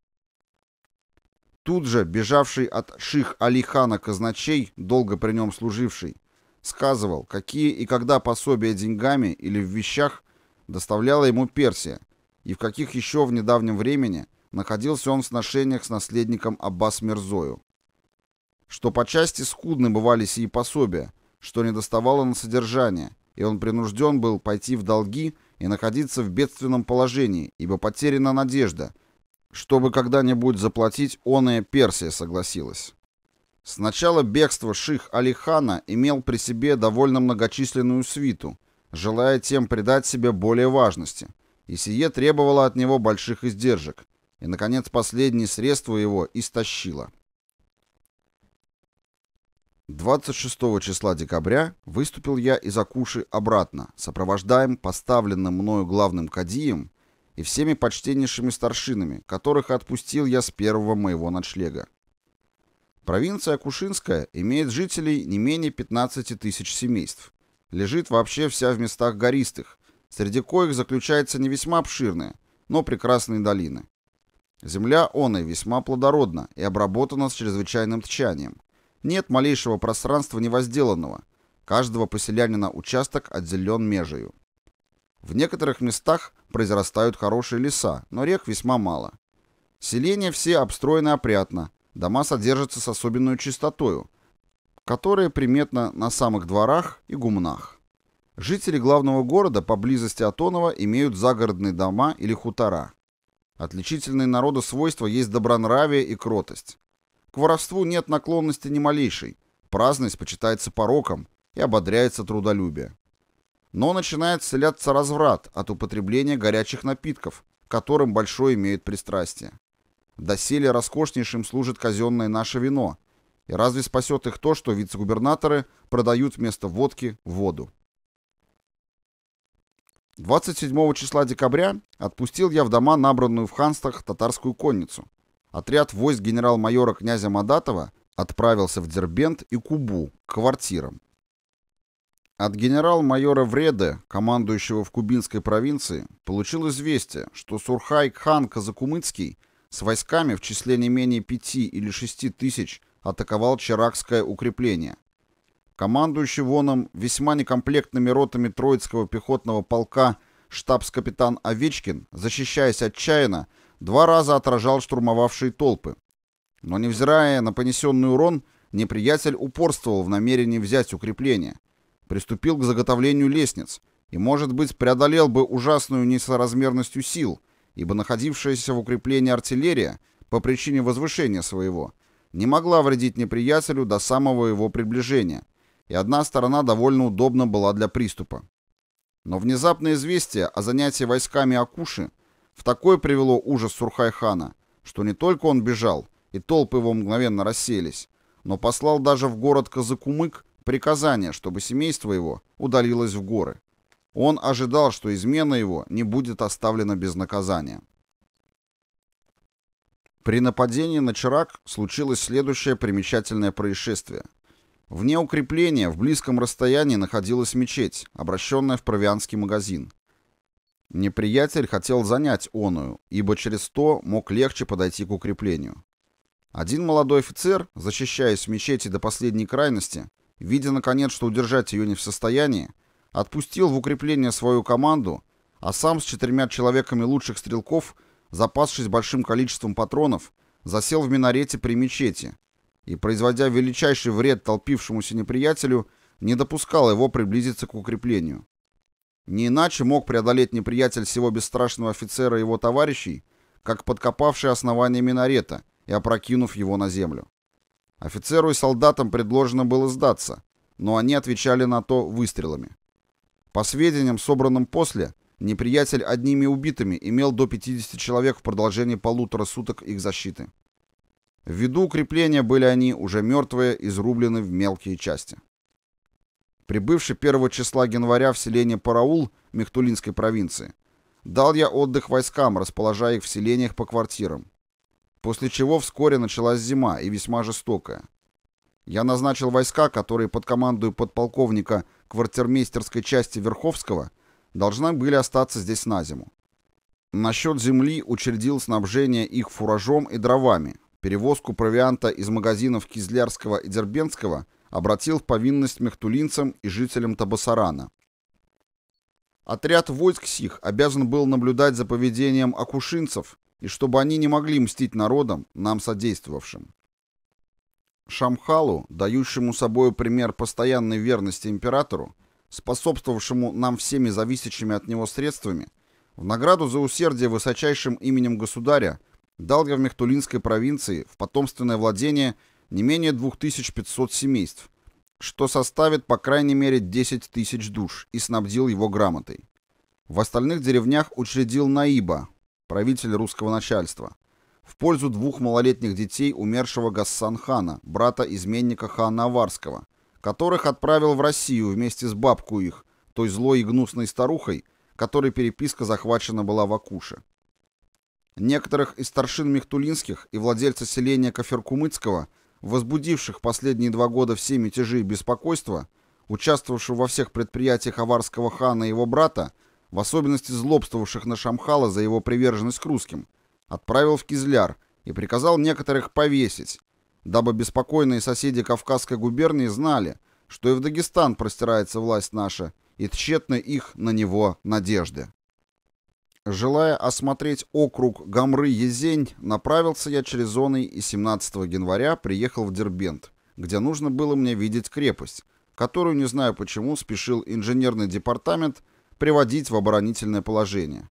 Тут же бежавший от ших Алихана казначей, долго при нем служивший, сказывал, какие и когда пособия деньгами или в вещах доставляла ему Персия, и в каких еще в недавнем времени находился он в сношениях с наследником Аббас Мирзою. Что по части скудны бывали сии пособия, что не доставало на содержание, и он принужден был пойти в долги и находиться в бедственном положении, ибо потеряна надежда, чтобы когда-нибудь заплатить, он и Персия согласилась. Сначала бегство ших Алихана имел при себе довольно многочисленную свиту, желая тем придать себе более важности, и сие требовало от него больших издержек, и, наконец, последние средства его истощило. 26 числа декабря выступил я из Акуши обратно, сопровождаем поставленным мною главным кадием и всеми почтеннейшими старшинами, которых отпустил я с первого моего ночлега. Провинция Кушинская имеет жителей не менее 15 тысяч семейств. Лежит вообще вся в местах гористых, среди коих заключается не весьма обширная, но прекрасные долины. Земля оной весьма плодородна и обработана с чрезвычайным тчанием. Нет малейшего пространства невозделанного. Каждого поселянина участок отделен межею. В некоторых местах произрастают хорошие леса, но рек весьма мало. Селения все обстроены опрятно, дома содержатся с особенной чистотою, которая приметна на самых дворах и гумнах. Жители главного города поблизости от Онова имеют загородные дома или хутора. Отличительные народу свойства есть добронравие и кротость. К воровству нет наклонности ни малейшей, праздность почитается пороком и ободряется трудолюбие. Но начинает вселяться разврат от употребления горячих напитков, к которым большое имеет пристрастие. Доселе роскошнейшим служит казенное наше вино. И разве спасет их то, что вице-губернаторы продают вместо водки воду? 27 числа декабря отпустил я в дома набранную в ханстах татарскую конницу. Отряд войск генерал-майора князя Мадатова отправился в Дербент и Кубу к квартирам. От генерал-майора Вреде, командующего в Кубинской провинции, получил известие, что Сурхай-хан Казакумыцкий с войсками в числе не менее пяти или шести тысяч атаковал Чаракское укрепление. Командующий воном весьма некомплектными ротами Троицкого пехотного полка штабс-капитан Овечкин, защищаясь отчаянно, два раза отражал штурмовавшие толпы. Но невзирая на понесенный урон, неприятель упорствовал в намерении взять укрепление – приступил к заготовлению лестниц и, может быть, преодолел бы ужасную несоразмерностью сил, ибо находившаяся в укреплении артиллерия по причине возвышения своего не могла вредить неприятелю до самого его приближения, и одна сторона довольно удобна была для приступа. Но внезапное известие о занятии войсками Акуши в такое привело ужас Сурхайхана, что не только он бежал, и толпы его мгновенно расселись, но послал даже в город Казакумык приказание, чтобы семейство его удалилось в горы. Он ожидал, что измена его не будет оставлена без наказания. При нападении на Чирак случилось следующее примечательное происшествие. Вне укрепления в близком расстоянии находилась мечеть, обращенная в провианский магазин. Неприятель хотел занять оную, ибо через то мог легче подойти к укреплению. Один молодой офицер, защищаясь в мечети до последней крайности, видя, наконец, что удержать ее не в состоянии, отпустил в укрепление свою команду, а сам с четырьмя человеками лучших стрелков, запасшись большим количеством патронов, засел в минарете при мечети и, производя величайший вред толпившемуся неприятелю, не допускал его приблизиться к укреплению. Не иначе мог преодолеть неприятель всего бесстрашного офицера и его товарищей, как подкопавший основание минарета и опрокинув его на землю. Офицеру и солдатам предложено было сдаться, но они отвечали на то выстрелами. По сведениям, собранным после, неприятель одними убитыми имел до 50 человек в продолжении полутора суток их защиты. Ввиду укрепления были они уже мертвые, изрублены в мелкие части. Прибывший 1 числа января в селение Параул Мехтулинской провинции, дал я отдых войскам, расположая их в селениях по квартирам. После чего вскоре началась зима, и весьма жестокая. Я назначил войска, которые под командою подполковника квартирмейстерской части Верховского должны были остаться здесь на зиму. Насчет земли учредил снабжение их фуражом и дровами, перевозку провианта из магазинов Кизлярского и Дербенского обратил в повинность мехтулинцам и жителям Табасарана. Отряд войск сих обязан был наблюдать за поведением акушинцев и чтобы они не могли мстить народам, нам содействовавшим. Шамхалу, дающему собой пример постоянной верности императору, способствовавшему нам всеми зависящими от него средствами, в награду за усердие высочайшим именем государя дал я в Мехтулинской провинции в потомственное владение не менее 2500 семейств, что составит по крайней мере 10 тысяч душ, и снабдил его грамотой. В остальных деревнях учредил Наиба, правитель русского начальства, в пользу двух малолетних детей умершего Гассан-хана, брата изменника хана Аварского, которых отправил в Россию вместе с бабку их, той злой и гнусной старухой, которой переписка захвачена была в Акуше. Некоторых из старшин Мехтулинских и владельца селения Каферкумыцкого, возбудивших последние два года все мятежи и беспокойства, участвовавшего во всех предприятиях аварского хана и его брата, в особенности злобствовавших на Шамхала за его приверженность к русским, отправил в Кизляр и приказал некоторых повесить, дабы беспокойные соседи Кавказской губернии знали, что и в Дагестан простирается власть наша, и тщетны их на него надежды. Желая осмотреть округ Гамры-Езень, направился я через Оной и 17 января приехал в Дербент, где нужно было мне видеть крепость, которую, не знаю почему, спешил инженерный департамент приводить в оборонительное положение.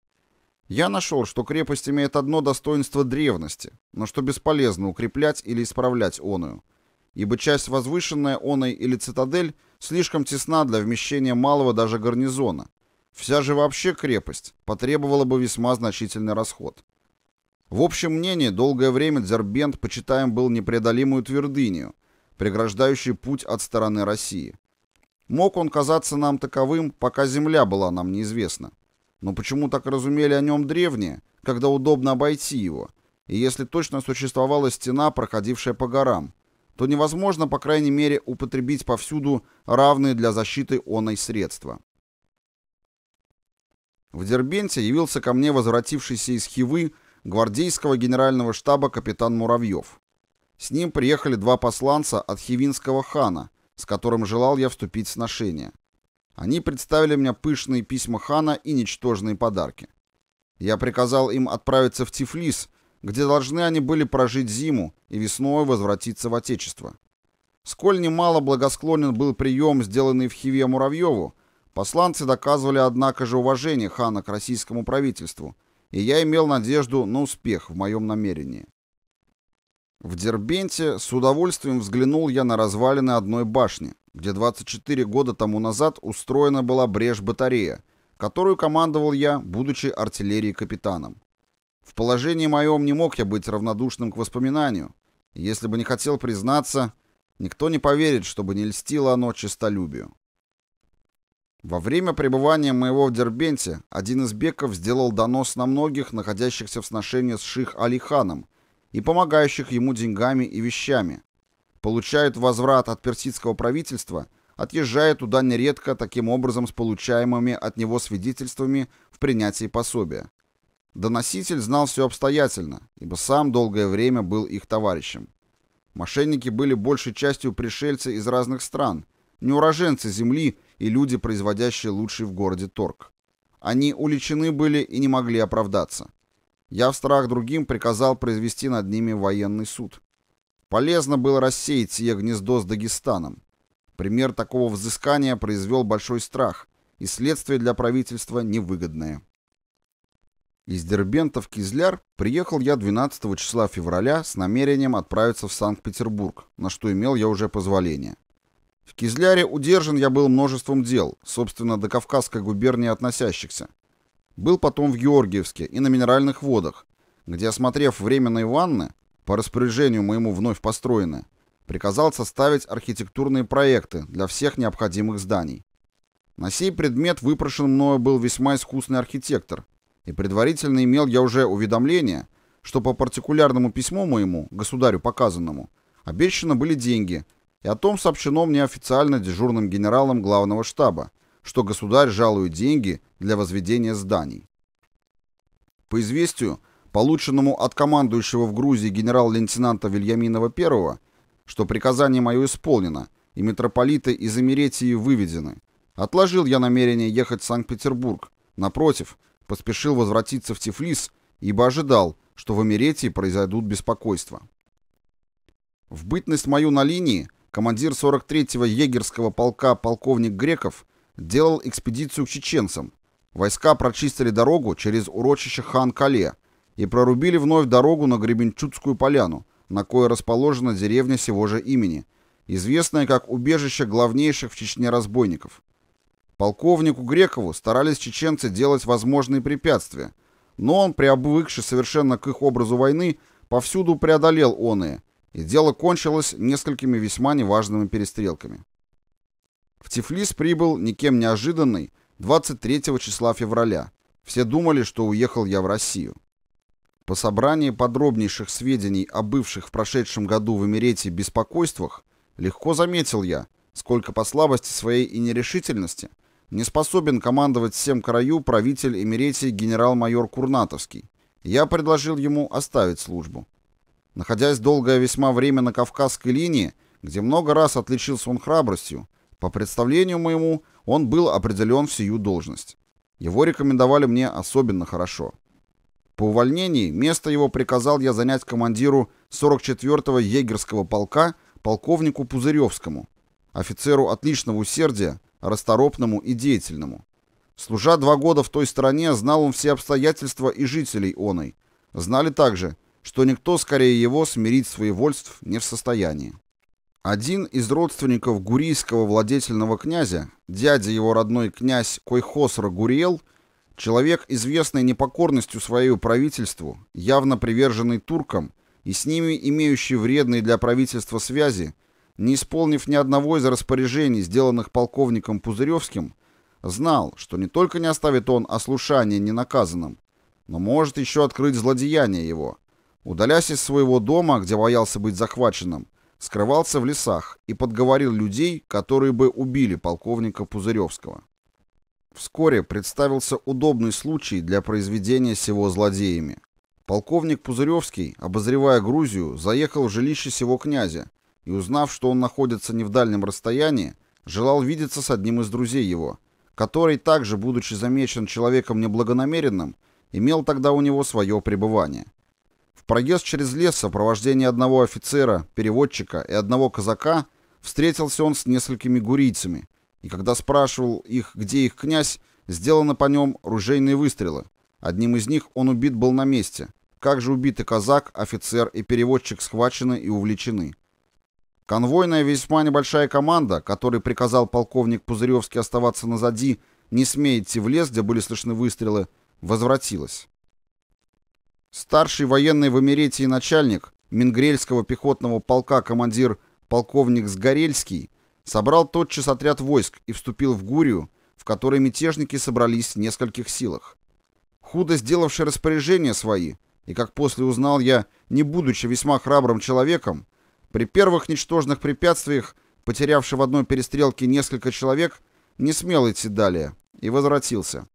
Я нашел, что крепость имеет одно достоинство древности, но что бесполезно укреплять или исправлять оную, ибо часть возвышенная оной или цитадель слишком тесна для вмещения малого даже гарнизона. Вся же вообще крепость потребовала бы весьма значительный расход. В общем мнении, долгое время Дзербент, почитаем, был непреодолимую твердынью, преграждающей путь от стороны России. Мог он казаться нам таковым, пока Земля была нам неизвестна. Но почему так разумели о нем древние, когда удобно обойти его? И если точно существовала стена, проходившая по горам, то невозможно, по крайней мере, употребить повсюду равные для защиты оной средства. В Дербенте явился ко мне возвратившийся из Хивы гвардейского генерального штаба капитан Муравьев. С ним приехали два посланца от хивинского хана – с которым желал я вступить в сношение. Они представили мне пышные письма хана и ничтожные подарки. Я приказал им отправиться в Тифлис, где должны они были прожить зиму и весной возвратиться в Отечество. Сколь немало благосклонен был прием, сделанный в Хиве Муравьеву, посланцы доказывали, однако же, уважение хана к российскому правительству, и я имел надежду на успех в моем намерении. В Дербенте с удовольствием взглянул я на развалины одной башни, где 24 года тому назад устроена была брешь-батарея, которую командовал я, будучи артиллерией капитаном. В положении моем не мог я быть равнодушным к воспоминанию. Если бы не хотел признаться, никто не поверит, чтобы не льстило оно честолюбию. Во время пребывания моего в Дербенте один из беков сделал донос на многих, находящихся в сношении с ших Алиханом, и помогающих ему деньгами и вещами. получает возврат от персидского правительства, отъезжая туда нередко таким образом с получаемыми от него свидетельствами в принятии пособия. Доноситель знал все обстоятельно, ибо сам долгое время был их товарищем. Мошенники были большей частью пришельцы из разных стран, неуроженцы земли и люди, производящие лучший в городе торг. Они уличены были и не могли оправдаться. Я в страх другим приказал произвести над ними военный суд. Полезно было рассеять сие гнездо с Дагестаном. Пример такого взыскания произвел большой страх, и следствие для правительства невыгодное. Из Дербента в Кизляр приехал я 12 числа февраля с намерением отправиться в Санкт-Петербург, на что имел я уже позволение. В Кизляре удержан я был множеством дел, собственно, до Кавказской губернии относящихся, был потом в Георгиевске и на Минеральных водах, где, осмотрев временные ванны, по распоряжению моему вновь построенные, приказал составить архитектурные проекты для всех необходимых зданий. На сей предмет выпрошен мною был весьма искусный архитектор, и предварительно имел я уже уведомление, что по партикулярному письму моему, государю показанному, обещаны были деньги, и о том сообщено мне официально дежурным генералом главного штаба, что государь жалует деньги для возведения зданий. По известию, полученному от командующего в Грузии генерал-лейтенанта Вильяминова I, что приказание мое исполнено, и митрополиты из Эмеретии выведены, отложил я намерение ехать в Санкт-Петербург, напротив, поспешил возвратиться в Тифлис, ибо ожидал, что в Эмеретии произойдут беспокойства. В бытность мою на линии командир 43-го егерского полка полковник Греков делал экспедицию к чеченцам. Войска прочистили дорогу через урочище Хан-Кале и прорубили вновь дорогу на Гребенчутскую поляну, на кое расположена деревня сего же имени, известная как убежище главнейших в Чечне разбойников. Полковнику Грекову старались чеченцы делать возможные препятствия, но он, приобвыкший совершенно к их образу войны, повсюду преодолел оные, и дело кончилось несколькими весьма неважными перестрелками. В Тифлис прибыл никем неожиданный 23 числа февраля. Все думали, что уехал я в Россию. По собрании подробнейших сведений о бывших в прошедшем году в Эмирете беспокойствах легко заметил я, сколько по слабости своей и нерешительности не способен командовать всем краю правитель Эмиретии генерал-майор Курнатовский. Я предложил ему оставить службу. Находясь долгое весьма время на Кавказской линии, где много раз отличился он храбростью, по представлению моему, он был определен в сию должность. Его рекомендовали мне особенно хорошо. По увольнении место его приказал я занять командиру 44-го егерского полка полковнику Пузыревскому, офицеру отличного усердия, расторопному и деятельному. Служа два года в той стране, знал он все обстоятельства и жителей оной. Знали также, что никто скорее его смирить своевольств не в состоянии. Один из родственников гурийского владетельного князя, дядя его родной князь Койхосра Гуриел, человек, известный непокорностью своему правительству, явно приверженный туркам и с ними имеющий вредные для правительства связи, не исполнив ни одного из распоряжений, сделанных полковником Пузыревским, знал, что не только не оставит он ослушание ненаказанным, но может еще открыть злодеяние его. Удалясь из своего дома, где боялся быть захваченным, скрывался в лесах и подговорил людей, которые бы убили полковника Пузыревского. Вскоре представился удобный случай для произведения сего злодеями. Полковник Пузыревский, обозревая Грузию, заехал в жилище сего князя и, узнав, что он находится не в дальнем расстоянии, желал видеться с одним из друзей его, который, также будучи замечен человеком неблагонамеренным, имел тогда у него свое пребывание проезд через лес в сопровождении одного офицера, переводчика и одного казака встретился он с несколькими гурийцами, и когда спрашивал их, где их князь, сделаны по нем ружейные выстрелы. Одним из них он убит был на месте. Как же убиты казак, офицер и переводчик схвачены и увлечены. Конвойная весьма небольшая команда, которой приказал полковник Пузыревский оставаться назади, не смея идти в лес, где были слышны выстрелы, возвратилась. Старший военный в Эмеретии начальник Мингрельского пехотного полка командир полковник Сгорельский собрал тотчас отряд войск и вступил в Гурию, в которой мятежники собрались в нескольких силах. Худо сделавший распоряжения свои, и, как после узнал я, не будучи весьма храбрым человеком, при первых ничтожных препятствиях, потерявший в одной перестрелке несколько человек, не смел идти далее и возвратился.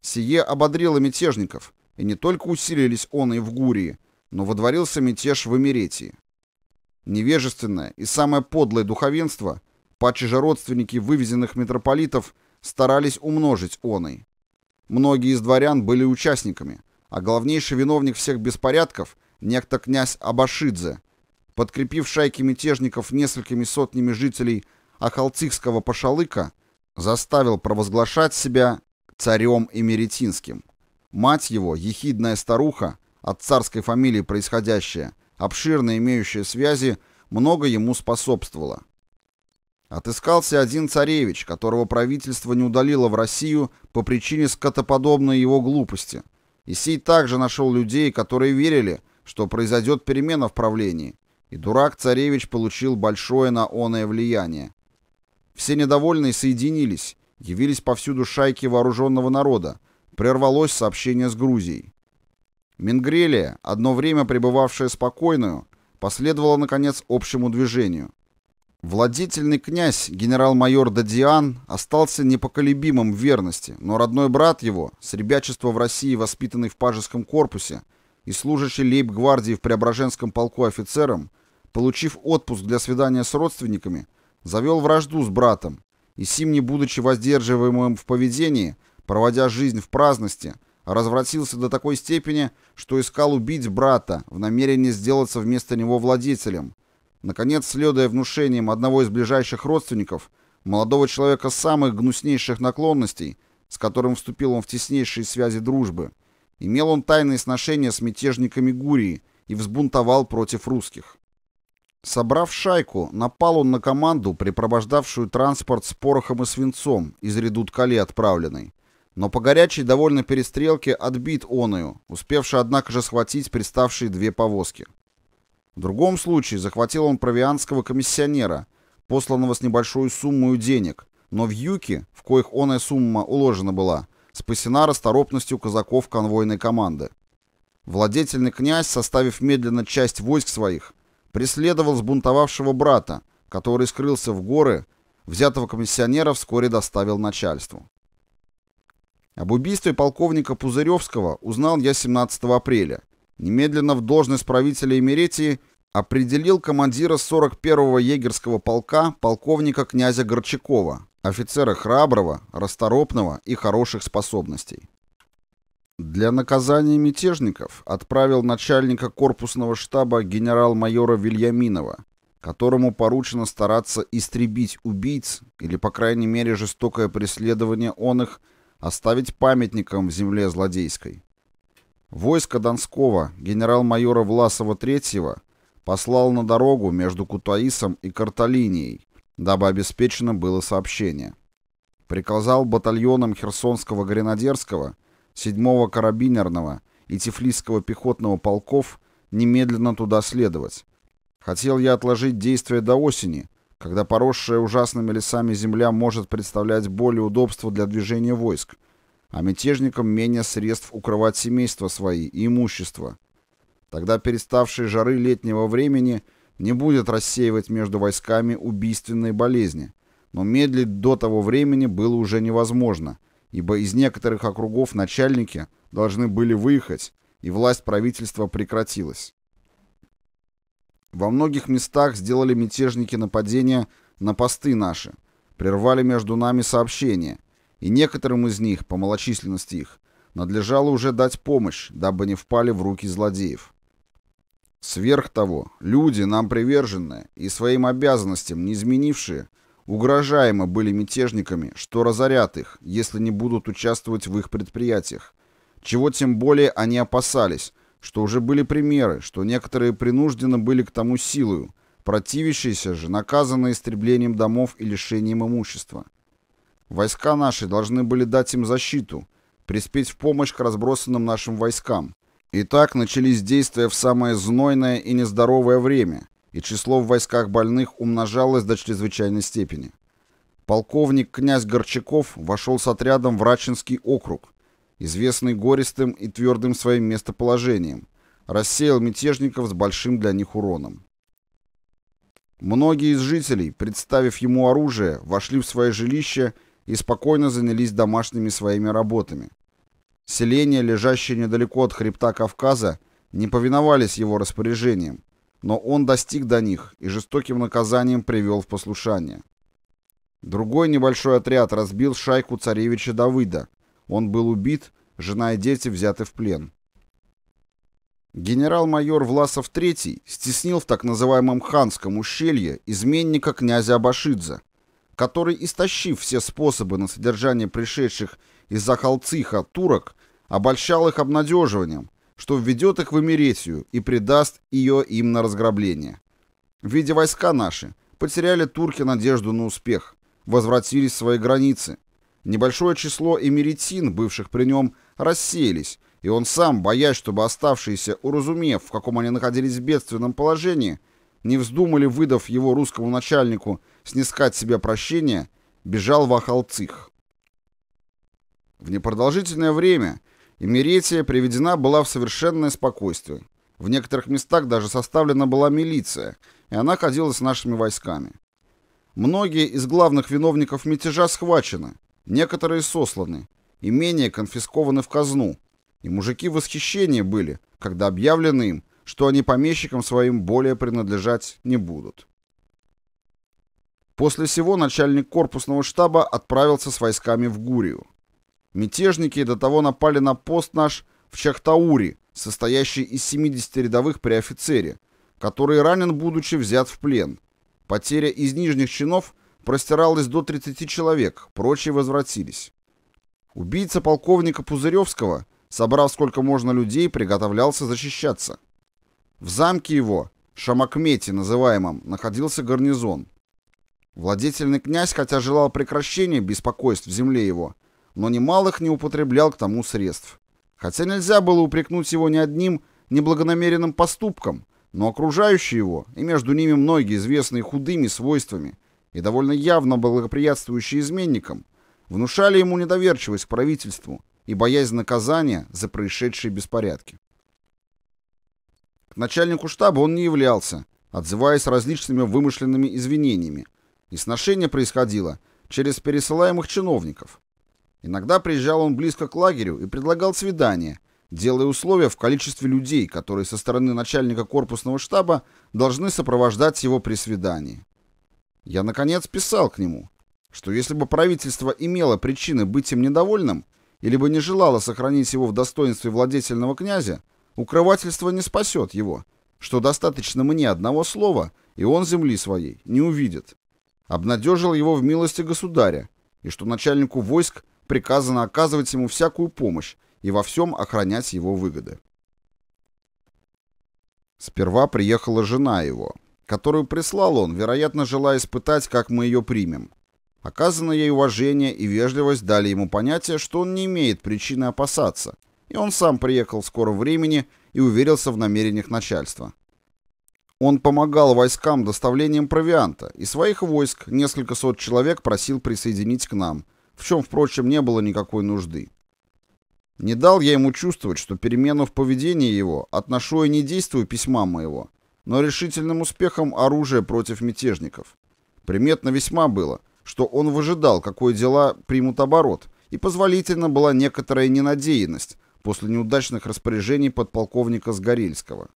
Сие ободрило мятежников, и не только усилились он и в Гурии, но водворился мятеж в Эмеретии. Невежественное и самое подлое духовенство, паче родственники вывезенных митрополитов, старались умножить оной. Многие из дворян были участниками, а главнейший виновник всех беспорядков, некто князь Абашидзе, подкрепив шайки мятежников несколькими сотнями жителей Ахалтикского пошалыка, заставил провозглашать себя царем Эмеретинским. Мать его, ехидная старуха, от царской фамилии происходящая, обширно имеющая связи, много ему способствовала. Отыскался один царевич, которого правительство не удалило в Россию по причине скотоподобной его глупости. И сей также нашел людей, которые верили, что произойдет перемена в правлении, и дурак-царевич получил большое на оное влияние. Все недовольные соединились, явились повсюду шайки вооруженного народа, Прервалось сообщение с Грузией. Менгрелия, одно время пребывавшая спокойную, последовала, наконец, общему движению. Владительный князь, генерал-майор Дадиан, остался непоколебимым в верности, но родной брат его, с ребячества в России воспитанный в пажеском корпусе и служащий лейб-гвардии в Преображенском полку офицером, получив отпуск для свидания с родственниками, завел вражду с братом и, сим не будучи воздерживаемым в поведении, проводя жизнь в праздности, развратился до такой степени, что искал убить брата в намерении сделаться вместо него владетелем. Наконец, следуя внушениям одного из ближайших родственников, молодого человека самых гнуснейших наклонностей, с которым вступил он в теснейшие связи дружбы, имел он тайные сношения с мятежниками Гурии и взбунтовал против русских. Собрав шайку, напал он на команду, препровождавшую транспорт с порохом и свинцом из редут-кали отправленной, но по горячей довольно перестрелке отбит оную, успевший, однако же, схватить приставшие две повозки. В другом случае захватил он провианского комиссионера, посланного с небольшой суммой денег, но в юке, в коих оная сумма уложена была, спасена расторопностью казаков конвойной команды. Владетельный князь, составив медленно часть войск своих, преследовал сбунтовавшего брата, который скрылся в горы, взятого комиссионера вскоре доставил начальству. Об убийстве полковника Пузыревского узнал я 17 апреля. Немедленно в должность правителя Эмеретии определил командира 41-го егерского полка полковника князя Горчакова, офицера храброго, расторопного и хороших способностей. Для наказания мятежников отправил начальника корпусного штаба генерал-майора Вильяминова, которому поручено стараться истребить убийц или, по крайней мере, жестокое преследование он их – оставить памятником в земле злодейской. Войско Донского генерал-майора Власова III послал на дорогу между Кутаисом и Карталинией, дабы обеспечено было сообщение. Приказал батальонам Херсонского гренадерского, 7-го карабинерного и Тифлисского пехотного полков немедленно туда следовать. Хотел я отложить действия до осени, когда поросшая ужасными лесами земля может представлять более удобство для движения войск, а мятежникам менее средств укрывать семейства свои и имущество. Тогда переставшие жары летнего времени не будет рассеивать между войсками убийственные болезни, но медлить до того времени было уже невозможно, ибо из некоторых округов начальники должны были выехать, и власть правительства прекратилась. Во многих местах сделали мятежники нападения на посты наши, прервали между нами сообщения, и некоторым из них, по малочисленности их, надлежало уже дать помощь, дабы не впали в руки злодеев. Сверх того, люди, нам приверженные и своим обязанностям не изменившие, угрожаемо были мятежниками, что разорят их, если не будут участвовать в их предприятиях, чего тем более они опасались, что уже были примеры, что некоторые принуждены были к тому силою, противящиеся же наказаны истреблением домов и лишением имущества. Войска наши должны были дать им защиту, приспеть в помощь к разбросанным нашим войскам. И так начались действия в самое знойное и нездоровое время, и число в войсках больных умножалось до чрезвычайной степени. Полковник князь Горчаков вошел с отрядом в Рачинский округ, известный гористым и твердым своим местоположением, рассеял мятежников с большим для них уроном. Многие из жителей, представив ему оружие, вошли в свои жилища и спокойно занялись домашними своими работами. Селения, лежащие недалеко от хребта Кавказа, не повиновались его распоряжениям, но он достиг до них и жестоким наказанием привел в послушание. Другой небольшой отряд разбил шайку царевича Давыда – он был убит, жена и дети взяты в плен. Генерал-майор Власов III стеснил в так называемом Ханском ущелье изменника князя Абашидзе, который, истощив все способы на содержание пришедших из-за турок, обольщал их обнадеживанием, что введет их в Эмеретию и предаст ее им на разграбление. В виде войска наши потеряли турки надежду на успех, возвратились в свои границы, Небольшое число эмеретин, бывших при нем, рассеялись, и он сам, боясь, чтобы оставшиеся, уразумев, в каком они находились в бедственном положении, не вздумали, выдав его русскому начальнику, снискать себе прощение, бежал в Ахалцих. В непродолжительное время Эмеретия приведена была в совершенное спокойствие. В некоторых местах даже составлена была милиция, и она ходила с нашими войсками. Многие из главных виновников мятежа схвачены, Некоторые сосланы, имения конфискованы в казну, и мужики в восхищении были, когда объявлено им, что они помещикам своим более принадлежать не будут. После сего начальник корпусного штаба отправился с войсками в Гурию. Мятежники до того напали на пост наш в Чахтаури, состоящий из 70 рядовых при офицере, который ранен, будучи взят в плен. Потеря из нижних чинов простиралось до 30 человек, прочие возвратились. Убийца полковника Пузыревского, собрав сколько можно людей, приготовлялся защищаться. В замке его, Шамакмете называемом, находился гарнизон. Владетельный князь, хотя желал прекращения беспокойств в земле его, но немалых не употреблял к тому средств. Хотя нельзя было упрекнуть его ни одним неблагонамеренным поступком, но окружающие его, и между ними многие известные худыми свойствами, и довольно явно благоприятствующие изменникам, внушали ему недоверчивость к правительству и боязнь наказания за происшедшие беспорядки. К начальнику штаба он не являлся, отзываясь различными вымышленными извинениями, и сношение происходило через пересылаемых чиновников. Иногда приезжал он близко к лагерю и предлагал свидание, делая условия в количестве людей, которые со стороны начальника корпусного штаба должны сопровождать его при свидании. Я, наконец, писал к нему, что если бы правительство имело причины быть им недовольным или бы не желало сохранить его в достоинстве владетельного князя, укрывательство не спасет его, что достаточно мне одного слова, и он земли своей не увидит. Обнадежил его в милости государя, и что начальнику войск приказано оказывать ему всякую помощь и во всем охранять его выгоды. Сперва приехала жена его, которую прислал он, вероятно, желая испытать, как мы ее примем. Оказанное ей уважение и вежливость дали ему понятие, что он не имеет причины опасаться, и он сам приехал в скором времени и уверился в намерениях начальства. Он помогал войскам доставлением провианта, и своих войск несколько сот человек просил присоединить к нам, в чем, впрочем, не было никакой нужды. Не дал я ему чувствовать, что перемену в поведении его отношу и не действую письма моего – но решительным успехом оружие против мятежников. Приметно весьма было, что он выжидал, какое дела примут оборот, и позволительно была некоторая ненадеянность после неудачных распоряжений подполковника Сгорельского.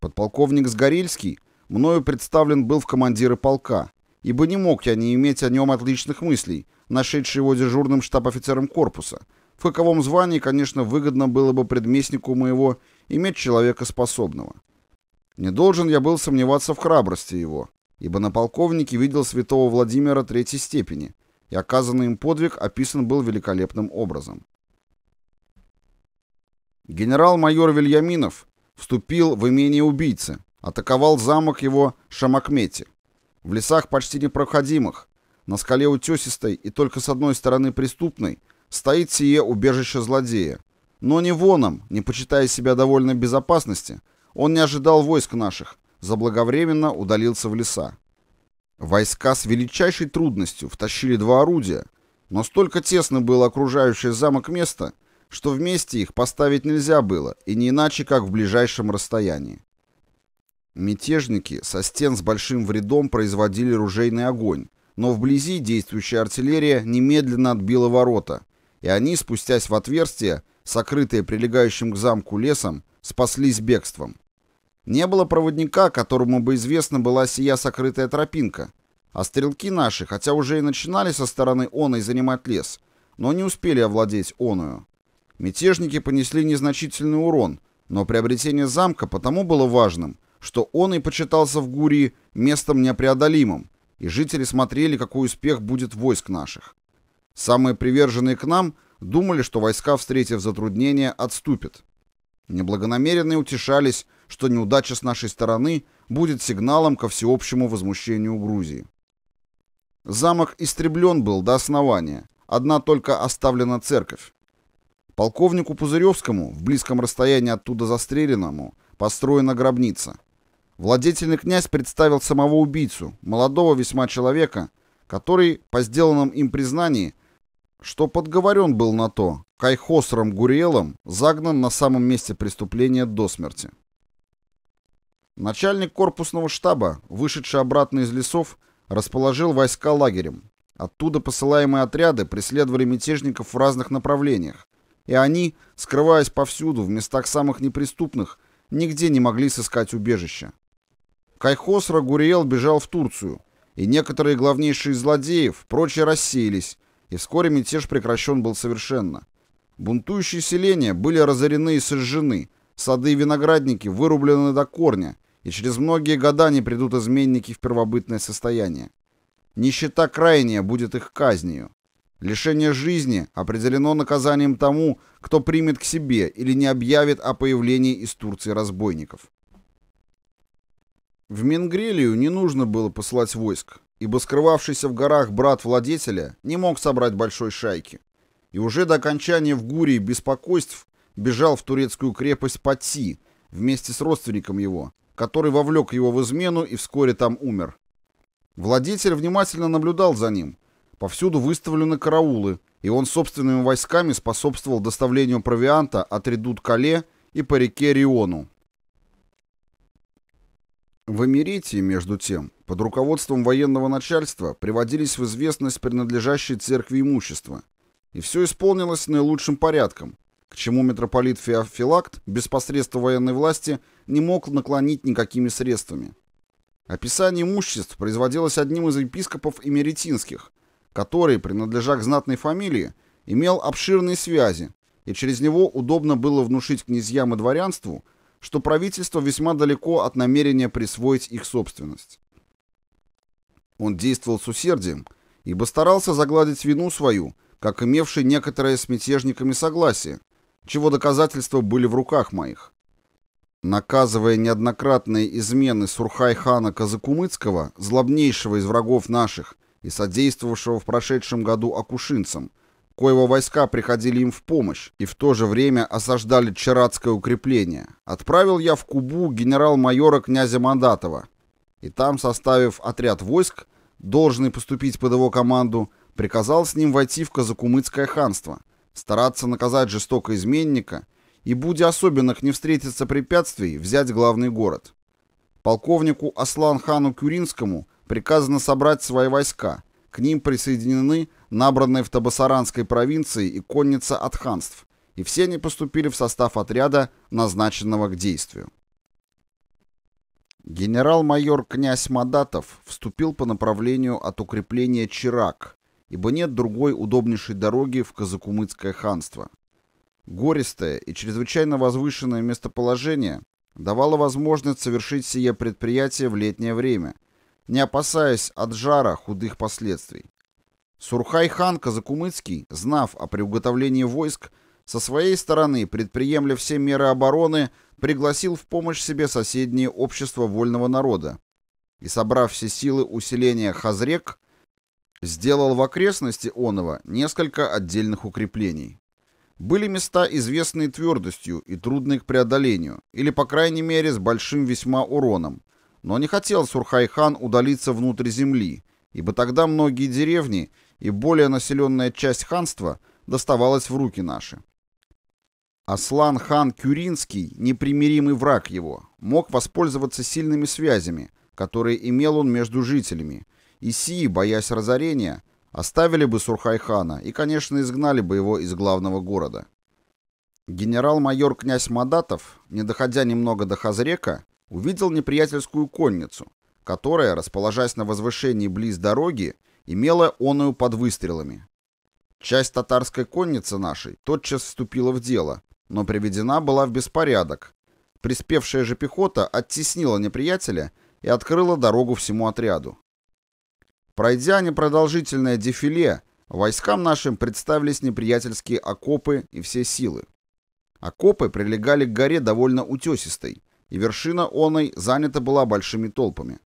Подполковник Сгорельский мною представлен был в командиры полка, ибо не мог я не иметь о нем отличных мыслей, нашедший его дежурным штаб-офицером корпуса, в каковом звании, конечно, выгодно было бы предместнику моего иметь человека способного. Не должен я был сомневаться в храбрости его, ибо на полковнике видел святого Владимира третьей степени, и оказанный им подвиг описан был великолепным образом. Генерал-майор Вильяминов вступил в имение убийцы, атаковал замок его Шамакмети. В лесах почти непроходимых, на скале утесистой и только с одной стороны преступной, стоит сие убежище злодея. Но не воном, не почитая себя довольно безопасности, он не ожидал войск наших, заблаговременно удалился в леса. Войска с величайшей трудностью втащили два орудия, но столько тесно было окружающее замок место, что вместе их поставить нельзя было, и не иначе, как в ближайшем расстоянии. Мятежники со стен с большим вредом производили ружейный огонь, но вблизи действующая артиллерия немедленно отбила ворота, и они, спустясь в отверстие, сокрытые прилегающим к замку лесом, спаслись бегством. Не было проводника, которому бы известна была сия сокрытая тропинка. А стрелки наши, хотя уже и начинали со стороны оной занимать лес, но не успели овладеть оную. Мятежники понесли незначительный урон, но приобретение замка потому было важным, что он и почитался в Гурии местом непреодолимым, и жители смотрели, какой успех будет войск наших. Самые приверженные к нам думали, что войска, встретив затруднения, отступят. Неблагонамеренные утешались, что неудача с нашей стороны будет сигналом ко всеобщему возмущению Грузии. Замок истреблен был до основания, одна только оставлена церковь. Полковнику Пузыревскому, в близком расстоянии оттуда застреленному, построена гробница. Владетельный князь представил самого убийцу, молодого весьма человека, который, по сделанном им признании, что подговорен был на то, Кайхосром Гуриелом загнан на самом месте преступления до смерти. Начальник корпусного штаба, вышедший обратно из лесов, расположил войска лагерем. Оттуда посылаемые отряды преследовали мятежников в разных направлениях, и они, скрываясь повсюду, в местах самых неприступных, нигде не могли сыскать убежища. Кайхосра Гуриел бежал в Турцию, и некоторые главнейшие злодеев, прочие рассеялись, и вскоре мятеж прекращен был совершенно. Бунтующие селения были разорены и сожжены, сады и виноградники вырублены до корня, и через многие года не придут изменники в первобытное состояние. Нищета крайняя будет их казнью. Лишение жизни определено наказанием тому, кто примет к себе или не объявит о появлении из Турции разбойников. В Менгрелию не нужно было посылать войск, ибо скрывавшийся в горах брат владетеля не мог собрать большой шайки. И уже до окончания в Гурии беспокойств бежал в турецкую крепость Патси вместе с родственником его, который вовлек его в измену и вскоре там умер. Владетель внимательно наблюдал за ним. Повсюду выставлены караулы, и он собственными войсками способствовал доставлению провианта от Редут-Кале и по реке Риону. В Эмиритии, между тем, под руководством военного начальства приводились в известность принадлежащей церкви имущества, и все исполнилось наилучшим порядком, к чему митрополит Феофилакт без посредства военной власти не мог наклонить никакими средствами. Описание имуществ производилось одним из епископов эмеретинских, который, принадлежа к знатной фамилии, имел обширные связи, и через него удобно было внушить князьям и дворянству, что правительство весьма далеко от намерения присвоить их собственность. Он действовал с усердием, ибо старался загладить вину свою, как имевший некоторое с мятежниками согласие, чего доказательства были в руках моих. Наказывая неоднократные измены Сурхай-хана Казакумыцкого, злобнейшего из врагов наших и содействовавшего в прошедшем году акушинцам, коего войска приходили им в помощь и в то же время осаждали Чаратское укрепление, отправил я в Кубу генерал-майора князя Мандатова, и там, составив отряд войск, должный поступить под его команду, приказал с ним войти в Казакумыцкое ханство – стараться наказать жестоко изменника и, будь особенных не встретиться препятствий, взять главный город. Полковнику Аслан-хану Кюринскому приказано собрать свои войска, к ним присоединены набранные в Табасаранской провинции и конница от ханств, и все они поступили в состав отряда, назначенного к действию. Генерал-майор князь Мадатов вступил по направлению от укрепления Чирак ибо нет другой удобнейшей дороги в Казакумыцкое ханство. Гористое и чрезвычайно возвышенное местоположение давало возможность совершить сие предприятие в летнее время, не опасаясь от жара худых последствий. Сурхай-хан Казакумыцкий, знав о приуготовлении войск, со своей стороны, предприемля все меры обороны, пригласил в помощь себе соседние общества вольного народа и, собрав все силы усиления Хазрек, Сделал в окрестности Онова несколько отдельных укреплений. Были места, известные твердостью и трудные к преодолению, или, по крайней мере, с большим весьма уроном. Но не хотел Сурхайхан удалиться внутрь земли, ибо тогда многие деревни и более населенная часть ханства доставалась в руки наши. Аслан хан Кюринский, непримиримый враг его, мог воспользоваться сильными связями, которые имел он между жителями, и Сии, боясь разорения, оставили бы Сурхайхана и, конечно, изгнали бы его из главного города. Генерал-майор князь Мадатов, не доходя немного до Хазрека, увидел неприятельскую конницу, которая, расположась на возвышении близ дороги, имела оную под выстрелами. Часть татарской конницы нашей тотчас вступила в дело, но приведена была в беспорядок. Приспевшая же пехота оттеснила неприятеля и открыла дорогу всему отряду. Пройдя непродолжительное дефиле, войскам нашим представились неприятельские окопы и все силы. Окопы прилегали к горе довольно утесистой, и вершина оной занята была большими толпами.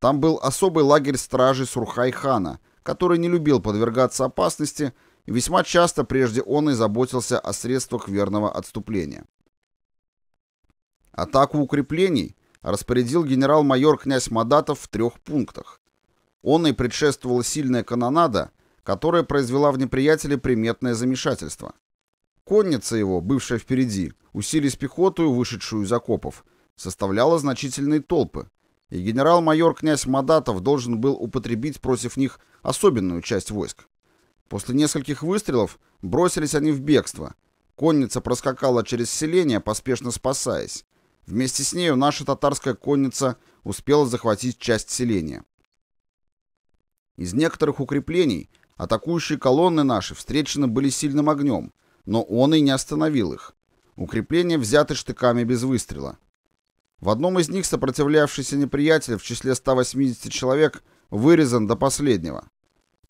Там был особый лагерь стражи Сурхай-хана, который не любил подвергаться опасности и весьма часто прежде он и заботился о средствах верного отступления. Атаку укреплений распорядил генерал-майор князь Мадатов в трех пунктах он и предшествовала сильная канонада, которая произвела в неприятеле приметное замешательство. Конница его, бывшая впереди, усились пехоту, вышедшую из окопов, составляла значительные толпы, и генерал-майор князь Мадатов должен был употребить против них особенную часть войск. После нескольких выстрелов бросились они в бегство. Конница проскакала через селение, поспешно спасаясь. Вместе с нею наша татарская конница успела захватить часть селения. Из некоторых укреплений атакующие колонны наши встречены были сильным огнем, но он и не остановил их. Укрепления взяты штыками без выстрела. В одном из них сопротивлявшийся неприятель в числе 180 человек вырезан до последнего.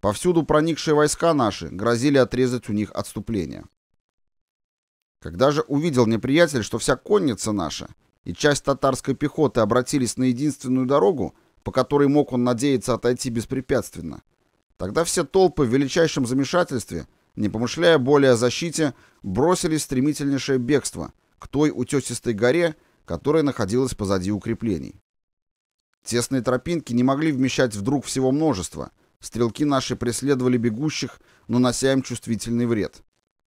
Повсюду проникшие войска наши грозили отрезать у них отступление. Когда же увидел неприятель, что вся конница наша и часть татарской пехоты обратились на единственную дорогу, по которой мог он надеяться отойти беспрепятственно. Тогда все толпы в величайшем замешательстве, не помышляя более о защите, бросились стремительнейшее бегство к той утесистой горе, которая находилась позади укреплений. Тесные тропинки не могли вмещать вдруг всего множества. Стрелки наши преследовали бегущих, нанося им чувствительный вред.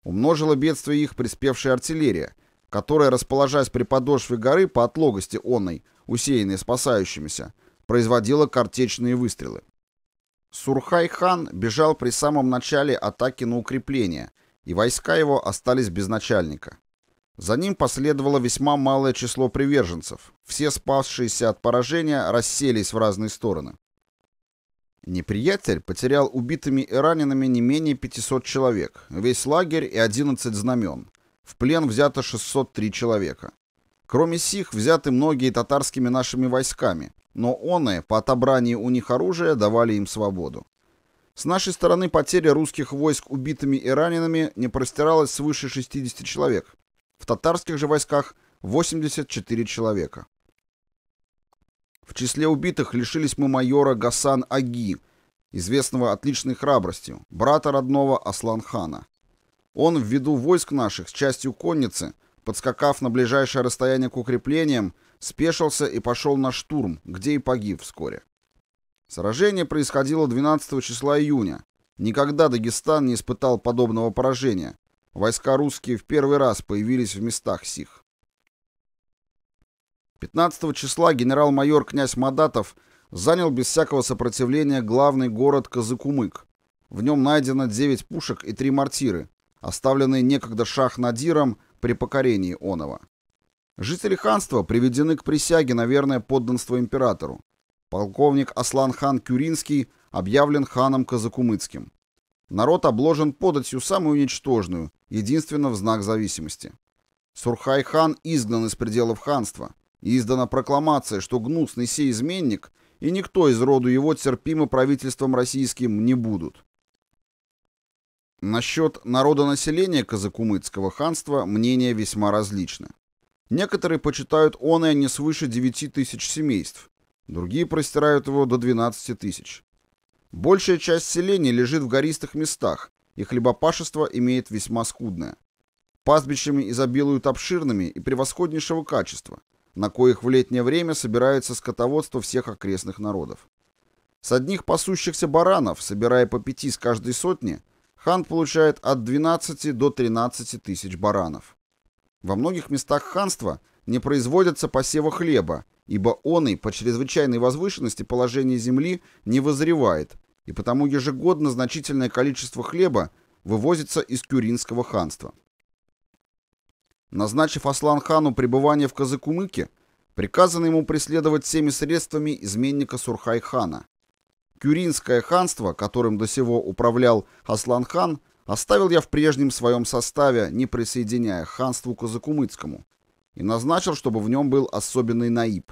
Умножило бедствие их приспевшая артиллерия, которая, расположась при подошве горы по отлогости оной, усеянной спасающимися, производила картечные выстрелы. Сурхай-хан бежал при самом начале атаки на укрепление, и войска его остались без начальника. За ним последовало весьма малое число приверженцев. Все спасшиеся от поражения расселись в разные стороны. Неприятель потерял убитыми и ранеными не менее 500 человек, весь лагерь и 11 знамен. В плен взято 603 человека. Кроме сих взяты многие татарскими нашими войсками – но он и по отобрании у них оружия давали им свободу. С нашей стороны потеря русских войск убитыми и ранеными не простиралась свыше 60 человек. В татарских же войсках 84 человека. В числе убитых лишились мы майора Гасан Аги, известного отличной храбростью, брата родного Аслан-хана. Он ввиду войск наших с частью конницы, подскакав на ближайшее расстояние к укреплениям, спешился и пошел на штурм, где и погиб вскоре. Сражение происходило 12 числа июня. Никогда Дагестан не испытал подобного поражения. Войска русские в первый раз появились в местах сих. 15 числа генерал-майор князь Мадатов занял без всякого сопротивления главный город Казыкумык. В нем найдено 9 пушек и 3 мортиры, оставленные некогда Шах-Надиром при покорении Онова. Жители ханства приведены к присяге, наверное, подданство императору. Полковник Аслан-хан Кюринский объявлен ханом Казакумыцким. Народ обложен податью самую ничтожную, единственно в знак зависимости. Сурхай-хан изгнан из пределов ханства. издана прокламация, что гнусный сей изменник и никто из роду его терпимо правительством российским не будут. Насчет народонаселения Казакумыцкого ханства мнения весьма различны. Некоторые почитают он и не свыше 9 тысяч семейств, другие простирают его до 12 тысяч. Большая часть селений лежит в гористых местах, и хлебопашество имеет весьма скудное. Пастбищами изобилуют обширными и превосходнейшего качества, на коих в летнее время собирается скотоводство всех окрестных народов. С одних пасущихся баранов, собирая по пяти с каждой сотни, хан получает от 12 до 13 тысяч баранов. Во многих местах ханства не производятся посева хлеба, ибо он и по чрезвычайной возвышенности положения земли не вызревает, и потому ежегодно значительное количество хлеба вывозится из Кюринского ханства. Назначив Аслан-хану пребывание в Казакумыке, приказано ему преследовать всеми средствами изменника Сурхай-хана. Кюринское ханство, которым до сего управлял Аслан-хан, оставил я в прежнем своем составе, не присоединяя ханству Казакумыцкому, и назначил, чтобы в нем был особенный наиб.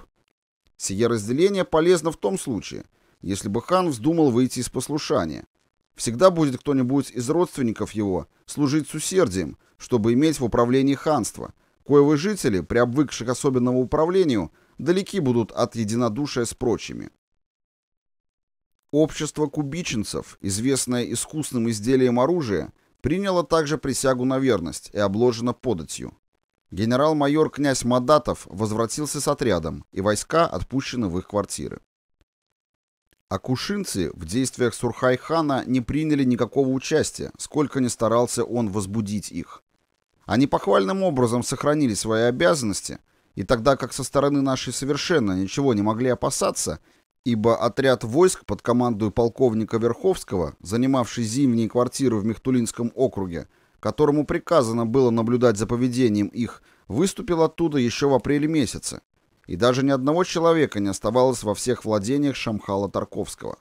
Сие разделение полезно в том случае, если бы хан вздумал выйти из послушания. Всегда будет кто-нибудь из родственников его служить с усердием, чтобы иметь в управлении ханство, коего жители, приобвыкших к особенному управлению, далеки будут от единодушия с прочими. Общество кубиченцев, известное искусным изделием оружия, приняло также присягу на верность и обложено податью. Генерал-майор князь Мадатов возвратился с отрядом, и войска отпущены в их квартиры. Акушинцы в действиях Сурхайхана не приняли никакого участия, сколько ни старался он возбудить их. Они похвальным образом сохранили свои обязанности, и тогда как со стороны нашей совершенно ничего не могли опасаться – ибо отряд войск под командой полковника Верховского, занимавший зимние квартиры в Мехтулинском округе, которому приказано было наблюдать за поведением их, выступил оттуда еще в апреле месяце, и даже ни одного человека не оставалось во всех владениях Шамхала Тарковского.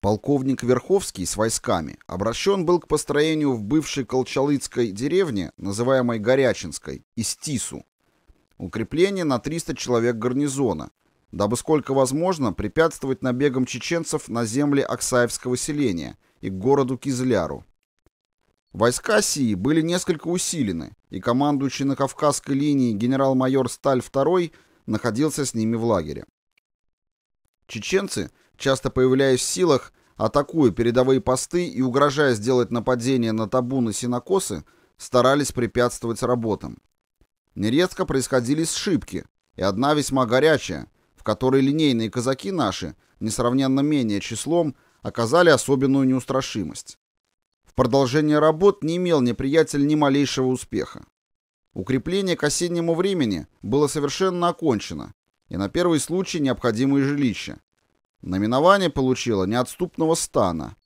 Полковник Верховский с войсками обращен был к построению в бывшей Колчалыцкой деревне, называемой Горячинской, из Тису, укрепление на 300 человек гарнизона – дабы сколько возможно препятствовать набегам чеченцев на земли Аксаевского селения и к городу Кизляру. Войска Сии были несколько усилены, и командующий на Кавказской линии генерал-майор Сталь II находился с ними в лагере. Чеченцы, часто появляясь в силах, атакуя передовые посты и угрожая сделать нападение на табуны синокосы, старались препятствовать работам. Нередко происходили сшибки, и одна весьма горячая, которой линейные казаки наши, несравненно менее числом, оказали особенную неустрашимость. В продолжение работ не имел неприятель ни малейшего успеха. Укрепление к осеннему времени было совершенно окончено, и на первый случай необходимые жилища. Номинование получило неотступного стана.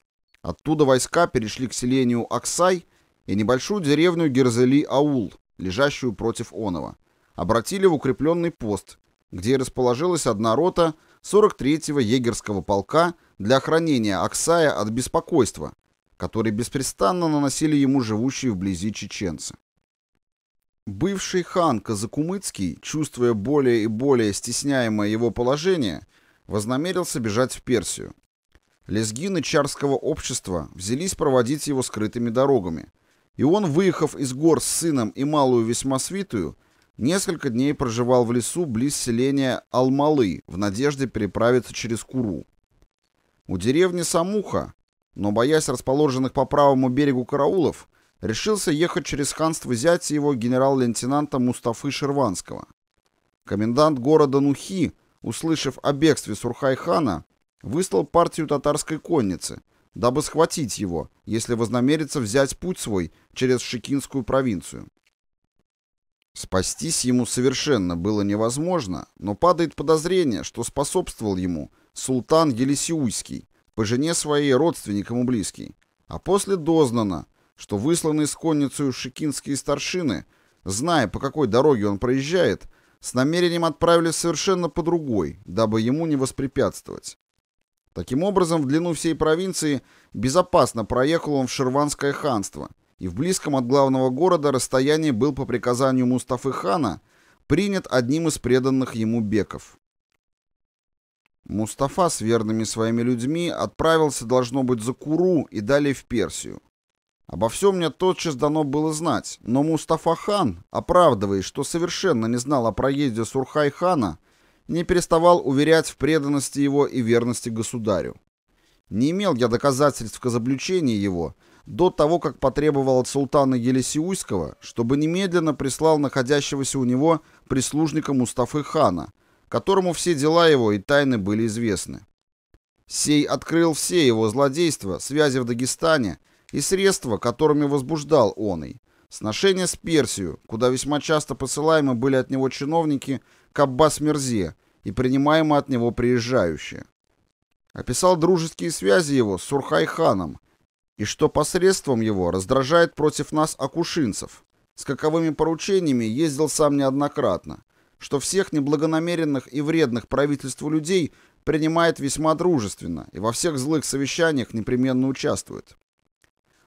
Оттуда войска перешли к селению Аксай и небольшую деревню Герзели-Аул, лежащую против Онова, обратили в укрепленный пост – где расположилась одна рота 43-го егерского полка для охранения Аксая от беспокойства, которые беспрестанно наносили ему живущие вблизи чеченцы. Бывший хан Казакумыцкий, чувствуя более и более стесняемое его положение, вознамерился бежать в Персию. Лезгины чарского общества взялись проводить его скрытыми дорогами, и он, выехав из гор с сыном и малую весьма свитую, Несколько дней проживал в лесу близ селения Алмалы в надежде переправиться через Куру. У деревни Самуха, но боясь расположенных по правому берегу караулов, решился ехать через ханство зятя его генерал-лейтенанта Мустафы Шерванского. Комендант города Нухи, услышав о бегстве Сурхай-хана, выслал партию татарской конницы, дабы схватить его, если вознамерится взять путь свой через Шикинскую провинцию. Спастись ему совершенно было невозможно, но падает подозрение, что способствовал ему султан Елисиуйский, по жене своей родственник ему близкий, а после дознано, что высланные с конницей шикинские старшины, зная, по какой дороге он проезжает, с намерением отправились совершенно по другой, дабы ему не воспрепятствовать. Таким образом, в длину всей провинции безопасно проехал он в Шерванское ханство – и в близком от главного города расстоянии был по приказанию Мустафы хана принят одним из преданных ему беков. Мустафа с верными своими людьми отправился, должно быть, за Куру и далее в Персию. Обо всем мне тотчас дано было знать, но Мустафа хан, оправдываясь, что совершенно не знал о проезде Сурхай хана, не переставал уверять в преданности его и верности государю. Не имел я доказательств к изобличению его, до того, как потребовал от султана Елисиуйского, чтобы немедленно прислал находящегося у него прислужника Мустафы хана, которому все дела его и тайны были известны. Сей открыл все его злодейства, связи в Дагестане и средства, которыми возбуждал он и. Сношение с Персию, куда весьма часто посылаемы были от него чиновники к мерзе и принимаемы от него приезжающие. Описал дружеские связи его с Сурхай-ханом – и что посредством его раздражает против нас акушинцев. С каковыми поручениями ездил сам неоднократно, что всех неблагонамеренных и вредных правительству людей принимает весьма дружественно и во всех злых совещаниях непременно участвует.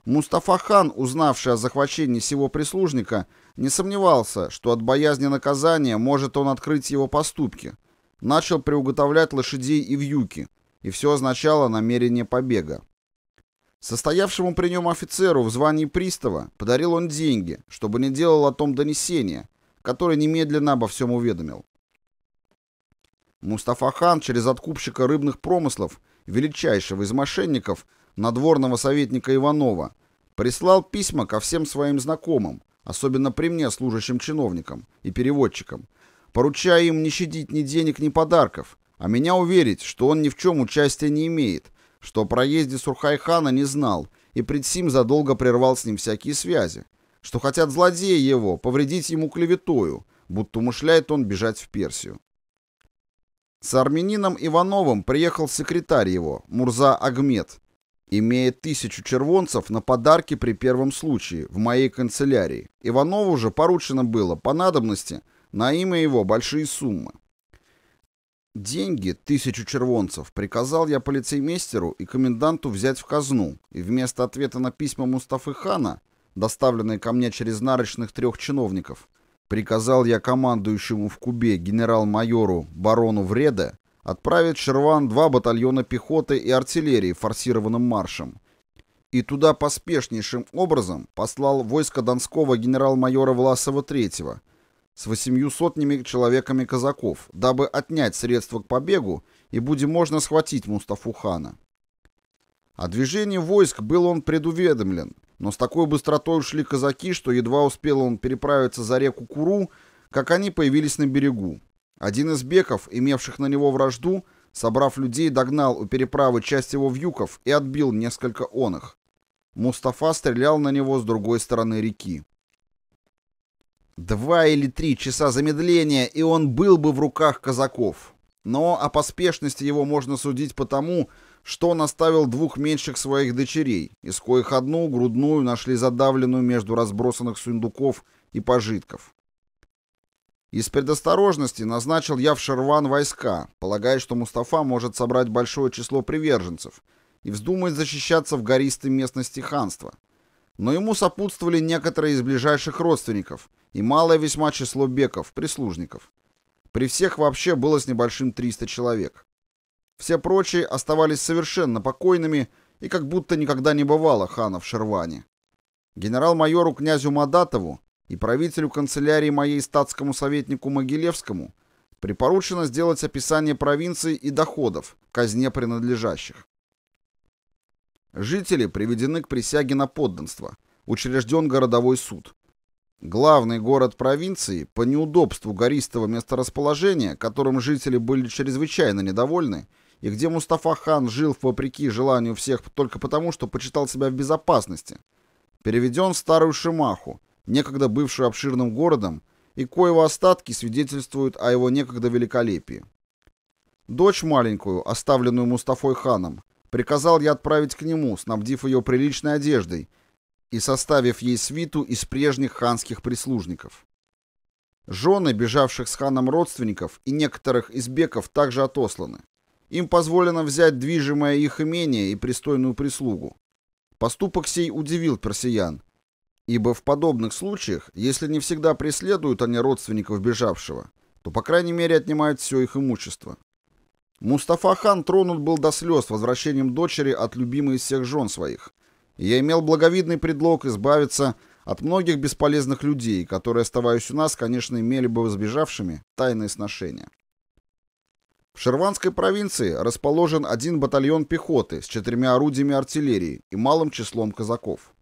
Мустафа хан, узнавший о захвачении сего прислужника, не сомневался, что от боязни наказания может он открыть его поступки. Начал приуготовлять лошадей и вьюки, и все означало намерение побега. Состоявшему при нем офицеру в звании пристава подарил он деньги, чтобы не делал о том донесения, которое немедленно обо всем уведомил. Мустафа хан через откупщика рыбных промыслов, величайшего из мошенников, надворного советника Иванова, прислал письма ко всем своим знакомым, особенно при мне служащим чиновникам и переводчикам, поручая им не щадить ни денег, ни подарков, а меня уверить, что он ни в чем участия не имеет, что о проезде Сурхайхана не знал, и предсим задолго прервал с ним всякие связи, что хотят злодеи его повредить ему клеветою, будто умышляет он бежать в Персию. С армянином Ивановым приехал секретарь его, Мурза Агмед, имея тысячу червонцев на подарки при первом случае в моей канцелярии. Иванову же поручено было по надобности на имя его большие суммы. Деньги, тысячу червонцев, приказал я полицеймейстеру и коменданту взять в казну, и вместо ответа на письма Мустафы хана, доставленные ко мне через нарочных трех чиновников, приказал я командующему в Кубе генерал-майору барону Вреде отправить в Шерван два батальона пехоты и артиллерии форсированным маршем. И туда поспешнейшим образом послал войско донского генерал-майора Власова третьего с восемью сотнями человеками казаков, дабы отнять средства к побегу и будем можно схватить Мустафу хана. О движении войск был он предуведомлен, но с такой быстротой ушли казаки, что едва успел он переправиться за реку Куру, как они появились на берегу. Один из беков, имевших на него вражду, собрав людей, догнал у переправы часть его вьюков и отбил несколько он их. Мустафа стрелял на него с другой стороны реки. Два или три часа замедления, и он был бы в руках казаков. Но о поспешности его можно судить потому, что он оставил двух меньших своих дочерей, из коих одну, грудную, нашли задавленную между разбросанных сундуков и пожитков. Из предосторожности назначил я в Шерван войска, полагая, что Мустафа может собрать большое число приверженцев и вздумает защищаться в гористой местности ханства. Но ему сопутствовали некоторые из ближайших родственников – и малое весьма число беков, прислужников. При всех вообще было с небольшим 300 человек. Все прочие оставались совершенно покойными и как будто никогда не бывало хана в Шерване. Генерал-майору князю Мадатову и правителю канцелярии моей статскому советнику Могилевскому припоручено сделать описание провинции и доходов, казне принадлежащих. Жители приведены к присяге на подданство, учрежден городовой суд. Главный город провинции, по неудобству гористого месторасположения, которым жители были чрезвычайно недовольны, и где Мустафа хан жил вопреки желанию всех только потому, что почитал себя в безопасности, переведен в старую Шимаху, некогда бывшую обширным городом, и коего остатки свидетельствуют о его некогда великолепии. Дочь маленькую, оставленную Мустафой ханом, приказал я отправить к нему, снабдив ее приличной одеждой – и составив ей свиту из прежних ханских прислужников. Жены бежавших с ханом родственников и некоторых из беков также отосланы. Им позволено взять движимое их имение и пристойную прислугу. Поступок сей удивил персиян, ибо в подобных случаях, если не всегда преследуют они родственников бежавшего, то, по крайней мере, отнимают все их имущество. Мустафа хан тронут был до слез возвращением дочери от любимой из всех жен своих, я имел благовидный предлог избавиться от многих бесполезных людей, которые, оставаясь у нас, конечно, имели бы сбежавшими тайные сношения. В Шерванской провинции расположен один батальон пехоты с четырьмя орудиями артиллерии и малым числом казаков.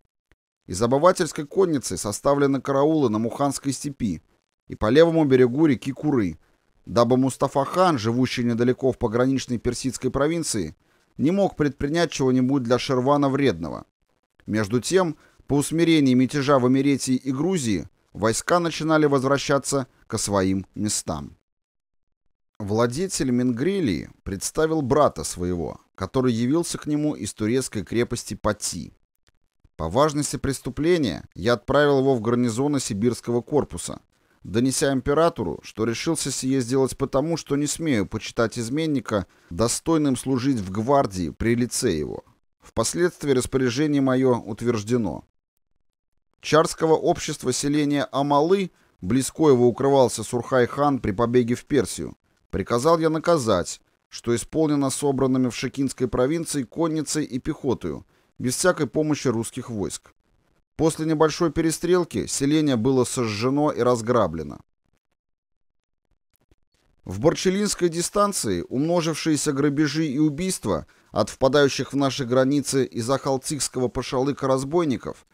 Из обывательской конницы составлены караулы на Муханской степи и по левому берегу реки Куры, дабы Мустафа хан, живущий недалеко в пограничной персидской провинции, не мог предпринять чего-нибудь для Шервана вредного – между тем, по усмирении мятежа в Эмиретии и Грузии войска начинали возвращаться к своим местам. Владетель Менгрелии представил брата своего, который явился к нему из турецкой крепости Пати. По важности преступления я отправил его в гарнизоны сибирского корпуса, донеся императору, что решился сие сделать потому, что не смею почитать изменника достойным служить в гвардии при лице его. Впоследствии распоряжение мое утверждено. Чарского общества селения Амалы, близ его, укрывался Сурхай-хан при побеге в Персию, приказал я наказать, что исполнено собранными в Шекинской провинции конницей и пехотою, без всякой помощи русских войск. После небольшой перестрелки селение было сожжено и разграблено. В Борчелинской дистанции умножившиеся грабежи и убийства – от впадающих в наши границы из Ахалтикского пошалыка разбойников,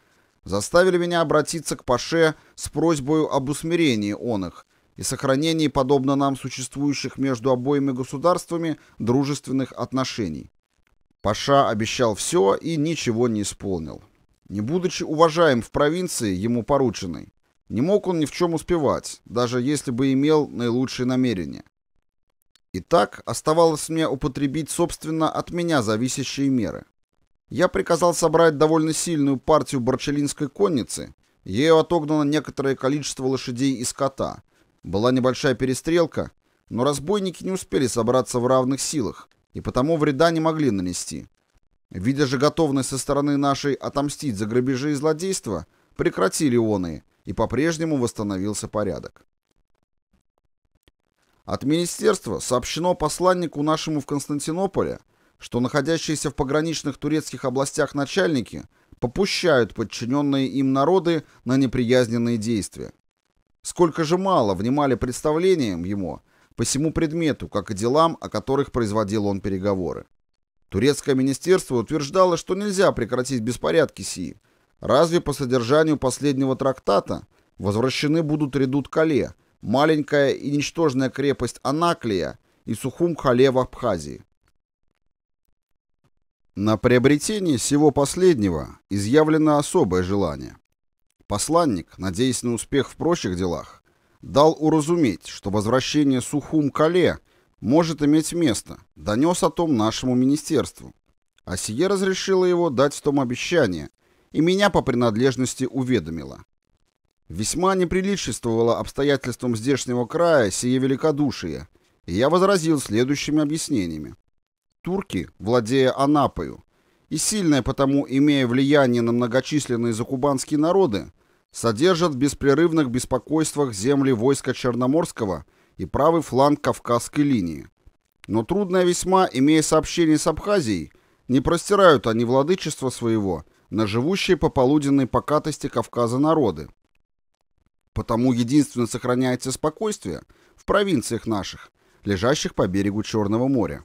заставили меня обратиться к Паше с просьбой об усмирении он их и сохранении, подобно нам, существующих между обоими государствами дружественных отношений. Паша обещал все и ничего не исполнил. Не будучи уважаем в провинции, ему порученной, не мог он ни в чем успевать, даже если бы имел наилучшие намерения. Итак, оставалось мне употребить, собственно, от меня зависящие меры. Я приказал собрать довольно сильную партию барчелинской конницы, ею отогнано некоторое количество лошадей и скота. Была небольшая перестрелка, но разбойники не успели собраться в равных силах, и потому вреда не могли нанести. Видя же готовность со стороны нашей отомстить за грабежи и злодейства, прекратили он и по-прежнему восстановился порядок. От министерства сообщено посланнику нашему в Константинополе, что находящиеся в пограничных турецких областях начальники попущают подчиненные им народы на неприязненные действия. Сколько же мало внимали представлениям ему по всему предмету, как и делам, о которых производил он переговоры. Турецкое министерство утверждало, что нельзя прекратить беспорядки сии. Разве по содержанию последнего трактата возвращены будут редут Кале – маленькая и ничтожная крепость Анаклия и Сухум-Хале в Абхазии. На приобретение всего последнего изъявлено особое желание. Посланник, надеясь на успех в прочих делах, дал уразуметь, что возвращение Сухум-Кале может иметь место, донес о том нашему министерству. А сие разрешило его дать в том обещание, и меня по принадлежности уведомило. Весьма неприличествовало обстоятельствам здешнего края сие великодушие, и я возразил следующими объяснениями. Турки, владея Анапою, и сильное потому имея влияние на многочисленные закубанские народы, содержат в беспрерывных беспокойствах земли войска Черноморского и правый фланг Кавказской линии. Но трудная весьма, имея сообщение с Абхазией, не простирают они владычество своего на живущие по полуденной покатости Кавказа народы, Потому единственно сохраняется спокойствие в провинциях наших, лежащих по берегу Черного моря.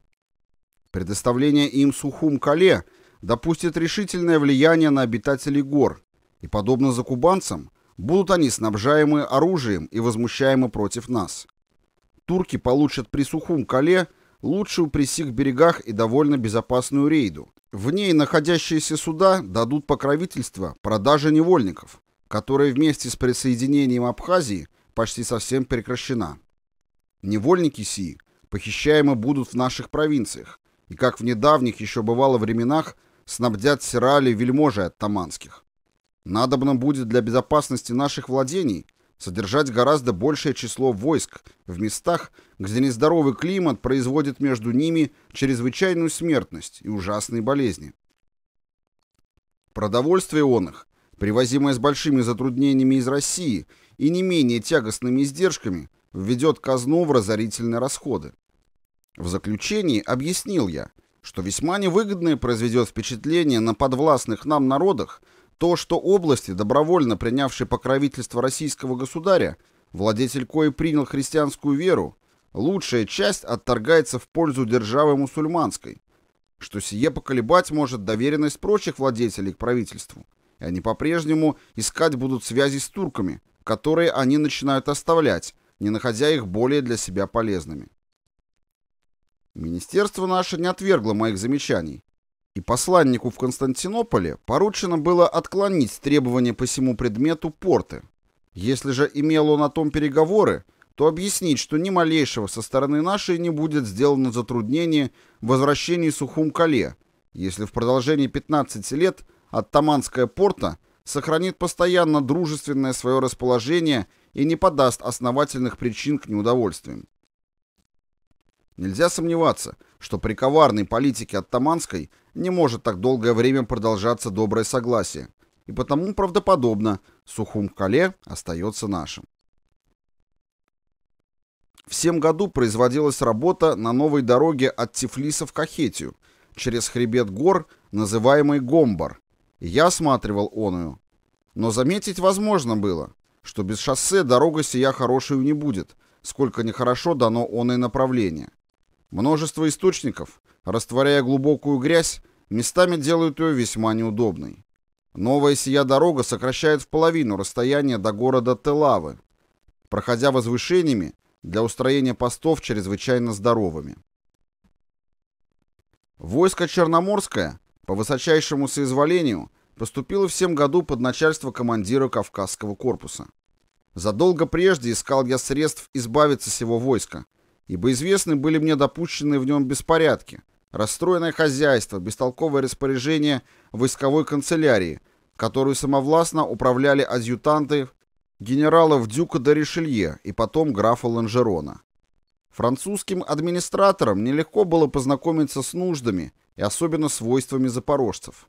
Предоставление им Сухум-Кале допустит решительное влияние на обитателей гор, и, подобно закубанцам, будут они снабжаемы оружием и возмущаемы против нас. Турки получат при Сухум-Кале лучшую при сих берегах и довольно безопасную рейду. В ней находящиеся суда дадут покровительство продаже невольников, которая вместе с присоединением Абхазии почти совсем прекращена. Невольники Си похищаемы будут в наших провинциях, и, как в недавних еще бывало временах, снабдят сирали вельможи от таманских. Надобно будет для безопасности наших владений содержать гораздо большее число войск в местах, где нездоровый климат производит между ними чрезвычайную смертность и ужасные болезни. Продовольствие он их привозимая с большими затруднениями из России и не менее тягостными издержками, введет казну в разорительные расходы. В заключении объяснил я, что весьма невыгодное произведет впечатление на подвластных нам народах то, что области, добровольно принявшие покровительство российского государя, владетель кои принял христианскую веру, лучшая часть отторгается в пользу державы мусульманской, что сие поколебать может доверенность прочих владетелей к правительству – и они по-прежнему искать будут связи с турками, которые они начинают оставлять, не находя их более для себя полезными. Министерство наше не отвергло моих замечаний, и посланнику в Константинополе поручено было отклонить требования по всему предмету порты. Если же имел он о том переговоры, то объяснить, что ни малейшего со стороны нашей не будет сделано затруднение в возвращении Сухум-Кале, если в продолжении 15 лет Оттаманская порта сохранит постоянно дружественное свое расположение и не подаст основательных причин к неудовольствиям. Нельзя сомневаться, что при коварной политике оттаманской не может так долгое время продолжаться доброе согласие, и потому правдоподобно Сухум-Кале остается нашим. В сем году производилась работа на новой дороге от Тифлиса в Кахетию, через хребет гор, называемый Гомбар, я осматривал оную. Но заметить возможно было, что без шоссе дорога сия хорошую не будет, сколько нехорошо дано оное направление. Множество источников, растворяя глубокую грязь, местами делают ее весьма неудобной. Новая сия дорога сокращает в половину расстояние до города Телавы, проходя возвышениями для устроения постов чрезвычайно здоровыми. Войско Черноморское по высочайшему соизволению поступила в семь году под начальство командира Кавказского корпуса. Задолго прежде искал я средств избавиться сего войска, ибо известны были мне допущенные в нем беспорядки, расстроенное хозяйство, бестолковое распоряжение войсковой канцелярии, которую самовластно управляли адъютанты генералов Дюка де Ришелье и потом графа Ланжерона. Французским администраторам нелегко было познакомиться с нуждами и особенно свойствами запорожцев.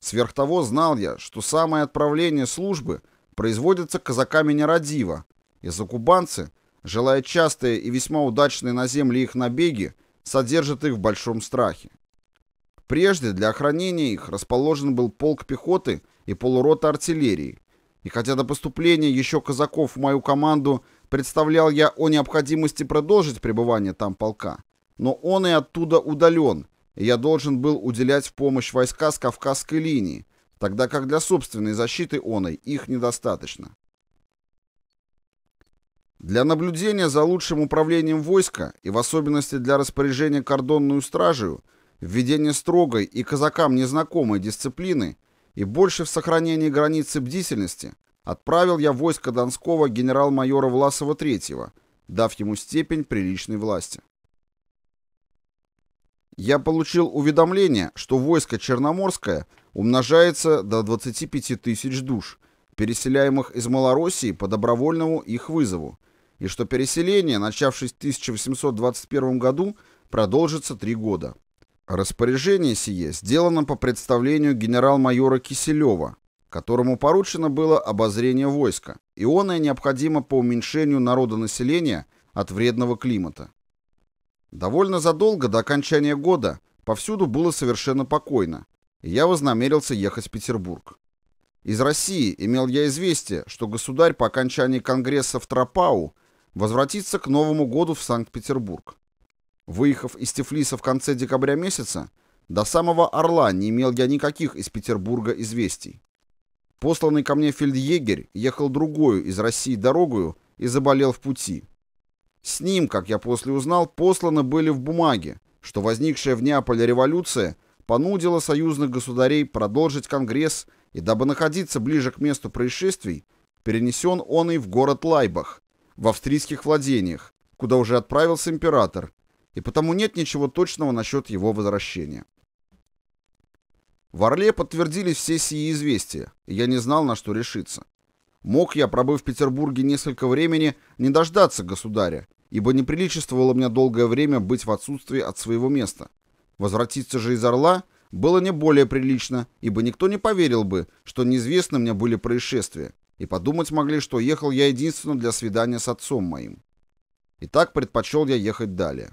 Сверх того знал я, что самое отправление службы производится казаками нерадиво, и закубанцы, желая частые и весьма удачные на земле их набеги, содержат их в большом страхе. Прежде для охранения их расположен был полк пехоты и полурота артиллерии, и хотя до поступления еще казаков в мою команду представлял я о необходимости продолжить пребывание там полка, но он и оттуда удален, я должен был уделять помощь войска с Кавказской линии, тогда как для собственной защиты оной их недостаточно. Для наблюдения за лучшим управлением войска и в особенности для распоряжения кордонную стражею, введение строгой и казакам незнакомой дисциплины и больше в сохранении границы бдительности отправил я войско Донского генерал-майора Власова III, дав ему степень приличной власти. Я получил уведомление, что войско Черноморское умножается до 25 тысяч душ, переселяемых из Малороссии по добровольному их вызову, и что переселение, начавшись в 1821 году, продолжится три года. Распоряжение сие сделано по представлению генерал-майора Киселева, которому поручено было обозрение войска, и оно необходимо по уменьшению народонаселения от вредного климата. Довольно задолго до окончания года повсюду было совершенно покойно, и я вознамерился ехать в Петербург. Из России имел я известие, что государь по окончании конгресса в Тропау возвратится к Новому году в Санкт-Петербург. Выехав из Тифлиса в конце декабря месяца, до самого Орла не имел я никаких из Петербурга известий. Посланный ко мне фельдъегерь ехал другую из России дорогою и заболел в пути. С ним, как я после узнал, посланы были в бумаге, что возникшая в Неаполе революция понудила союзных государей продолжить Конгресс, и дабы находиться ближе к месту происшествий, перенесен он и в город Лайбах, в австрийских владениях, куда уже отправился император, и потому нет ничего точного насчет его возвращения. В Орле подтвердились все сии известия, и я не знал, на что решиться. Мог я, пробыв в Петербурге несколько времени, не дождаться государя, ибо не приличествовало мне долгое время быть в отсутствии от своего места. Возвратиться же из Орла было не более прилично, ибо никто не поверил бы, что неизвестны мне были происшествия, и подумать могли, что ехал я единственно для свидания с отцом моим. И так предпочел я ехать далее.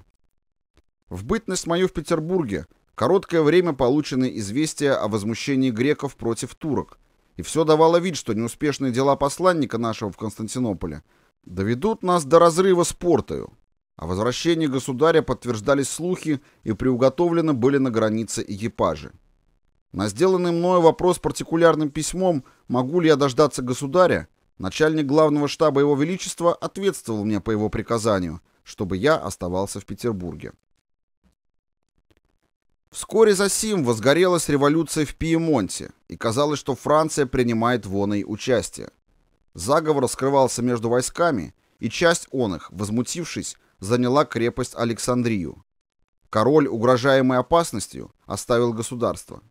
В бытность мою в Петербурге короткое время получены известия о возмущении греков против турок, и все давало вид, что неуспешные дела посланника нашего в Константинополе – Доведут нас до разрыва с портою. О возвращении государя подтверждались слухи и приуготовлены были на границе экипажи. На сделанный мною вопрос партикулярным письмом «Могу ли я дождаться государя?» начальник главного штаба Его Величества ответствовал мне по его приказанию, чтобы я оставался в Петербурге. Вскоре за сим возгорелась революция в Пьемонте, и казалось, что Франция принимает в оной участие. Заговор скрывался между войсками, и часть он их, возмутившись, заняла крепость Александрию. Король, угрожаемый опасностью, оставил государство.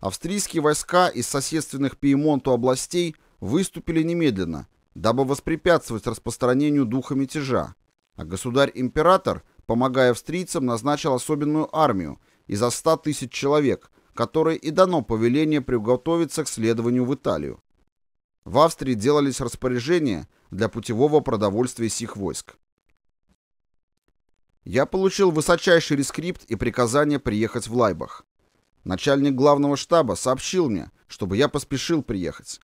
Австрийские войска из соседственных Пиемонту областей выступили немедленно, дабы воспрепятствовать распространению духа мятежа, а государь-император, помогая австрийцам, назначил особенную армию из 100 тысяч человек, которой и дано повеление приготовиться к следованию в Италию. В Австрии делались распоряжения для путевого продовольствия сих войск. Я получил высочайший рескрипт и приказание приехать в Лайбах. Начальник главного штаба сообщил мне, чтобы я поспешил приехать.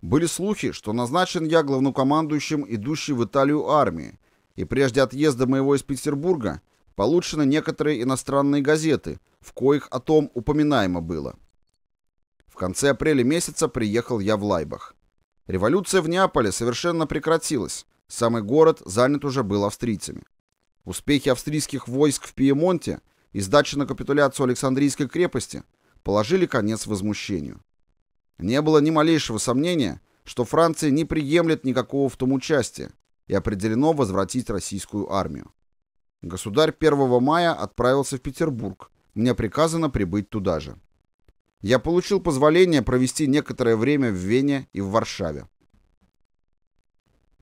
Были слухи, что назначен я главнокомандующим идущей в Италию армии, и прежде отъезда моего из Петербурга получены некоторые иностранные газеты, в коих о том упоминаемо было. В конце апреля месяца приехал я в Лайбах. Революция в Неаполе совершенно прекратилась. Самый город занят уже был австрийцами. Успехи австрийских войск в Пиемонте и сдача на капитуляцию Александрийской крепости положили конец возмущению. Не было ни малейшего сомнения, что Франция не приемлет никакого в том участия и определено возвратить российскую армию. Государь 1 мая отправился в Петербург. Мне приказано прибыть туда же я получил позволение провести некоторое время в Вене и в Варшаве.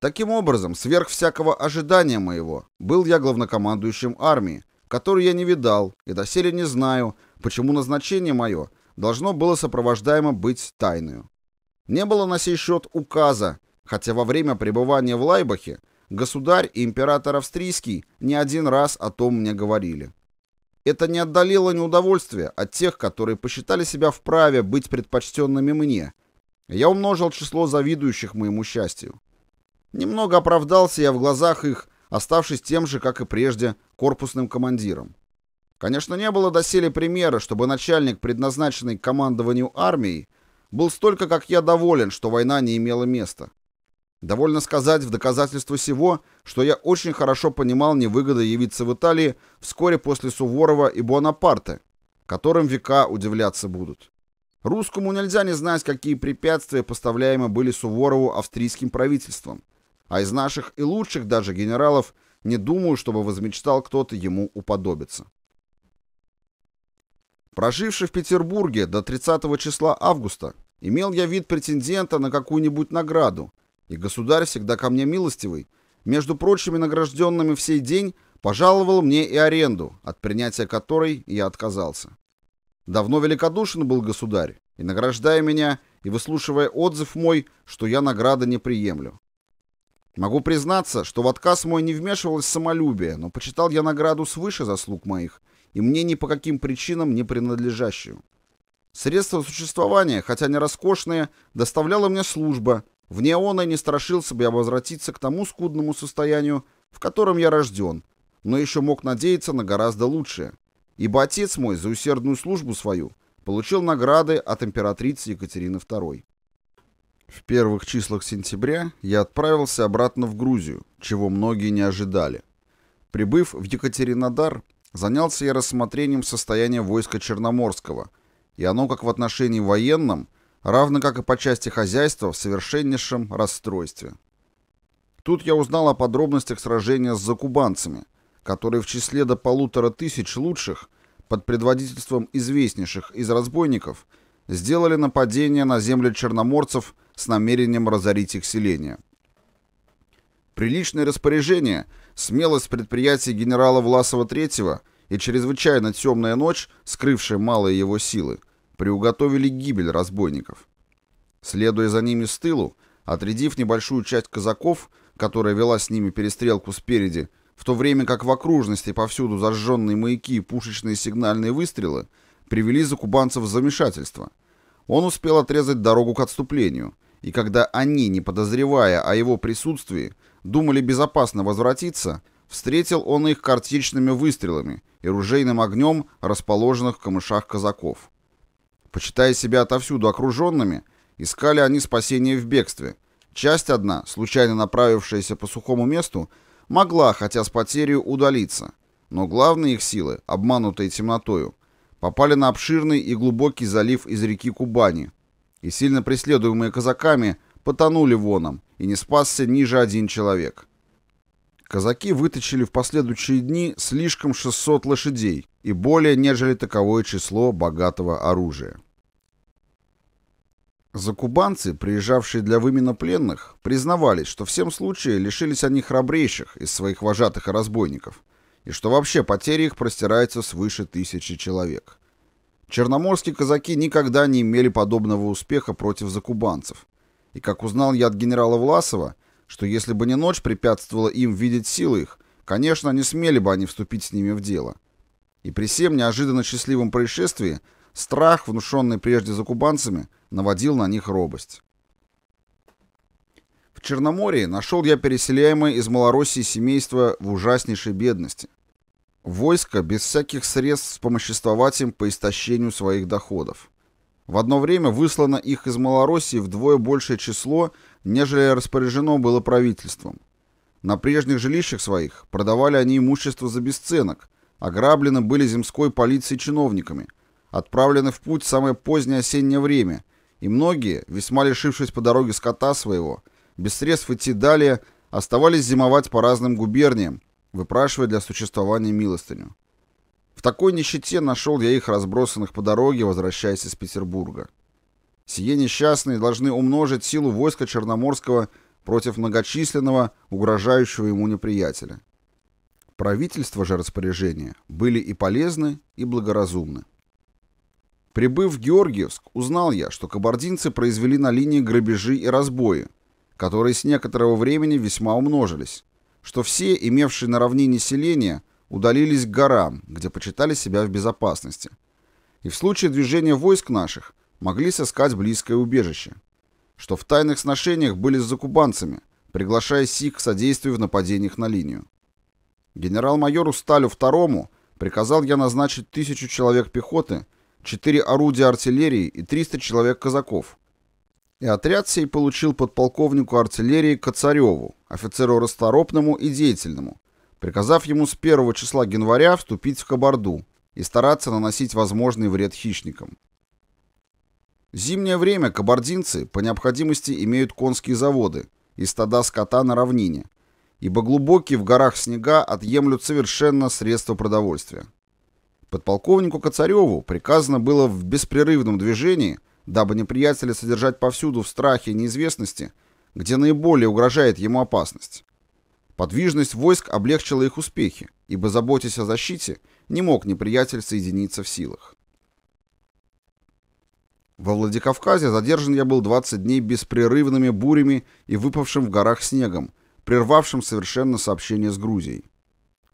Таким образом, сверх всякого ожидания моего, был я главнокомандующим армии, которую я не видал и доселе не знаю, почему назначение мое должно было сопровождаемо быть тайною. Не было на сей счет указа, хотя во время пребывания в Лайбахе государь и император австрийский не один раз о том мне говорили. Это не отдалило неудовольствие от тех, которые посчитали себя вправе быть предпочтенными мне. Я умножил число завидующих моему счастью. Немного оправдался я в глазах их, оставшись тем же, как и прежде, корпусным командиром. Конечно, не было доселе примера, чтобы начальник, предназначенный к командованию армией, был столько, как я, доволен, что война не имела места. Довольно сказать в доказательство всего, что я очень хорошо понимал невыгоды явиться в Италии вскоре после Суворова и Бонапарта, которым века удивляться будут. Русскому нельзя не знать, какие препятствия поставляемы были Суворову австрийским правительством, а из наших и лучших даже генералов не думаю, чтобы возмечтал кто-то ему уподобиться. Проживший в Петербурге до 30 числа августа, имел я вид претендента на какую-нибудь награду – и государь всегда ко мне милостивый, между прочими награжденными в сей день, пожаловал мне и аренду, от принятия которой я отказался. Давно великодушен был государь, и награждая меня, и выслушивая отзыв мой, что я награды не приемлю. Могу признаться, что в отказ мой не вмешивалось самолюбие, но почитал я награду свыше заслуг моих, и мне ни по каким причинам не принадлежащую. Средства существования, хотя не роскошные, доставляла мне служба, Вне он не страшился бы я возвратиться к тому скудному состоянию, в котором я рожден, но еще мог надеяться на гораздо лучшее, ибо отец мой за усердную службу свою получил награды от императрицы Екатерины II. В первых числах сентября я отправился обратно в Грузию, чего многие не ожидали. Прибыв в Екатеринодар, занялся я рассмотрением состояния войска Черноморского, и оно как в отношении военным равно как и по части хозяйства в совершеннейшем расстройстве. Тут я узнал о подробностях сражения с закубанцами, которые в числе до полутора тысяч лучших, под предводительством известнейших из разбойников, сделали нападение на земли черноморцев с намерением разорить их селение. Приличное распоряжение, смелость предприятий генерала Власова III и чрезвычайно темная ночь, скрывшая малые его силы – приуготовили гибель разбойников. Следуя за ними с тылу, отрядив небольшую часть казаков, которая вела с ними перестрелку спереди, в то время как в окружности повсюду зажженные маяки и пушечные сигнальные выстрелы привели закубанцев в замешательство. Он успел отрезать дорогу к отступлению, и когда они, не подозревая о его присутствии, думали безопасно возвратиться, встретил он их картечными выстрелами и ружейным огнем, расположенных в камышах казаков. Почитая себя отовсюду окруженными, искали они спасение в бегстве. Часть одна, случайно направившаяся по сухому месту, могла, хотя с потерей, удалиться. Но главные их силы, обманутые темнотою, попали на обширный и глубокий залив из реки Кубани, и сильно преследуемые казаками потонули воном, и не спасся ниже один человек. Казаки выточили в последующие дни слишком 600 лошадей и более нежели таковое число богатого оружия. Закубанцы, приезжавшие для вымена пленных, признавались, что в всем случае лишились они храбрейших из своих вожатых и разбойников, и что вообще потери их простираются свыше тысячи человек. Черноморские казаки никогда не имели подобного успеха против закубанцев. И как узнал я от генерала Власова, что если бы не ночь препятствовала им видеть силы их, конечно, не смели бы они вступить с ними в дело. И при всем неожиданно счастливом происшествии страх, внушенный прежде закубанцами, наводил на них робость. В Черноморье нашел я переселяемое из Малороссии семейство в ужаснейшей бедности. Войско без всяких средств вспомоществовать им по истощению своих доходов. В одно время выслано их из Малороссии вдвое большее число, нежели распоряжено было правительством. На прежних жилищах своих продавали они имущество за бесценок, ограблены были земской полицией чиновниками, отправлены в путь в самое позднее осеннее время – и многие, весьма лишившись по дороге скота своего, без средств идти далее, оставались зимовать по разным губерниям, выпрашивая для существования милостыню. В такой нищете нашел я их разбросанных по дороге, возвращаясь из Петербурга. Сие несчастные должны умножить силу войска Черноморского против многочисленного, угрожающего ему неприятеля. Правительство же распоряжения были и полезны, и благоразумны. Прибыв в Георгиевск, узнал я, что кабардинцы произвели на линии грабежи и разбои, которые с некоторого времени весьма умножились, что все, имевшие на равнине селения, удалились к горам, где почитали себя в безопасности, и в случае движения войск наших могли сыскать близкое убежище, что в тайных сношениях были с закубанцами, приглашая сих к содействию в нападениях на линию. Генерал-майору Сталю II приказал я назначить тысячу человек пехоты – четыре орудия артиллерии и 300 человек казаков. И отряд сей получил подполковнику артиллерии Коцареву, офицеру расторопному и деятельному, приказав ему с 1 числа января вступить в Кабарду и стараться наносить возможный вред хищникам. В зимнее время кабардинцы по необходимости имеют конские заводы и стада скота на равнине, ибо глубокие в горах снега отъемлют совершенно средства продовольствия. Подполковнику Коцареву приказано было в беспрерывном движении, дабы неприятеля содержать повсюду в страхе и неизвестности, где наиболее угрожает ему опасность. Подвижность войск облегчила их успехи, ибо, заботясь о защите, не мог неприятель соединиться в силах. Во Владикавказе задержан я был 20 дней беспрерывными бурями и выпавшим в горах снегом, прервавшим совершенно сообщение с Грузией.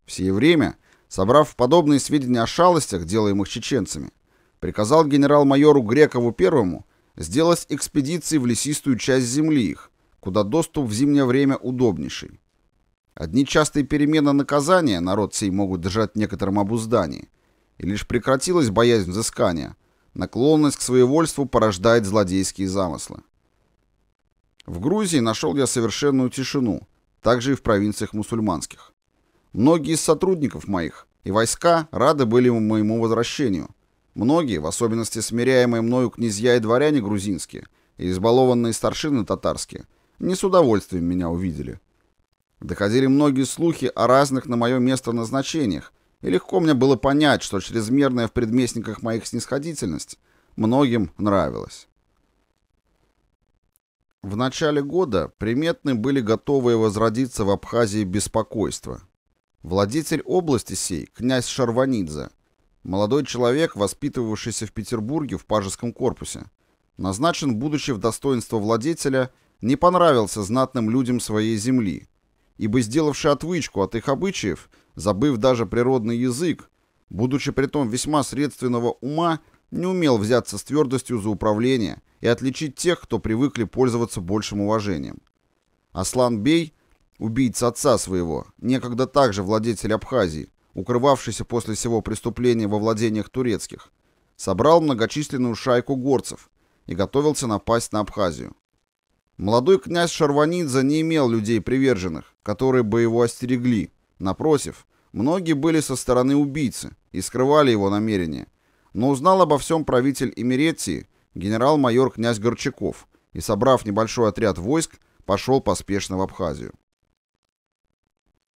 Все время собрав подобные сведения о шалостях, делаемых чеченцами, приказал генерал-майору Грекову первому сделать экспедиции в лесистую часть земли их, куда доступ в зимнее время удобнейший. Одни частые перемены наказания народ сей могут держать в некотором обуздании, и лишь прекратилась боязнь взыскания, наклонность к своевольству порождает злодейские замыслы. В Грузии нашел я совершенную тишину, также и в провинциях мусульманских. Многие из сотрудников моих и войска рады были моему возвращению. Многие, в особенности смиряемые мною князья и дворяне грузинские и избалованные старшины татарские, не с удовольствием меня увидели. Доходили многие слухи о разных на мое место назначениях, и легко мне было понять, что чрезмерная в предместниках моих снисходительность многим нравилась. В начале года приметны были готовые возродиться в Абхазии беспокойства – Владетель области сей, князь Шарванидзе, молодой человек, воспитывавшийся в Петербурге в пажеском корпусе, назначен, будучи в достоинство владетеля, не понравился знатным людям своей земли, ибо сделавший отвычку от их обычаев, забыв даже природный язык, будучи притом весьма средственного ума, не умел взяться с твердостью за управление и отличить тех, кто привыкли пользоваться большим уважением. Аслан Бей – убийца отца своего, некогда также владетель Абхазии, укрывавшийся после сего преступления во владениях турецких, собрал многочисленную шайку горцев и готовился напасть на Абхазию. Молодой князь Шарванидзе не имел людей приверженных, которые бы его остерегли. Напротив, многие были со стороны убийцы и скрывали его намерения. Но узнал обо всем правитель Эмеретии, генерал-майор князь Горчаков, и, собрав небольшой отряд войск, пошел поспешно в Абхазию.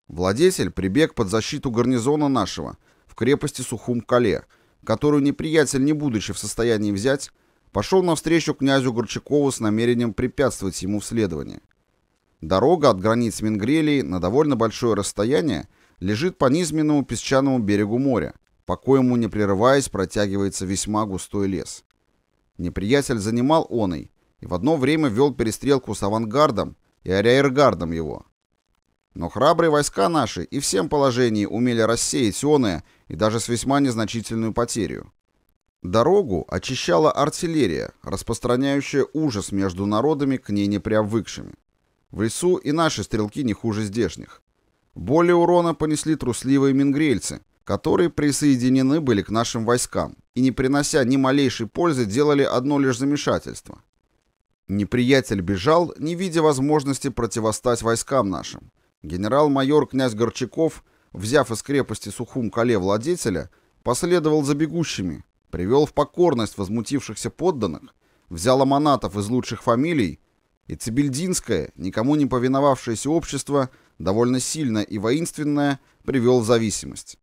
Владетель прибег под защиту гарнизона нашего в крепости Сухум-Кале, которую неприятель, не будучи в состоянии взять, пошел навстречу князю Горчакову с намерением препятствовать ему в следовании. Дорога от границ Мингрелии на довольно большое расстояние лежит по низменному песчаному берегу моря, по коему, не прерываясь, протягивается весьма густой лес. Неприятель занимал оный и в одно время вел перестрелку с авангардом и арьергардом его, но храбрые войска наши и в всем положении умели рассеять ионы и даже с весьма незначительную потерю. Дорогу очищала артиллерия, распространяющая ужас между народами к ней непривыкшими. В лесу и наши стрелки не хуже здешних. Более урона понесли трусливые мингрельцы, которые присоединены были к нашим войскам и, не принося ни малейшей пользы, делали одно лишь замешательство. Неприятель бежал, не видя возможности противостать войскам нашим, Генерал-майор князь Горчаков, взяв из крепости Сухум Кале владетеля, последовал за бегущими, привел в покорность возмутившихся подданных, взял аманатов из лучших фамилий, и Цибельдинское, никому не повиновавшееся общество, довольно сильное и воинственное, привел в зависимость.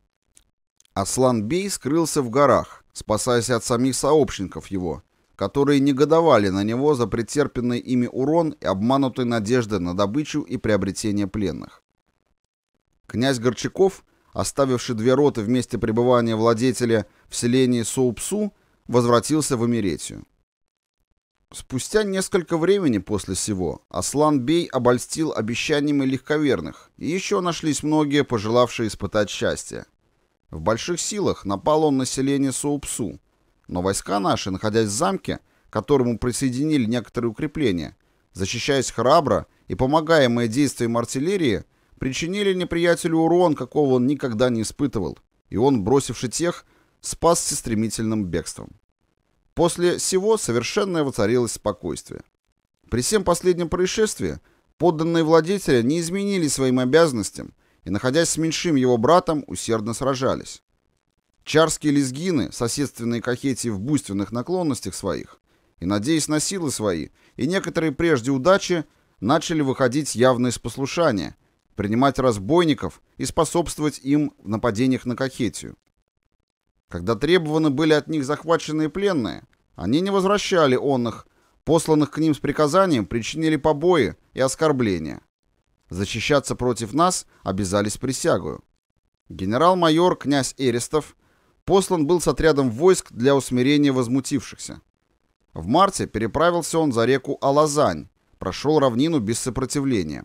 Аслан Бей скрылся в горах, спасаясь от самих сообщников его, которые негодовали на него за претерпенный ими урон и обманутой надежды на добычу и приобретение пленных. Князь Горчаков, оставивший две роты в пребывания владетеля в селении Соупсу, возвратился в Эмеретию. Спустя несколько времени после сего Аслан-бей обольстил обещаниями легковерных, и еще нашлись многие, пожелавшие испытать счастье. В больших силах напал он на селение Соупсу – но войска наши, находясь в замке, к которому присоединили некоторые укрепления, защищаясь храбро и помогаемые действием артиллерии, причинили неприятелю урон, какого он никогда не испытывал, и он, бросивши тех, спасся стремительным бегством. После всего совершенное воцарилось спокойствие. При всем последнем происшествии подданные владетеля не изменили своим обязанностям и, находясь с меньшим его братом, усердно сражались. Чарские лезгины, соседственные кахетии в буйственных наклонностях своих, и, надеясь на силы свои, и некоторые прежде удачи, начали выходить явно из послушания, принимать разбойников и способствовать им в нападениях на кахетию. Когда требованы были от них захваченные пленные, они не возвращали он их, посланных к ним с приказанием причинили побои и оскорбления. Защищаться против нас обязались присягую. Генерал-майор князь Эристов послан был с отрядом войск для усмирения возмутившихся. В марте переправился он за реку Алазань, прошел равнину без сопротивления.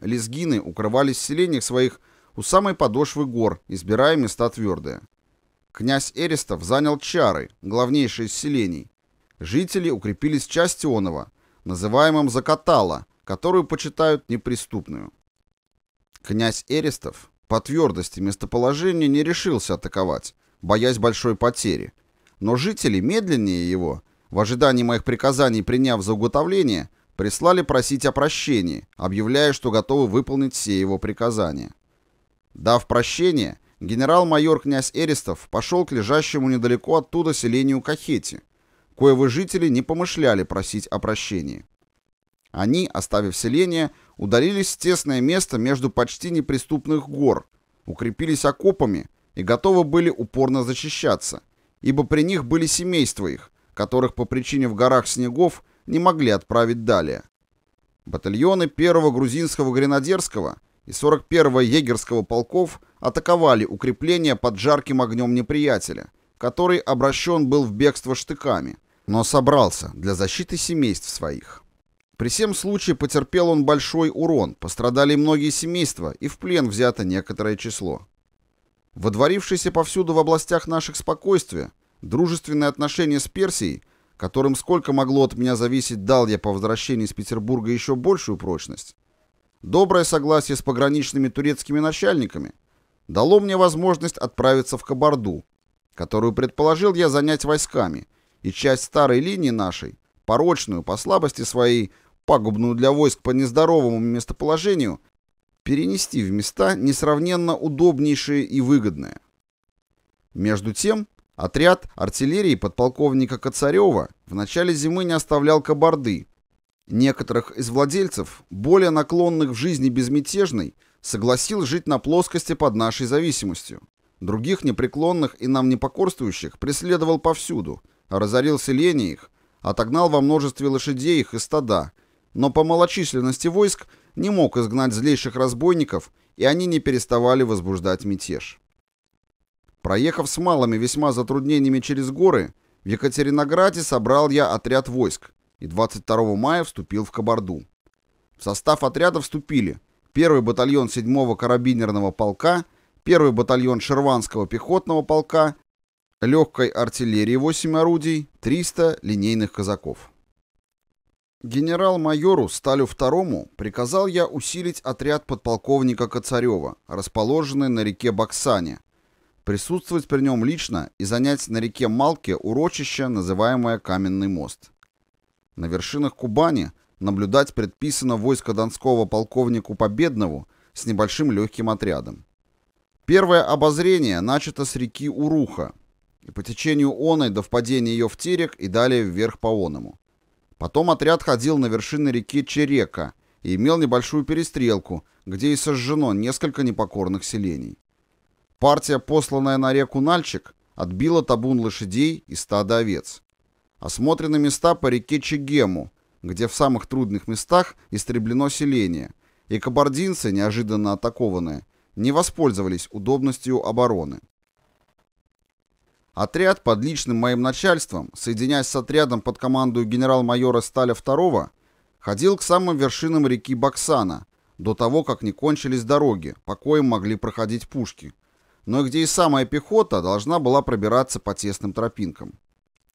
Лезгины укрывались в селениях своих у самой подошвы гор, избирая места твердые. Князь Эристов занял Чары, главнейшее из селений. Жители укрепились в Частионова, называемом Закатала, которую почитают неприступную. Князь Эристов по твердости местоположения не решился атаковать, боясь большой потери. Но жители, медленнее его, в ожидании моих приказаний приняв за уготовление, прислали просить о прощении, объявляя, что готовы выполнить все его приказания. Дав прощение, генерал-майор князь Эристов пошел к лежащему недалеко оттуда селению Кахети, коего жители не помышляли просить о прощении. Они, оставив селение, удалились в тесное место между почти неприступных гор, укрепились окопами и готовы были упорно защищаться, ибо при них были семейства их, которых по причине в горах снегов не могли отправить далее. Батальоны 1-го грузинского гренадерского и 41-го егерского полков атаковали укрепление под жарким огнем неприятеля, который обращен был в бегство штыками, но собрался для защиты семейств своих. При всем случае потерпел он большой урон, пострадали многие семейства и в плен взято некоторое число. Водворившееся повсюду в областях наших спокойствия, дружественные отношения с Персией, которым сколько могло от меня зависеть, дал я по возвращении из Петербурга еще большую прочность, доброе согласие с пограничными турецкими начальниками дало мне возможность отправиться в Кабарду, которую предположил я занять войсками, и часть старой линии нашей, порочную по слабости своей, пагубную для войск по нездоровому местоположению, перенести в места несравненно удобнейшие и выгодные. Между тем, отряд артиллерии подполковника Коцарева в начале зимы не оставлял кабарды. Некоторых из владельцев, более наклонных в жизни безмятежной, согласил жить на плоскости под нашей зависимостью. Других непреклонных и нам непокорствующих преследовал повсюду, разорил селение их, отогнал во множестве лошадей их из стада – но по малочисленности войск не мог изгнать злейших разбойников, и они не переставали возбуждать мятеж. Проехав с малыми весьма затруднениями через горы, в Екатеринограде собрал я отряд войск и 22 мая вступил в Кабарду. В состав отряда вступили 1 батальон 7-го карабинерного полка, 1 батальон Шерванского пехотного полка, легкой артиллерии 8 орудий, 300 линейных казаков. Генерал-майору Сталю II приказал я усилить отряд подполковника Коцарева, расположенный на реке Баксане, присутствовать при нем лично и занять на реке Малке урочище, называемое Каменный мост. На вершинах Кубани наблюдать предписано войско Донского полковнику Победнову с небольшим легким отрядом. Первое обозрение начато с реки Уруха, и по течению оной до впадения ее в терек и далее вверх по оному. Потом отряд ходил на вершины реки Черека и имел небольшую перестрелку, где и сожжено несколько непокорных селений. Партия, посланная на реку Нальчик, отбила табун лошадей и стадо овец. Осмотрены места по реке Чегему, где в самых трудных местах истреблено селение, и кабардинцы, неожиданно атакованные, не воспользовались удобностью обороны. Отряд под личным моим начальством, соединяясь с отрядом под команду генерал-майора Сталя II, ходил к самым вершинам реки Баксана, до того, как не кончились дороги, по коим могли проходить пушки, но где и самая пехота должна была пробираться по тесным тропинкам.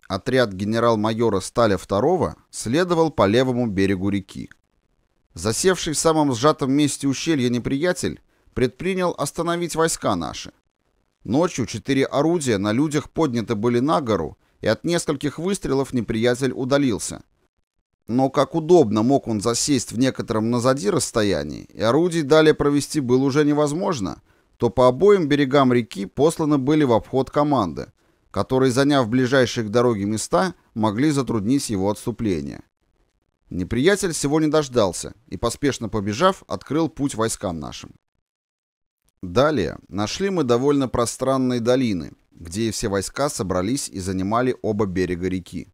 Отряд генерал-майора Сталя II следовал по левому берегу реки. Засевший в самом сжатом месте ущелья неприятель предпринял остановить войска наши, Ночью четыре орудия на людях подняты были на гору, и от нескольких выстрелов неприятель удалился. Но как удобно мог он засесть в некотором назади расстоянии, и орудий далее провести было уже невозможно, то по обоим берегам реки посланы были в обход команды, которые, заняв ближайшие к дороге места, могли затруднить его отступление. Неприятель всего не дождался и, поспешно побежав, открыл путь войскам нашим. Далее нашли мы довольно пространные долины, где все войска собрались и занимали оба берега реки.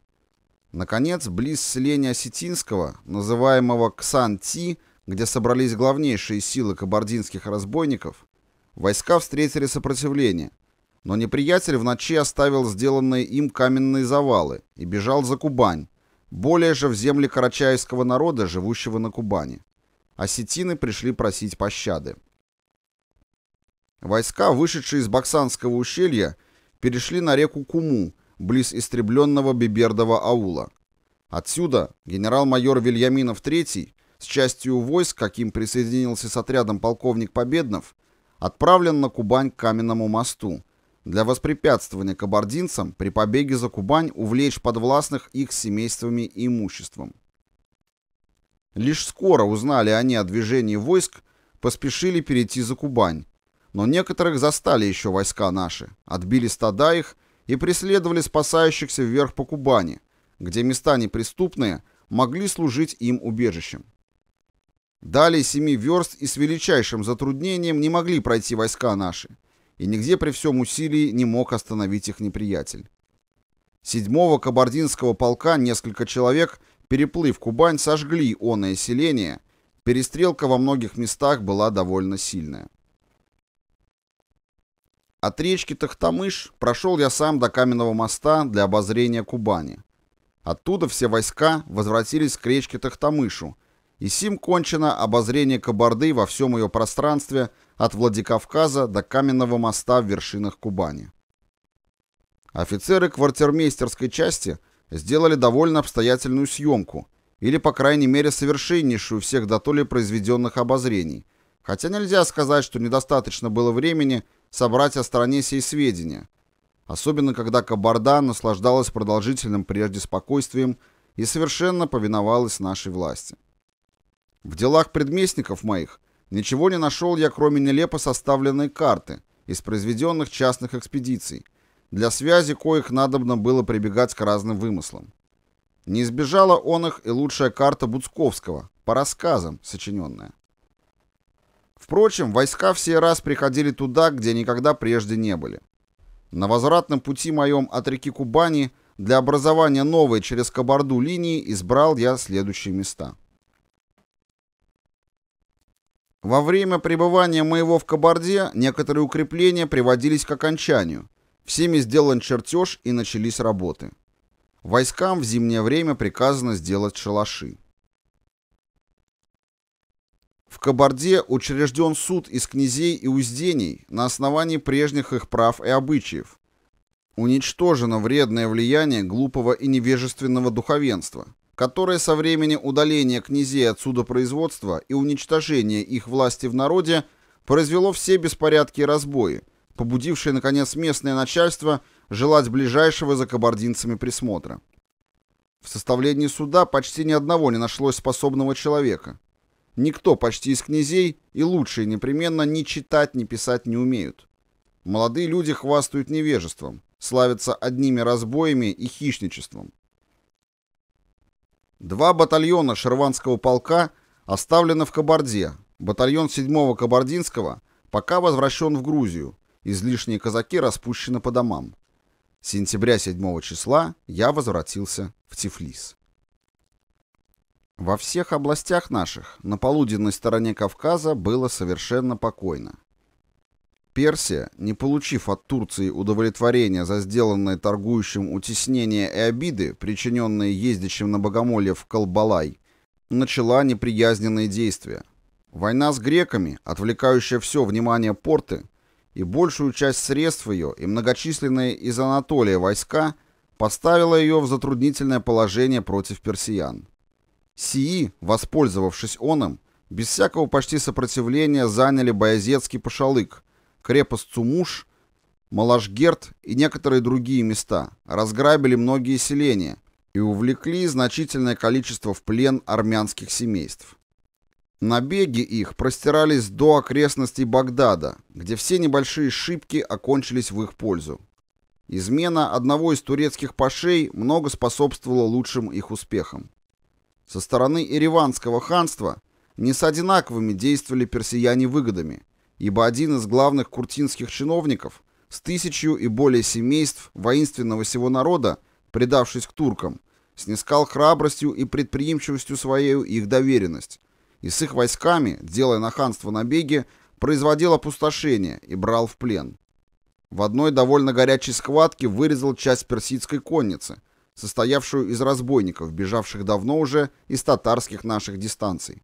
Наконец, близ селения Осетинского, называемого Ксан-Ти, где собрались главнейшие силы кабардинских разбойников, войска встретили сопротивление, но неприятель в ночи оставил сделанные им каменные завалы и бежал за Кубань, более же в земли карачаевского народа, живущего на Кубани. Осетины пришли просить пощады. Войска, вышедшие из Баксанского ущелья, перешли на реку Куму, близ истребленного Бибердова аула. Отсюда генерал-майор Вильяминов III с частью войск, каким присоединился с отрядом полковник Победнов, отправлен на Кубань к Каменному мосту для воспрепятствования кабардинцам при побеге за Кубань увлечь подвластных их семействами и имуществом. Лишь скоро узнали они о движении войск, поспешили перейти за Кубань, но некоторых застали еще войска наши, отбили стада их и преследовали спасающихся вверх по Кубани, где места неприступные могли служить им убежищем. Далее семи верст и с величайшим затруднением не могли пройти войска наши, и нигде при всем усилии не мог остановить их неприятель. Седьмого кабардинского полка несколько человек, переплыв Кубань, сожгли оное селение, перестрелка во многих местах была довольно сильная. От речки Тахтамыш прошел я сам до Каменного моста для обозрения Кубани. Оттуда все войска возвратились к речке Тахтамышу, и сим кончено обозрение Кабарды во всем ее пространстве от Владикавказа до Каменного моста в вершинах Кубани. Офицеры квартирмейстерской части сделали довольно обстоятельную съемку, или, по крайней мере, совершеннейшую всех дотоле произведенных обозрений, хотя нельзя сказать, что недостаточно было времени – собрать о стране сей сведения, особенно когда Кабарда наслаждалась продолжительным прежде спокойствием и совершенно повиновалась нашей власти. В делах предместников моих ничего не нашел я, кроме нелепо составленной карты из произведенных частных экспедиций, для связи коих надобно было прибегать к разным вымыслам. Не избежала он их и лучшая карта Буцковского, по рассказам сочиненная. Впрочем, войска все раз приходили туда, где никогда прежде не были. На возвратном пути моем от реки Кубани для образования новой через Кабарду линии избрал я следующие места. Во время пребывания моего в Кабарде некоторые укрепления приводились к окончанию. Всеми сделан чертеж и начались работы. Войскам в зимнее время приказано сделать шалаши. В Кабарде учрежден суд из князей и узденей на основании прежних их прав и обычаев. Уничтожено вредное влияние глупого и невежественного духовенства, которое со времени удаления князей от судопроизводства и уничтожения их власти в народе произвело все беспорядки и разбои, побудившие, наконец, местное начальство желать ближайшего за кабардинцами присмотра. В составлении суда почти ни одного не нашлось способного человека, Никто почти из князей и лучшие непременно ни читать, ни писать не умеют. Молодые люди хвастают невежеством, славятся одними разбоями и хищничеством. Два батальона Шерванского полка оставлены в Кабарде. Батальон 7-го Кабардинского пока возвращен в Грузию. Излишние казаки распущены по домам. сентября 7 числа я возвратился в Тифлис. Во всех областях наших на полуденной стороне Кавказа было совершенно покойно. Персия, не получив от Турции удовлетворения за сделанное торгующим утеснение и обиды, причиненные ездящим на богомоле в Колбалай, начала неприязненные действия. Война с греками, отвлекающая все внимание порты, и большую часть средств ее и многочисленные из Анатолия войска поставила ее в затруднительное положение против персиян. Сии, воспользовавшись оном, без всякого почти сопротивления заняли Баязетский пошалык, крепость Цумуш, Малашгерт и некоторые другие места, разграбили многие селения и увлекли значительное количество в плен армянских семейств. Набеги их простирались до окрестностей Багдада, где все небольшие шибки окончились в их пользу. Измена одного из турецких пашей много способствовала лучшим их успехам. Со стороны ириванского ханства не с одинаковыми действовали персияне выгодами, ибо один из главных куртинских чиновников с тысячью и более семейств воинственного сего народа, предавшись к туркам, снискал храбростью и предприимчивостью своею их доверенность, и с их войсками, делая на ханство набеги, производил опустошение и брал в плен. В одной довольно горячей схватке вырезал часть персидской конницы, состоявшую из разбойников, бежавших давно уже из татарских наших дистанций.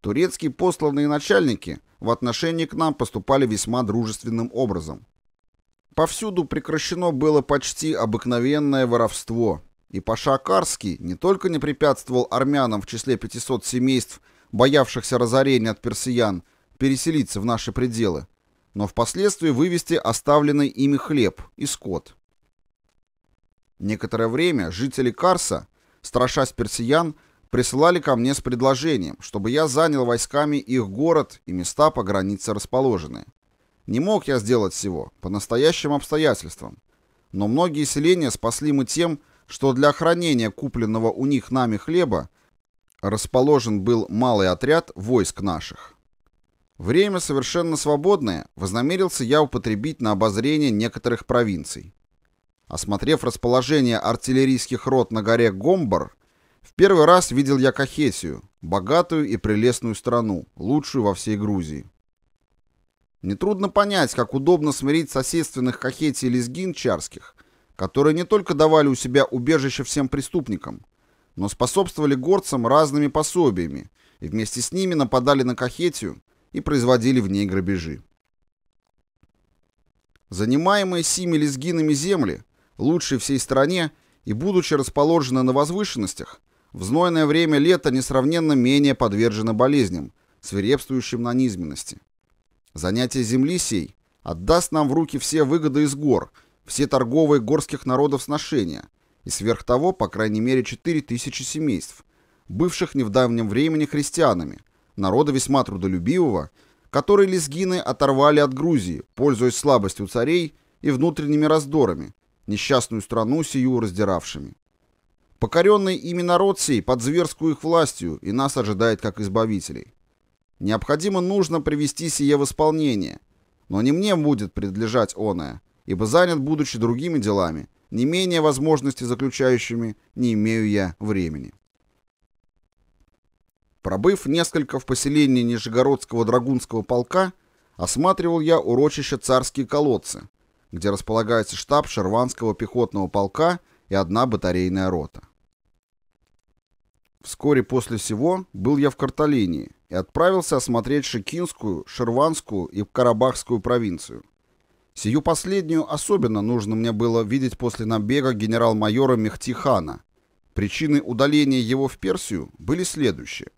Турецкие посланные начальники в отношении к нам поступали весьма дружественным образом. Повсюду прекращено было почти обыкновенное воровство, и Паша Карский не только не препятствовал армянам в числе 500 семейств, боявшихся разорения от персиян, переселиться в наши пределы, но впоследствии вывести оставленный ими хлеб и скот. Некоторое время жители Карса, страшась персиян, присылали ко мне с предложением, чтобы я занял войсками их город и места по границе расположенные. Не мог я сделать всего, по настоящим обстоятельствам. Но многие селения спасли мы тем, что для хранения купленного у них нами хлеба расположен был малый отряд войск наших. Время совершенно свободное, вознамерился я употребить на обозрение некоторых провинций. Осмотрев расположение артиллерийских рот на горе Гомбар, в первый раз видел я Кахетию, богатую и прелестную страну, лучшую во всей Грузии. Нетрудно понять, как удобно смирить соседственных Кахетий и лезгин чарских, которые не только давали у себя убежище всем преступникам, но способствовали горцам разными пособиями и вместе с ними нападали на Кахетию и производили в ней грабежи. Занимаемые сими лезгинами земли лучшей всей стране, и, будучи расположены на возвышенностях, в знойное время лета несравненно менее подвержены болезням, свирепствующим на низменности. Занятие земли сей отдаст нам в руки все выгоды из гор, все торговые горских народов сношения, и сверх того, по крайней мере, 4000 семейств, бывших не в давнем времени христианами, народа весьма трудолюбивого, который лезгины оторвали от Грузии, пользуясь слабостью царей и внутренними раздорами, несчастную страну сию раздиравшими. Покоренный ими народ сей под зверскую их властью и нас ожидает как избавителей. Необходимо нужно привести сие в исполнение, но не мне будет предлежать оное, ибо занят, будучи другими делами, не менее возможности заключающими, не имею я времени. Пробыв несколько в поселении Нижегородского драгунского полка, осматривал я урочище царские колодцы, где располагается штаб Шерванского пехотного полка и одна батарейная рота. Вскоре после всего был я в Карталине и отправился осмотреть Шикинскую, Шерванскую и Карабахскую провинцию. Сию последнюю особенно нужно мне было видеть после набега генерал-майора Мехтихана. Причины удаления его в Персию были следующие.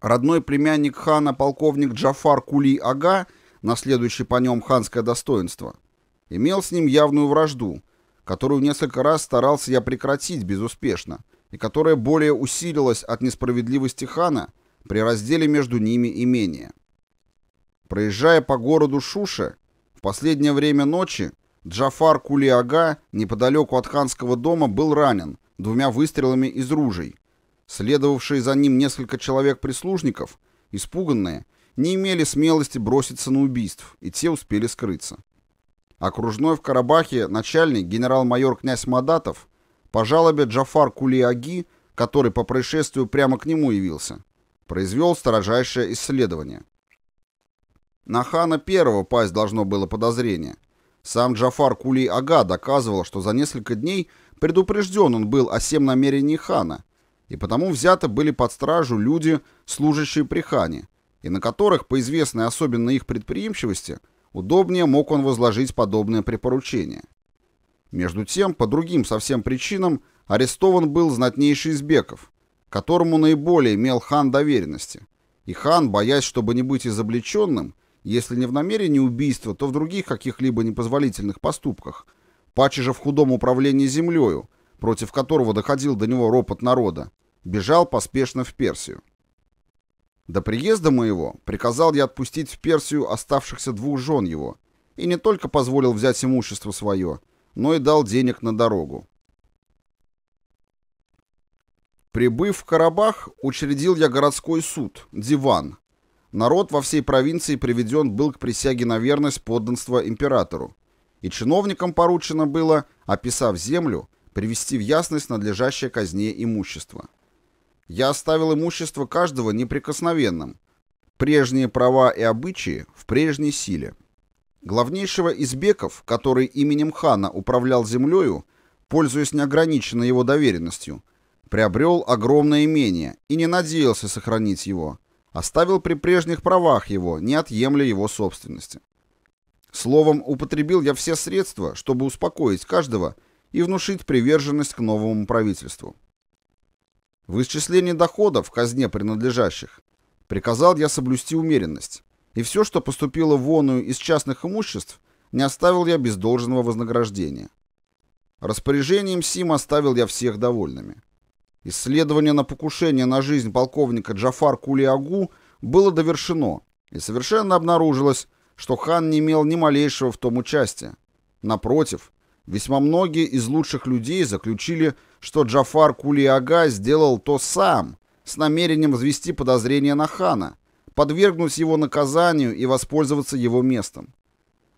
Родной племянник хана полковник Джафар Кули-Ага – наследующий по нем ханское достоинство, имел с ним явную вражду, которую несколько раз старался я прекратить безуспешно, и которая более усилилась от несправедливости хана при разделе между ними имения. Проезжая по городу Шуше, в последнее время ночи Джафар Кулиага неподалеку от ханского дома был ранен двумя выстрелами из ружей. Следовавшие за ним несколько человек-прислужников, испуганные, не имели смелости броситься на убийств, и те успели скрыться. Окружной в Карабахе начальник генерал-майор князь Мадатов по жалобе Джафар Кулиаги, который по происшествию прямо к нему явился, произвел строжайшее исследование. На хана первого пасть должно было подозрение. Сам Джафар Кулиага доказывал, что за несколько дней предупрежден он был о всем намерении хана, и потому взяты были под стражу люди, служащие при хане, и на которых, по известной особенно их предприимчивости, удобнее мог он возложить подобное препоручение. Между тем, по другим совсем причинам, арестован был знатнейший из беков, которому наиболее имел хан доверенности, и хан, боясь, чтобы не быть изобличенным, если не в намерении убийства, то в других каких-либо непозволительных поступках, паче же в худом управлении землею, против которого доходил до него ропот народа, бежал поспешно в Персию. До приезда моего приказал я отпустить в Персию оставшихся двух жен его, и не только позволил взять имущество свое, но и дал денег на дорогу. Прибыв в Карабах, учредил я городской суд, диван. Народ во всей провинции приведен был к присяге на верность подданства императору. И чиновникам поручено было, описав землю, привести в ясность надлежащее казне имущество. Я оставил имущество каждого неприкосновенным, прежние права и обычаи в прежней силе. Главнейшего из беков, который именем хана управлял землею, пользуясь неограниченной его доверенностью, приобрел огромное имение и не надеялся сохранить его, оставил при прежних правах его, не отъемля его собственности. Словом, употребил я все средства, чтобы успокоить каждого и внушить приверженность к новому правительству. В исчислении доходов, в казне принадлежащих, приказал я соблюсти умеренность, и все, что поступило в оную из частных имуществ, не оставил я без должного вознаграждения. Распоряжением сим оставил я всех довольными. Исследование на покушение на жизнь полковника Джафар Кулиагу было довершено, и совершенно обнаружилось, что хан не имел ни малейшего в том участия. Напротив, Весьма многие из лучших людей заключили, что Джафар Кулиага сделал то сам, с намерением взвести подозрение на хана, подвергнуть его наказанию и воспользоваться его местом.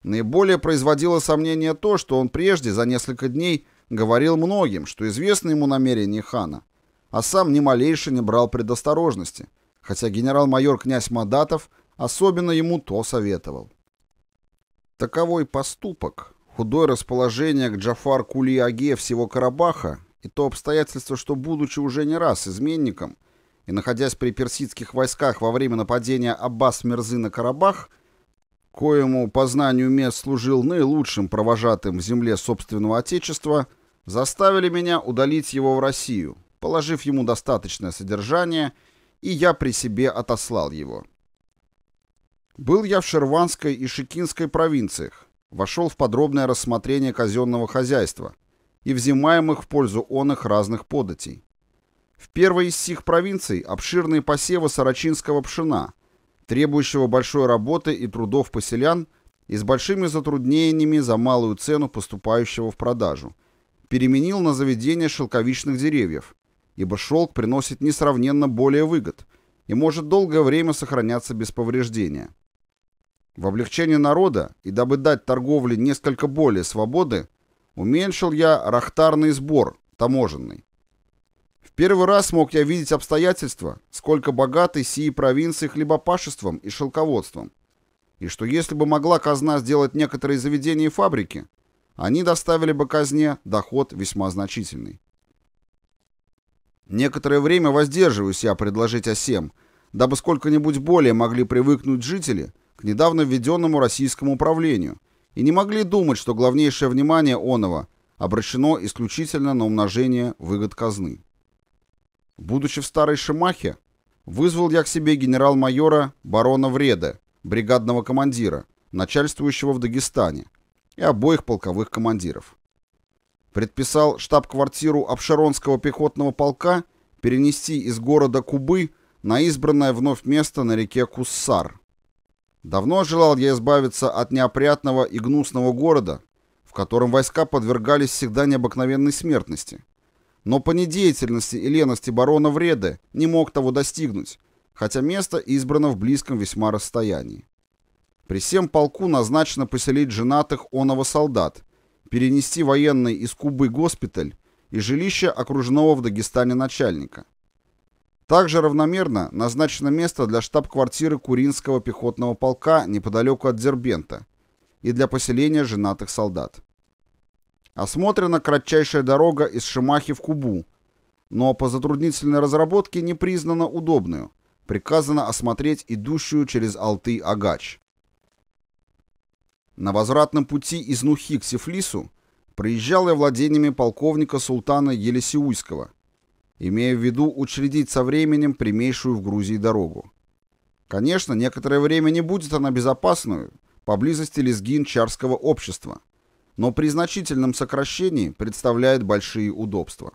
Наиболее производило сомнение то, что он прежде за несколько дней говорил многим, что известно ему намерение хана, а сам ни малейше не брал предосторожности, хотя генерал-майор князь Мадатов особенно ему то советовал. Таковой поступок Худое расположение к Джафар Кулиаге всего Карабаха и то обстоятельство, что, будучи уже не раз изменником и находясь при персидских войсках во время нападения Аббас Мерзы на Карабах, коему по знанию мест служил наилучшим провожатым в земле собственного отечества, заставили меня удалить его в Россию, положив ему достаточное содержание, и я при себе отослал его. Был я в Шерванской и Шикинской провинциях, вошел в подробное рассмотрение казенного хозяйства и взимаемых в пользу он их разных податей. В первой из сих провинций обширные посевы сарачинского пшена, требующего большой работы и трудов поселян и с большими затруднениями за малую цену поступающего в продажу, переменил на заведение шелковичных деревьев, ибо шелк приносит несравненно более выгод и может долгое время сохраняться без повреждения. В облегчение народа и дабы дать торговле несколько более свободы, уменьшил я рахтарный сбор, таможенный. В первый раз мог я видеть обстоятельства, сколько богаты сии провинции хлебопашеством и шелководством, и что если бы могла казна сделать некоторые заведения и фабрики, они доставили бы казне доход весьма значительный. Некоторое время воздерживаюсь я предложить осем – дабы сколько-нибудь более могли привыкнуть жители к недавно введенному российскому управлению и не могли думать, что главнейшее внимание Онова обращено исключительно на умножение выгод казны. Будучи в Старой Шимахе, вызвал я к себе генерал-майора барона Вреда, бригадного командира, начальствующего в Дагестане, и обоих полковых командиров. Предписал штаб-квартиру Обширонского пехотного полка перенести из города Кубы на избранное вновь место на реке Куссар. Давно желал я избавиться от неопрятного и гнусного города, в котором войска подвергались всегда необыкновенной смертности. Но по недеятельности и лености барона Вреды не мог того достигнуть, хотя место избрано в близком весьма расстоянии. При всем полку назначено поселить женатых оного солдат, перенести военный из Кубы госпиталь и жилище окружного в Дагестане начальника. Также равномерно назначено место для штаб-квартиры Куринского пехотного полка неподалеку от Дербента и для поселения женатых солдат. Осмотрена кратчайшая дорога из Шимахи в Кубу, но по затруднительной разработке не признана удобную. Приказано осмотреть идущую через Алты-Агач. На возвратном пути из Нухи к Сифлису проезжал я владениями полковника султана Елисеуйского, имея в виду учредить со временем прямейшую в Грузии дорогу. Конечно, некоторое время не будет она безопасную, поблизости лезгин чарского общества, но при значительном сокращении представляет большие удобства.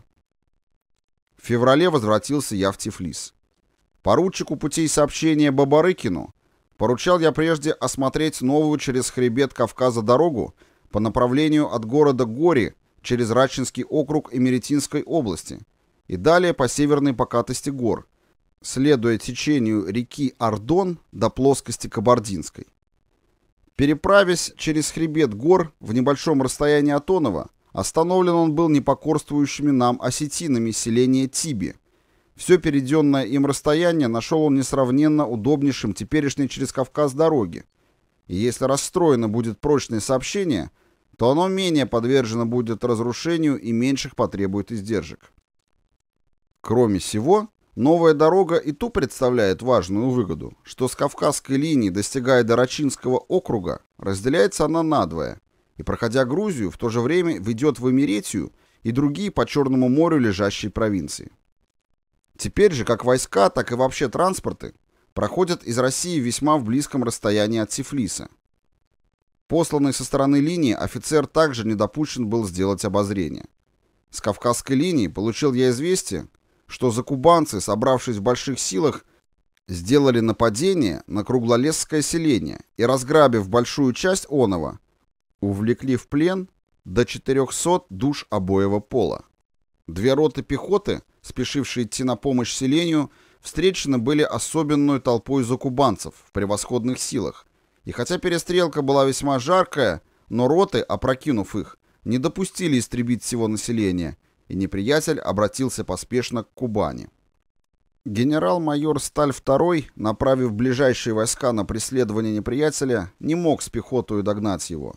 В феврале возвратился я в Тифлис. Поручику путей сообщения Бабарыкину поручал я прежде осмотреть новую через хребет Кавказа дорогу по направлению от города Гори через Рачинский округ Эмеретинской области – и далее по северной покатости гор, следуя течению реки Ардон до плоскости Кабардинской. Переправясь через хребет гор в небольшом расстоянии от Онова, остановлен он был непокорствующими нам осетинами селения Тиби. Все перейденное им расстояние нашел он несравненно удобнейшим теперешней через Кавказ дороги. И если расстроено будет прочное сообщение, то оно менее подвержено будет разрушению и меньших потребует издержек. Кроме всего, новая дорога и ту представляет важную выгоду, что с Кавказской линии, достигая Дорочинского округа, разделяется она надвое, и, проходя Грузию, в то же время ведет в Эмеретию и другие по Черному морю лежащие провинции. Теперь же как войска, так и вообще транспорты проходят из России весьма в близком расстоянии от Тифлиса. Посланный со стороны линии офицер также не допущен был сделать обозрение. С Кавказской линии получил я известие, что закубанцы, собравшись в больших силах, сделали нападение на круглолесское селение и, разграбив большую часть оного, увлекли в плен до 400 душ обоего пола. Две роты пехоты, спешившие идти на помощь селению, встречены были особенной толпой закубанцев в превосходных силах, и хотя перестрелка была весьма жаркая, но роты, опрокинув их, не допустили истребить всего населения – и неприятель обратился поспешно к Кубани. Генерал-майор Сталь II, направив ближайшие войска на преследование неприятеля, не мог с пехотой догнать его.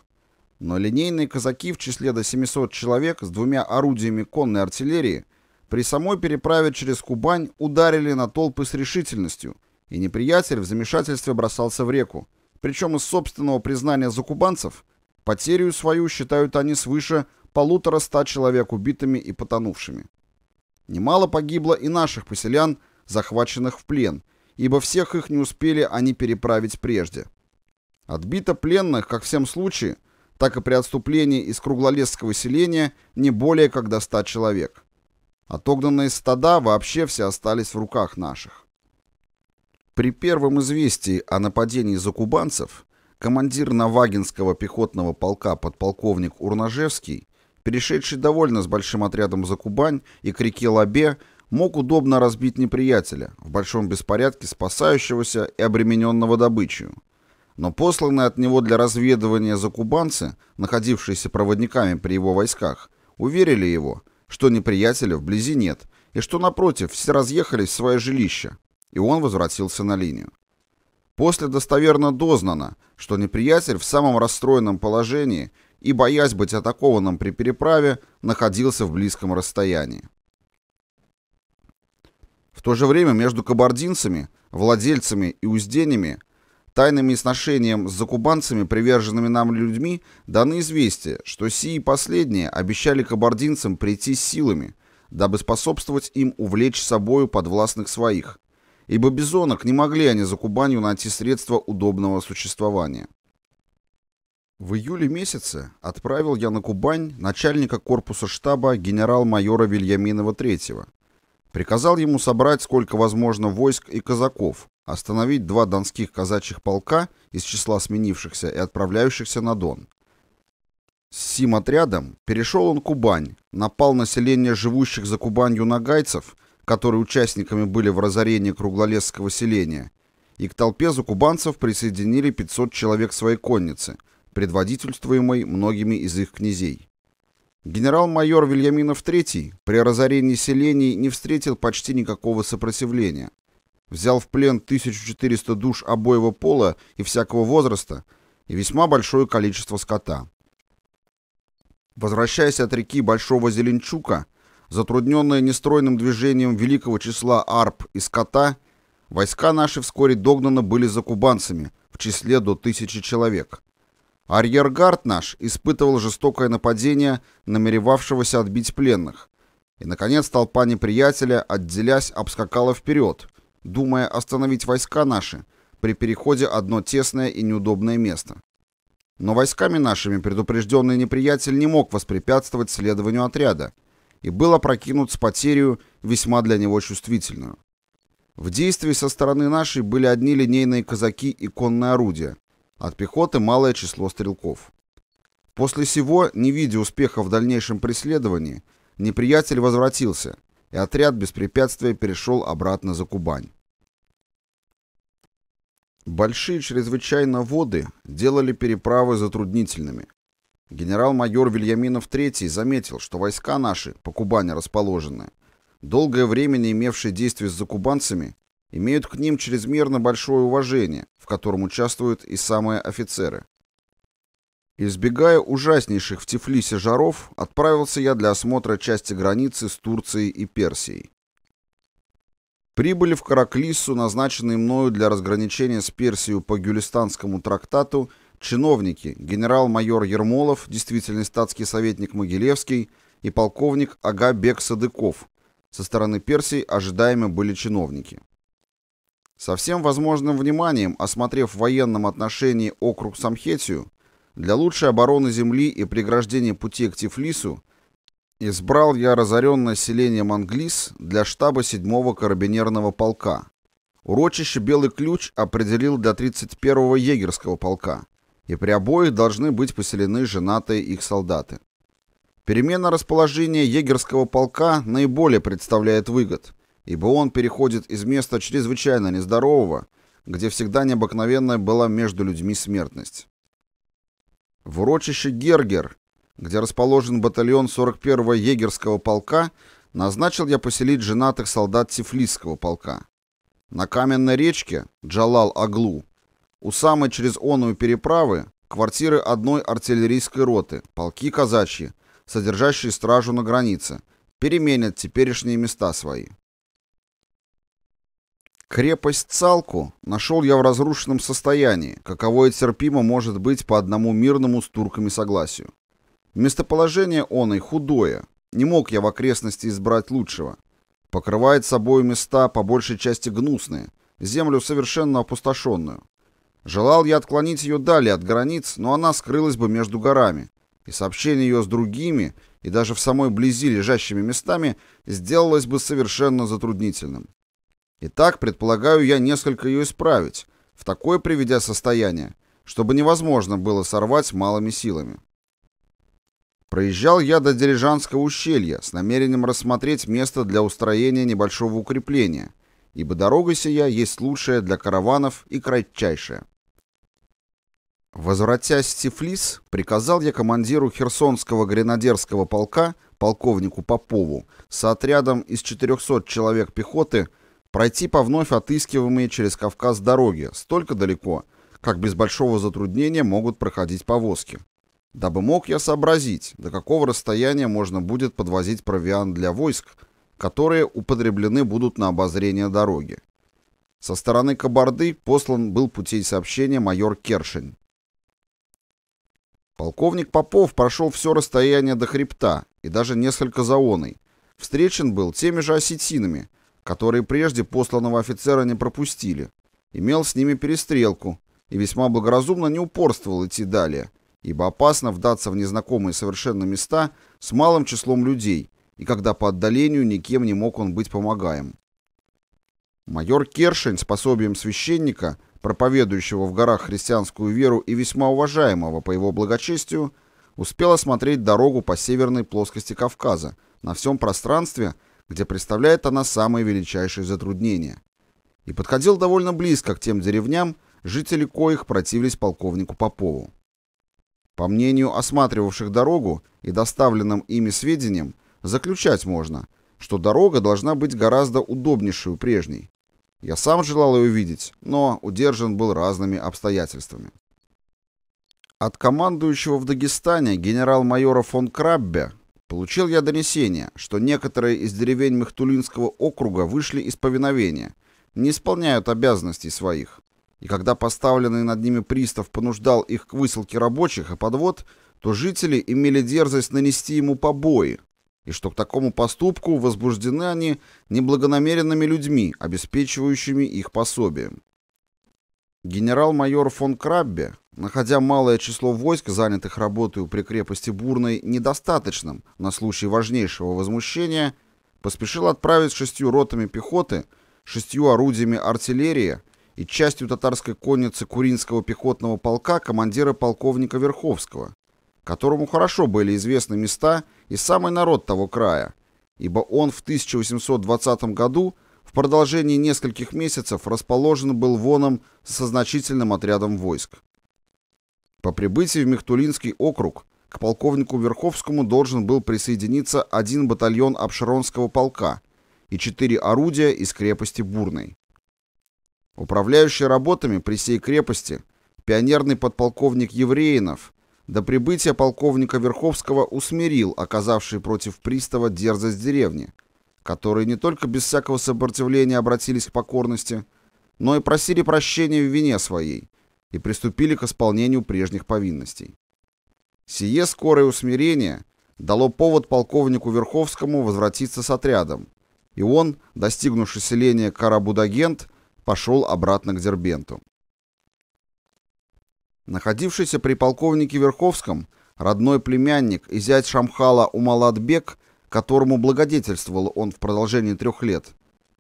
Но линейные казаки в числе до 700 человек с двумя орудиями конной артиллерии при самой переправе через Кубань ударили на толпы с решительностью, и неприятель в замешательстве бросался в реку. Причем из собственного признания за кубанцев потерю свою считают они свыше полутора ста человек убитыми и потонувшими. Немало погибло и наших поселян, захваченных в плен, ибо всех их не успели они переправить прежде. Отбито пленных, как в всем случае, так и при отступлении из круглолесского селения не более как до ста человек. Отогнанные стада вообще все остались в руках наших. При первом известии о нападении закубанцев командир Навагинского пехотного полка подполковник Урнажевский перешедший довольно с большим отрядом за Кубань и к реке Лабе, мог удобно разбить неприятеля, в большом беспорядке спасающегося и обремененного добычей. Но посланные от него для разведывания закубанцы, находившиеся проводниками при его войсках, уверили его, что неприятеля вблизи нет, и что, напротив, все разъехались в свое жилище, и он возвратился на линию. После достоверно дознано, что неприятель в самом расстроенном положении и, боясь быть атакованным при переправе, находился в близком расстоянии. В то же время между кабардинцами, владельцами и узденями, тайными сношением с закубанцами, приверженными нам людьми, даны известия, что сии последние обещали кабардинцам прийти с силами, дабы способствовать им увлечь собою подвластных своих, ибо бизонок не могли они за Кубанью найти средства удобного существования. В июле месяце отправил я на Кубань начальника корпуса штаба генерал-майора Вильяминова III. Приказал ему собрать сколько возможно войск и казаков, остановить два донских казачьих полка из числа сменившихся и отправляющихся на Дон. С сим отрядом перешел он Кубань, напал население живущих за Кубанью нагайцев, которые участниками были в разорении круглолесского селения, и к толпе закубанцев присоединили 500 человек своей конницы – предводительствуемой многими из их князей. Генерал-майор Вильяминов III при разорении селений не встретил почти никакого сопротивления. Взял в плен 1400 душ обоего пола и всякого возраста и весьма большое количество скота. Возвращаясь от реки Большого Зеленчука, затрудненное нестройным движением великого числа арп и скота, войска наши вскоре догнаны были за кубанцами в числе до тысячи человек. Арьергард наш испытывал жестокое нападение намеревавшегося отбить пленных. И, наконец, толпа неприятеля, отделясь, обскакала вперед, думая остановить войска наши при переходе одно тесное и неудобное место. Но войсками нашими предупрежденный неприятель не мог воспрепятствовать следованию отряда и был опрокинут с потерю, весьма для него чувствительную. В действии со стороны нашей были одни линейные казаки и конные орудия, от пехоты малое число стрелков. После сего, не видя успеха в дальнейшем преследовании, неприятель возвратился, и отряд без препятствия перешел обратно за Кубань. Большие чрезвычайно воды делали переправы затруднительными. Генерал-майор Вильяминов III заметил, что войска наши, по Кубани расположенные, долгое время не имевшие действий с закубанцами, имеют к ним чрезмерно большое уважение, в котором участвуют и самые офицеры. Избегая ужаснейших в Тифлисе жаров, отправился я для осмотра части границы с Турцией и Персией. Прибыли в Караклиссу, назначенные мною для разграничения с Персией по Гюлистанскому трактату, чиновники, генерал-майор Ермолов, действительный статский советник Могилевский и полковник Ага-бек Садыков. Со стороны Персии ожидаемо были чиновники. Со всем возможным вниманием, осмотрев в военном отношении округ Самхетию, для лучшей обороны земли и преграждения пути к Тифлису избрал я разоренное селение Манглис для штаба 7-го карабинерного полка. Урочище «Белый ключ» определил для 31-го егерского полка, и при обоих должны быть поселены женатые их солдаты. Перемена расположения егерского полка наиболее представляет выгод, ибо он переходит из места чрезвычайно нездорового, где всегда необыкновенная была между людьми смертность. В урочище Гергер, где расположен батальон 41-го егерского полка, назначил я поселить женатых солдат Тифлисского полка. На каменной речке Джалал-Аглу, у самой через оную переправы, квартиры одной артиллерийской роты, полки казачьи, содержащие стражу на границе, переменят теперешние места свои. Крепость Цалку нашел я в разрушенном состоянии, каковое терпимо может быть по одному мирному с турками согласию. Местоположение оной худое, не мог я в окрестности избрать лучшего. Покрывает собой места по большей части гнусные, землю совершенно опустошенную. Желал я отклонить ее далее от границ, но она скрылась бы между горами, и сообщение ее с другими и даже в самой близи лежащими местами сделалось бы совершенно затруднительным. Итак, предполагаю я несколько ее исправить, в такое приведя состояние, чтобы невозможно было сорвать малыми силами. Проезжал я до Дирижанского ущелья с намерением рассмотреть место для устроения небольшого укрепления, ибо дорога сия есть лучшая для караванов и кратчайшая. Возвратясь в Тифлис, приказал я командиру Херсонского гренадерского полка, полковнику Попову, с отрядом из 400 человек пехоты – пройти по вновь отыскиваемые через Кавказ дороги столько далеко, как без большого затруднения могут проходить повозки. Дабы мог я сообразить, до какого расстояния можно будет подвозить провиант для войск, которые употреблены будут на обозрение дороги. Со стороны Кабарды послан был путей сообщения майор Кершень. Полковник Попов прошел все расстояние до хребта и даже несколько заоной. Встречен был теми же осетинами – которые прежде посланного офицера не пропустили, имел с ними перестрелку и весьма благоразумно не упорствовал идти далее, ибо опасно вдаться в незнакомые совершенно места с малым числом людей, и когда по отдалению никем не мог он быть помогаем. Майор Кершень пособием священника, проповедующего в горах христианскую веру и весьма уважаемого по его благочестию, успел осмотреть дорогу по северной плоскости Кавказа на всем пространстве, где представляет она самые величайшие затруднения, и подходил довольно близко к тем деревням, жители коих противились полковнику Попову. По мнению осматривавших дорогу и доставленным ими сведениям, заключать можно, что дорога должна быть гораздо удобнейшей у прежней. Я сам желал ее видеть, но удержан был разными обстоятельствами. От командующего в Дагестане генерал-майора фон Краббе Получил я донесение, что некоторые из деревень Мехтулинского округа вышли из повиновения, не исполняют обязанностей своих. И когда поставленный над ними пристав понуждал их к высылке рабочих и подвод, то жители имели дерзость нанести ему побои, и что к такому поступку возбуждены они неблагонамеренными людьми, обеспечивающими их пособием. Генерал-майор фон Краббе, Находя малое число войск, занятых работой при крепости Бурной, недостаточным на случай важнейшего возмущения, поспешил отправить шестью ротами пехоты, шестью орудиями артиллерии и частью татарской конницы Куринского пехотного полка командира полковника Верховского, которому хорошо были известны места и самый народ того края, ибо он в 1820 году в продолжении нескольких месяцев расположен был воном со значительным отрядом войск. По прибытии в Мехтулинский округ к полковнику Верховскому должен был присоединиться один батальон Обширонского полка и четыре орудия из крепости Бурной. Управляющий работами при сей крепости пионерный подполковник Евреинов до прибытия полковника Верховского усмирил оказавший против пристава дерзость деревни, которые не только без всякого сопротивления обратились к покорности, но и просили прощения в вине своей, и приступили к исполнению прежних повинностей. Сие скорое усмирение дало повод полковнику Верховскому возвратиться с отрядом, и он, достигнувши селения Карабудагент, пошел обратно к Дербенту. Находившийся при полковнике Верховском родной племянник и зять Шамхала Умаладбек, которому благодетельствовал он в продолжении трех лет,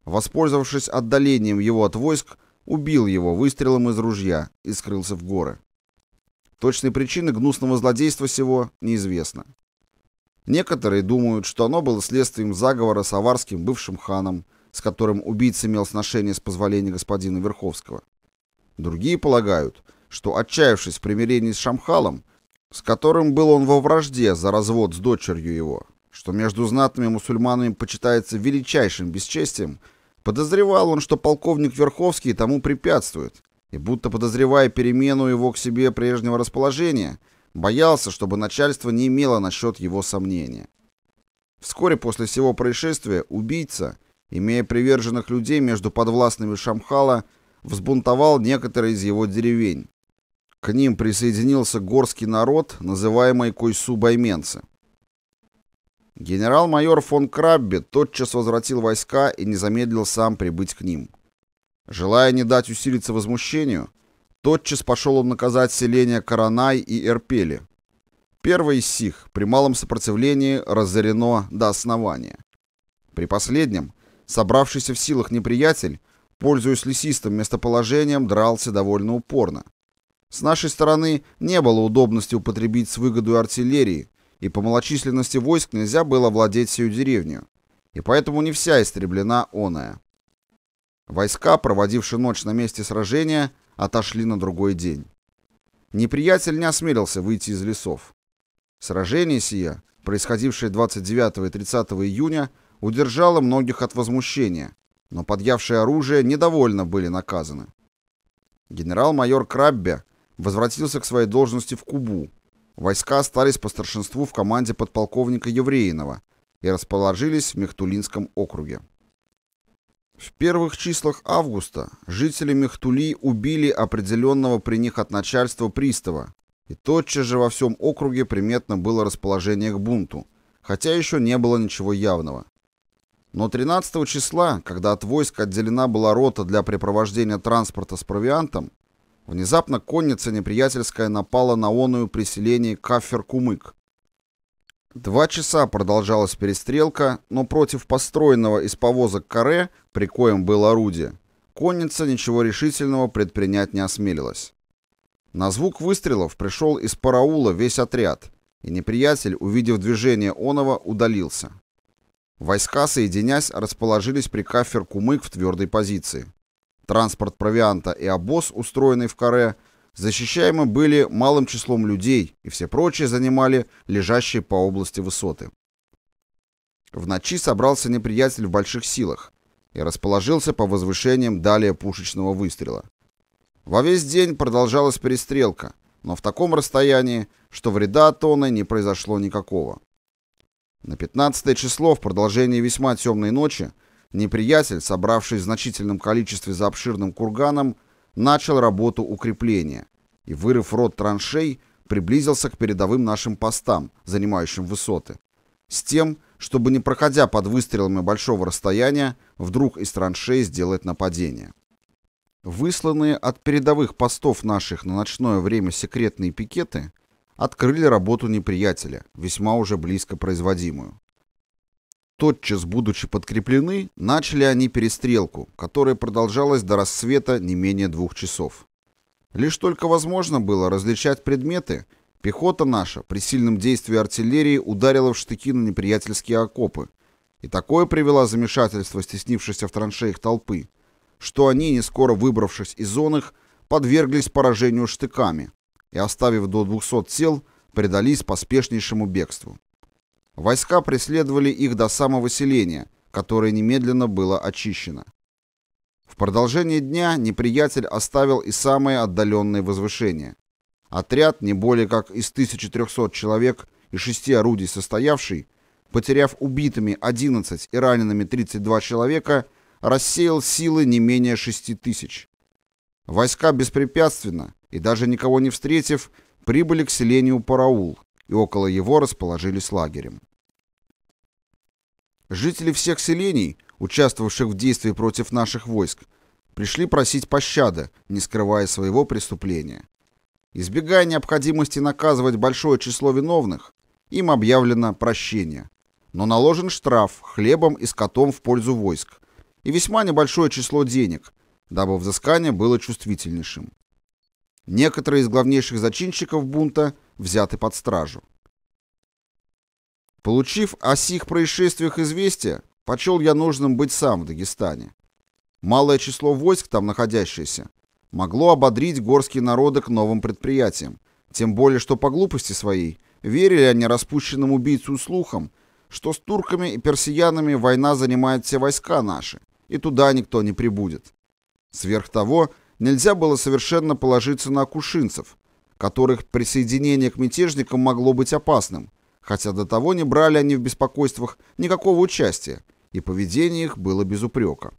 воспользовавшись отдалением его от войск, убил его выстрелом из ружья и скрылся в горы. Точной причины гнусного злодейства сего неизвестно. Некоторые думают, что оно было следствием заговора с аварским бывшим ханом, с которым убийца имел сношение с позволения господина Верховского. Другие полагают, что, отчаявшись в примирении с Шамхалом, с которым был он во вражде за развод с дочерью его, что между знатными мусульманами почитается величайшим бесчестием – Подозревал он, что полковник Верховский тому препятствует, и будто подозревая перемену его к себе прежнего расположения, боялся, чтобы начальство не имело насчет его сомнения. Вскоре после всего происшествия убийца, имея приверженных людей между подвластными Шамхала, взбунтовал некоторые из его деревень. К ним присоединился горский народ, называемый койсу байменцы. Генерал-майор фон Краббе тотчас возвратил войска и не замедлил сам прибыть к ним. Желая не дать усилиться возмущению, тотчас пошел он наказать селения Каранай и Эрпели. Первое из сих при малом сопротивлении разорено до основания. При последнем, собравшийся в силах неприятель, пользуясь лесистым местоположением, дрался довольно упорно. С нашей стороны не было удобности употребить с выгодой артиллерии, и по малочисленности войск нельзя было владеть всей деревню, и поэтому не вся истреблена оная. Войска, проводившие ночь на месте сражения, отошли на другой день. Неприятель не осмелился выйти из лесов. Сражение сие, происходившее 29 и 30 июня, удержало многих от возмущения, но подъявшие оружие недовольно были наказаны. Генерал-майор Краббе возвратился к своей должности в Кубу Войска остались по старшинству в команде подполковника Евреинова и расположились в Мехтулинском округе. В первых числах августа жители Мехтули убили определенного при них от начальства пристава, и тотчас же во всем округе приметно было расположение к бунту, хотя еще не было ничего явного. Но 13 числа, когда от войска отделена была рота для препровождения транспорта с провиантом, Внезапно конница неприятельская напала на оную приселение селении Кафер-Кумык. Два часа продолжалась перестрелка, но против построенного из повозок каре, прикоем был орудие, конница ничего решительного предпринять не осмелилась. На звук выстрелов пришел из параула весь отряд, и неприятель, увидев движение Онова, удалился. Войска, соединясь, расположились при кафер Кумык в твердой позиции. Транспорт провианта и обоз, устроенный в каре, защищаемы были малым числом людей, и все прочие занимали лежащие по области высоты. В ночи собрался неприятель в больших силах и расположился по возвышениям далее пушечного выстрела. Во весь день продолжалась перестрелка, но в таком расстоянии, что вреда от Тоны не произошло никакого. На 15 число в продолжении весьма темной ночи Неприятель, собравший в значительном количестве за обширным курганом, начал работу укрепления и, вырыв рот траншей, приблизился к передовым нашим постам, занимающим высоты, с тем, чтобы, не проходя под выстрелами большого расстояния, вдруг из траншей сделать нападение. Высланные от передовых постов наших на ночное время секретные пикеты открыли работу неприятеля, весьма уже близко производимую. Тотчас, будучи подкреплены, начали они перестрелку, которая продолжалась до рассвета не менее двух часов. Лишь только возможно было различать предметы, пехота наша при сильном действии артиллерии ударила в штыки на неприятельские окопы, и такое привело замешательство стеснившейся в траншеях толпы, что они, не скоро выбравшись из зон их, подверглись поражению штыками и, оставив до 200 сел, предались поспешнейшему бегству. Войска преследовали их до самого селения, которое немедленно было очищено. В продолжение дня неприятель оставил и самые отдаленные возвышения. Отряд, не более как из 1300 человек и шести орудий состоявший, потеряв убитыми 11 и ранеными 32 человека, рассеял силы не менее 6 тысяч. Войска беспрепятственно и даже никого не встретив, прибыли к селению Параул, и около его расположились лагерем. Жители всех селений, участвовавших в действии против наших войск, пришли просить пощады, не скрывая своего преступления. Избегая необходимости наказывать большое число виновных, им объявлено прощение, но наложен штраф хлебом и скотом в пользу войск и весьма небольшое число денег, дабы взыскание было чувствительнейшим. Некоторые из главнейших зачинщиков бунта взяты под стражу. Получив о сих происшествиях известие, почел я нужным быть сам в Дагестане. Малое число войск там находящееся могло ободрить горские народы к новым предприятиям, тем более что по глупости своей верили они распущенным убийцу слухам, что с турками и персиянами война занимает все войска наши, и туда никто не прибудет. Сверх того, нельзя было совершенно положиться на акушинцев, которых присоединение к мятежникам могло быть опасным, хотя до того не брали они в беспокойствах никакого участия, и поведение их было без упрека.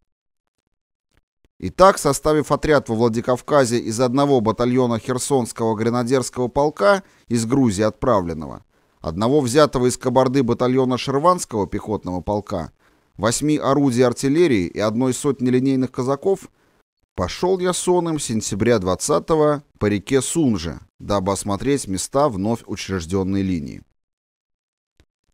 Итак, составив отряд во Владикавказе из одного батальона Херсонского гренадерского полка из Грузии отправленного, одного взятого из Кабарды батальона Шерванского пехотного полка, восьми орудий артиллерии и одной сотни линейных казаков, Пошел я сонным сентября 20-го по реке Сунже, дабы осмотреть места вновь учрежденной линии.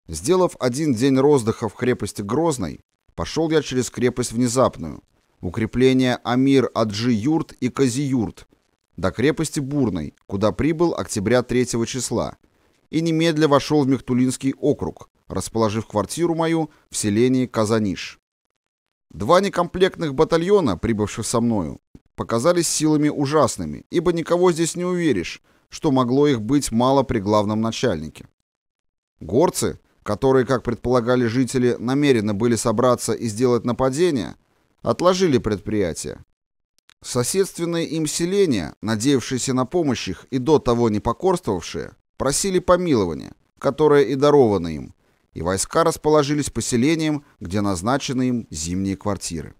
Сделав один день роздыха в крепости Грозной, пошел я через крепость Внезапную, укрепление Амир-Аджи-Юрт и Кази-Юрт, до крепости Бурной, куда прибыл октября 3 числа, и немедля вошел в Мехтулинский округ, расположив квартиру мою в селении Казаниш. Два некомплектных батальона, прибывших со мною, показались силами ужасными, ибо никого здесь не уверишь, что могло их быть мало при главном начальнике. Горцы, которые, как предполагали жители, намеренно были собраться и сделать нападение, отложили предприятие. Соседственные им селения, надеявшиеся на помощь их и до того не покорствовавшие, просили помилования, которое и даровано им, и войска расположились поселением, где назначены им зимние квартиры.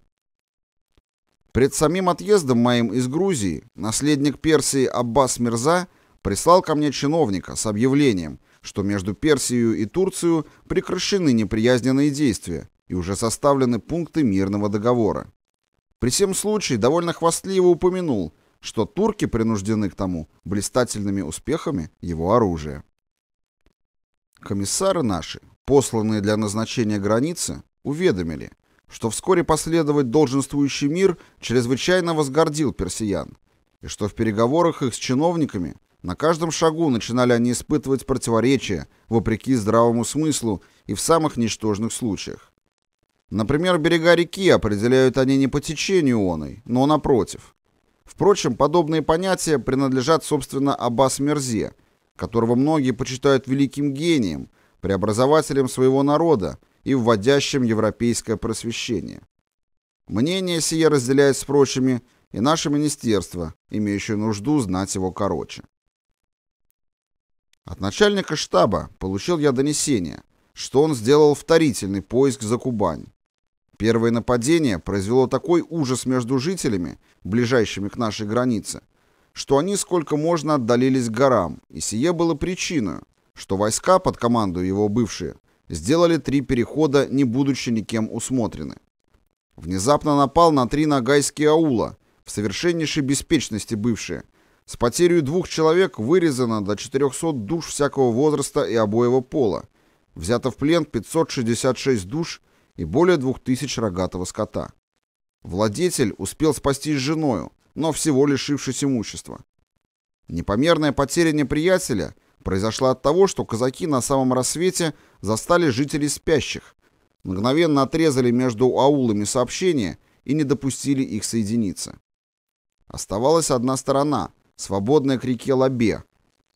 Пред самим отъездом моим из Грузии наследник Персии Аббас Мирза прислал ко мне чиновника с объявлением, что между Персией и Турцией прекращены неприязненные действия и уже составлены пункты мирного договора. При всем случае довольно хвастливо упомянул, что турки принуждены к тому блистательными успехами его оружия. Комиссары наши посланные для назначения границы, уведомили, что вскоре последовать долженствующий мир чрезвычайно возгордил персиян, и что в переговорах их с чиновниками на каждом шагу начинали они испытывать противоречия, вопреки здравому смыслу и в самых ничтожных случаях. Например, берега реки определяют они не по течению оной, но напротив. Впрочем, подобные понятия принадлежат, собственно, Аббас Мерзе, которого многие почитают великим гением – преобразователем своего народа и вводящим европейское просвещение. Мнение сие разделяет с прочими и наше министерство, имеющее нужду знать его короче. От начальника штаба получил я донесение, что он сделал вторительный поиск за Кубань. Первое нападение произвело такой ужас между жителями, ближайшими к нашей границе, что они сколько можно отдалились к горам, и сие было причиной, что войска под команду его бывшие сделали три перехода, не будучи никем усмотрены. Внезапно напал на три нагайские аула, в совершеннейшей беспечности бывшие. С потерей двух человек вырезано до 400 душ всякого возраста и обоего пола. Взято в плен 566 душ и более 2000 рогатого скота. Владетель успел спастись женою, но всего лишившись имущества. Непомерная потеря неприятеля произошла от того, что казаки на самом рассвете застали жителей спящих, мгновенно отрезали между аулами сообщения и не допустили их соединиться. Оставалась одна сторона, свободная к реке Лабе,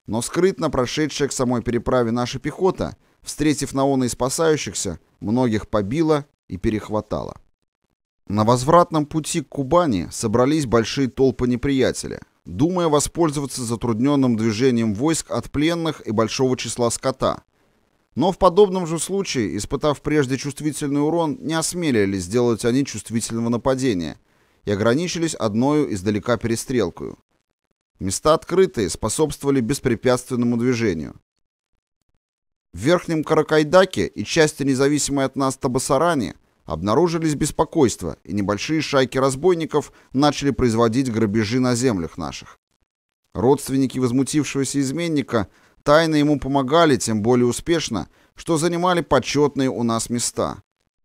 но скрытно прошедшая к самой переправе наша пехота, встретив Наона и спасающихся, многих побила и перехватала. На возвратном пути к Кубани собрались большие толпы неприятеля, думая воспользоваться затрудненным движением войск от пленных и большого числа скота. Но в подобном же случае, испытав прежде чувствительный урон, не осмелились сделать они чувствительного нападения и ограничились одною издалека перестрелкою. Места открытые способствовали беспрепятственному движению. В Верхнем Каракайдаке и части независимой от нас Табасарани – обнаружились беспокойства, и небольшие шайки разбойников начали производить грабежи на землях наших. Родственники возмутившегося изменника тайно ему помогали, тем более успешно, что занимали почетные у нас места.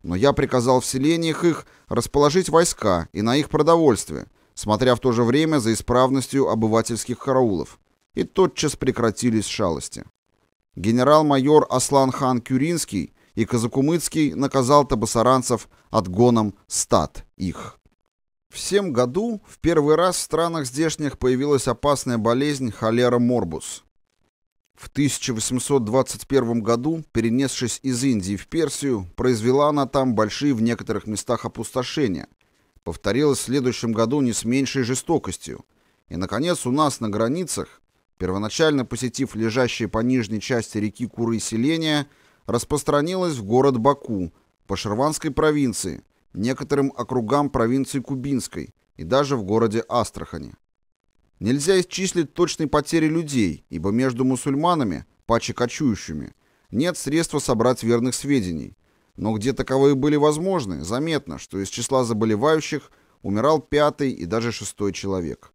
Но я приказал в селениях их расположить войска и на их продовольствие, смотря в то же время за исправностью обывательских караулов. И тотчас прекратились шалости. Генерал-майор Аслан-хан Кюринский и Казакумыцкий наказал табасаранцев отгоном стад их. В сем году в первый раз в странах здешних появилась опасная болезнь холера морбус. В 1821 году, перенесшись из Индии в Персию, произвела она там большие в некоторых местах опустошения. Повторилась в следующем году не с меньшей жестокостью. И, наконец, у нас на границах, первоначально посетив лежащие по нижней части реки Куры селения – распространилась в город Баку, по Шерванской провинции, некоторым округам провинции Кубинской и даже в городе Астрахани. Нельзя исчислить точные потери людей, ибо между мусульманами, паче кочующими, нет средства собрать верных сведений. Но где таковые были возможны, заметно, что из числа заболевающих умирал пятый и даже шестой человек.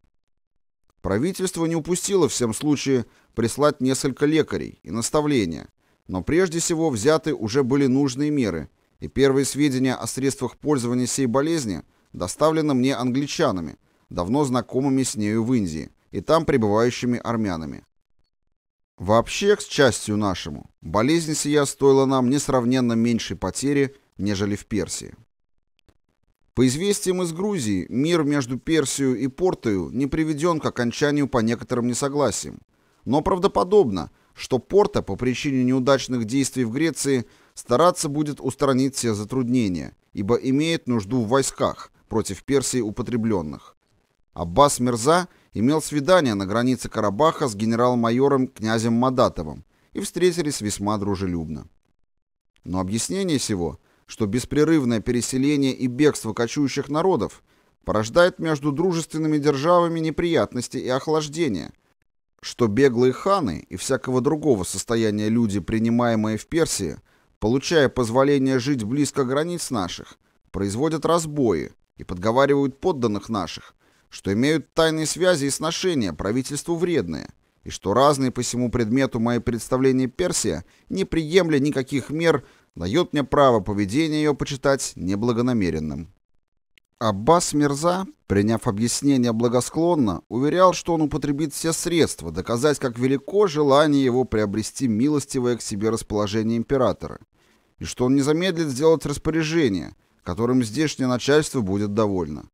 Правительство не упустило в всем случае прислать несколько лекарей и наставления, но прежде всего взяты уже были нужные меры, и первые сведения о средствах пользования сей болезни доставлены мне англичанами, давно знакомыми с нею в Индии, и там пребывающими армянами. Вообще, к счастью нашему, болезнь сия стоила нам несравненно меньшей потери, нежели в Персии. По известиям из Грузии, мир между Персией и Портою не приведен к окончанию по некоторым несогласиям, но правдоподобно, что Порта по причине неудачных действий в Греции стараться будет устранить все затруднения, ибо имеет нужду в войсках против Персии употребленных. Аббас Мирза имел свидание на границе Карабаха с генерал-майором князем Мадатовым и встретились весьма дружелюбно. Но объяснение всего, что беспрерывное переселение и бегство кочующих народов порождает между дружественными державами неприятности и охлаждение – что беглые ханы и всякого другого состояния люди, принимаемые в Персии, получая позволение жить близко границ наших, производят разбои и подговаривают подданных наших, что имеют тайные связи и сношения, правительству вредные, и что разные по всему предмету мои представления Персия, не приемля никаких мер, дает мне право поведения ее почитать неблагонамеренным. Аббас Мирза, приняв объяснение благосклонно, уверял, что он употребит все средства доказать, как велико желание его приобрести милостивое к себе расположение императора, и что он не замедлит сделать распоряжение, которым здешнее начальство будет довольно.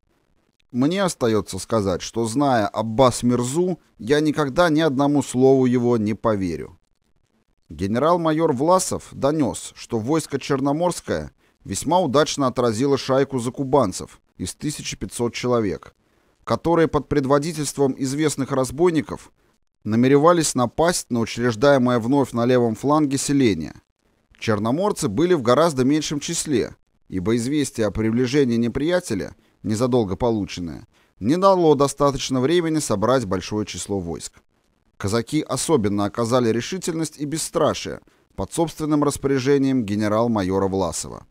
Мне остается сказать, что, зная Аббас Мирзу, я никогда ни одному слову его не поверю. Генерал-майор Власов донес, что войско Черноморское весьма удачно отразило шайку закубанцев – из 1500 человек, которые под предводительством известных разбойников намеревались напасть на учреждаемое вновь на левом фланге селение. Черноморцы были в гораздо меньшем числе, ибо известие о приближении неприятеля, незадолго полученное, не дало достаточно времени собрать большое число войск. Казаки особенно оказали решительность и бесстрашие под собственным распоряжением генерал-майора Власова.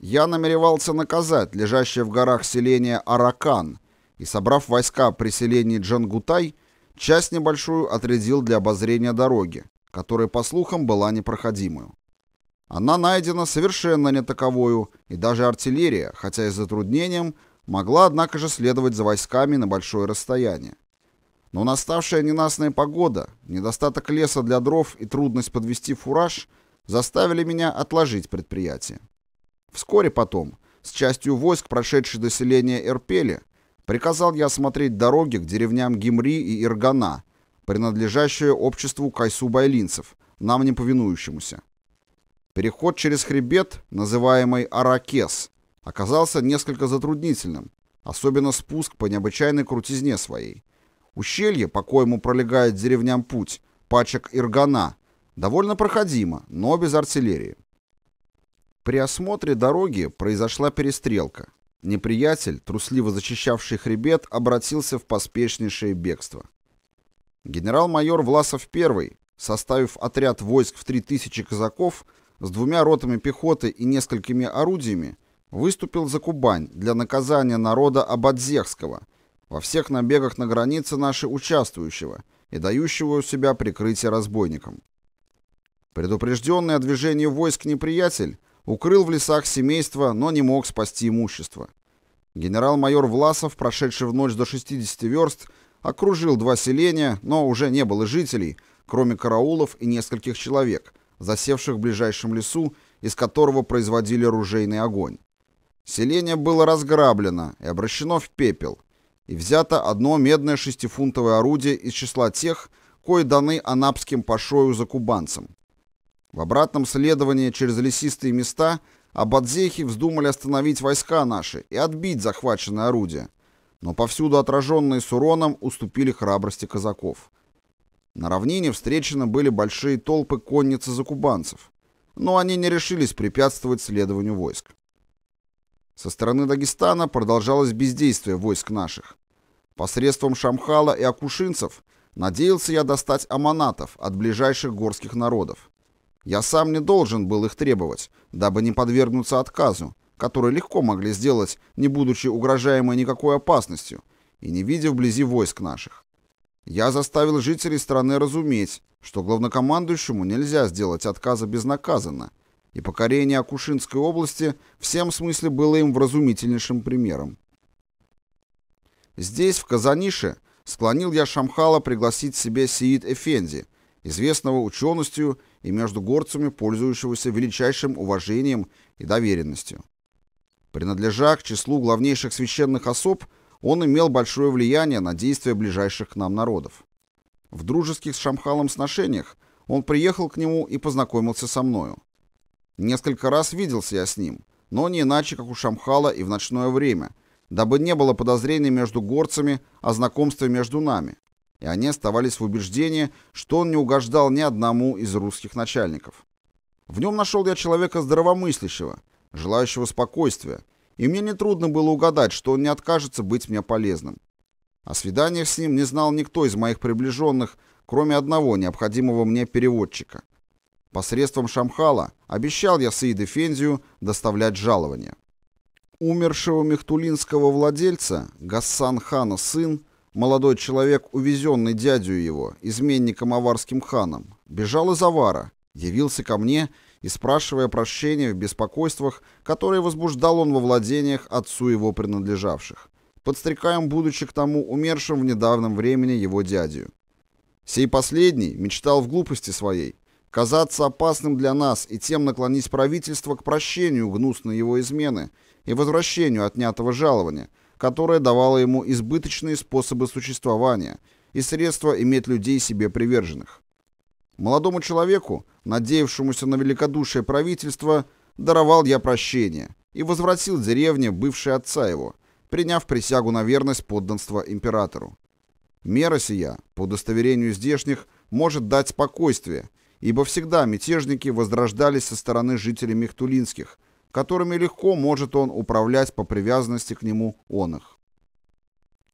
Я намеревался наказать лежащее в горах селение Аракан и, собрав войска при селении Джангутай, часть небольшую отрядил для обозрения дороги, которая, по слухам, была непроходимую. Она найдена совершенно не таковою, и даже артиллерия, хотя и с затруднением, могла, однако же, следовать за войсками на большое расстояние. Но наставшая ненастная погода, недостаток леса для дров и трудность подвести фураж заставили меня отложить предприятие. Вскоре потом, с частью войск, прошедшей доселение Эрпели, приказал я осмотреть дороги к деревням Гимри и Иргана, принадлежащие обществу кайсу-байлинцев, нам не повинующемуся. Переход через хребет, называемый Аракес, оказался несколько затруднительным, особенно спуск по необычайной крутизне своей. Ущелье, по коему пролегает деревням путь, пачек Иргана, довольно проходимо, но без артиллерии. При осмотре дороги произошла перестрелка. Неприятель, трусливо защищавший хребет, обратился в поспешнейшее бегство. Генерал-майор Власов I, составив отряд войск в 3000 казаков с двумя ротами пехоты и несколькими орудиями, выступил за Кубань для наказания народа Абадзехского во всех набегах на границе наши участвующего и дающего у себя прикрытие разбойникам. Предупрежденный о движении войск неприятель Укрыл в лесах семейство, но не мог спасти имущество. Генерал-майор Власов, прошедший в ночь до 60 верст, окружил два селения, но уже не было жителей, кроме караулов и нескольких человек, засевших в ближайшем лесу, из которого производили ружейный огонь. Селение было разграблено и обращено в пепел, и взято одно медное шестифунтовое орудие из числа тех, кои даны анапским пашою закубанцам. В обратном следовании через лесистые места Абадзехи вздумали остановить войска наши и отбить захваченное орудие, но повсюду отраженные с уроном уступили храбрости казаков. На равнине встречены были большие толпы конницы закубанцев, но они не решились препятствовать следованию войск. Со стороны Дагестана продолжалось бездействие войск наших. Посредством Шамхала и Акушинцев надеялся я достать аманатов от ближайших горских народов. Я сам не должен был их требовать, дабы не подвергнуться отказу, который легко могли сделать, не будучи угрожаемой никакой опасностью и не видя вблизи войск наших. Я заставил жителей страны разуметь, что главнокомандующему нельзя сделать отказа безнаказанно, и покорение Акушинской области всем смысле было им вразумительнейшим примером. Здесь, в Казанише, склонил я Шамхала пригласить себе Сиит Эфенди – известного ученостью и между горцами пользующегося величайшим уважением и доверенностью. Принадлежа к числу главнейших священных особ, он имел большое влияние на действия ближайших к нам народов. В дружеских с Шамхалом сношениях он приехал к нему и познакомился со мною. Несколько раз виделся я с ним, но не иначе, как у Шамхала и в ночное время, дабы не было подозрений между горцами о знакомстве между нами, и они оставались в убеждении, что он не угождал ни одному из русских начальников. В нем нашел я человека здравомыслящего, желающего спокойствия, и мне нетрудно было угадать, что он не откажется быть мне полезным. О свиданиях с ним не знал никто из моих приближенных, кроме одного необходимого мне переводчика. Посредством Шамхала обещал я Саиде Фензию доставлять жалование Умершего мехтулинского владельца, Гассан хана сын, Молодой человек, увезенный дядю его, изменником аварским ханом, бежал из Авара, явился ко мне и, спрашивая прощения в беспокойствах, которые возбуждал он во владениях отцу его принадлежавших, подстрекаем, будучи к тому умершим в недавнем времени его дядю. Сей последний мечтал в глупости своей казаться опасным для нас и тем наклонить правительство к прощению гнусной его измены и возвращению отнятого жалования, которая давала ему избыточные способы существования и средства иметь людей себе приверженных. Молодому человеку, надеявшемуся на великодушие правительства, даровал я прощение и возвратил деревне бывшей отца его, приняв присягу на верность подданства императору. Мера сия, по удостоверению здешних, может дать спокойствие, ибо всегда мятежники возрождались со стороны жителей Мехтулинских – которыми легко может он управлять по привязанности к нему он их.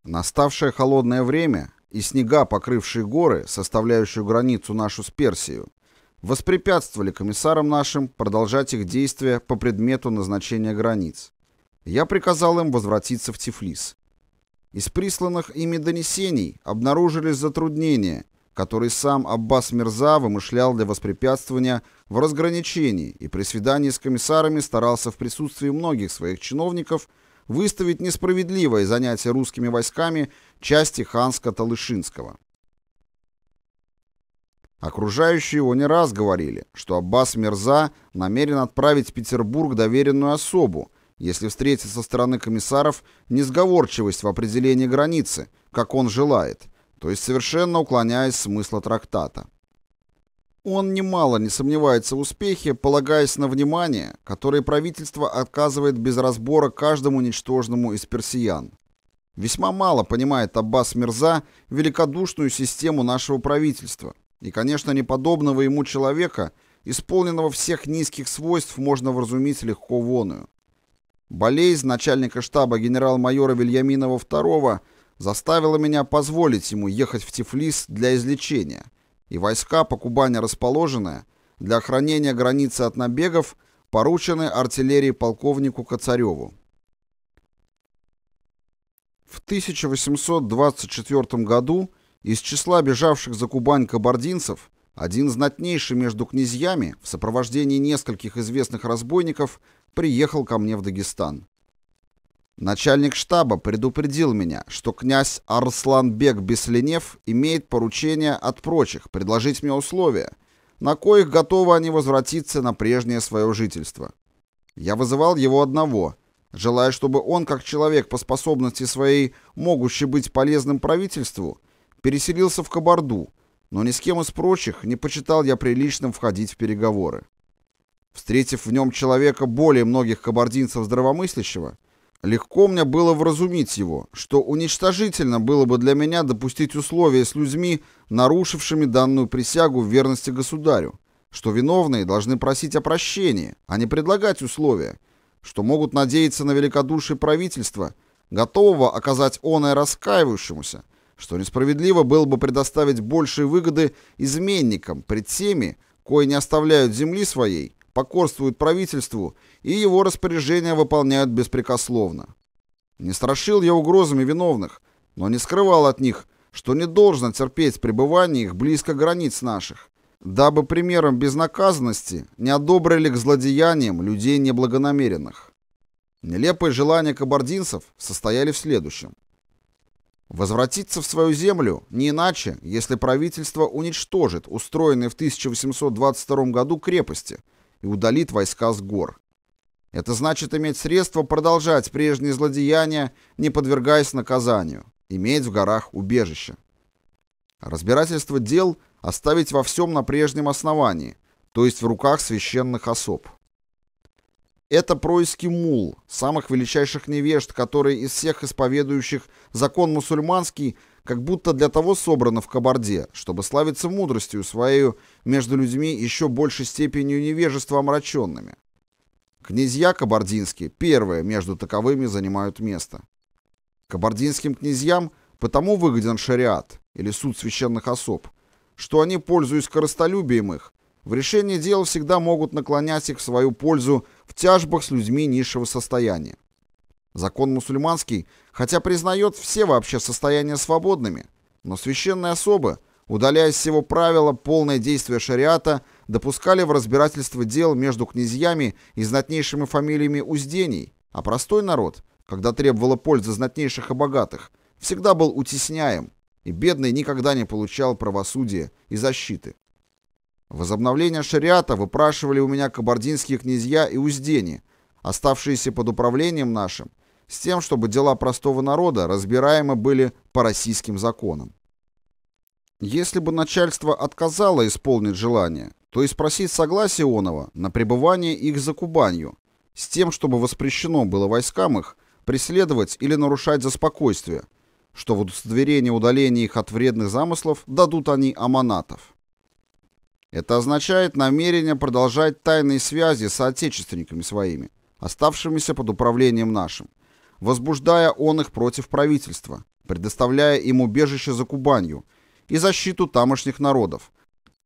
Наставшее холодное время и снега, покрывшие горы, составляющую границу нашу с Персией, воспрепятствовали комиссарам нашим продолжать их действия по предмету назначения границ. Я приказал им возвратиться в Тифлис. Из присланных ими донесений обнаружились затруднения, который сам Аббас Мирза вымышлял для воспрепятствования в разграничении и при свидании с комиссарами старался в присутствии многих своих чиновников выставить несправедливое занятие русскими войсками части Ханска-Талышинского. Окружающие его не раз говорили, что Аббас Мирза намерен отправить в Петербург доверенную особу, если встретит со стороны комиссаров несговорчивость в определении границы, как он желает – то есть совершенно уклоняясь смысла трактата. Он немало не сомневается в успехе, полагаясь на внимание, которое правительство отказывает без разбора каждому ничтожному из персиян. Весьма мало понимает Аббас Мирза великодушную систему нашего правительства, и, конечно, неподобного ему человека, исполненного всех низких свойств, можно вразумить легко воную. Болезнь начальника штаба генерал-майора Вильяминова II – заставила меня позволить ему ехать в Тифлис для излечения, и войска, по Кубани расположенные, для охранения границы от набегов поручены артиллерии полковнику Коцареву. В 1824 году из числа бежавших за Кубань кабардинцев один знатнейший между князьями в сопровождении нескольких известных разбойников приехал ко мне в Дагестан. Начальник штаба предупредил меня, что князь Арсланбек Бесленев имеет поручение от прочих предложить мне условия, на коих готовы они возвратиться на прежнее свое жительство. Я вызывал его одного, желая, чтобы он, как человек по способности своей, могущий быть полезным правительству, переселился в Кабарду, но ни с кем из прочих не почитал я приличным входить в переговоры. Встретив в нем человека более многих кабардинцев здравомыслящего, Легко мне было вразумить его, что уничтожительно было бы для меня допустить условия с людьми, нарушившими данную присягу в верности государю, что виновные должны просить о прощении, а не предлагать условия, что могут надеяться на великодушие правительства, готового оказать оное раскаивающемуся, что несправедливо было бы предоставить большие выгоды изменникам пред теми, кои не оставляют земли своей, покорствуют правительству и его распоряжения выполняют беспрекословно. Не страшил я угрозами виновных, но не скрывал от них, что не должно терпеть пребывание их близко границ наших, дабы примером безнаказанности не одобрили к злодеяниям людей неблагонамеренных. Нелепые желания кабардинцев состояли в следующем. Возвратиться в свою землю не иначе, если правительство уничтожит устроенные в 1822 году крепости – и удалит войска с гор. Это значит иметь средства продолжать прежние злодеяния, не подвергаясь наказанию, иметь в горах убежище. Разбирательство дел оставить во всем на прежнем основании, то есть в руках священных особ. Это происки мул, самых величайших невежд, которые из всех исповедующих закон мусульманский – как будто для того собрана в Кабарде, чтобы славиться мудростью своею между людьми еще большей степенью невежества омраченными. Князья кабардинские первые между таковыми занимают место. Кабардинским князьям потому выгоден шариат, или суд священных особ, что они, пользуясь коростолюбием их, в решении дел всегда могут наклонять их в свою пользу в тяжбах с людьми низшего состояния. Закон мусульманский, хотя признает все вообще состояния свободными, но священные особы, удаляясь с всего правила полное действие шариата, допускали в разбирательство дел между князьями и знатнейшими фамилиями уздений, а простой народ, когда требовало пользы знатнейших и богатых, всегда был утесняем, и бедный никогда не получал правосудия и защиты. Возобновление шариата выпрашивали у меня кабардинские князья и уздени, оставшиеся под управлением нашим – с тем, чтобы дела простого народа разбираемы были по российским законам. Если бы начальство отказало исполнить желание, то и спросить согласие Онова на пребывание их за Кубанью, с тем, чтобы воспрещено было войскам их преследовать или нарушать за спокойствие, что в удостоверении удаления их от вредных замыслов дадут они аманатов. Это означает намерение продолжать тайные связи с соотечественниками своими, оставшимися под управлением нашим, возбуждая он их против правительства, предоставляя им убежище за Кубанью и защиту тамошних народов.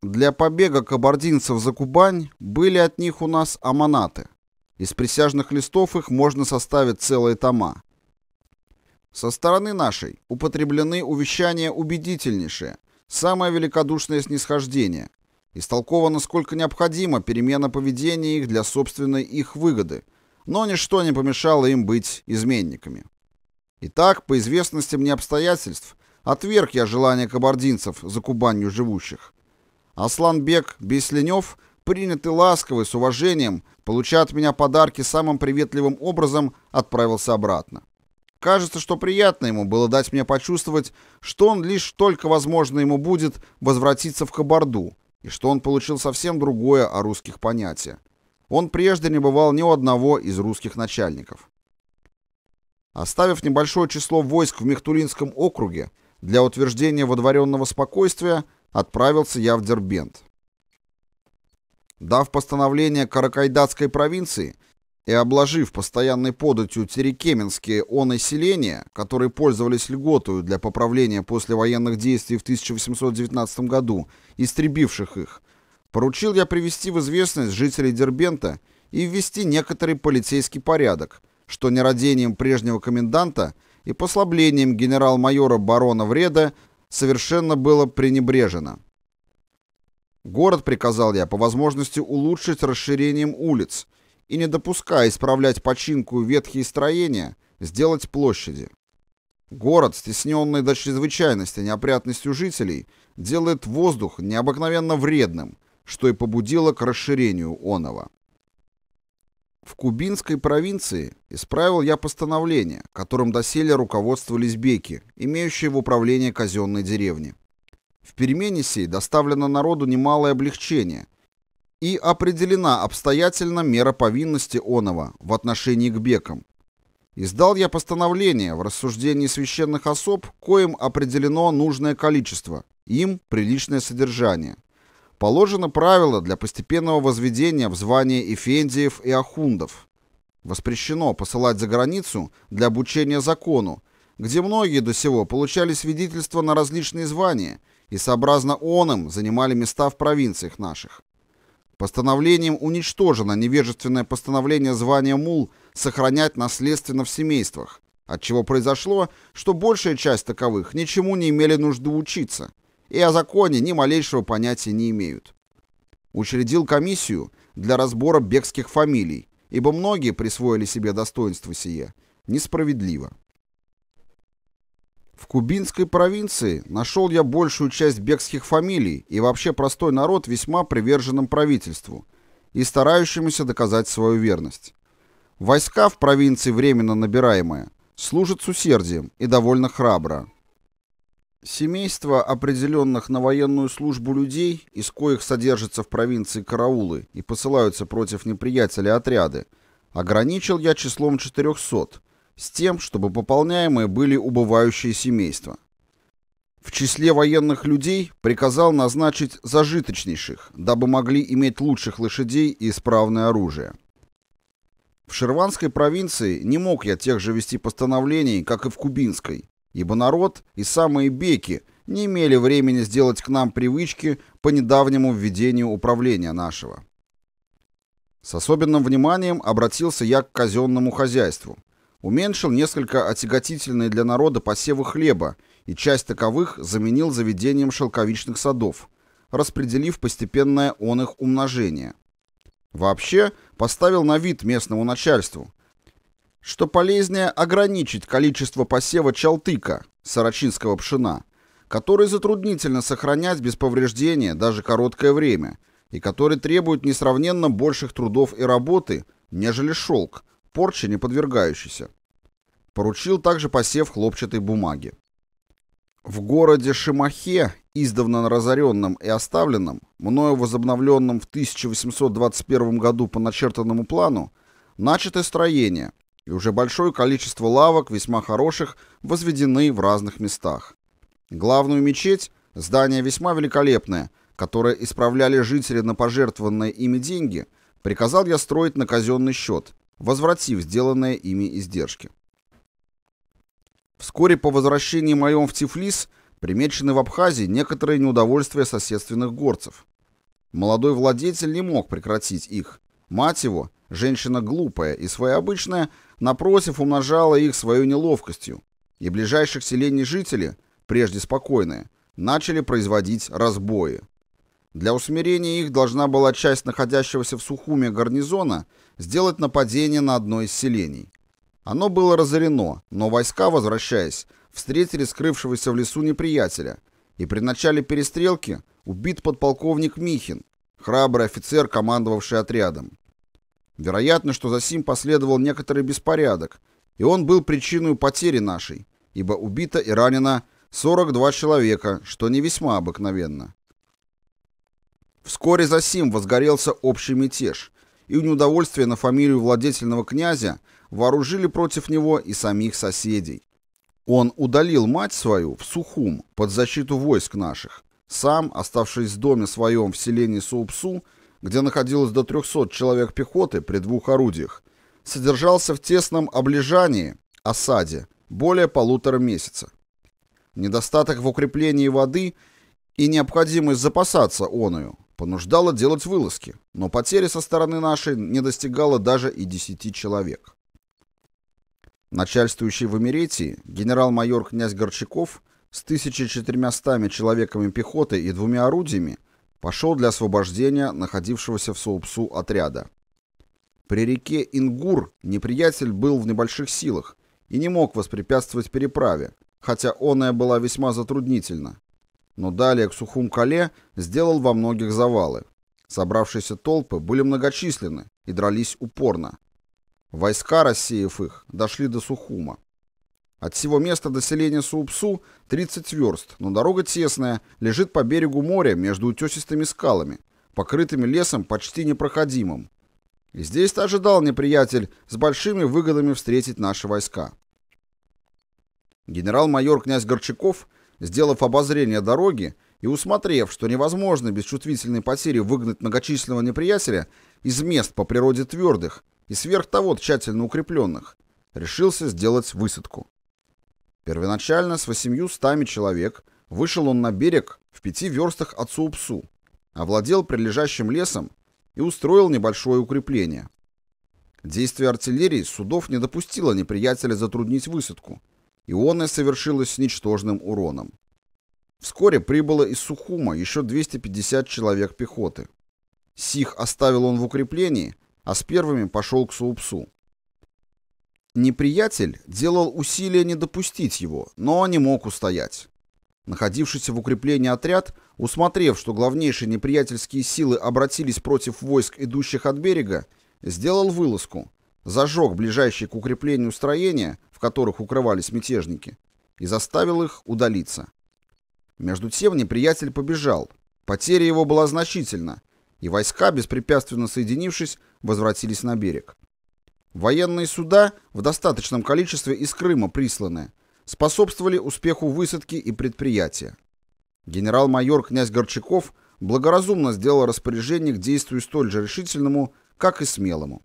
Для побега кабардинцев за Кубань были от них у нас аманаты. Из присяжных листов их можно составить целые тома. Со стороны нашей употреблены увещания убедительнейшие, самое великодушное снисхождение. Истолковано сколько необходимо перемена поведения их для собственной их выгоды – но ничто не помешало им быть изменниками. Итак, по известности мне обстоятельств, отверг я желание кабардинцев за Кубанью живущих. Асланбек Бесленев, принятый ласково и с уважением, получая от меня подарки самым приветливым образом, отправился обратно. Кажется, что приятно ему было дать мне почувствовать, что он лишь только возможно ему будет возвратиться в Кабарду, и что он получил совсем другое о русских понятие. Он прежде не бывал ни у одного из русских начальников. Оставив небольшое число войск в Мехтулинском округе для утверждения водворенного спокойствия, отправился я в Дербент. Дав постановление Каракайдатской провинции и обложив постоянной податью терекеменские он и селения, которые пользовались льготою для поправления после военных действий в 1819 году, истребивших их, Поручил я привести в известность жителей Дербента и ввести некоторый полицейский порядок, что нерадением прежнего коменданта и послаблением генерал-майора барона Вреда совершенно было пренебрежено. Город, приказал я, по возможности улучшить расширением улиц и, не допуская исправлять починку ветхие строения, сделать площади. Город, стесненный до чрезвычайности неопрятностью жителей, делает воздух необыкновенно вредным – что и побудило к расширению Онова. В кубинской провинции исправил я постановление, которым доселе руководствовались беки, имеющие в управлении казенной деревни. В перемене доставлено народу немалое облегчение и определена обстоятельно мера повинности Онова в отношении к бекам. Издал я постановление в рассуждении священных особ, коим определено нужное количество, им приличное содержание – Положено правило для постепенного возведения в звании эфендиев и ахундов. Воспрещено посылать за границу для обучения закону, где многие до сего получали свидетельства на различные звания и сообразно он им занимали места в провинциях наших. Постановлением уничтожено невежественное постановление звания мул сохранять наследственно в семействах, от чего произошло, что большая часть таковых ничему не имели нужды учиться – и о законе ни малейшего понятия не имеют. Учредил комиссию для разбора бегских фамилий, ибо многие присвоили себе достоинство сие несправедливо. В кубинской провинции нашел я большую часть бегских фамилий и вообще простой народ весьма приверженным правительству и старающимся доказать свою верность. Войска в провинции временно набираемые служат с усердием и довольно храбро, Семейства определенных на военную службу людей, из коих содержатся в провинции караулы и посылаются против неприятеля отряды, ограничил я числом 400, с тем, чтобы пополняемые были убывающие семейства. В числе военных людей приказал назначить зажиточнейших, дабы могли иметь лучших лошадей и исправное оружие. В Шерванской провинции не мог я тех же вести постановлений, как и в Кубинской, ибо народ и самые беки не имели времени сделать к нам привычки по недавнему введению управления нашего. С особенным вниманием обратился я к казенному хозяйству. Уменьшил несколько отяготительные для народа посевы хлеба и часть таковых заменил заведением шелковичных садов, распределив постепенное он их умножение. Вообще поставил на вид местному начальству, что полезнее ограничить количество посева чалтыка, сорочинского пшена, который затруднительно сохранять без повреждения даже короткое время и который требует несравненно больших трудов и работы, нежели шелк, порче не подвергающийся. Поручил также посев хлопчатой бумаги. В городе Шимахе, издавна разоренном и оставленном, мною возобновленном в 1821 году по начертанному плану, начато строение, и уже большое количество лавок, весьма хороших, возведены в разных местах. Главную мечеть, здание весьма великолепное, которое исправляли жители на пожертвованные ими деньги, приказал я строить на казенный счет, возвратив сделанные ими издержки. Вскоре по возвращении моем в Тифлис примечены в Абхазии некоторые неудовольствия соседственных горцев. Молодой владетель не мог прекратить их. Мать его, женщина глупая и своеобычная, напротив, умножало их свою неловкостью, и ближайших селений жители, прежде спокойные, начали производить разбои. Для усмирения их должна была часть находящегося в Сухуме гарнизона сделать нападение на одно из селений. Оно было разорено, но войска, возвращаясь, встретили скрывшегося в лесу неприятеля, и при начале перестрелки убит подполковник Михин, храбрый офицер, командовавший отрядом. Вероятно, что за сим последовал некоторый беспорядок, и он был причиной потери нашей, ибо убито и ранено 42 человека, что не весьма обыкновенно. Вскоре за сим возгорелся общий мятеж, и в неудовольствие на фамилию владетельного князя вооружили против него и самих соседей. Он удалил мать свою в Сухум под защиту войск наших, сам, оставшись в доме своем в селении Суупсу, где находилось до 300 человек пехоты при двух орудиях, содержался в тесном облежании, осаде, более полутора месяца. Недостаток в укреплении воды и необходимость запасаться оною понуждало делать вылазки, но потери со стороны нашей не достигало даже и 10 человек. Начальствующий в Эмеретии генерал-майор князь Горчаков с 1400 человеками пехоты и двумя орудиями пошел для освобождения находившегося в Соупсу отряда. При реке Ингур неприятель был в небольших силах и не мог воспрепятствовать переправе, хотя оная была весьма затруднительна. Но далее к Сухум-Кале сделал во многих завалы. Собравшиеся толпы были многочисленны и дрались упорно. Войска, рассеяв их, дошли до Сухума. От всего места до селения Суупсу 30 верст, но дорога тесная, лежит по берегу моря между утесистыми скалами, покрытыми лесом почти непроходимым. И здесь-то ожидал неприятель с большими выгодами встретить наши войска. Генерал-майор князь Горчаков, сделав обозрение дороги и усмотрев, что невозможно без чувствительной потери выгнать многочисленного неприятеля из мест по природе твердых и сверх того тщательно укрепленных, решился сделать высадку. Первоначально с восемью человек вышел он на берег в пяти верстах от Суупсу, овладел прилежащим лесом и устроил небольшое укрепление. Действие артиллерии судов не допустило неприятеля затруднить высадку, и он и совершилось с ничтожным уроном. Вскоре прибыло из Сухума еще 250 человек пехоты. Сих оставил он в укреплении, а с первыми пошел к Суупсу. Неприятель делал усилия не допустить его, но не мог устоять. Находившийся в укреплении отряд, усмотрев, что главнейшие неприятельские силы обратились против войск, идущих от берега, сделал вылазку, зажег ближайшие к укреплению строения, в которых укрывались мятежники, и заставил их удалиться. Между тем неприятель побежал. Потеря его была значительна, и войска, беспрепятственно соединившись, возвратились на берег. Военные суда в достаточном количестве из Крыма присланы, способствовали успеху высадки и предприятия. Генерал-майор князь Горчаков благоразумно сделал распоряжение к действию столь же решительному, как и смелому.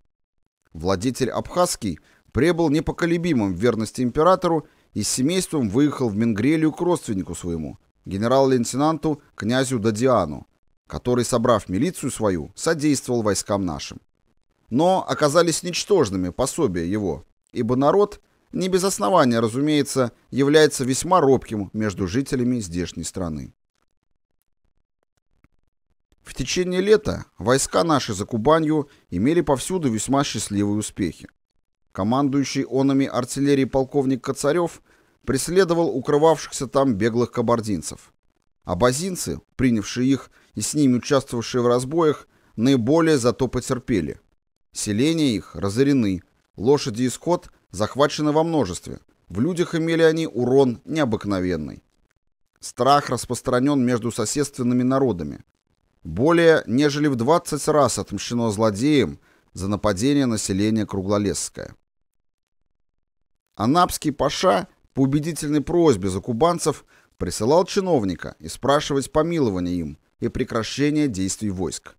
Владетель Абхазский прибыл непоколебимым в верности императору и с семейством выехал в Менгрелию к родственнику своему, генерал-лейтенанту князю Дадиану, который, собрав милицию свою, содействовал войскам нашим но оказались ничтожными пособия его, ибо народ, не без основания, разумеется, является весьма робким между жителями здешней страны. В течение лета войска наши за Кубанью имели повсюду весьма счастливые успехи. Командующий онами артиллерии полковник Коцарев преследовал укрывавшихся там беглых кабардинцев. А базинцы, принявшие их и с ними участвовавшие в разбоях, наиболее зато потерпели. Селения их разорены, лошади и скот захвачены во множестве, в людях имели они урон необыкновенный. Страх распространен между соседственными народами. Более нежели в 20 раз отмщено злодеям за нападение населения Круглолесское. Анапский паша по убедительной просьбе закубанцев присылал чиновника и спрашивать помилование им и прекращение действий войск.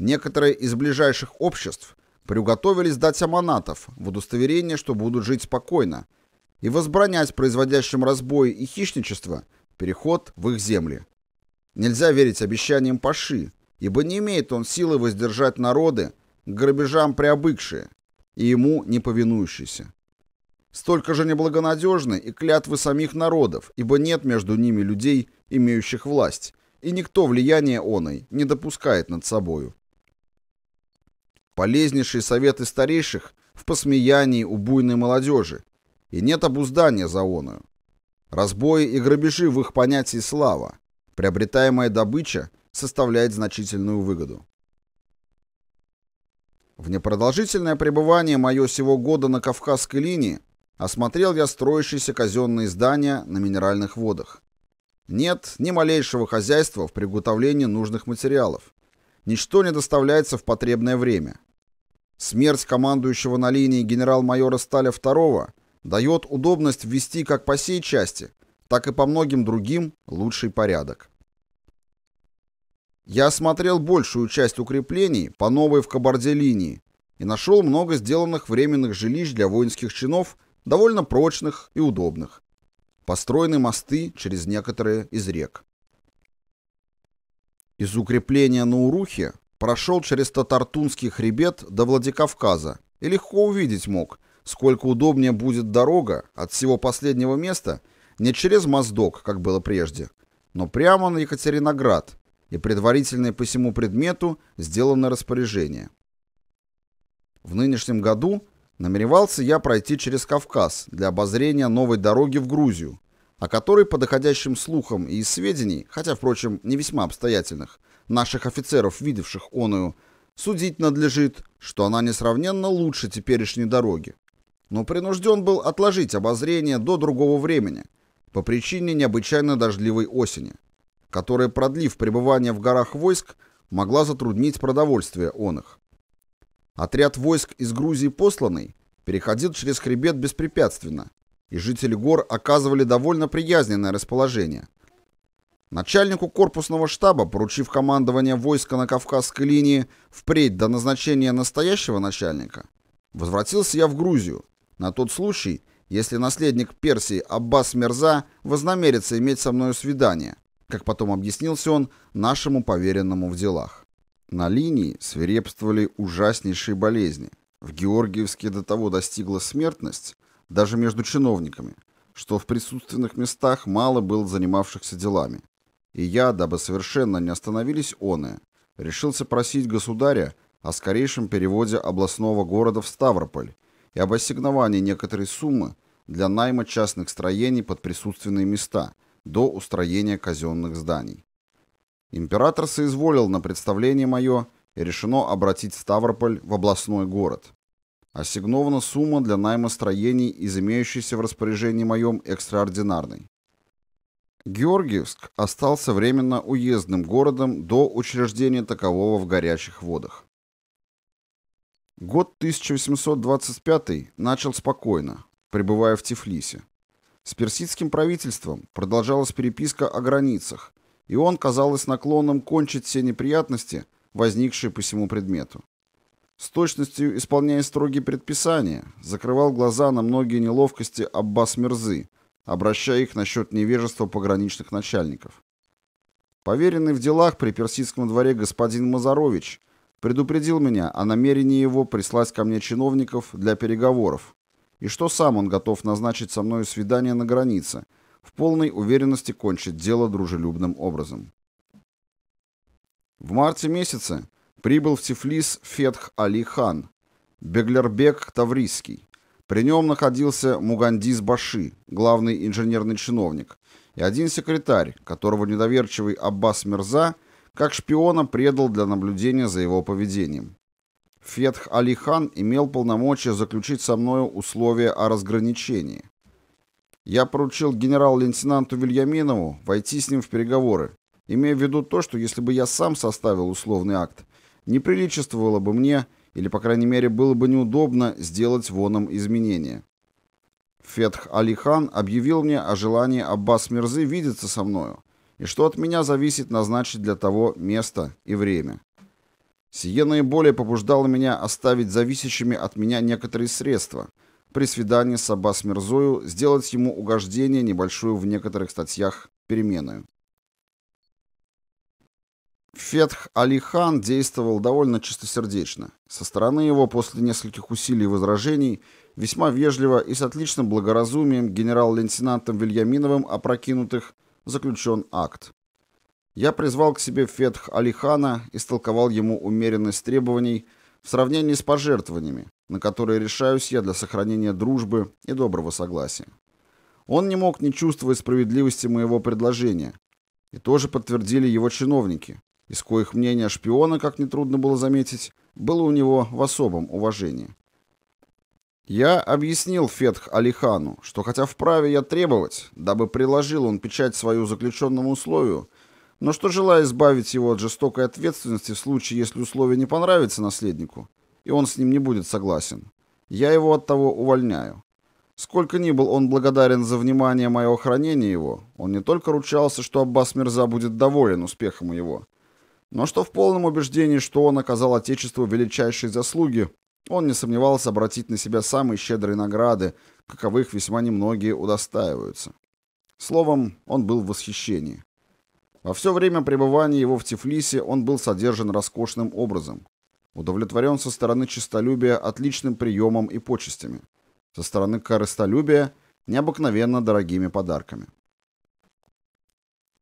Некоторые из ближайших обществ приуготовились дать аманатов в удостоверение, что будут жить спокойно, и возбранять производящим разбой и хищничество переход в их земли. Нельзя верить обещаниям Паши, ибо не имеет он силы воздержать народы к грабежам приобыкшие и ему не повинующиеся. Столько же неблагонадежны и клятвы самих народов, ибо нет между ними людей, имеющих власть, и никто влияние оной не допускает над собою полезнейшие советы старейших в посмеянии у буйной молодежи, и нет обуздания за оную. Разбои и грабежи в их понятии слава, приобретаемая добыча составляет значительную выгоду. В непродолжительное пребывание мое сего года на Кавказской линии осмотрел я строящиеся казенные здания на минеральных водах. Нет ни малейшего хозяйства в приготовлении нужных материалов. Ничто не доставляется в потребное время. Смерть командующего на линии генерал-майора Сталя II дает удобность ввести как по сей части, так и по многим другим лучший порядок. Я осмотрел большую часть укреплений по новой в Кабарде линии и нашел много сделанных временных жилищ для воинских чинов, довольно прочных и удобных. Построены мосты через некоторые из рек. Из укрепления на Урухе прошел через Татартунский хребет до Владикавказа и легко увидеть мог, сколько удобнее будет дорога от всего последнего места не через Моздок, как было прежде, но прямо на Екатериноград, и предварительное по всему предмету сделано распоряжение. В нынешнем году намеревался я пройти через Кавказ для обозрения новой дороги в Грузию, о которой по доходящим слухам и сведений, хотя, впрочем, не весьма обстоятельных, наших офицеров, видевших оную, судить надлежит, что она несравненно лучше теперешней дороги. Но принужден был отложить обозрение до другого времени, по причине необычайно дождливой осени, которая, продлив пребывание в горах войск, могла затруднить продовольствие оных. Отряд войск из Грузии посланный переходил через хребет беспрепятственно, и жители гор оказывали довольно приязненное расположение. Начальнику корпусного штаба, поручив командование войска на Кавказской линии впредь до назначения настоящего начальника, возвратился я в Грузию на тот случай, если наследник Персии Аббас Мерза вознамерится иметь со мною свидание, как потом объяснился он нашему поверенному в делах. На линии свирепствовали ужаснейшие болезни. В Георгиевске до того достигла смертность, даже между чиновниками, что в присутственных местах мало было занимавшихся делами. И я, дабы совершенно не остановились оные, решился просить государя о скорейшем переводе областного города в Ставрополь и об ассигновании некоторой суммы для найма частных строений под присутственные места до устроения казенных зданий. Император соизволил на представление мое и решено обратить Ставрополь в областной город. Ассигнована сумма для найма строений из имеющейся в распоряжении моем экстраординарной. Георгиевск остался временно уездным городом до учреждения такового в горячих водах. Год 1825 начал спокойно, пребывая в Тифлисе. С персидским правительством продолжалась переписка о границах, и он, казалось, наклонным кончить все неприятности, возникшие по всему предмету с точностью исполняя строгие предписания, закрывал глаза на многие неловкости Аббас Мирзы, обращая их насчет невежества пограничных начальников. Поверенный в делах при персидском дворе господин Мазарович предупредил меня о намерении его прислать ко мне чиновников для переговоров, и что сам он готов назначить со мною свидание на границе, в полной уверенности кончить дело дружелюбным образом. В марте месяце Прибыл в Тифлис Фетх Али хан, Беглербек Таврийский. При нем находился Мугандис Баши, главный инженерный чиновник, и один секретарь, которого недоверчивый Аббас Мирза как шпиона предал для наблюдения за его поведением. Фетх Али хан имел полномочия заключить со мною условия о разграничении. Я поручил генерал-лейтенанту Вильяминову войти с ним в переговоры, имея в виду то, что если бы я сам составил условный акт, не приличествовало бы мне, или, по крайней мере, было бы неудобно сделать воном изменения. Фетх Али объявил мне о желании Аббас Мирзы видеться со мною, и что от меня зависит назначить для того место и время. Сие наиболее побуждало меня оставить зависящими от меня некоторые средства, при свидании с Аббас Мирзою сделать ему угождение небольшую в некоторых статьях переменную. Фетх Алихан действовал довольно чистосердечно. Со стороны его после нескольких усилий и возражений весьма вежливо и с отличным благоразумием генерал-лейтенантом Вильяминовым опрокинутых заключен акт. Я призвал к себе Фетх Алихана и истолковал ему умеренность требований в сравнении с пожертвованиями, на которые решаюсь я для сохранения дружбы и доброго согласия. Он не мог не чувствовать справедливости моего предложения, и тоже подтвердили его чиновники, из коих мнения шпиона, как нетрудно было заметить, было у него в особом уважении. Я объяснил Фетх Алихану, что хотя вправе я требовать, дабы приложил он печать свою заключенному условию, но что желая избавить его от жестокой ответственности в случае, если условие не понравится наследнику, и он с ним не будет согласен. Я его от того увольняю. Сколько ни был он благодарен за внимание моего хранения его, он не только ручался, что Аббас Мирза будет доволен успехом его, — но что в полном убеждении, что он оказал Отечеству величайшие заслуги, он не сомневался обратить на себя самые щедрые награды, каковых весьма немногие удостаиваются. Словом, он был в восхищении. Во все время пребывания его в Тифлисе он был содержан роскошным образом. Удовлетворен со стороны честолюбия отличным приемом и почестями. Со стороны корыстолюбия – необыкновенно дорогими подарками.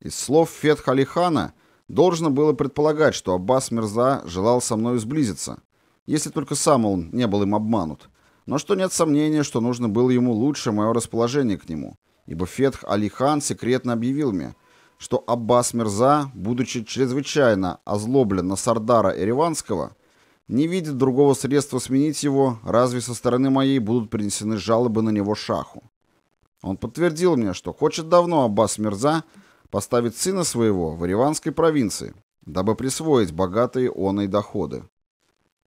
Из слов Фетхалихана Халихана – Должно было предполагать, что Аббас Мирза желал со мною сблизиться, если только сам он не был им обманут. Но что нет сомнения, что нужно было ему лучше мое расположение к нему, ибо Фетх Алихан секретно объявил мне, что Аббас Мирза, будучи чрезвычайно озлоблен на Сардара Эреванского, не видит другого средства сменить его, разве со стороны моей будут принесены жалобы на него шаху. Он подтвердил мне, что хочет давно Аббас Мирза поставить сына своего в Ириванской провинции, дабы присвоить богатые он доходы.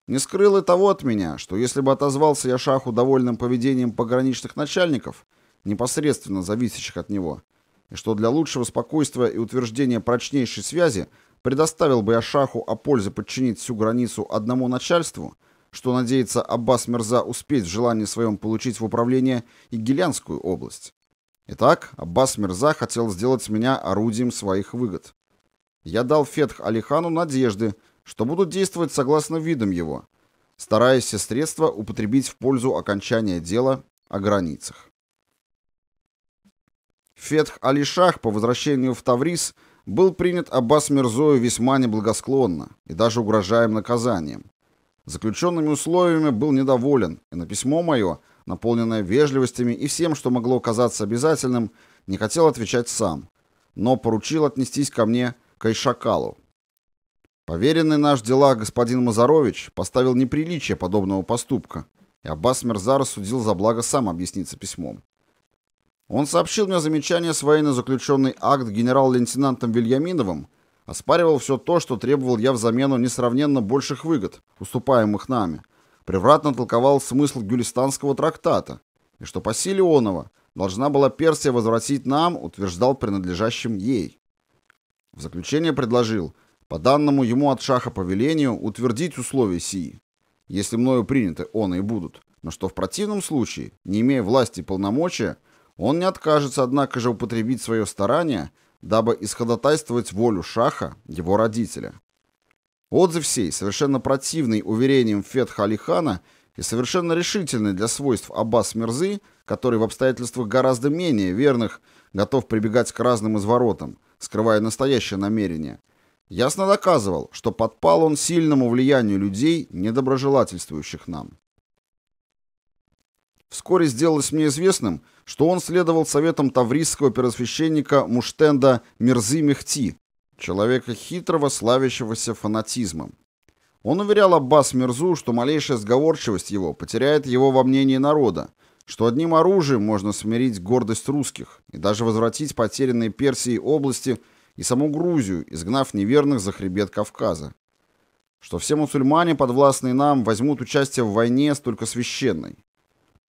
Не скрыл и того от меня, что если бы отозвался я шаху довольным поведением пограничных начальников, непосредственно зависящих от него, и что для лучшего спокойствия и утверждения прочнейшей связи предоставил бы я шаху о пользе подчинить всю границу одному начальству, что надеется Аббас Мерза успеть в желании своем получить в управление и Гелянскую область. Итак, Аббас Мирза хотел сделать меня орудием своих выгод. Я дал Фетх Алихану надежды, что будут действовать согласно видам его, стараясь все средства употребить в пользу окончания дела о границах. Фетх Алишах по возвращению в Таврис был принят Аббас Мирзою весьма неблагосклонно и даже угрожаем наказанием. Заключенными условиями был недоволен, и на письмо мое – наполненная вежливостями и всем, что могло казаться обязательным, не хотел отвечать сам, но поручил отнестись ко мне кайшакалу. Поверенный наш дела господин Мазарович поставил неприличие подобного поступка, и Аббас Мерзар судил за благо сам объясниться письмом. Он сообщил мне замечание с военно-заключенный акт генерал-лейтенантом Вильяминовым, оспаривал все то, что требовал я взамену несравненно больших выгод, уступаемых нами, превратно толковал смысл Гюлистанского трактата, и что по силе Онова должна была Персия возвратить нам, утверждал принадлежащим ей. В заключение предложил, по данному ему от шаха повелению, утвердить условия сии, если мною приняты он и будут, но что в противном случае, не имея власти и полномочия, он не откажется, однако же, употребить свое старание, дабы исходотайствовать волю шаха, его родителя. Отзыв сей, совершенно противный уверениям Фетха Алихана и совершенно решительный для свойств Аббас Мирзы, который в обстоятельствах гораздо менее верных готов прибегать к разным изворотам, скрывая настоящее намерение, ясно доказывал, что подпал он сильному влиянию людей, недоброжелательствующих нам. Вскоре сделалось мне известным, что он следовал советам таврийского первосвященника Муштенда Мирзы Мехти, человека хитрого, славящегося фанатизмом. Он уверял Аббас Мирзу, что малейшая сговорчивость его потеряет его во мнении народа, что одним оружием можно смирить гордость русских и даже возвратить потерянные Персии области и саму Грузию, изгнав неверных за хребет Кавказа. Что все мусульмане, подвластные нам, возьмут участие в войне столько священной.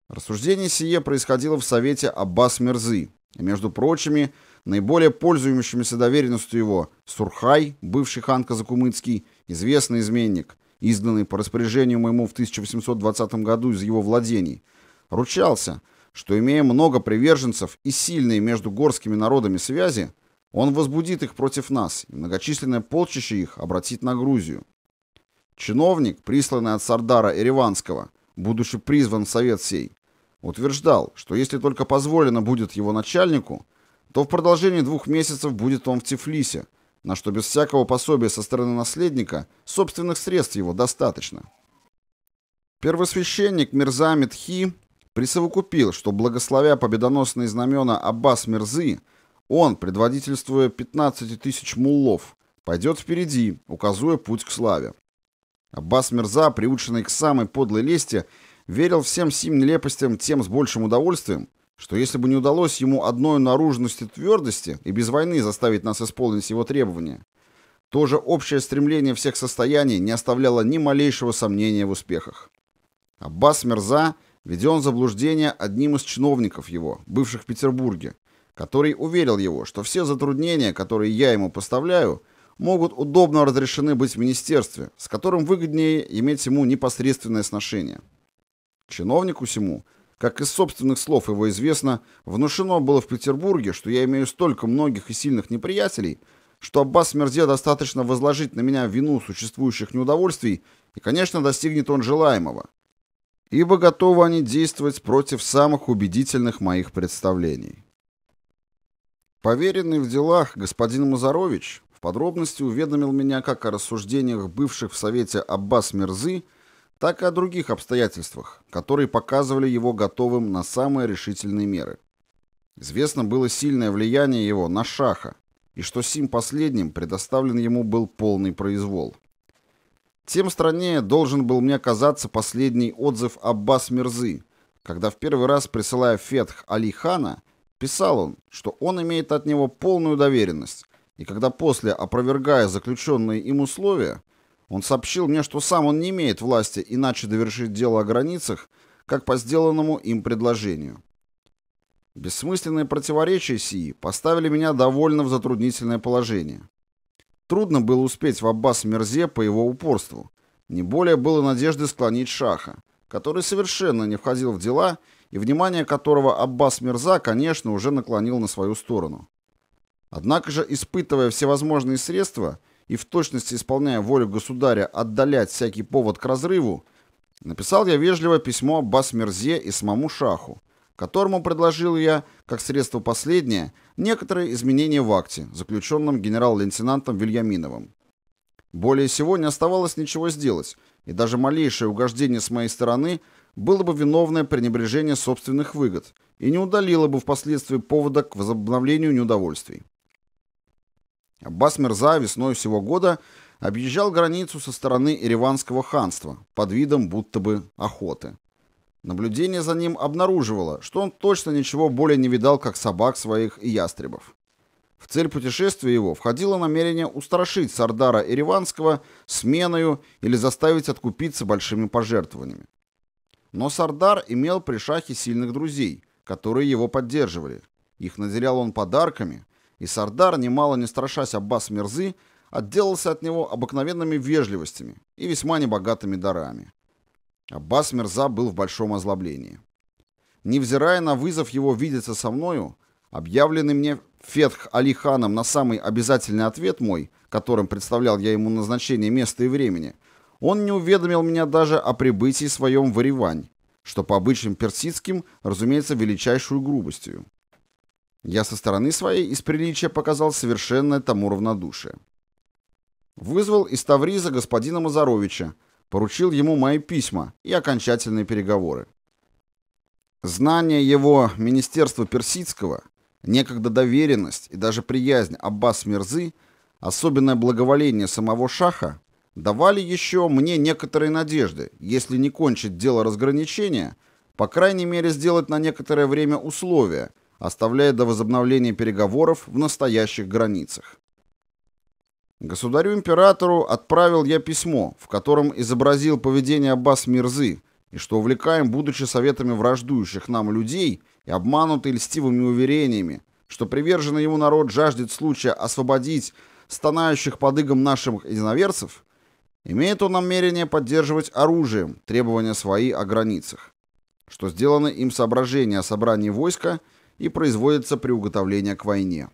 Рассуждение сие происходило в Совете Аббас Мирзы, и, между прочими, наиболее пользующимися доверенностью его, Сурхай, бывший хан Казакумыцкий, известный изменник, изгнанный по распоряжению моему в 1820 году из его владений, ручался, что, имея много приверженцев и сильные между горскими народами связи, он возбудит их против нас, и многочисленное полчище их обратит на Грузию. Чиновник, присланный от Сардара Ереванского, будучи призван в совет сей, утверждал, что если только позволено будет его начальнику – то в продолжении двух месяцев будет он в Тифлисе, на что без всякого пособия со стороны наследника собственных средств его достаточно. Первосвященник Мирза Медхи присовокупил, что благословя победоносные знамена Аббас Мирзы, он, предводительствуя 15 тысяч муллов, пойдет впереди, указуя путь к славе. Аббас Мирза, приученный к самой подлой лести, верил всем сим нелепостям тем с большим удовольствием, что если бы не удалось ему одной наружности твердости и без войны заставить нас исполнить его требования, то же общее стремление всех состояний не оставляло ни малейшего сомнения в успехах. Аббас Мирза введен в заблуждение одним из чиновников его, бывших в Петербурге, который уверил его, что все затруднения, которые я ему поставляю, могут удобно разрешены быть в министерстве, с которым выгоднее иметь ему непосредственное сношение. Чиновнику сему – как из собственных слов его известно, внушено было в Петербурге, что я имею столько многих и сильных неприятелей, что Аббас Мерзе достаточно возложить на меня вину существующих неудовольствий, и, конечно, достигнет он желаемого. Ибо готовы они действовать против самых убедительных моих представлений. Поверенный в делах господин Мазарович в подробности уведомил меня как о рассуждениях бывших в Совете Аббас Мерзы – так и о других обстоятельствах, которые показывали его готовым на самые решительные меры. Известно было сильное влияние его на Шаха, и что сим последним предоставлен ему был полный произвол. Тем страннее должен был мне казаться последний отзыв Аббас Мирзы, когда в первый раз, присылая Фетх Али Хана, писал он, что он имеет от него полную доверенность, и когда после, опровергая заключенные им условия, он сообщил мне, что сам он не имеет власти иначе довершить дело о границах, как по сделанному им предложению. Бессмысленные противоречия сии поставили меня довольно в затруднительное положение. Трудно было успеть в Аббас Мерзе по его упорству. Не более было надежды склонить Шаха, который совершенно не входил в дела и внимание которого Аббас Мирза, конечно, уже наклонил на свою сторону. Однако же, испытывая всевозможные средства, и в точности исполняя волю государя отдалять всякий повод к разрыву, написал я вежливое письмо Басмерзе и самому Шаху, которому предложил я, как средство последнее, некоторые изменения в акте, заключенном генерал-лейтенантом Вильяминовым. Более всего не оставалось ничего сделать, и даже малейшее угождение с моей стороны было бы виновное пренебрежение собственных выгод и не удалило бы впоследствии повода к возобновлению неудовольствий. Аббас Мирза весной всего года объезжал границу со стороны Ереванского ханства под видом будто бы охоты. Наблюдение за ним обнаруживало, что он точно ничего более не видал, как собак своих и ястребов. В цель путешествия его входило намерение устрашить Сардара Ереванского сменою или заставить откупиться большими пожертвованиями. Но Сардар имел при шахе сильных друзей, которые его поддерживали. Их наделял он подарками, и Сардар, немало не страшась Аббас Мирзы, отделался от него обыкновенными вежливостями и весьма небогатыми дарами. Аббас Мирза был в большом озлоблении. Невзирая на вызов его видеться со мною, объявленный мне Фетх Алиханом на самый обязательный ответ мой, которым представлял я ему назначение места и времени, он не уведомил меня даже о прибытии своем в Иривань, что по обычным персидским, разумеется, величайшую грубостью. Я со стороны своей из приличия показал совершенно тому равнодушие. Вызвал из Тавриза господина Мазаровича, поручил ему мои письма и окончательные переговоры. Знание его Министерства Персидского, некогда доверенность и даже приязнь Аббас Мирзы, особенное благоволение самого Шаха, давали еще мне некоторые надежды, если не кончить дело разграничения, по крайней мере сделать на некоторое время условия – оставляя до возобновления переговоров в настоящих границах. Государю-императору отправил я письмо, в котором изобразил поведение Аббас Мирзы, и что увлекаем, будучи советами враждующих нам людей и обмануты льстивыми уверениями, что приверженный ему народ жаждет случая освободить стонающих под игом наших единоверцев, имеет он намерение поддерживать оружием требования свои о границах, что сделаны им соображения о собрании войска и производится при уготовлении к войне.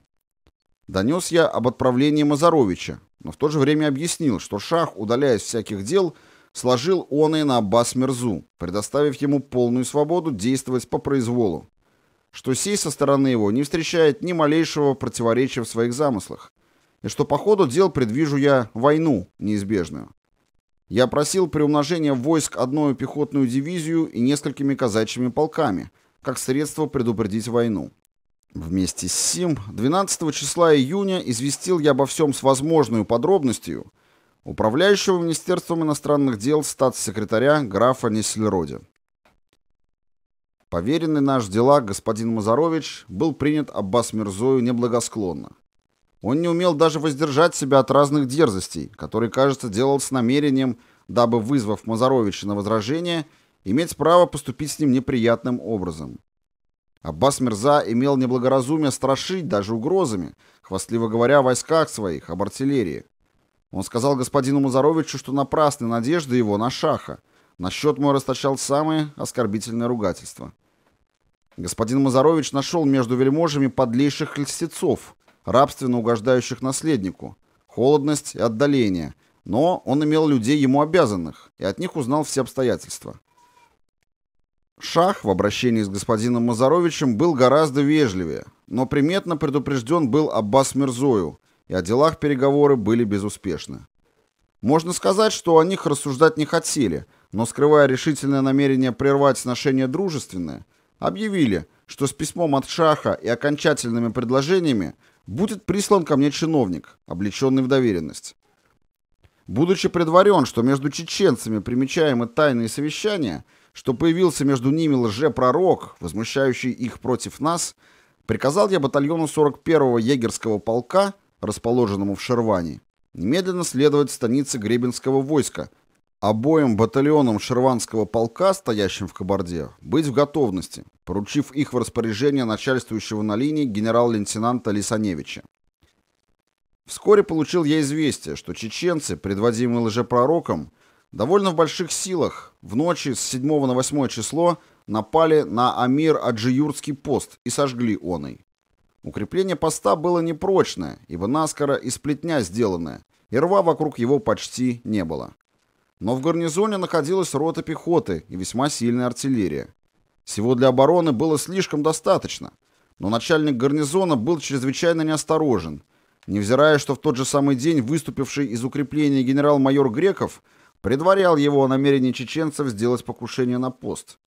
Донес я об отправлении Мазаровича, но в то же время объяснил, что Шах, удаляясь всяких дел, сложил он и на Аббас Мерзу, предоставив ему полную свободу действовать по произволу, что сей со стороны его не встречает ни малейшего противоречия в своих замыслах, и что по ходу дел предвижу я войну неизбежную. Я просил приумножения войск одной пехотную дивизию и несколькими казачьими полками – как средство предупредить войну. Вместе с Сим 12 числа июня известил я обо всем с возможной подробностью управляющего Министерством иностранных дел статс-секретаря графа Несельроде. Поверенный наш дела господин Мазарович был принят Аббас Мирзою неблагосклонно. Он не умел даже воздержать себя от разных дерзостей, которые, кажется, делал с намерением, дабы, вызвав Мазаровича на возражение, иметь право поступить с ним неприятным образом. Аббас Мирза имел неблагоразумие страшить даже угрозами, хвастливо говоря о войсках своих, об артиллерии. Он сказал господину Мазаровичу, что напрасны надежды его на шаха. Насчет мой расточал самые оскорбительные ругательства. Господин Мазарович нашел между вельможами подлейших льстецов, рабственно угождающих наследнику, холодность и отдаление, но он имел людей ему обязанных, и от них узнал все обстоятельства. Шах в обращении с господином Мазаровичем был гораздо вежливее, но приметно предупрежден был Аббас Мирзою, и о делах переговоры были безуспешны. Можно сказать, что о них рассуждать не хотели, но, скрывая решительное намерение прервать сношение дружественное, объявили, что с письмом от Шаха и окончательными предложениями будет прислан ко мне чиновник, облеченный в доверенность. Будучи предварен, что между чеченцами примечаемы тайные совещания – что появился между ними лжепророк, возмущающий их против нас, приказал я батальону 41-го егерского полка, расположенному в Шервани, немедленно следовать станице Гребенского войска, обоим батальонам Шерванского полка, стоящим в Кабарде, быть в готовности, поручив их в распоряжение начальствующего на линии генерал-лейтенанта Лисаневича. Вскоре получил я известие, что чеченцы, предводимые лжепророком, довольно в больших силах в ночи с 7 на 8 число напали на Амир-Аджиюрский пост и сожгли оный. Укрепление поста было непрочное, ибо наскоро из плетня сделанное, и рва вокруг его почти не было. Но в гарнизоне находилась рота пехоты и весьма сильная артиллерия. Всего для обороны было слишком достаточно, но начальник гарнизона был чрезвычайно неосторожен, невзирая, что в тот же самый день выступивший из укрепления генерал-майор Греков – предварял его намерение чеченцев сделать покушение на пост.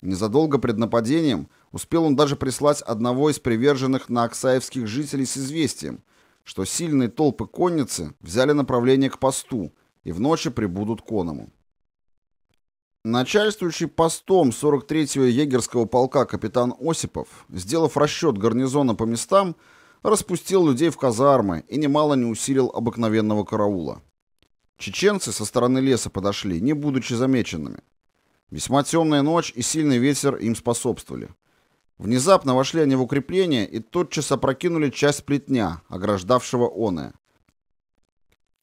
Незадолго пред нападением успел он даже прислать одного из приверженных на Аксаевских жителей с известием, что сильные толпы конницы взяли направление к посту и в ночи прибудут к оному. Начальствующий постом 43-го егерского полка капитан Осипов, сделав расчет гарнизона по местам, распустил людей в казармы и немало не усилил обыкновенного караула. Чеченцы со стороны леса подошли, не будучи замеченными. Весьма темная ночь и сильный ветер им способствовали. Внезапно вошли они в укрепление и тотчас опрокинули часть плетня, ограждавшего оное.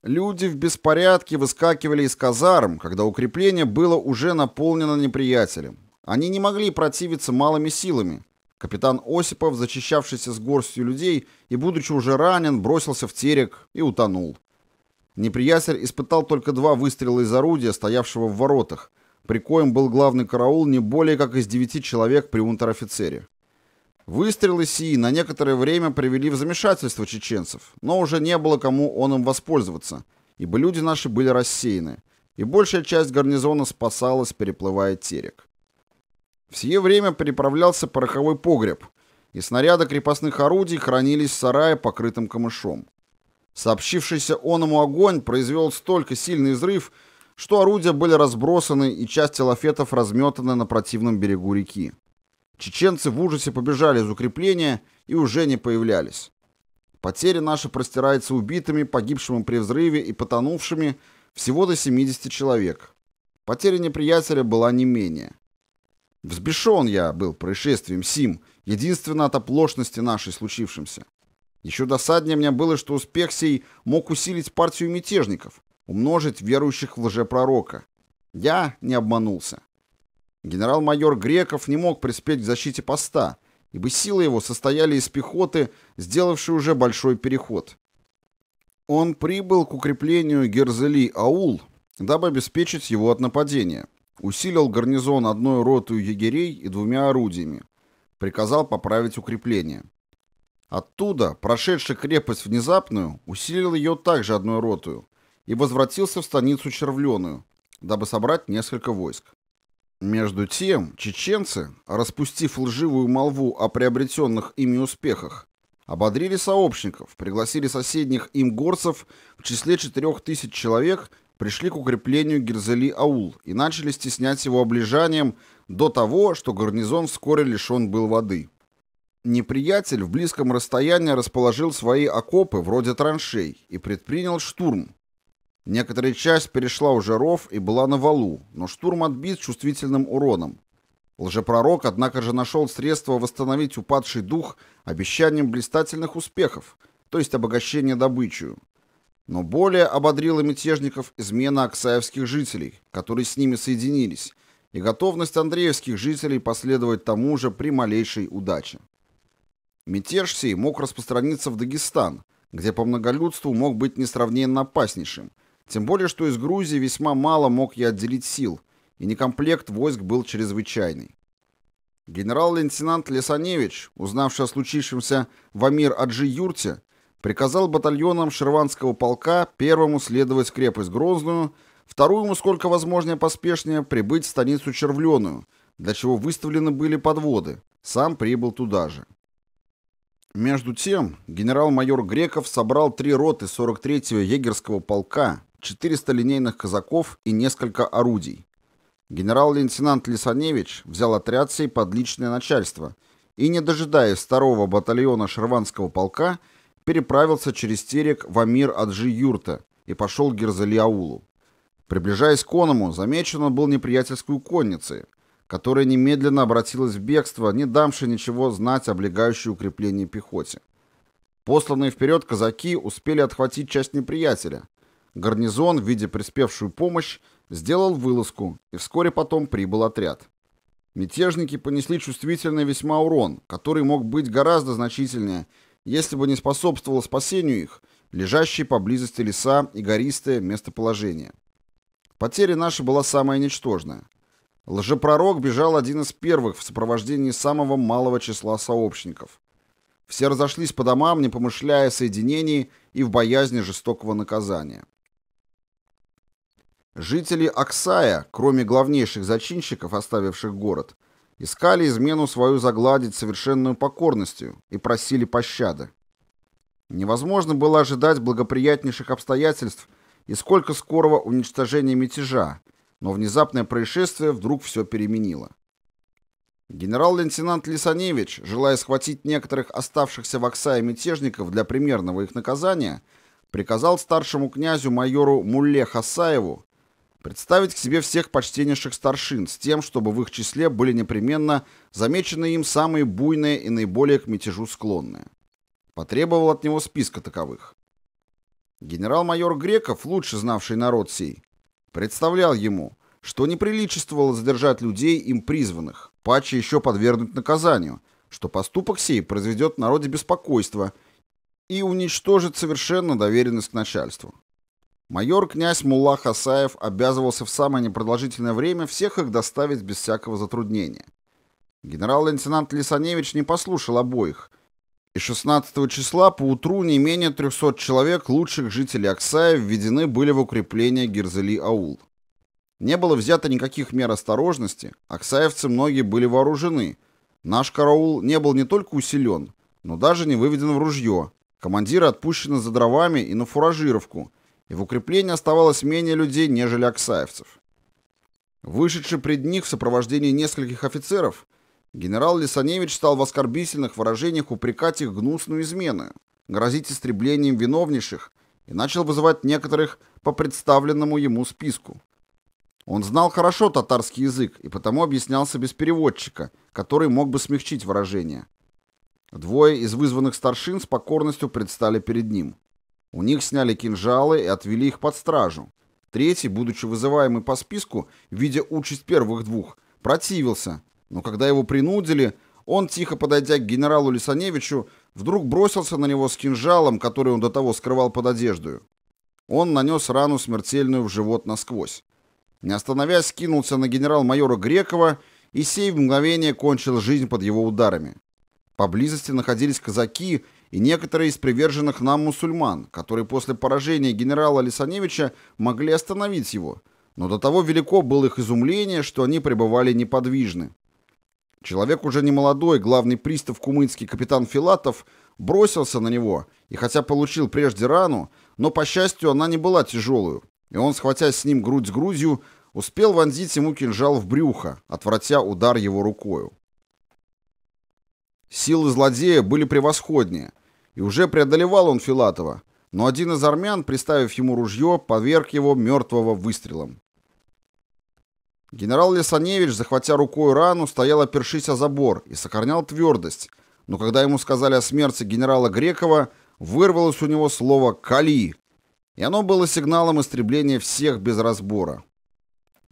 Люди в беспорядке выскакивали из казарм, когда укрепление было уже наполнено неприятелем. Они не могли противиться малыми силами. Капитан Осипов, зачищавшийся с горстью людей и, будучи уже ранен, бросился в терек и утонул. Неприятель испытал только два выстрела из орудия, стоявшего в воротах. Прикоем был главный караул не более как из девяти человек при унтер-офицере. Выстрелы сии на некоторое время привели в замешательство чеченцев, но уже не было кому он им воспользоваться, ибо люди наши были рассеяны, и большая часть гарнизона спасалась, переплывая терек. В сие время переправлялся пороховой погреб, и снаряды крепостных орудий хранились в сарае, покрытым камышом. Сообщившийся оному огонь произвел столько сильный взрыв, что орудия были разбросаны и части лафетов разметаны на противном берегу реки. Чеченцы в ужасе побежали из укрепления и уже не появлялись. Потери наши простираются убитыми, погибшими при взрыве и потонувшими всего до 70 человек. Потеря неприятеля была не менее. Взбешен я был происшествием Сим, единственно от оплошности нашей случившимся. Еще досаднее мне было, что успех сей мог усилить партию мятежников, умножить верующих в лжепророка. Я не обманулся. Генерал-майор Греков не мог приспеть к защите поста, ибо силы его состояли из пехоты, сделавшей уже большой переход. Он прибыл к укреплению Герзели-Аул, дабы обеспечить его от нападения. Усилил гарнизон одной ротой егерей и двумя орудиями. Приказал поправить укрепление. Оттуда, прошедший крепость внезапную, усилил ее также одной ротою и возвратился в станицу Червленую, дабы собрать несколько войск. Между тем, чеченцы, распустив лживую молву о приобретенных ими успехах, ободрили сообщников, пригласили соседних им горцев в числе четырех тысяч человек, пришли к укреплению Герзели-Аул и начали стеснять его оближанием до того, что гарнизон вскоре лишен был воды. Неприятель в близком расстоянии расположил свои окопы вроде траншей и предпринял штурм. Некоторая часть перешла уже ров и была на валу, но штурм отбит чувствительным уроном. Лжепророк, однако же, нашел средство восстановить упадший дух обещанием блистательных успехов, то есть обогащения добычей. Но более ободрила мятежников измена аксаевских жителей, которые с ними соединились, и готовность андреевских жителей последовать тому же при малейшей удаче. Мятеж сей мог распространиться в Дагестан, где по многолюдству мог быть несравненно опаснейшим, тем более что из Грузии весьма мало мог я отделить сил, и некомплект войск был чрезвычайный. Генерал-лейтенант Лесаневич, узнавший о случившемся в Амир-Аджи-Юрте, приказал батальонам Шерванского полка первому следовать крепость Грозную, второму, сколько возможнее поспешнее, прибыть в станицу Червленую, для чего выставлены были подводы. Сам прибыл туда же. Между тем, генерал-майор Греков собрал три роты 43-го егерского полка, 400 линейных казаков и несколько орудий. Генерал-лейтенант Лисаневич взял отряд сей под личное начальство и, не дожидаясь второго батальона Шерванского полка, переправился через Терек в Амир-Аджи-Юрта и пошел к Герзалиаулу. Приближаясь к оному, замечен он был неприятельскую конницей, которая немедленно обратилась в бегство, не дамши ничего знать облегающей укрепление пехоте. Посланные вперед казаки успели отхватить часть неприятеля. Гарнизон, в виде приспевшую помощь, сделал вылазку, и вскоре потом прибыл отряд. Мятежники понесли чувствительный весьма урон, который мог быть гораздо значительнее, если бы не способствовало спасению их, лежащие поблизости леса и гористое местоположение. Потеря наша была самая ничтожная. Лжепророк бежал один из первых в сопровождении самого малого числа сообщников. Все разошлись по домам, не помышляя о соединении и в боязни жестокого наказания. Жители Аксая, кроме главнейших зачинщиков, оставивших город, искали измену свою загладить совершенную покорностью и просили пощады. Невозможно было ожидать благоприятнейших обстоятельств и сколько скорого уничтожения мятежа, но внезапное происшествие вдруг все переменило. Генерал-лейтенант Лисаневич, желая схватить некоторых оставшихся в Оксае мятежников для примерного их наказания, приказал старшему князю майору Мулле Хасаеву представить к себе всех почтеннейших старшин с тем, чтобы в их числе были непременно замечены им самые буйные и наиболее к мятежу склонные. Потребовал от него списка таковых. Генерал-майор Греков, лучше знавший народ сей, Представлял ему, что неприличествовало задержать людей им призванных, паче еще подвергнуть наказанию, что поступок сей произведет в народе беспокойство и уничтожит совершенно доверенность к начальству. Майор князь Мулла Хасаев обязывался в самое непродолжительное время всех их доставить без всякого затруднения. Генерал-лейтенант Лисаневич не послушал обоих – и 16 числа по утру не менее 300 человек лучших жителей Аксая введены были в укрепление Герзели-Аул. Не было взято никаких мер осторожности, аксаевцы многие были вооружены. Наш караул не был не только усилен, но даже не выведен в ружье. Командиры отпущены за дровами и на фуражировку, и в укреплении оставалось менее людей, нежели аксаевцев. Вышедший пред них в сопровождении нескольких офицеров – Генерал Лисаневич стал в оскорбительных выражениях упрекать их гнусную измену, грозить истреблением виновнейших и начал вызывать некоторых по представленному ему списку. Он знал хорошо татарский язык и потому объяснялся без переводчика, который мог бы смягчить выражение. Двое из вызванных старшин с покорностью предстали перед ним. У них сняли кинжалы и отвели их под стражу. Третий, будучи вызываемый по списку, видя участь первых двух, противился но когда его принудили, он, тихо подойдя к генералу Лисаневичу, вдруг бросился на него с кинжалом, который он до того скрывал под одеждою. Он нанес рану смертельную в живот насквозь. Не остановясь, кинулся на генерал-майора Грекова и сей в мгновение кончил жизнь под его ударами. Поблизости находились казаки и некоторые из приверженных нам мусульман, которые после поражения генерала Лисаневича могли остановить его, но до того велико было их изумление, что они пребывали неподвижны. Человек уже не молодой, главный пристав кумынский капитан Филатов бросился на него, и хотя получил прежде рану, но, по счастью, она не была тяжелую, и он, схватясь с ним грудь с грудью, успел вонзить ему кинжал в брюхо, отвратя удар его рукою. Силы злодея были превосходнее, и уже преодолевал он Филатова, но один из армян, приставив ему ружье, поверг его мертвого выстрелом. Генерал Лесаневич, захватя рукой рану, стоял опершись о забор и сохранял твердость, но когда ему сказали о смерти генерала Грекова, вырвалось у него слово «Кали», и оно было сигналом истребления всех без разбора.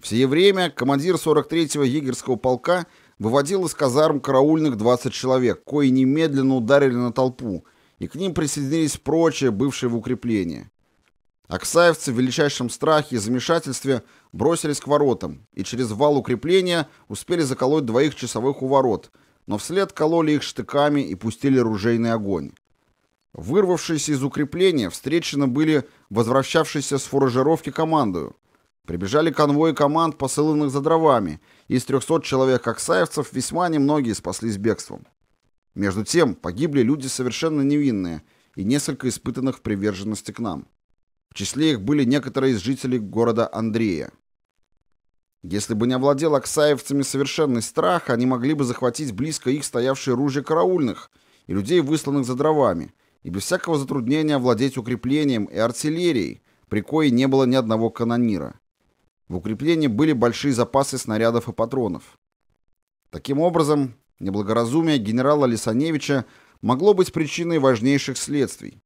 В сие время командир 43-го егерского полка выводил из казарм караульных 20 человек, кои немедленно ударили на толпу, и к ним присоединились прочие, бывшие в укреплении. Аксаевцы в величайшем страхе и замешательстве бросились к воротам и через вал укрепления успели заколоть двоих часовых у ворот, но вслед кололи их штыками и пустили ружейный огонь. Вырвавшиеся из укрепления встречены были возвращавшиеся с фуражировки командою. Прибежали конвои команд, посыланных за дровами, и из 300 человек аксаевцев весьма немногие спаслись бегством. Между тем погибли люди совершенно невинные и несколько испытанных в приверженности к нам. В числе их были некоторые из жителей города Андрея. Если бы не овладел аксаевцами совершенный страх, они могли бы захватить близко их стоявшие ружья караульных и людей, высланных за дровами, и без всякого затруднения овладеть укреплением и артиллерией, при коей не было ни одного канонира. В укреплении были большие запасы снарядов и патронов. Таким образом, неблагоразумие генерала Лисаневича могло быть причиной важнейших следствий.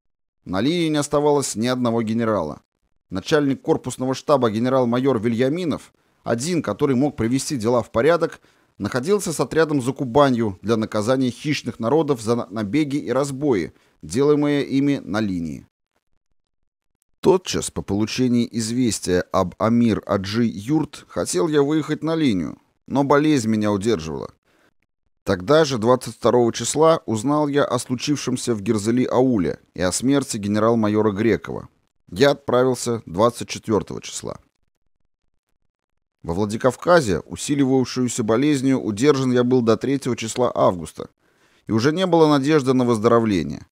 На линии не оставалось ни одного генерала. Начальник корпусного штаба генерал-майор Вильяминов, один, который мог привести дела в порядок, находился с отрядом за Кубанью для наказания хищных народов за набеги и разбои, делаемые ими на линии. Тотчас по получении известия об Амир Аджи Юрт хотел я выехать на линию, но болезнь меня удерживала. Тогда же, 22 числа, узнал я о случившемся в Герзели ауле и о смерти генерал-майора Грекова. Я отправился 24 числа. Во Владикавказе, усиливающуюся болезнью, удержан я был до 3 числа августа, и уже не было надежды на выздоровление.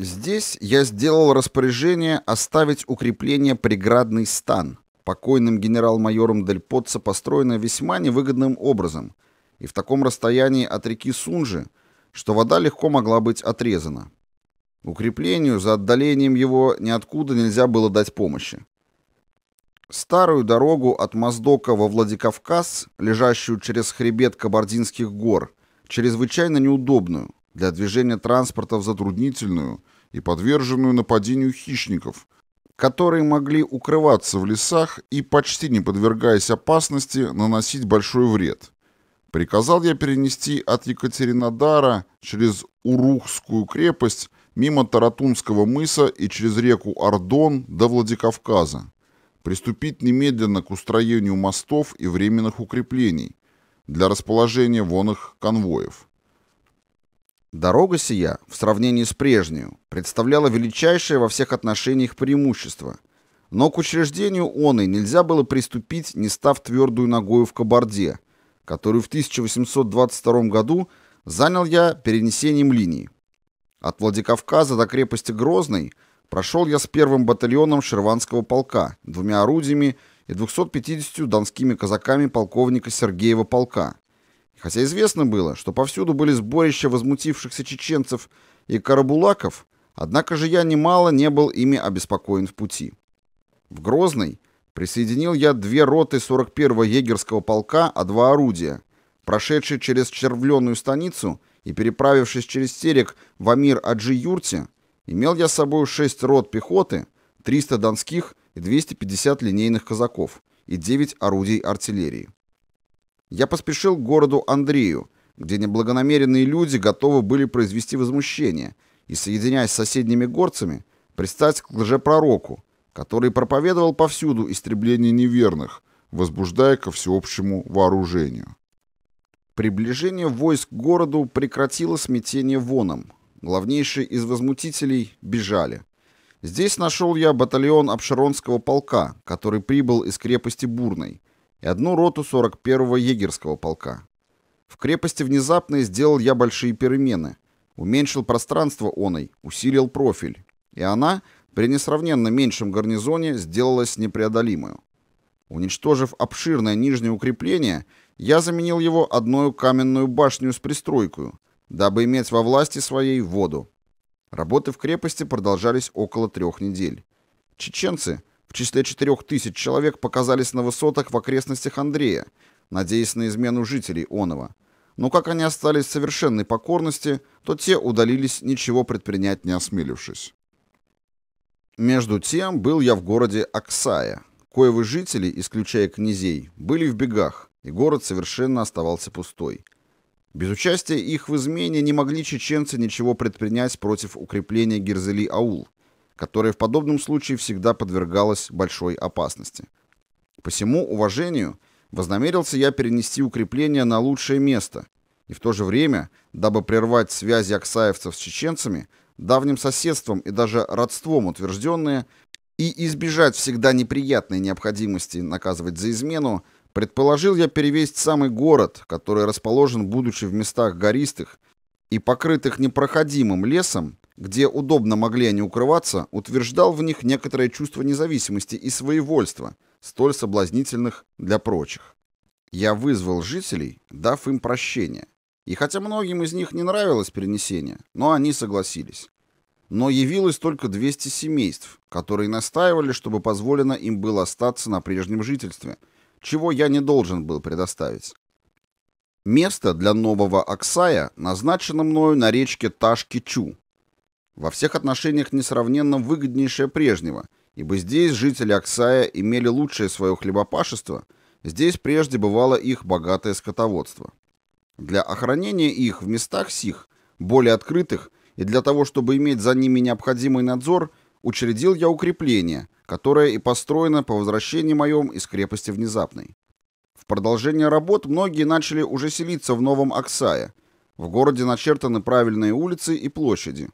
Здесь я сделал распоряжение оставить укрепление преградный стан, покойным генерал-майором Дель Потца построено весьма невыгодным образом – и в таком расстоянии от реки Сунжи, что вода легко могла быть отрезана. Укреплению за отдалением его ниоткуда нельзя было дать помощи. Старую дорогу от Моздока во Владикавказ, лежащую через хребет Кабардинских гор, чрезвычайно неудобную, для движения транспорта, затруднительную и подверженную нападению хищников, которые могли укрываться в лесах и, почти не подвергаясь опасности, наносить большой вред. Приказал я перенести от Екатеринодара через Урухскую крепость мимо Таратунского мыса и через реку Ордон до Владикавказа. Приступить немедленно к устроению мостов и временных укреплений для расположения вон их конвоев. Дорога сия, в сравнении с прежнюю, представляла величайшее во всех отношениях преимущество, но к учреждению оной нельзя было приступить, не став твердую ногою в кабарде – которую в 1822 году занял я перенесением линии От Владикавказа до крепости Грозной прошел я с первым батальоном Шерванского полка, двумя орудиями и 250 донскими казаками полковника Сергеева полка. хотя известно было, что повсюду были сборища возмутившихся чеченцев и карабулаков, однако же я немало не был ими обеспокоен в пути. В Грозной Присоединил я две роты 41-го егерского полка, а два орудия. Прошедший через червленную станицу и переправившись через Терек в Амир-Аджи-Юрте, имел я с собой шесть рот пехоты, 300 донских и 250 линейных казаков и 9 орудий артиллерии. Я поспешил к городу Андрею, где неблагонамеренные люди готовы были произвести возмущение и, соединяясь с соседними горцами, пристать к лжепророку, который проповедовал повсюду истребление неверных, возбуждая ко всеобщему вооружению. Приближение войск к городу прекратило смятение воном. Главнейшие из возмутителей бежали. Здесь нашел я батальон Обширонского полка, который прибыл из крепости Бурной, и одну роту 41-го егерского полка. В крепости внезапно сделал я большие перемены. Уменьшил пространство оной, усилил профиль. И она, при несравненно меньшем гарнизоне сделалась непреодолимую. Уничтожив обширное нижнее укрепление, я заменил его одной каменную башню с пристройкой, дабы иметь во власти своей воду. Работы в крепости продолжались около трех недель. Чеченцы в числе четырех тысяч человек показались на высотах в окрестностях Андрея, надеясь на измену жителей Онова. Но как они остались в совершенной покорности, то те удалились, ничего предпринять не осмелившись. Между тем был я в городе Аксая. Коевы жители, исключая князей, были в бегах, и город совершенно оставался пустой. Без участия их в измене не могли чеченцы ничего предпринять против укрепления Герзели-Аул, которое в подобном случае всегда подвергалось большой опасности. По всему уважению вознамерился я перенести укрепление на лучшее место, и в то же время, дабы прервать связи аксаевцев с чеченцами, давним соседством и даже родством утвержденные, и избежать всегда неприятной необходимости наказывать за измену, предположил я перевесть самый город, который расположен, будучи в местах гористых и покрытых непроходимым лесом, где удобно могли они укрываться, утверждал в них некоторое чувство независимости и своевольства, столь соблазнительных для прочих. Я вызвал жителей, дав им прощение, и хотя многим из них не нравилось перенесение, но они согласились. Но явилось только 200 семейств, которые настаивали, чтобы позволено им было остаться на прежнем жительстве, чего я не должен был предоставить. Место для нового Аксая назначено мною на речке Ташкичу. Во всех отношениях несравненно выгоднейшее прежнего, ибо здесь жители Аксая имели лучшее свое хлебопашество, здесь прежде бывало их богатое скотоводство для охранения их в местах сих, более открытых, и для того, чтобы иметь за ними необходимый надзор, учредил я укрепление, которое и построено по возвращении моем из крепости Внезапной. В продолжение работ многие начали уже селиться в Новом Оксае. В городе начертаны правильные улицы и площади.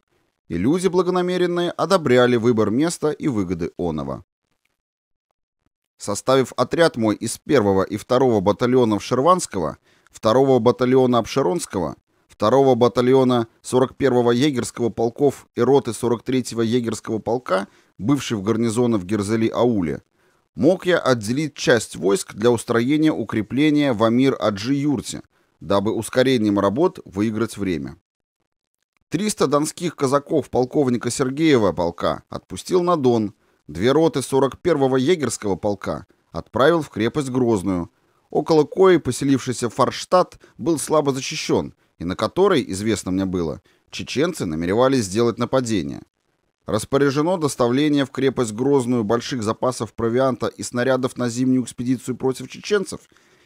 И люди благонамеренные одобряли выбор места и выгоды Онова. Составив отряд мой из первого и второго батальонов Шерванского – 2-го батальона Обширонского, 2-го батальона 41-го егерского полков и роты 43-го егерского полка, бывших в гарнизоне в Герзели-Ауле, мог я отделить часть войск для устроения укрепления в Амир-Аджи-Юрте, дабы ускорением работ выиграть время. 300 донских казаков полковника Сергеева полка отпустил на Дон, две роты 41-го егерского полка отправил в крепость Грозную, около кои поселившийся Форштадт был слабо защищен, и на которой, известно мне было, чеченцы намеревались сделать нападение. Распоряжено доставление в крепость Грозную больших запасов провианта и снарядов на зимнюю экспедицию против чеченцев,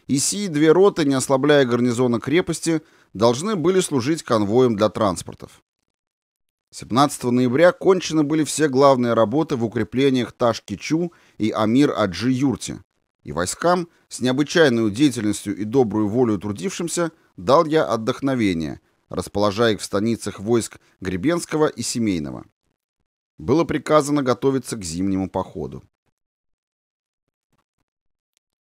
и сии две роты, не ослабляя гарнизона крепости, должны были служить конвоем для транспортов. 17 ноября кончены были все главные работы в укреплениях Ташкичу и Амир-Аджи-Юрте, и войскам с необычайной деятельностью и добрую волю трудившимся дал я отдохновение, расположая их в станицах войск Гребенского и Семейного. Было приказано готовиться к зимнему походу.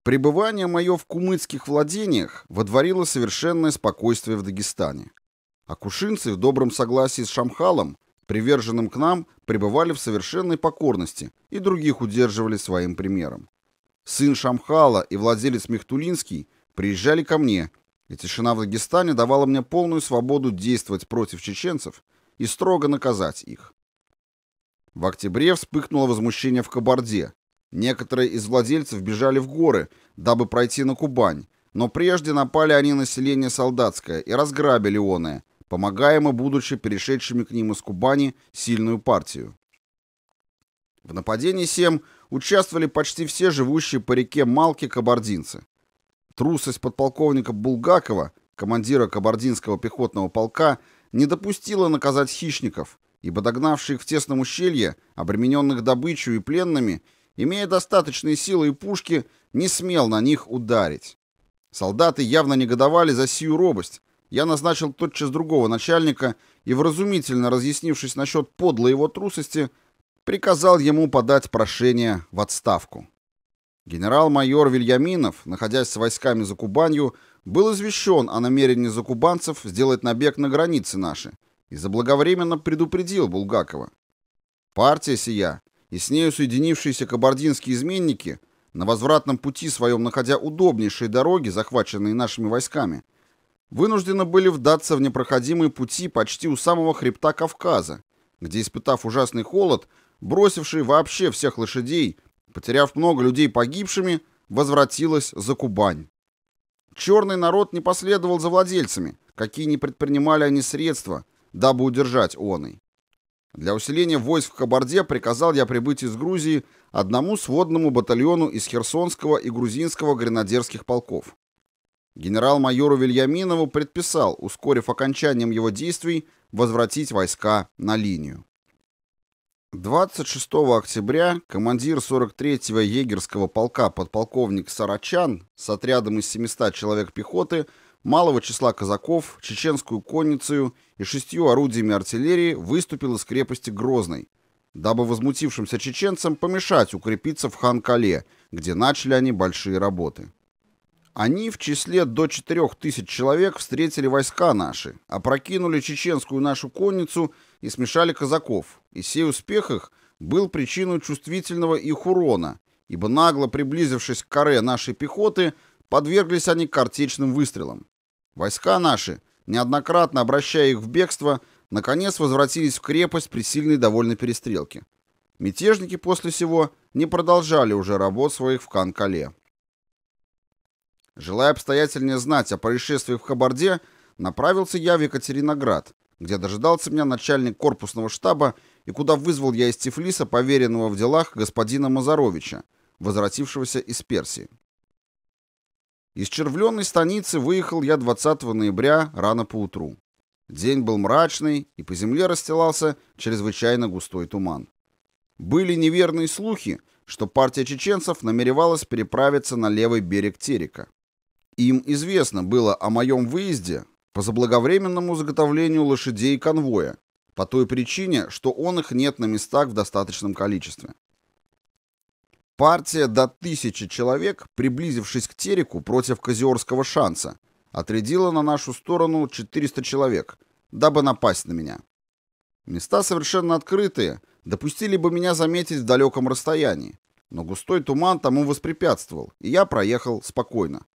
Пребывание мое в кумыцких владениях водворило совершенное спокойствие в Дагестане. Акушинцы в добром согласии с Шамхалом, приверженным к нам, пребывали в совершенной покорности и других удерживали своим примером сын Шамхала и владелец Мехтулинский, приезжали ко мне, и тишина в Дагестане давала мне полную свободу действовать против чеченцев и строго наказать их. В октябре вспыхнуло возмущение в Кабарде. Некоторые из владельцев бежали в горы, дабы пройти на Кубань, но прежде напали они население солдатское и разграбили оное, помогаемо будучи перешедшими к ним из Кубани сильную партию. В нападении 7 участвовали почти все живущие по реке Малки кабардинцы. Трусость подполковника Булгакова, командира кабардинского пехотного полка, не допустила наказать хищников, ибо догнавшие их в тесном ущелье, обремененных добычей и пленными, имея достаточные силы и пушки, не смел на них ударить. Солдаты явно негодовали за сию робость. Я назначил тотчас другого начальника и, вразумительно разъяснившись насчет подлой его трусости, приказал ему подать прошение в отставку. Генерал-майор Вильяминов, находясь с войсками за Кубанью, был извещен о намерении закубанцев сделать набег на границы наши и заблаговременно предупредил Булгакова. Партия сия и с нею соединившиеся кабардинские изменники на возвратном пути своем, находя удобнейшие дороги, захваченные нашими войсками, вынуждены были вдаться в непроходимые пути почти у самого хребта Кавказа, где, испытав ужасный холод, бросивший вообще всех лошадей, потеряв много людей погибшими, возвратилась за Кубань. Черный народ не последовал за владельцами, какие не предпринимали они средства, дабы удержать оной. Для усиления войск в Кабарде приказал я прибыть из Грузии одному сводному батальону из Херсонского и Грузинского гренадерских полков. Генерал-майору Вильяминову предписал, ускорив окончанием его действий, возвратить войска на линию. 26 октября командир 43-го егерского полка подполковник Сарачан с отрядом из 700 человек пехоты, малого числа казаков, чеченскую конницу и шестью орудиями артиллерии выступил из крепости Грозной, дабы возмутившимся чеченцам помешать укрепиться в Ханкале, где начали они большие работы. Они в числе до 4000 человек встретили войска наши, опрокинули чеченскую нашу конницу и смешали казаков, и сей успех их был причиной чувствительного их урона, ибо нагло приблизившись к коре нашей пехоты, подверглись они картечным выстрелам. Войска наши, неоднократно обращая их в бегство, наконец возвратились в крепость при сильной довольно перестрелке. Мятежники после сего не продолжали уже работ своих в Канкале. Желая обстоятельнее знать о происшествии в Хабарде, направился я в Екатериноград, где дожидался меня начальник корпусного штаба и куда вызвал я из Тифлиса поверенного в делах господина Мазаровича, возвратившегося из Персии. Из червленной станицы выехал я 20 ноября рано поутру. День был мрачный, и по земле расстилался чрезвычайно густой туман. Были неверные слухи, что партия чеченцев намеревалась переправиться на левый берег Терека. Им известно было о моем выезде, по заблаговременному заготовлению лошадей и конвоя, по той причине, что он их нет на местах в достаточном количестве. Партия до тысячи человек, приблизившись к Тереку против Козиорского шанса, отрядила на нашу сторону 400 человек, дабы напасть на меня. Места совершенно открытые, допустили бы меня заметить в далеком расстоянии, но густой туман тому воспрепятствовал, и я проехал спокойно.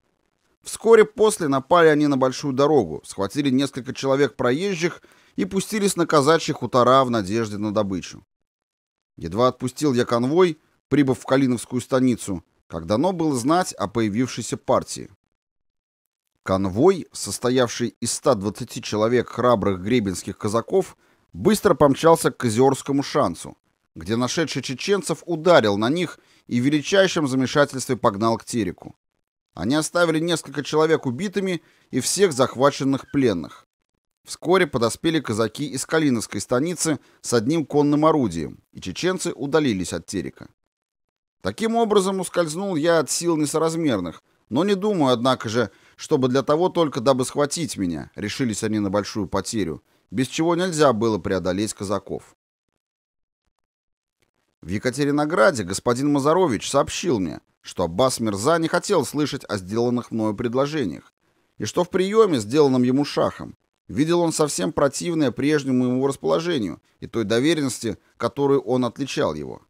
Вскоре после напали они на большую дорогу, схватили несколько человек проезжих и пустились на казачьих хутора в надежде на добычу. Едва отпустил я конвой, прибыв в Калиновскую станицу, как дано было знать о появившейся партии. Конвой, состоявший из 120 человек храбрых гребенских казаков, быстро помчался к Козерскому шансу, где нашедший чеченцев ударил на них и в величайшем замешательстве погнал к Тереку. Они оставили несколько человек убитыми и всех захваченных пленных. Вскоре подоспели казаки из Калиновской станицы с одним конным орудием, и чеченцы удалились от Терека. Таким образом ускользнул я от сил несоразмерных, но не думаю, однако же, чтобы для того только, дабы схватить меня, решились они на большую потерю, без чего нельзя было преодолеть казаков. В Екатеринограде господин Мазарович сообщил мне, что Аббас Мирза не хотел слышать о сделанных мною предложениях, и что в приеме, сделанном ему шахом, видел он совсем противное прежнему ему расположению и той доверенности, которую он отличал его.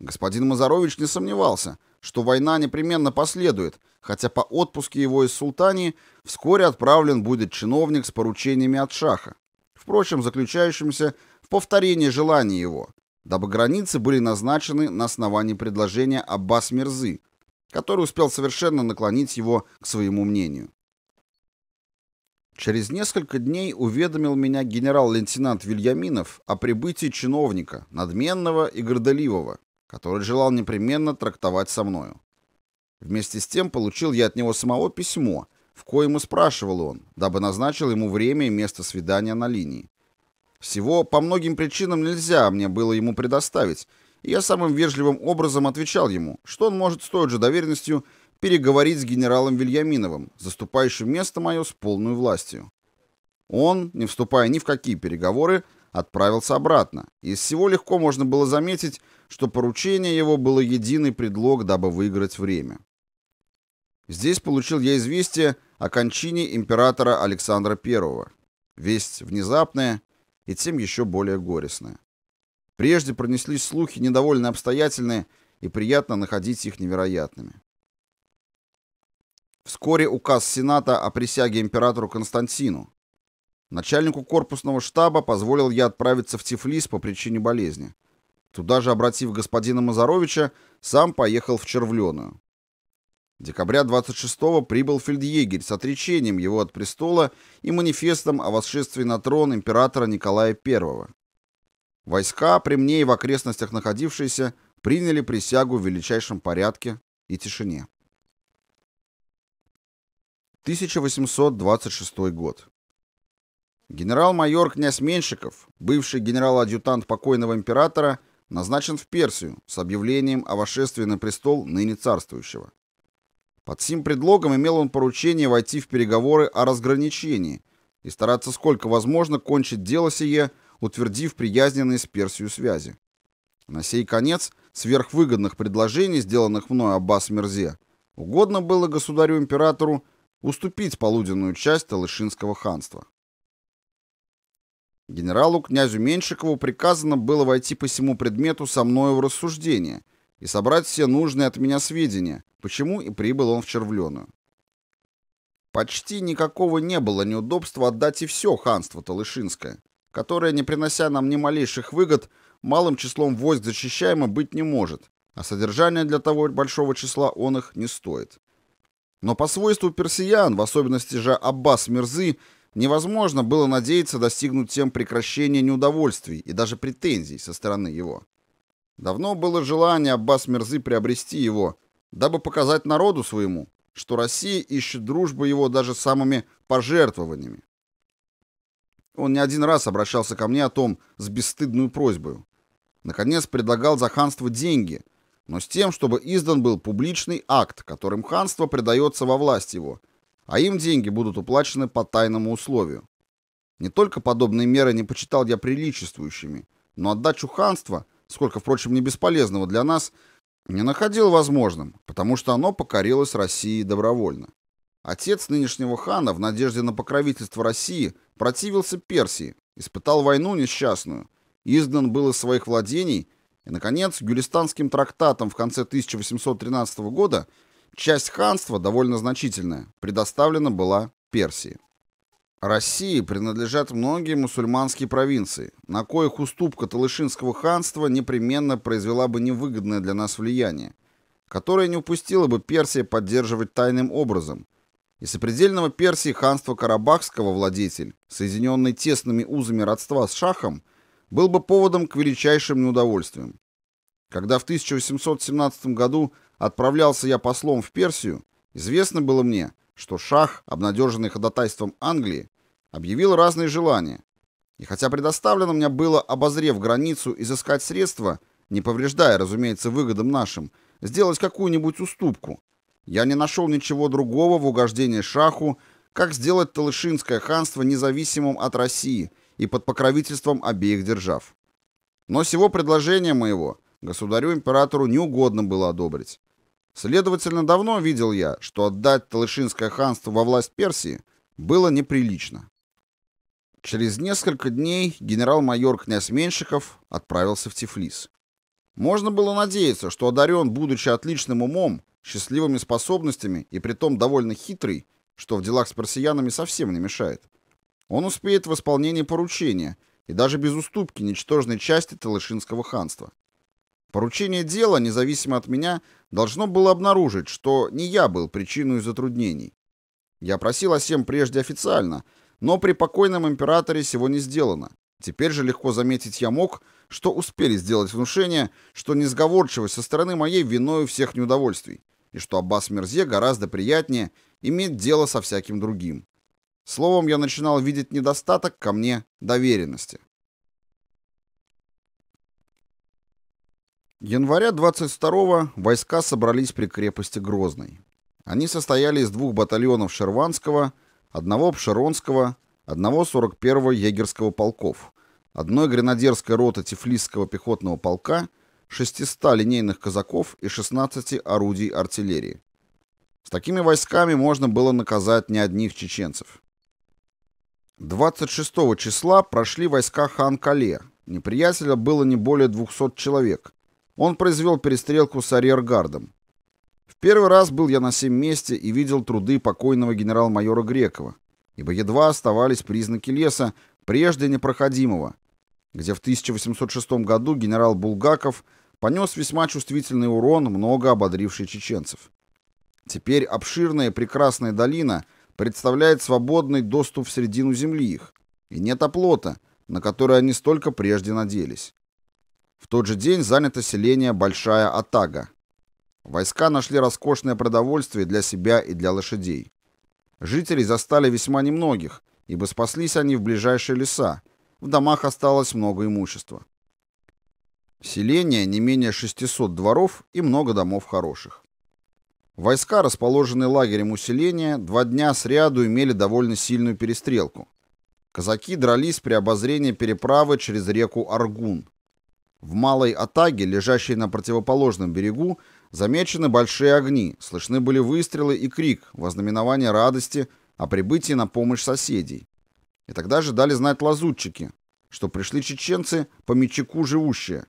Господин Мазарович не сомневался, что война непременно последует, хотя по отпуске его из султании вскоре отправлен будет чиновник с поручениями от шаха, впрочем, заключающимся в повторении желания его, дабы границы были назначены на основании предложения Аббас Мирзы, который успел совершенно наклонить его к своему мнению. Через несколько дней уведомил меня генерал-лейтенант Вильяминов о прибытии чиновника, надменного и гордоливого, который желал непременно трактовать со мною. Вместе с тем получил я от него самого письмо, в коем и спрашивал он, дабы назначил ему время и место свидания на линии. Всего по многим причинам нельзя мне было ему предоставить, и я самым вежливым образом отвечал ему, что он может с той же доверенностью переговорить с генералом Вильяминовым, заступающим место мое с полной властью. Он, не вступая ни в какие переговоры, отправился обратно. Из всего легко можно было заметить, что поручение его было единый предлог, дабы выиграть время. Здесь получил я известие о кончине императора Александра I. Весть внезапная, и тем еще более горестное. Прежде пронеслись слухи недовольные, обстоятельные, и приятно находить их невероятными. Вскоре указ Сената о присяге императору Константину. Начальнику корпусного штаба позволил я отправиться в Тифлис по причине болезни. Туда же, обратив господина Мазаровича, сам поехал в Червленую. Декабря 26-го прибыл фельдъегерь с отречением его от престола и манифестом о восшествии на трон императора Николая I. Войска, при мне и в окрестностях находившиеся, приняли присягу в величайшем порядке и тишине. 1826 год. Генерал-майор князь Меншиков, бывший генерал-адъютант покойного императора, назначен в Персию с объявлением о восшествии на престол ныне царствующего. Под сим предлогом имел он поручение войти в переговоры о разграничении и стараться сколько возможно кончить дело сие, утвердив приязненные с Персию связи. На сей конец сверхвыгодных предложений, сделанных мною Аббас Мерзе, угодно было государю-императору уступить полуденную часть Талышинского ханства. Генералу князю Меншикову приказано было войти по всему предмету со мною в рассуждение – и собрать все нужные от меня сведения, почему и прибыл он в Червленую. Почти никакого не было неудобства отдать и все ханство Талышинское, которое, не принося нам ни малейших выгод, малым числом войск защищаемо быть не может, а содержание для того большого числа он их не стоит. Но по свойству персиян, в особенности же Аббас Мирзы, невозможно было надеяться достигнуть тем прекращения неудовольствий и даже претензий со стороны его. Давно было желание Аббас Мерзы приобрести его, дабы показать народу своему, что Россия ищет дружбу его даже самыми пожертвованиями. Он не один раз обращался ко мне о том с бесстыдную просьбой. Наконец предлагал за ханство деньги, но с тем, чтобы издан был публичный акт, которым ханство предается во власть его, а им деньги будут уплачены по тайному условию. Не только подобные меры не почитал я приличествующими, но отдачу ханства – сколько, впрочем, не бесполезного для нас, не находил возможным, потому что оно покорилось России добровольно. Отец нынешнего хана в надежде на покровительство России противился Персии, испытал войну несчастную, изгнан был из своих владений, и, наконец, Гюлистанским трактатом в конце 1813 года часть ханства, довольно значительная, предоставлена была Персии. России принадлежат многие мусульманские провинции, на коих уступка Талышинского ханства непременно произвела бы невыгодное для нас влияние, которое не упустила бы Персия поддерживать тайным образом – и сопредельного Персии ханства Карабахского владетель, соединенный тесными узами родства с шахом, был бы поводом к величайшим неудовольствиям. Когда в 1817 году отправлялся я послом в Персию, известно было мне, что Шах, обнадеженный ходатайством Англии, объявил разные желания. И хотя предоставлено мне было, обозрев границу, изыскать средства, не повреждая, разумеется, выгодам нашим, сделать какую-нибудь уступку, я не нашел ничего другого в угождении Шаху, как сделать Талышинское ханство независимым от России и под покровительством обеих держав. Но сего предложения моего государю-императору не угодно было одобрить. Следовательно, давно видел я, что отдать Талышинское ханство во власть Персии было неприлично. Через несколько дней генерал-майор князь Меншиков отправился в Тифлис. Можно было надеяться, что одарен, будучи отличным умом, счастливыми способностями и притом довольно хитрый, что в делах с персиянами совсем не мешает. Он успеет в исполнении поручения и даже без уступки ничтожной части Талышинского ханства. Поручение дела, независимо от меня, должно было обнаружить, что не я был причиной затруднений. Я просил о сем прежде официально, но при покойном императоре сего не сделано. Теперь же легко заметить я мог, что успели сделать внушение, что несговорчивость со стороны моей виною всех неудовольствий, и что Аббас Мерзе гораздо приятнее иметь дело со всяким другим. Словом, я начинал видеть недостаток ко мне доверенности. Января 22-го войска собрались при крепости Грозной. Они состояли из двух батальонов Шерванского, одного Пшеронского, одного 41-го егерского полков, одной гренадерской роты Тифлисского пехотного полка, 600 линейных казаков и 16 орудий артиллерии. С такими войсками можно было наказать не одних чеченцев. 26 числа прошли войска хан-Кале. Неприятеля было не более 200 человек, он произвел перестрелку с арьергардом. В первый раз был я на сем месте и видел труды покойного генерал-майора Грекова, ибо едва оставались признаки леса, прежде непроходимого, где в 1806 году генерал Булгаков понес весьма чувствительный урон, много ободривший чеченцев. Теперь обширная прекрасная долина представляет свободный доступ в середину земли их, и нет оплота, на который они столько прежде надеялись. В тот же день занято селение Большая Атага. Войска нашли роскошное продовольствие для себя и для лошадей. Жителей застали весьма немногих, ибо спаслись они в ближайшие леса. В домах осталось много имущества. Селение не менее 600 дворов и много домов хороших. Войска, расположенные лагерем у селения, два дня сряду имели довольно сильную перестрелку. Казаки дрались при обозрении переправы через реку Аргун. В малой Атаге, лежащей на противоположном берегу, замечены большие огни, слышны были выстрелы и крик, вознаменование радости о прибытии на помощь соседей. И тогда же дали знать лазутчики, что пришли чеченцы по Мечику живущие,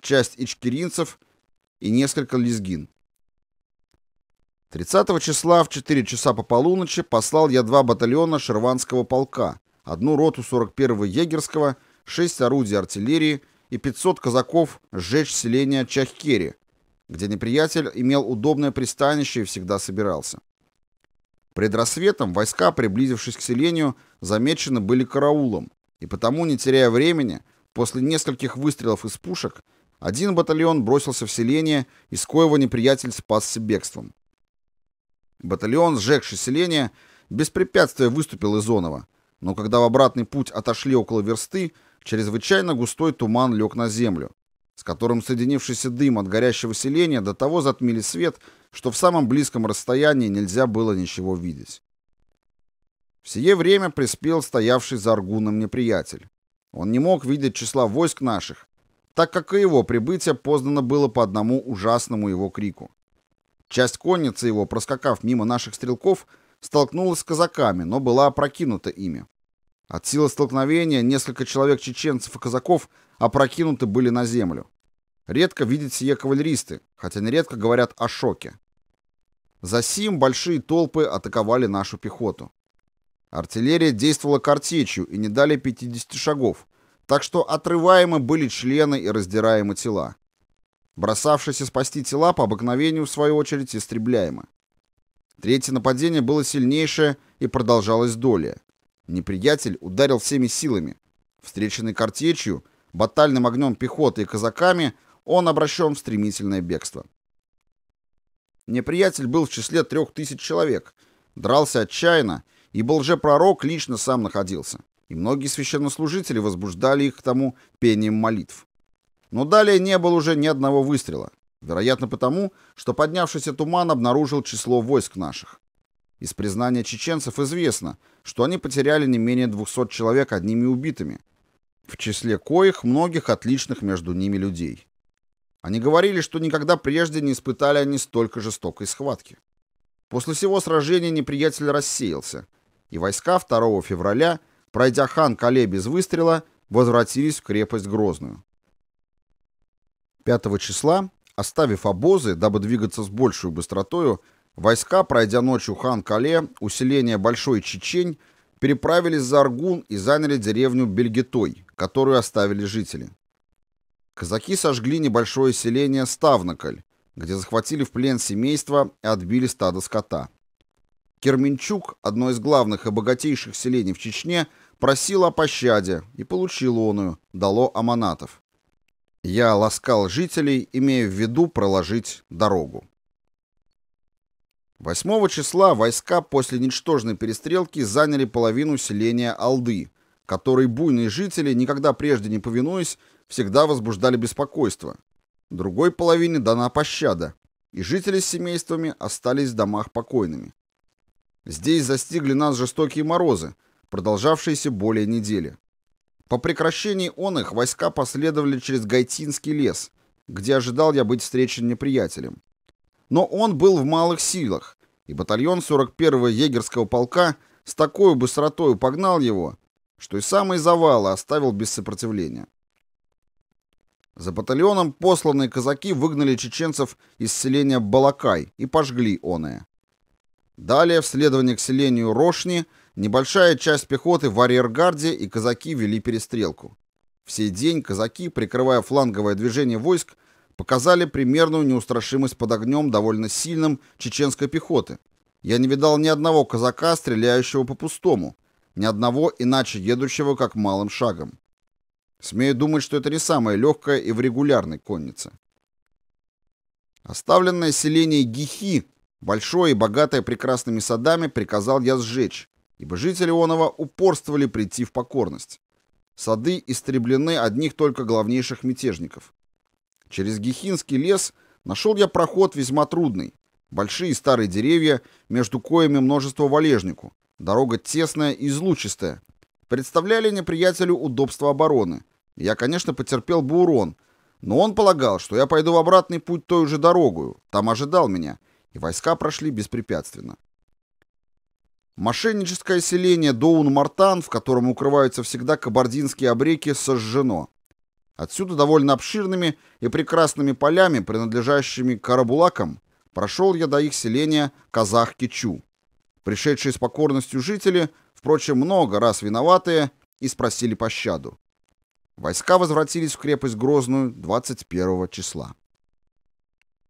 часть ичкеринцев и несколько лезгин. 30 числа в 4 часа по полуночи послал я два батальона Шерванского полка, одну роту 41-го егерского, шесть орудий артиллерии, и 500 казаков сжечь селение Чахкери, где неприятель имел удобное пристанище и всегда собирался. Пред рассветом войска, приблизившись к селению, замечены были караулом, и потому, не теряя времени, после нескольких выстрелов из пушек, один батальон бросился в селение, из коего неприятель спасся бегством. Батальон, сжегший селение, без препятствия выступил из Онова, но когда в обратный путь отошли около версты, Чрезвычайно густой туман лег на землю, с которым соединившийся дым от горящего селения до того затмили свет, что в самом близком расстоянии нельзя было ничего видеть. В сие время приспел стоявший за аргуном неприятель. Он не мог видеть числа войск наших, так как и его прибытие познано было по одному ужасному его крику. Часть конницы его, проскакав мимо наших стрелков, столкнулась с казаками, но была опрокинута ими. От силы столкновения несколько человек чеченцев и казаков опрокинуты были на землю. Редко видят сие кавалеристы, хотя нередко говорят о шоке. За сим большие толпы атаковали нашу пехоту. Артиллерия действовала картечью и не дали 50 шагов, так что отрываемы были члены и раздираемы тела. Бросавшиеся спасти тела по обыкновению, в свою очередь, истребляемы. Третье нападение было сильнейшее и продолжалось долее. Неприятель ударил всеми силами. Встреченный картечью, батальным огнем пехоты и казаками, он обращен в стремительное бегство. Неприятель был в числе трех тысяч человек, дрался отчаянно, и пророк лично сам находился, и многие священнослужители возбуждали их к тому пением молитв. Но далее не было уже ни одного выстрела, вероятно потому, что поднявшийся туман обнаружил число войск наших. Из признания чеченцев известно, что они потеряли не менее 200 человек одними убитыми, в числе коих многих отличных между ними людей. Они говорили, что никогда прежде не испытали они столько жестокой схватки. После всего сражения неприятель рассеялся, и войска 2 февраля, пройдя хан-кале без выстрела, возвратились в крепость Грозную. 5 числа, оставив обозы, дабы двигаться с большей быстротою, Войска, пройдя ночью Хан-Кале, усиление Большой Чечень, переправились за Аргун и заняли деревню Бельгитой, которую оставили жители. Казаки сожгли небольшое селение Ставноколь, где захватили в плен семейство и отбили стадо скота. Керменчук, одно из главных и богатейших селений в Чечне, просил о пощаде и получил оную, дало аманатов. Я ласкал жителей, имея в виду проложить дорогу. 8 числа войска после ничтожной перестрелки заняли половину селения Алды, которой буйные жители, никогда прежде не повинуясь, всегда возбуждали беспокойство. Другой половине дана пощада, и жители с семействами остались в домах покойными. Здесь застигли нас жестокие морозы, продолжавшиеся более недели. По прекращении он их войска последовали через Гайтинский лес, где ожидал я быть встречен неприятелем но он был в малых силах, и батальон 41-го егерского полка с такой быстротой погнал его, что и самые завалы оставил без сопротивления. За батальоном посланные казаки выгнали чеченцев из селения Балакай и пожгли оное. Далее, в следовании к селению Рошни, небольшая часть пехоты в арьергарде и казаки вели перестрелку. В сей день казаки, прикрывая фланговое движение войск, показали примерную неустрашимость под огнем довольно сильным чеченской пехоты. Я не видал ни одного казака, стреляющего по пустому, ни одного иначе едущего как малым шагом. Смею думать, что это не самое легкое и в регулярной коннице. Оставленное селение Гихи, большое и богатое прекрасными садами, приказал я сжечь, ибо жители Онова упорствовали прийти в покорность. Сады истреблены одних только главнейших мятежников. Через Гехинский лес нашел я проход весьма трудный. Большие старые деревья, между коями множество валежнику. Дорога тесная и излучистая. Представляли неприятелю удобство обороны. Я, конечно, потерпел бы урон, но он полагал, что я пойду в обратный путь той же дорогою. Там ожидал меня, и войска прошли беспрепятственно. Мошенническое селение Доун-Мартан, в котором укрываются всегда кабардинские обреки, сожжено. Отсюда довольно обширными и прекрасными полями, принадлежащими Карабулакам, прошел я до их селения Казах-Кичу. Пришедшие с покорностью жители, впрочем, много раз виноватые, и спросили пощаду. Войска возвратились в крепость Грозную 21 числа.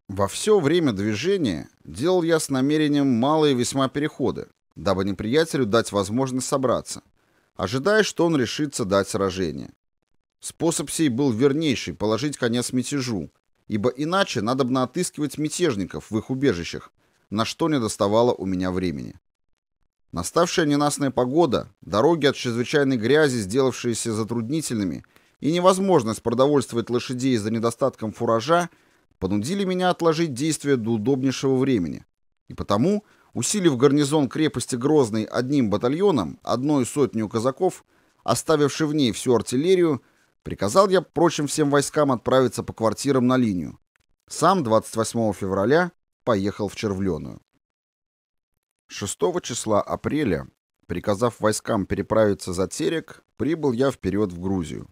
Во все время движения делал я с намерением малые весьма переходы, дабы неприятелю дать возможность собраться, ожидая, что он решится дать сражение. Способ сей был вернейший – положить конец мятежу, ибо иначе надо бы отыскивать мятежников в их убежищах, на что не доставало у меня времени. Наставшая ненастная погода, дороги от чрезвычайной грязи, сделавшиеся затруднительными, и невозможность продовольствовать лошадей из-за недостатком фуража понудили меня отложить действия до удобнейшего времени. И потому, усилив гарнизон крепости Грозной одним батальоном, одной сотней казаков, оставивши в ней всю артиллерию, Приказал я, впрочем, всем войскам отправиться по квартирам на линию. Сам 28 февраля поехал в Червленую. 6 числа апреля, приказав войскам переправиться за Терек, прибыл я вперед в Грузию.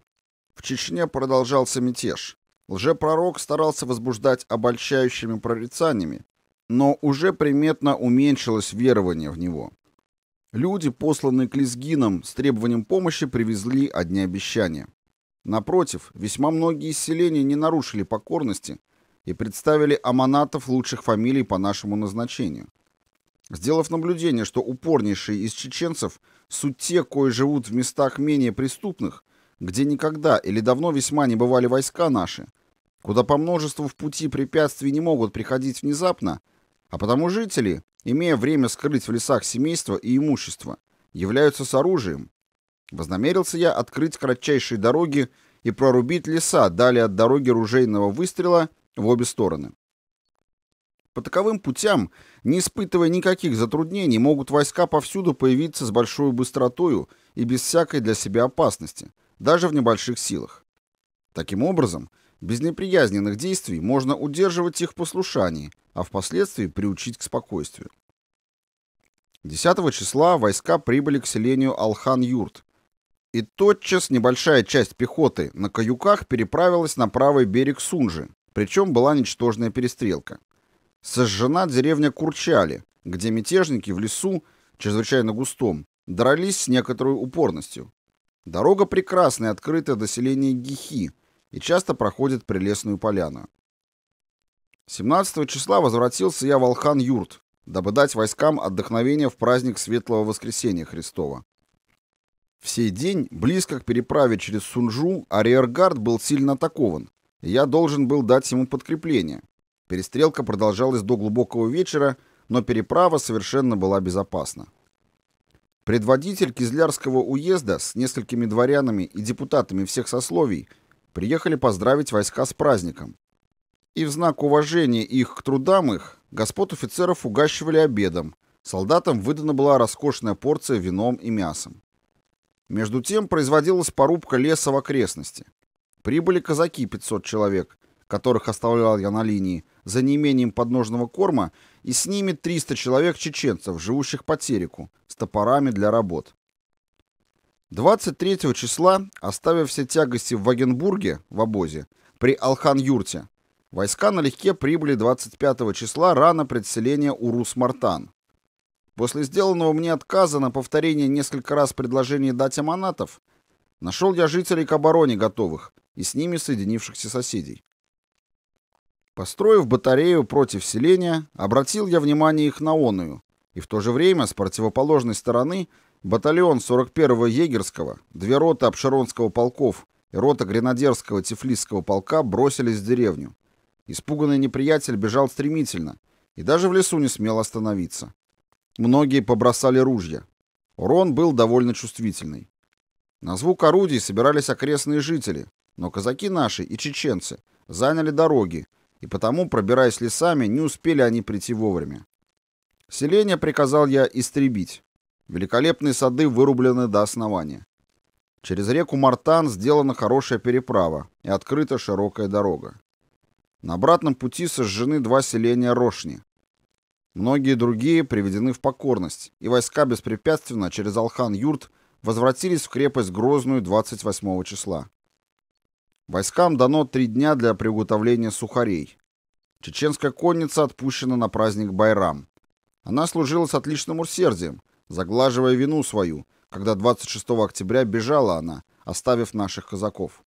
В Чечне продолжался мятеж. Лжепророк старался возбуждать обольщающими прорицаниями, но уже приметно уменьшилось верование в него. Люди, посланные к Лизгинам с требованием помощи, привезли одни обещания. Напротив, весьма многие из селения не нарушили покорности и представили аманатов лучших фамилий по нашему назначению. Сделав наблюдение, что упорнейшие из чеченцев суть те, кои живут в местах менее преступных, где никогда или давно весьма не бывали войска наши, куда по множеству в пути препятствий не могут приходить внезапно, а потому жители, имея время скрыть в лесах семейство и имущество, являются с оружием, Вознамерился я открыть кратчайшие дороги и прорубить леса далее от дороги ружейного выстрела в обе стороны. По таковым путям, не испытывая никаких затруднений, могут войска повсюду появиться с большой быстротою и без всякой для себя опасности, даже в небольших силах. Таким образом, без неприязненных действий можно удерживать их в а впоследствии приучить к спокойствию. 10 числа войска прибыли к селению Алхан-Юрт, и тотчас небольшая часть пехоты на каюках переправилась на правый берег Сунжи, причем была ничтожная перестрелка. Сожжена деревня Курчали, где мятежники в лесу, чрезвычайно густом, дрались с некоторой упорностью. Дорога прекрасная, открытая до селения Гихи и часто проходит прелестную поляну. 17 числа возвратился я в Алхан-Юрт, дабы дать войскам отдохновение в праздник Светлого Воскресения Христова. В сей день, близко к переправе через Сунжу, арьергард был сильно атакован, я должен был дать ему подкрепление. Перестрелка продолжалась до глубокого вечера, но переправа совершенно была безопасна. Предводитель Кизлярского уезда с несколькими дворянами и депутатами всех сословий приехали поздравить войска с праздником. И в знак уважения их к трудам их, господ офицеров угащивали обедом, солдатам выдана была роскошная порция вином и мясом. Между тем производилась порубка леса в окрестности. Прибыли казаки 500 человек, которых оставлял я на линии, за неимением подножного корма, и с ними 300 человек чеченцев, живущих по Тереку, с топорами для работ. 23 числа, оставив все тягости в Вагенбурге, в обозе, при Алхан-Юрте, войска налегке прибыли 25 числа рано предселения Урус-Мартан. После сделанного мне отказа на повторение несколько раз предложений дать аманатов, нашел я жителей к обороне готовых и с ними соединившихся соседей. Построив батарею против селения, обратил я внимание их на оную, и в то же время с противоположной стороны батальон 41-го егерского, две роты обширонского полков и рота гренадерского тифлисского полка бросились в деревню. Испуганный неприятель бежал стремительно и даже в лесу не смел остановиться. Многие побросали ружья. Урон был довольно чувствительный. На звук орудий собирались окрестные жители, но казаки наши и чеченцы заняли дороги, и потому, пробираясь лесами, не успели они прийти вовремя. Селение приказал я истребить. Великолепные сады вырублены до основания. Через реку Мартан сделана хорошая переправа и открыта широкая дорога. На обратном пути сожжены два селения Рошни. Многие другие приведены в покорность, и войска беспрепятственно через Алхан-Юрт возвратились в крепость Грозную 28 числа. Войскам дано три дня для приготовления сухарей. Чеченская конница отпущена на праздник Байрам. Она служила с отличным усердием, заглаживая вину свою, когда 26 октября бежала она, оставив наших казаков.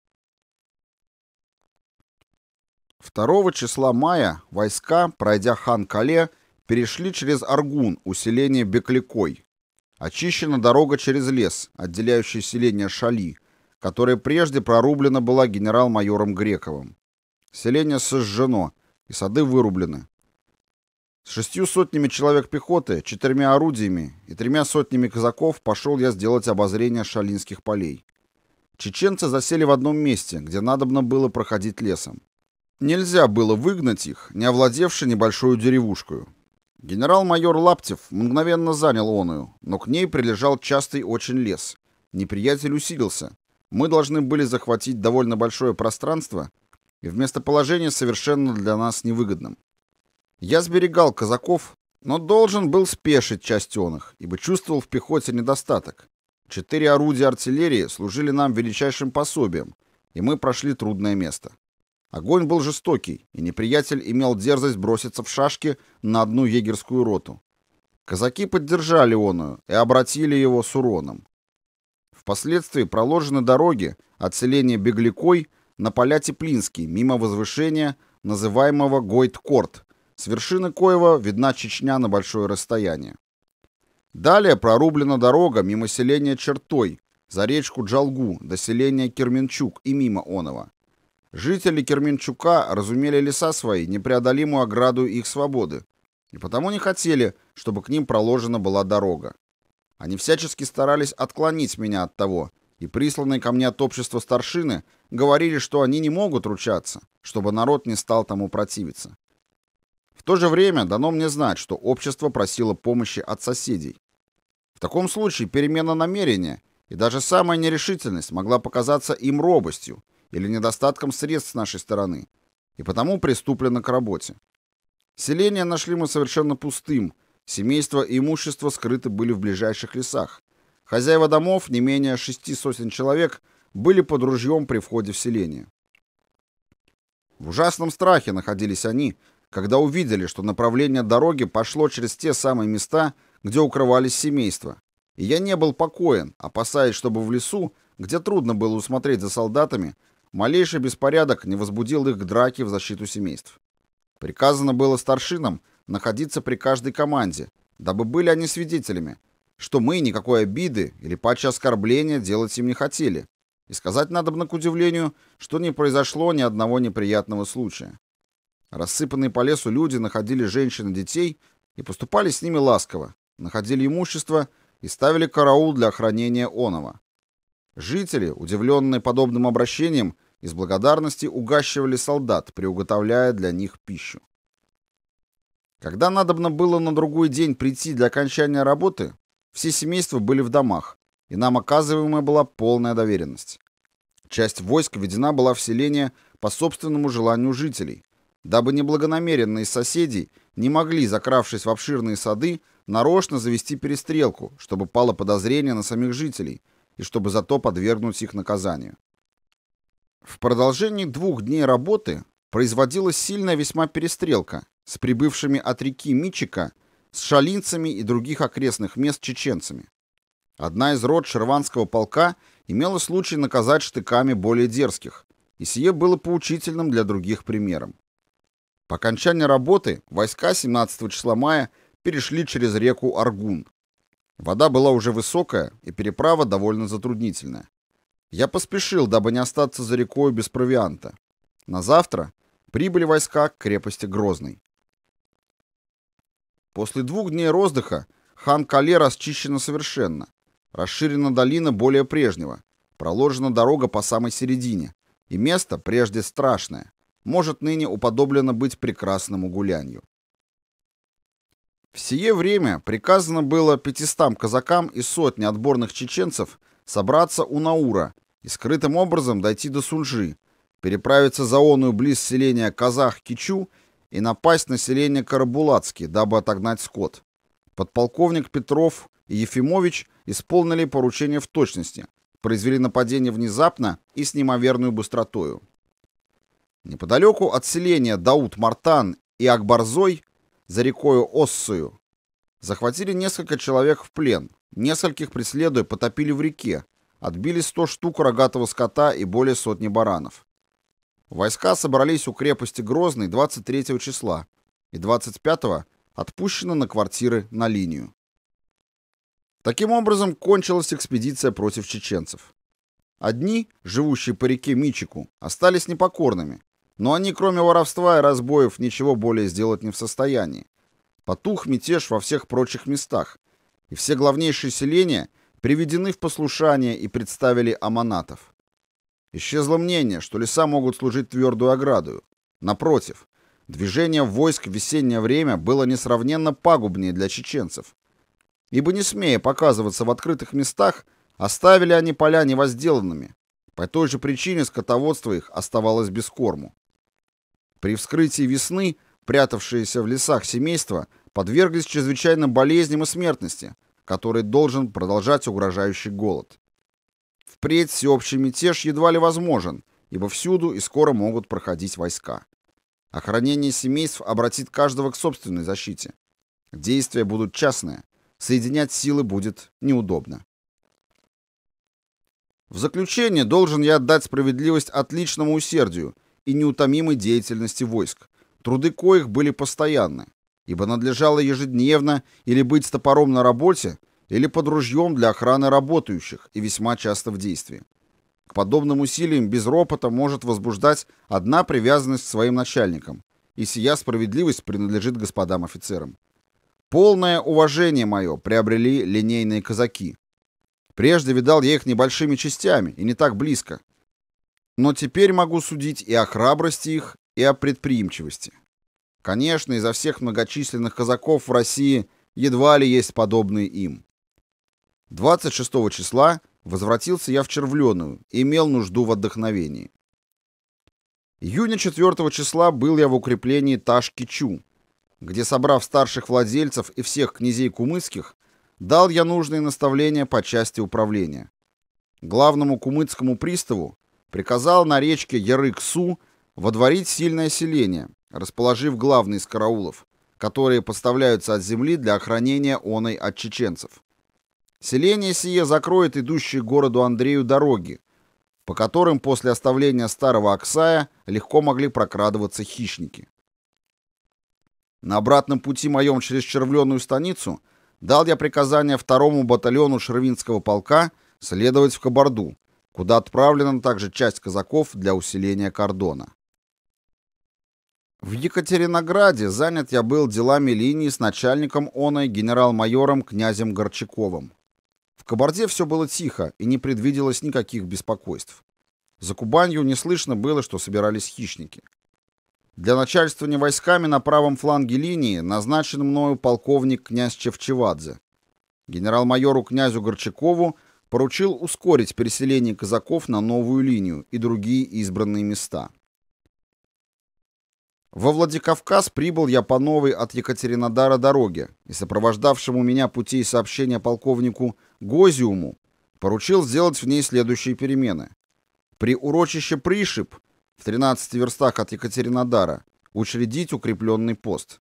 2 числа мая войска, пройдя хан-Кале, Перешли через Аргун, усиление Бекликой. Очищена дорога через лес, отделяющий селение Шали, которое прежде прорублено было генерал-майором Грековым. Селение сожжено, и сады вырублены. С шестью сотнями человек пехоты, четырьмя орудиями и тремя сотнями казаков пошел я сделать обозрение шалинских полей. Чеченцы засели в одном месте, где надобно было проходить лесом. Нельзя было выгнать их, не овладевши небольшую деревушкою. Генерал-майор Лаптев мгновенно занял оную, но к ней прилежал частый очень лес. Неприятель усилился. Мы должны были захватить довольно большое пространство, и в местоположении совершенно для нас невыгодным. Я сберегал казаков, но должен был спешить часть оных, ибо чувствовал в пехоте недостаток. Четыре орудия артиллерии служили нам величайшим пособием, и мы прошли трудное место. Огонь был жестокий, и неприятель имел дерзость броситься в шашки на одну егерскую роту. Казаки поддержали оную и обратили его с уроном. Впоследствии проложены дороги от селения Беглякой на поля Теплинский, мимо возвышения, называемого Гойткорт, с вершины Коева видна Чечня на большое расстояние. Далее прорублена дорога мимо селения Чертой, за речку Джалгу, до селения Керменчук и мимо Онова. Жители Керменчука разумели леса свои, непреодолимую ограду их свободы, и потому не хотели, чтобы к ним проложена была дорога. Они всячески старались отклонить меня от того, и присланные ко мне от общества старшины говорили, что они не могут ручаться, чтобы народ не стал тому противиться. В то же время дано мне знать, что общество просило помощи от соседей. В таком случае перемена намерения и даже самая нерешительность могла показаться им робостью, или недостатком средств с нашей стороны, и потому приступлено к работе. Селение нашли мы совершенно пустым, семейство и имущество скрыты были в ближайших лесах. Хозяева домов, не менее шести сотен человек, были под ружьем при входе в селение. В ужасном страхе находились они, когда увидели, что направление дороги пошло через те самые места, где укрывались семейства. И я не был покоен, опасаясь, чтобы в лесу, где трудно было усмотреть за солдатами, Малейший беспорядок не возбудил их к драке в защиту семейств. Приказано было старшинам находиться при каждой команде, дабы были они свидетелями, что мы никакой обиды или паче оскорбления делать им не хотели. И сказать надо бы на к удивлению, что не произошло ни одного неприятного случая. Рассыпанные по лесу люди находили женщин и детей и поступали с ними ласково, находили имущество и ставили караул для охранения оного. Жители, удивленные подобным обращением, из благодарности угащивали солдат, приуготовляя для них пищу. Когда надобно было на другой день прийти для окончания работы, все семейства были в домах, и нам оказываемая была полная доверенность. Часть войск введена была в селение по собственному желанию жителей, дабы неблагонамеренные соседи не могли, закравшись в обширные сады, нарочно завести перестрелку, чтобы пало подозрение на самих жителей – и чтобы зато подвергнуть их наказанию. В продолжении двух дней работы производилась сильная весьма перестрелка с прибывшими от реки Мичика, с шалинцами и других окрестных мест чеченцами. Одна из рот шерванского полка имела случай наказать штыками более дерзких, и сие было поучительным для других примером. По окончании работы войска 17 числа мая перешли через реку Аргун, Вода была уже высокая, и переправа довольно затруднительная. Я поспешил, дабы не остаться за рекой без провианта. На завтра прибыли войска к крепости Грозной. После двух дней роздыха Хан-Кале расчищена совершенно. Расширена долина более прежнего. Проложена дорога по самой середине. И место, прежде страшное, может ныне уподоблено быть прекрасному гулянью. В сие время приказано было 500 казакам и сотне отборных чеченцев собраться у Наура и скрытым образом дойти до Сунжи, переправиться за оную близ селения Казах-Кичу и напасть на селение Карабулацки, дабы отогнать скот. Подполковник Петров и Ефимович исполнили поручение в точности, произвели нападение внезапно и с неимоверной быстротою. Неподалеку от селения Дауд Мартан и Акбарзой за рекою Оссую. Захватили несколько человек в плен, нескольких преследуя потопили в реке, отбили 100 штук рогатого скота и более сотни баранов. Войска собрались у крепости Грозной 23 числа и 25 отпущено на квартиры на линию. Таким образом кончилась экспедиция против чеченцев. Одни, живущие по реке Мичику, остались непокорными, но они, кроме воровства и разбоев, ничего более сделать не в состоянии. Потух мятеж во всех прочих местах, и все главнейшие селения приведены в послушание и представили аманатов. Исчезло мнение, что леса могут служить твердую оградою. Напротив, движение войск в весеннее время было несравненно пагубнее для чеченцев, ибо не смея показываться в открытых местах, оставили они поля невозделанными. По той же причине скотоводство их оставалось без корму. При вскрытии весны прятавшиеся в лесах семейства подверглись чрезвычайно болезням и смертности, который должен продолжать угрожающий голод. Впредь всеобщий мятеж едва ли возможен, ибо всюду и скоро могут проходить войска. Охранение семейств обратит каждого к собственной защите. Действия будут частные, соединять силы будет неудобно. В заключение должен я отдать справедливость отличному усердию – и неутомимой деятельности войск, труды коих были постоянны, ибо надлежало ежедневно или быть с топором на работе, или под ружьем для охраны работающих и весьма часто в действии. К подобным усилиям без ропота может возбуждать одна привязанность к своим начальникам, и сия справедливость принадлежит господам офицерам. Полное уважение мое приобрели линейные казаки. Прежде видал я их небольшими частями и не так близко, но теперь могу судить и о храбрости их, и о предприимчивости. Конечно, изо всех многочисленных казаков в России едва ли есть подобные им. 26 числа возвратился я в Червленую, имел нужду в отдохновении. Июня 4 числа был я в укреплении Ташкичу, где, собрав старших владельцев и всех князей кумыцких, дал я нужные наставления по части управления. Главному кумыцкому приставу приказал на речке Ярыксу водворить сильное селение, расположив главный из караулов, которые поставляются от земли для охранения оной от чеченцев. Селение сие закроет идущие к городу Андрею дороги, по которым после оставления старого Аксая легко могли прокрадываться хищники. На обратном пути моем через червленную станицу дал я приказание второму батальону Шервинского полка следовать в Кабарду, куда отправлена также часть казаков для усиления кордона. В Екатеринограде занят я был делами линии с начальником оной генерал-майором князем Горчаковым. В Кабарде все было тихо и не предвиделось никаких беспокойств. За Кубанью не слышно было, что собирались хищники. Для начальствования войсками на правом фланге линии назначен мною полковник князь Чевчевадзе. Генерал-майору князю Горчакову – поручил ускорить переселение казаков на новую линию и другие избранные места. Во Владикавказ прибыл я по новой от Екатеринодара дороге и сопровождавшему меня пути и сообщения полковнику Гозиуму поручил сделать в ней следующие перемены. При урочище Пришиб в 13 верстах от Екатеринодара учредить укрепленный пост.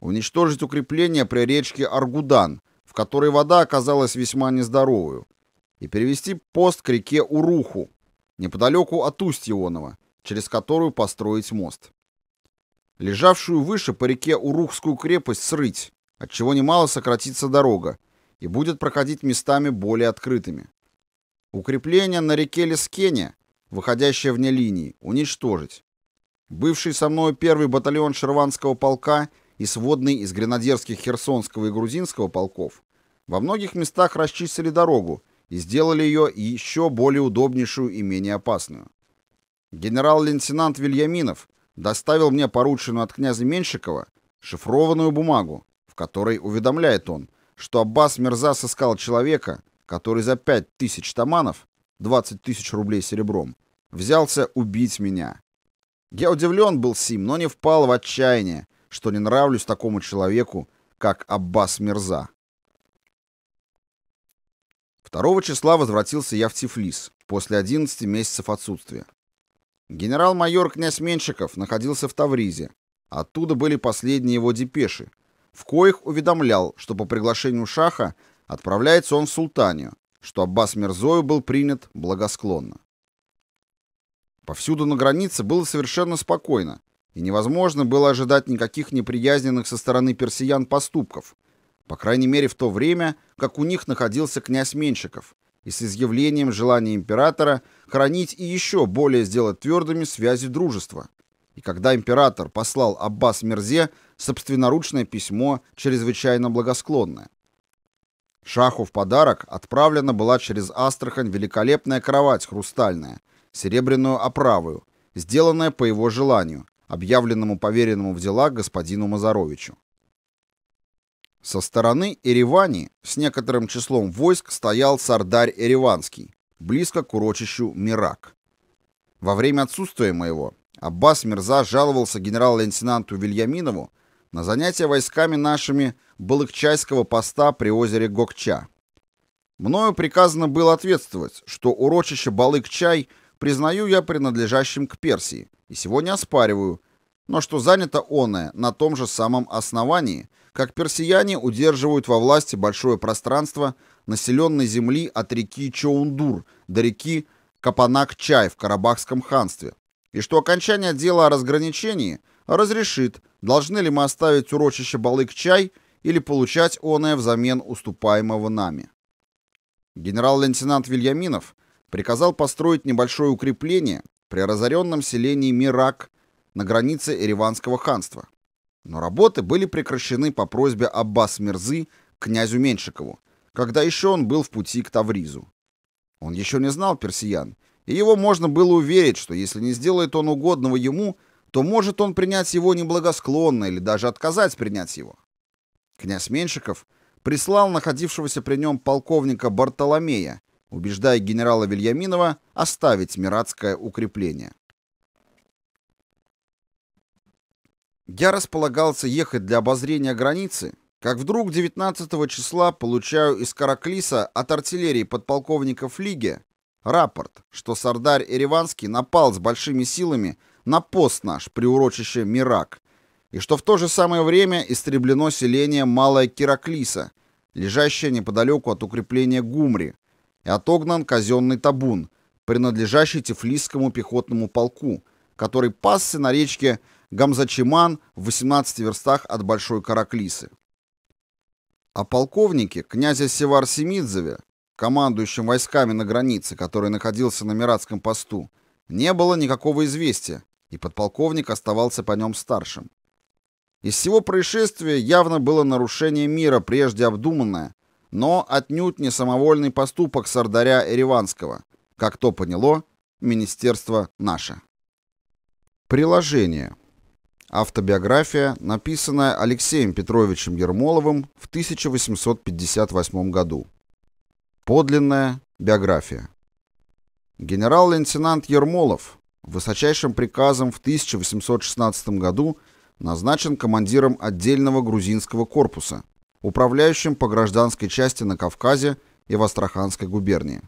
Уничтожить укрепление при речке Аргудан, в которой вода оказалась весьма нездоровую, и перевести пост к реке Уруху, неподалеку от Усть-Ионова, через которую построить мост. Лежавшую выше по реке Урухскую крепость срыть, отчего немало сократится дорога, и будет проходить местами более открытыми. Укрепление на реке Лескене, выходящее вне линии, уничтожить. Бывший со мной первый батальон Шерванского полка и сводный из гренадерских Херсонского и Грузинского полков во многих местах расчистили дорогу и сделали ее еще более удобнейшую и менее опасную. Генерал-лейтенант Вильяминов доставил мне порученную от князя Меншикова шифрованную бумагу, в которой уведомляет он, что Аббас мерза сыскал человека, который за пять тысяч таманов, 20 тысяч рублей серебром, взялся убить меня. Я удивлен был сим, но не впал в отчаяние, что не нравлюсь такому человеку, как Аббас мерза. 2 числа возвратился я в Тифлис после 11 месяцев отсутствия. Генерал-майор князь Меншиков находился в Тавризе. Оттуда были последние его депеши, в коих уведомлял, что по приглашению Шаха отправляется он в Султанию, что Аббас Мирзою был принят благосклонно. Повсюду на границе было совершенно спокойно, и невозможно было ожидать никаких неприязненных со стороны персиян поступков, по крайней мере, в то время, как у них находился князь Меншиков, и с изъявлением желания императора хранить и еще более сделать твердыми связи дружества. И когда император послал Аббас Мерзе собственноручное письмо, чрезвычайно благосклонное. Шаху в подарок отправлена была через Астрахань великолепная кровать хрустальная, серебряную оправую, сделанная по его желанию, объявленному поверенному в дела господину Мазаровичу. Со стороны Еревани с некоторым числом войск стоял Сардарь Ереванский, близко к урочищу Мирак. Во время отсутствия моего Аббас Мирза жаловался генерал-лейтенанту Вильяминову на занятия войсками нашими Балыкчайского поста при озере Гокча. Мною приказано было ответствовать, что урочище Балык-Чай признаю я принадлежащим к Персии, и сегодня оспариваю, но что занято оное на том же самом основании – как персияне удерживают во власти большое пространство населенной земли от реки Чоундур до реки Капанак-Чай в Карабахском ханстве, и что окончание дела о разграничении разрешит, должны ли мы оставить урочище Балык-Чай или получать оное взамен уступаемого нами. Генерал-лейтенант Вильяминов приказал построить небольшое укрепление при разоренном селении Мирак на границе Ереванского ханства. Но работы были прекращены по просьбе Аббас Мирзы князю Меншикову, когда еще он был в пути к Тавризу. Он еще не знал персиян, и его можно было уверить, что если не сделает он угодного ему, то может он принять его неблагосклонно или даже отказать принять его. Князь Меншиков прислал находившегося при нем полковника Бартоломея, убеждая генерала Вильяминова оставить Миратское укрепление. Я располагался ехать для обозрения границы, как вдруг 19 числа получаю из Караклиса от артиллерии подполковника Флиге рапорт, что Сардарь Ереванский напал с большими силами на пост наш, при урочище Мирак, и что в то же самое время истреблено селение Малая Кераклиса, лежащее неподалеку от укрепления Гумри, и отогнан казенный табун, принадлежащий Тифлисскому пехотному полку, который пасся на речке Гамзачиман в 18 верстах от Большой Караклисы. О полковнике князя Севар Семидзеве, командующем войсками на границе, который находился на Миратском посту, не было никакого известия, и подполковник оставался по нем старшим. Из всего происшествия явно было нарушение мира, прежде обдуманное, но отнюдь не самовольный поступок сардаря Ереванского, как то поняло Министерство наше. Приложение. Автобиография, написанная Алексеем Петровичем Ермоловым в 1858 году. Подлинная биография. Генерал-лейтенант Ермолов высочайшим приказом в 1816 году назначен командиром отдельного грузинского корпуса, управляющим по гражданской части на Кавказе и в Астраханской губернии.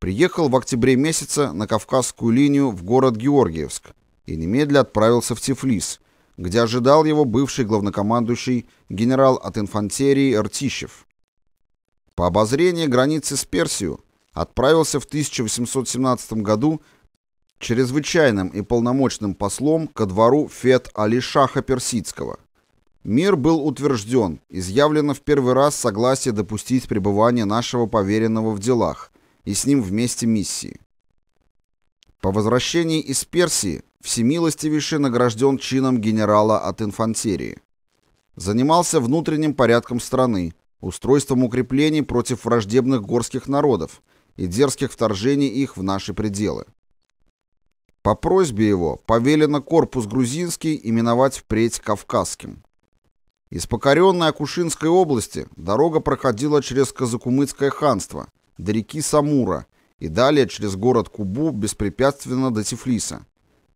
Приехал в октябре месяца на Кавказскую линию в город Георгиевск – и немедля отправился в Тифлис, где ожидал его бывший главнокомандующий генерал от инфантерии Ртищев. По обозрению границы с Персию отправился в 1817 году чрезвычайным и полномочным послом ко двору Фет Али Шаха Персидского. Мир был утвержден, изъявлено в первый раз согласие допустить пребывание нашего поверенного в делах и с ним вместе миссии. По возвращении из Персии всемилостивейший награжден чином генерала от инфантерии. Занимался внутренним порядком страны, устройством укреплений против враждебных горских народов и дерзких вторжений их в наши пределы. По просьбе его повелено корпус грузинский именовать впредь Кавказским. Из покоренной Акушинской области дорога проходила через Казакумыцкое ханство, до реки Самура и далее через город Кубу беспрепятственно до Тифлиса.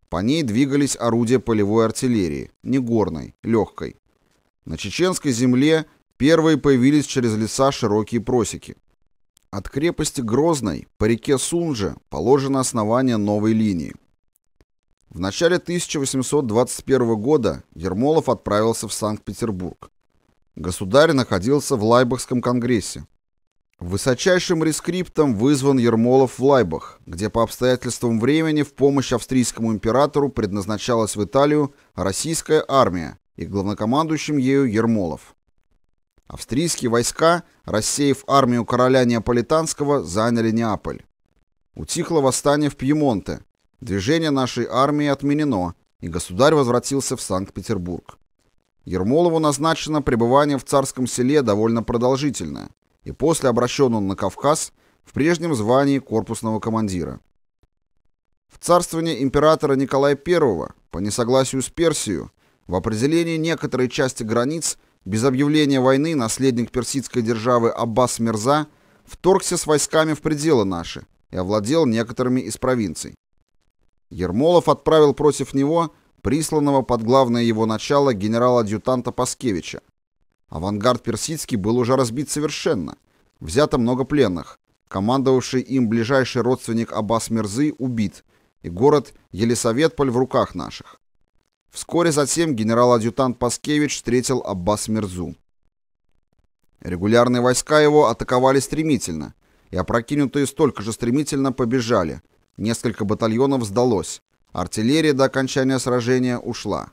По ней двигались орудия полевой артиллерии, не горной, легкой. На чеченской земле первые появились через леса широкие просеки. От крепости Грозной по реке Сунже положено основание новой линии. В начале 1821 года Ермолов отправился в Санкт-Петербург. Государь находился в Лайбахском конгрессе. Высочайшим рескриптом вызван Ермолов в Лайбах, где по обстоятельствам времени в помощь австрийскому императору предназначалась в Италию российская армия и главнокомандующим ею Ермолов. Австрийские войска, рассеяв армию короля Неаполитанского, заняли Неаполь. Утихло восстание в Пьемонте. Движение нашей армии отменено, и государь возвратился в Санкт-Петербург. Ермолову назначено пребывание в царском селе довольно продолжительное – и после обращен он на Кавказ в прежнем звании корпусного командира. В царствование императора Николая I по несогласию с Персией в определении некоторой части границ без объявления войны наследник персидской державы Аббас Мирза вторгся с войсками в пределы наши и овладел некоторыми из провинций. Ермолов отправил против него присланного под главное его начало генерала адъютанта Паскевича, Авангард персидский был уже разбит совершенно. Взято много пленных. Командовавший им ближайший родственник Аббас Мирзы убит, и город Елисаветполь в руках наших. Вскоре затем генерал-адъютант Паскевич встретил Аббас Мирзу. Регулярные войска его атаковали стремительно, и опрокинутые столько же стремительно побежали. Несколько батальонов сдалось. Артиллерия до окончания сражения ушла.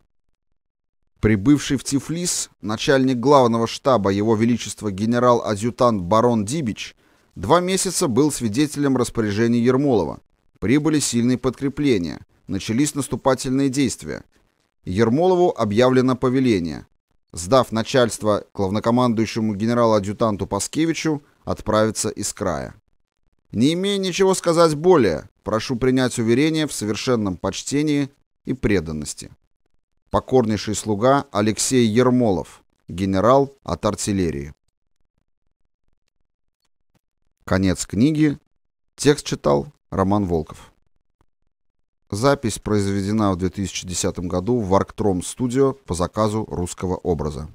Прибывший в Тифлис начальник главного штаба Его Величества генерал-адъютант барон Дибич два месяца был свидетелем распоряжений Ермолова. Прибыли сильные подкрепления, начались наступательные действия. Ермолову объявлено повеление. Сдав начальство главнокомандующему генерал-адъютанту Паскевичу, отправиться из края. Не имея ничего сказать более, прошу принять уверение в совершенном почтении и преданности покорнейший слуга Алексей Ермолов, генерал от артиллерии. Конец книги. Текст читал Роман Волков. Запись произведена в 2010 году в Arctrom Studio по заказу русского образа.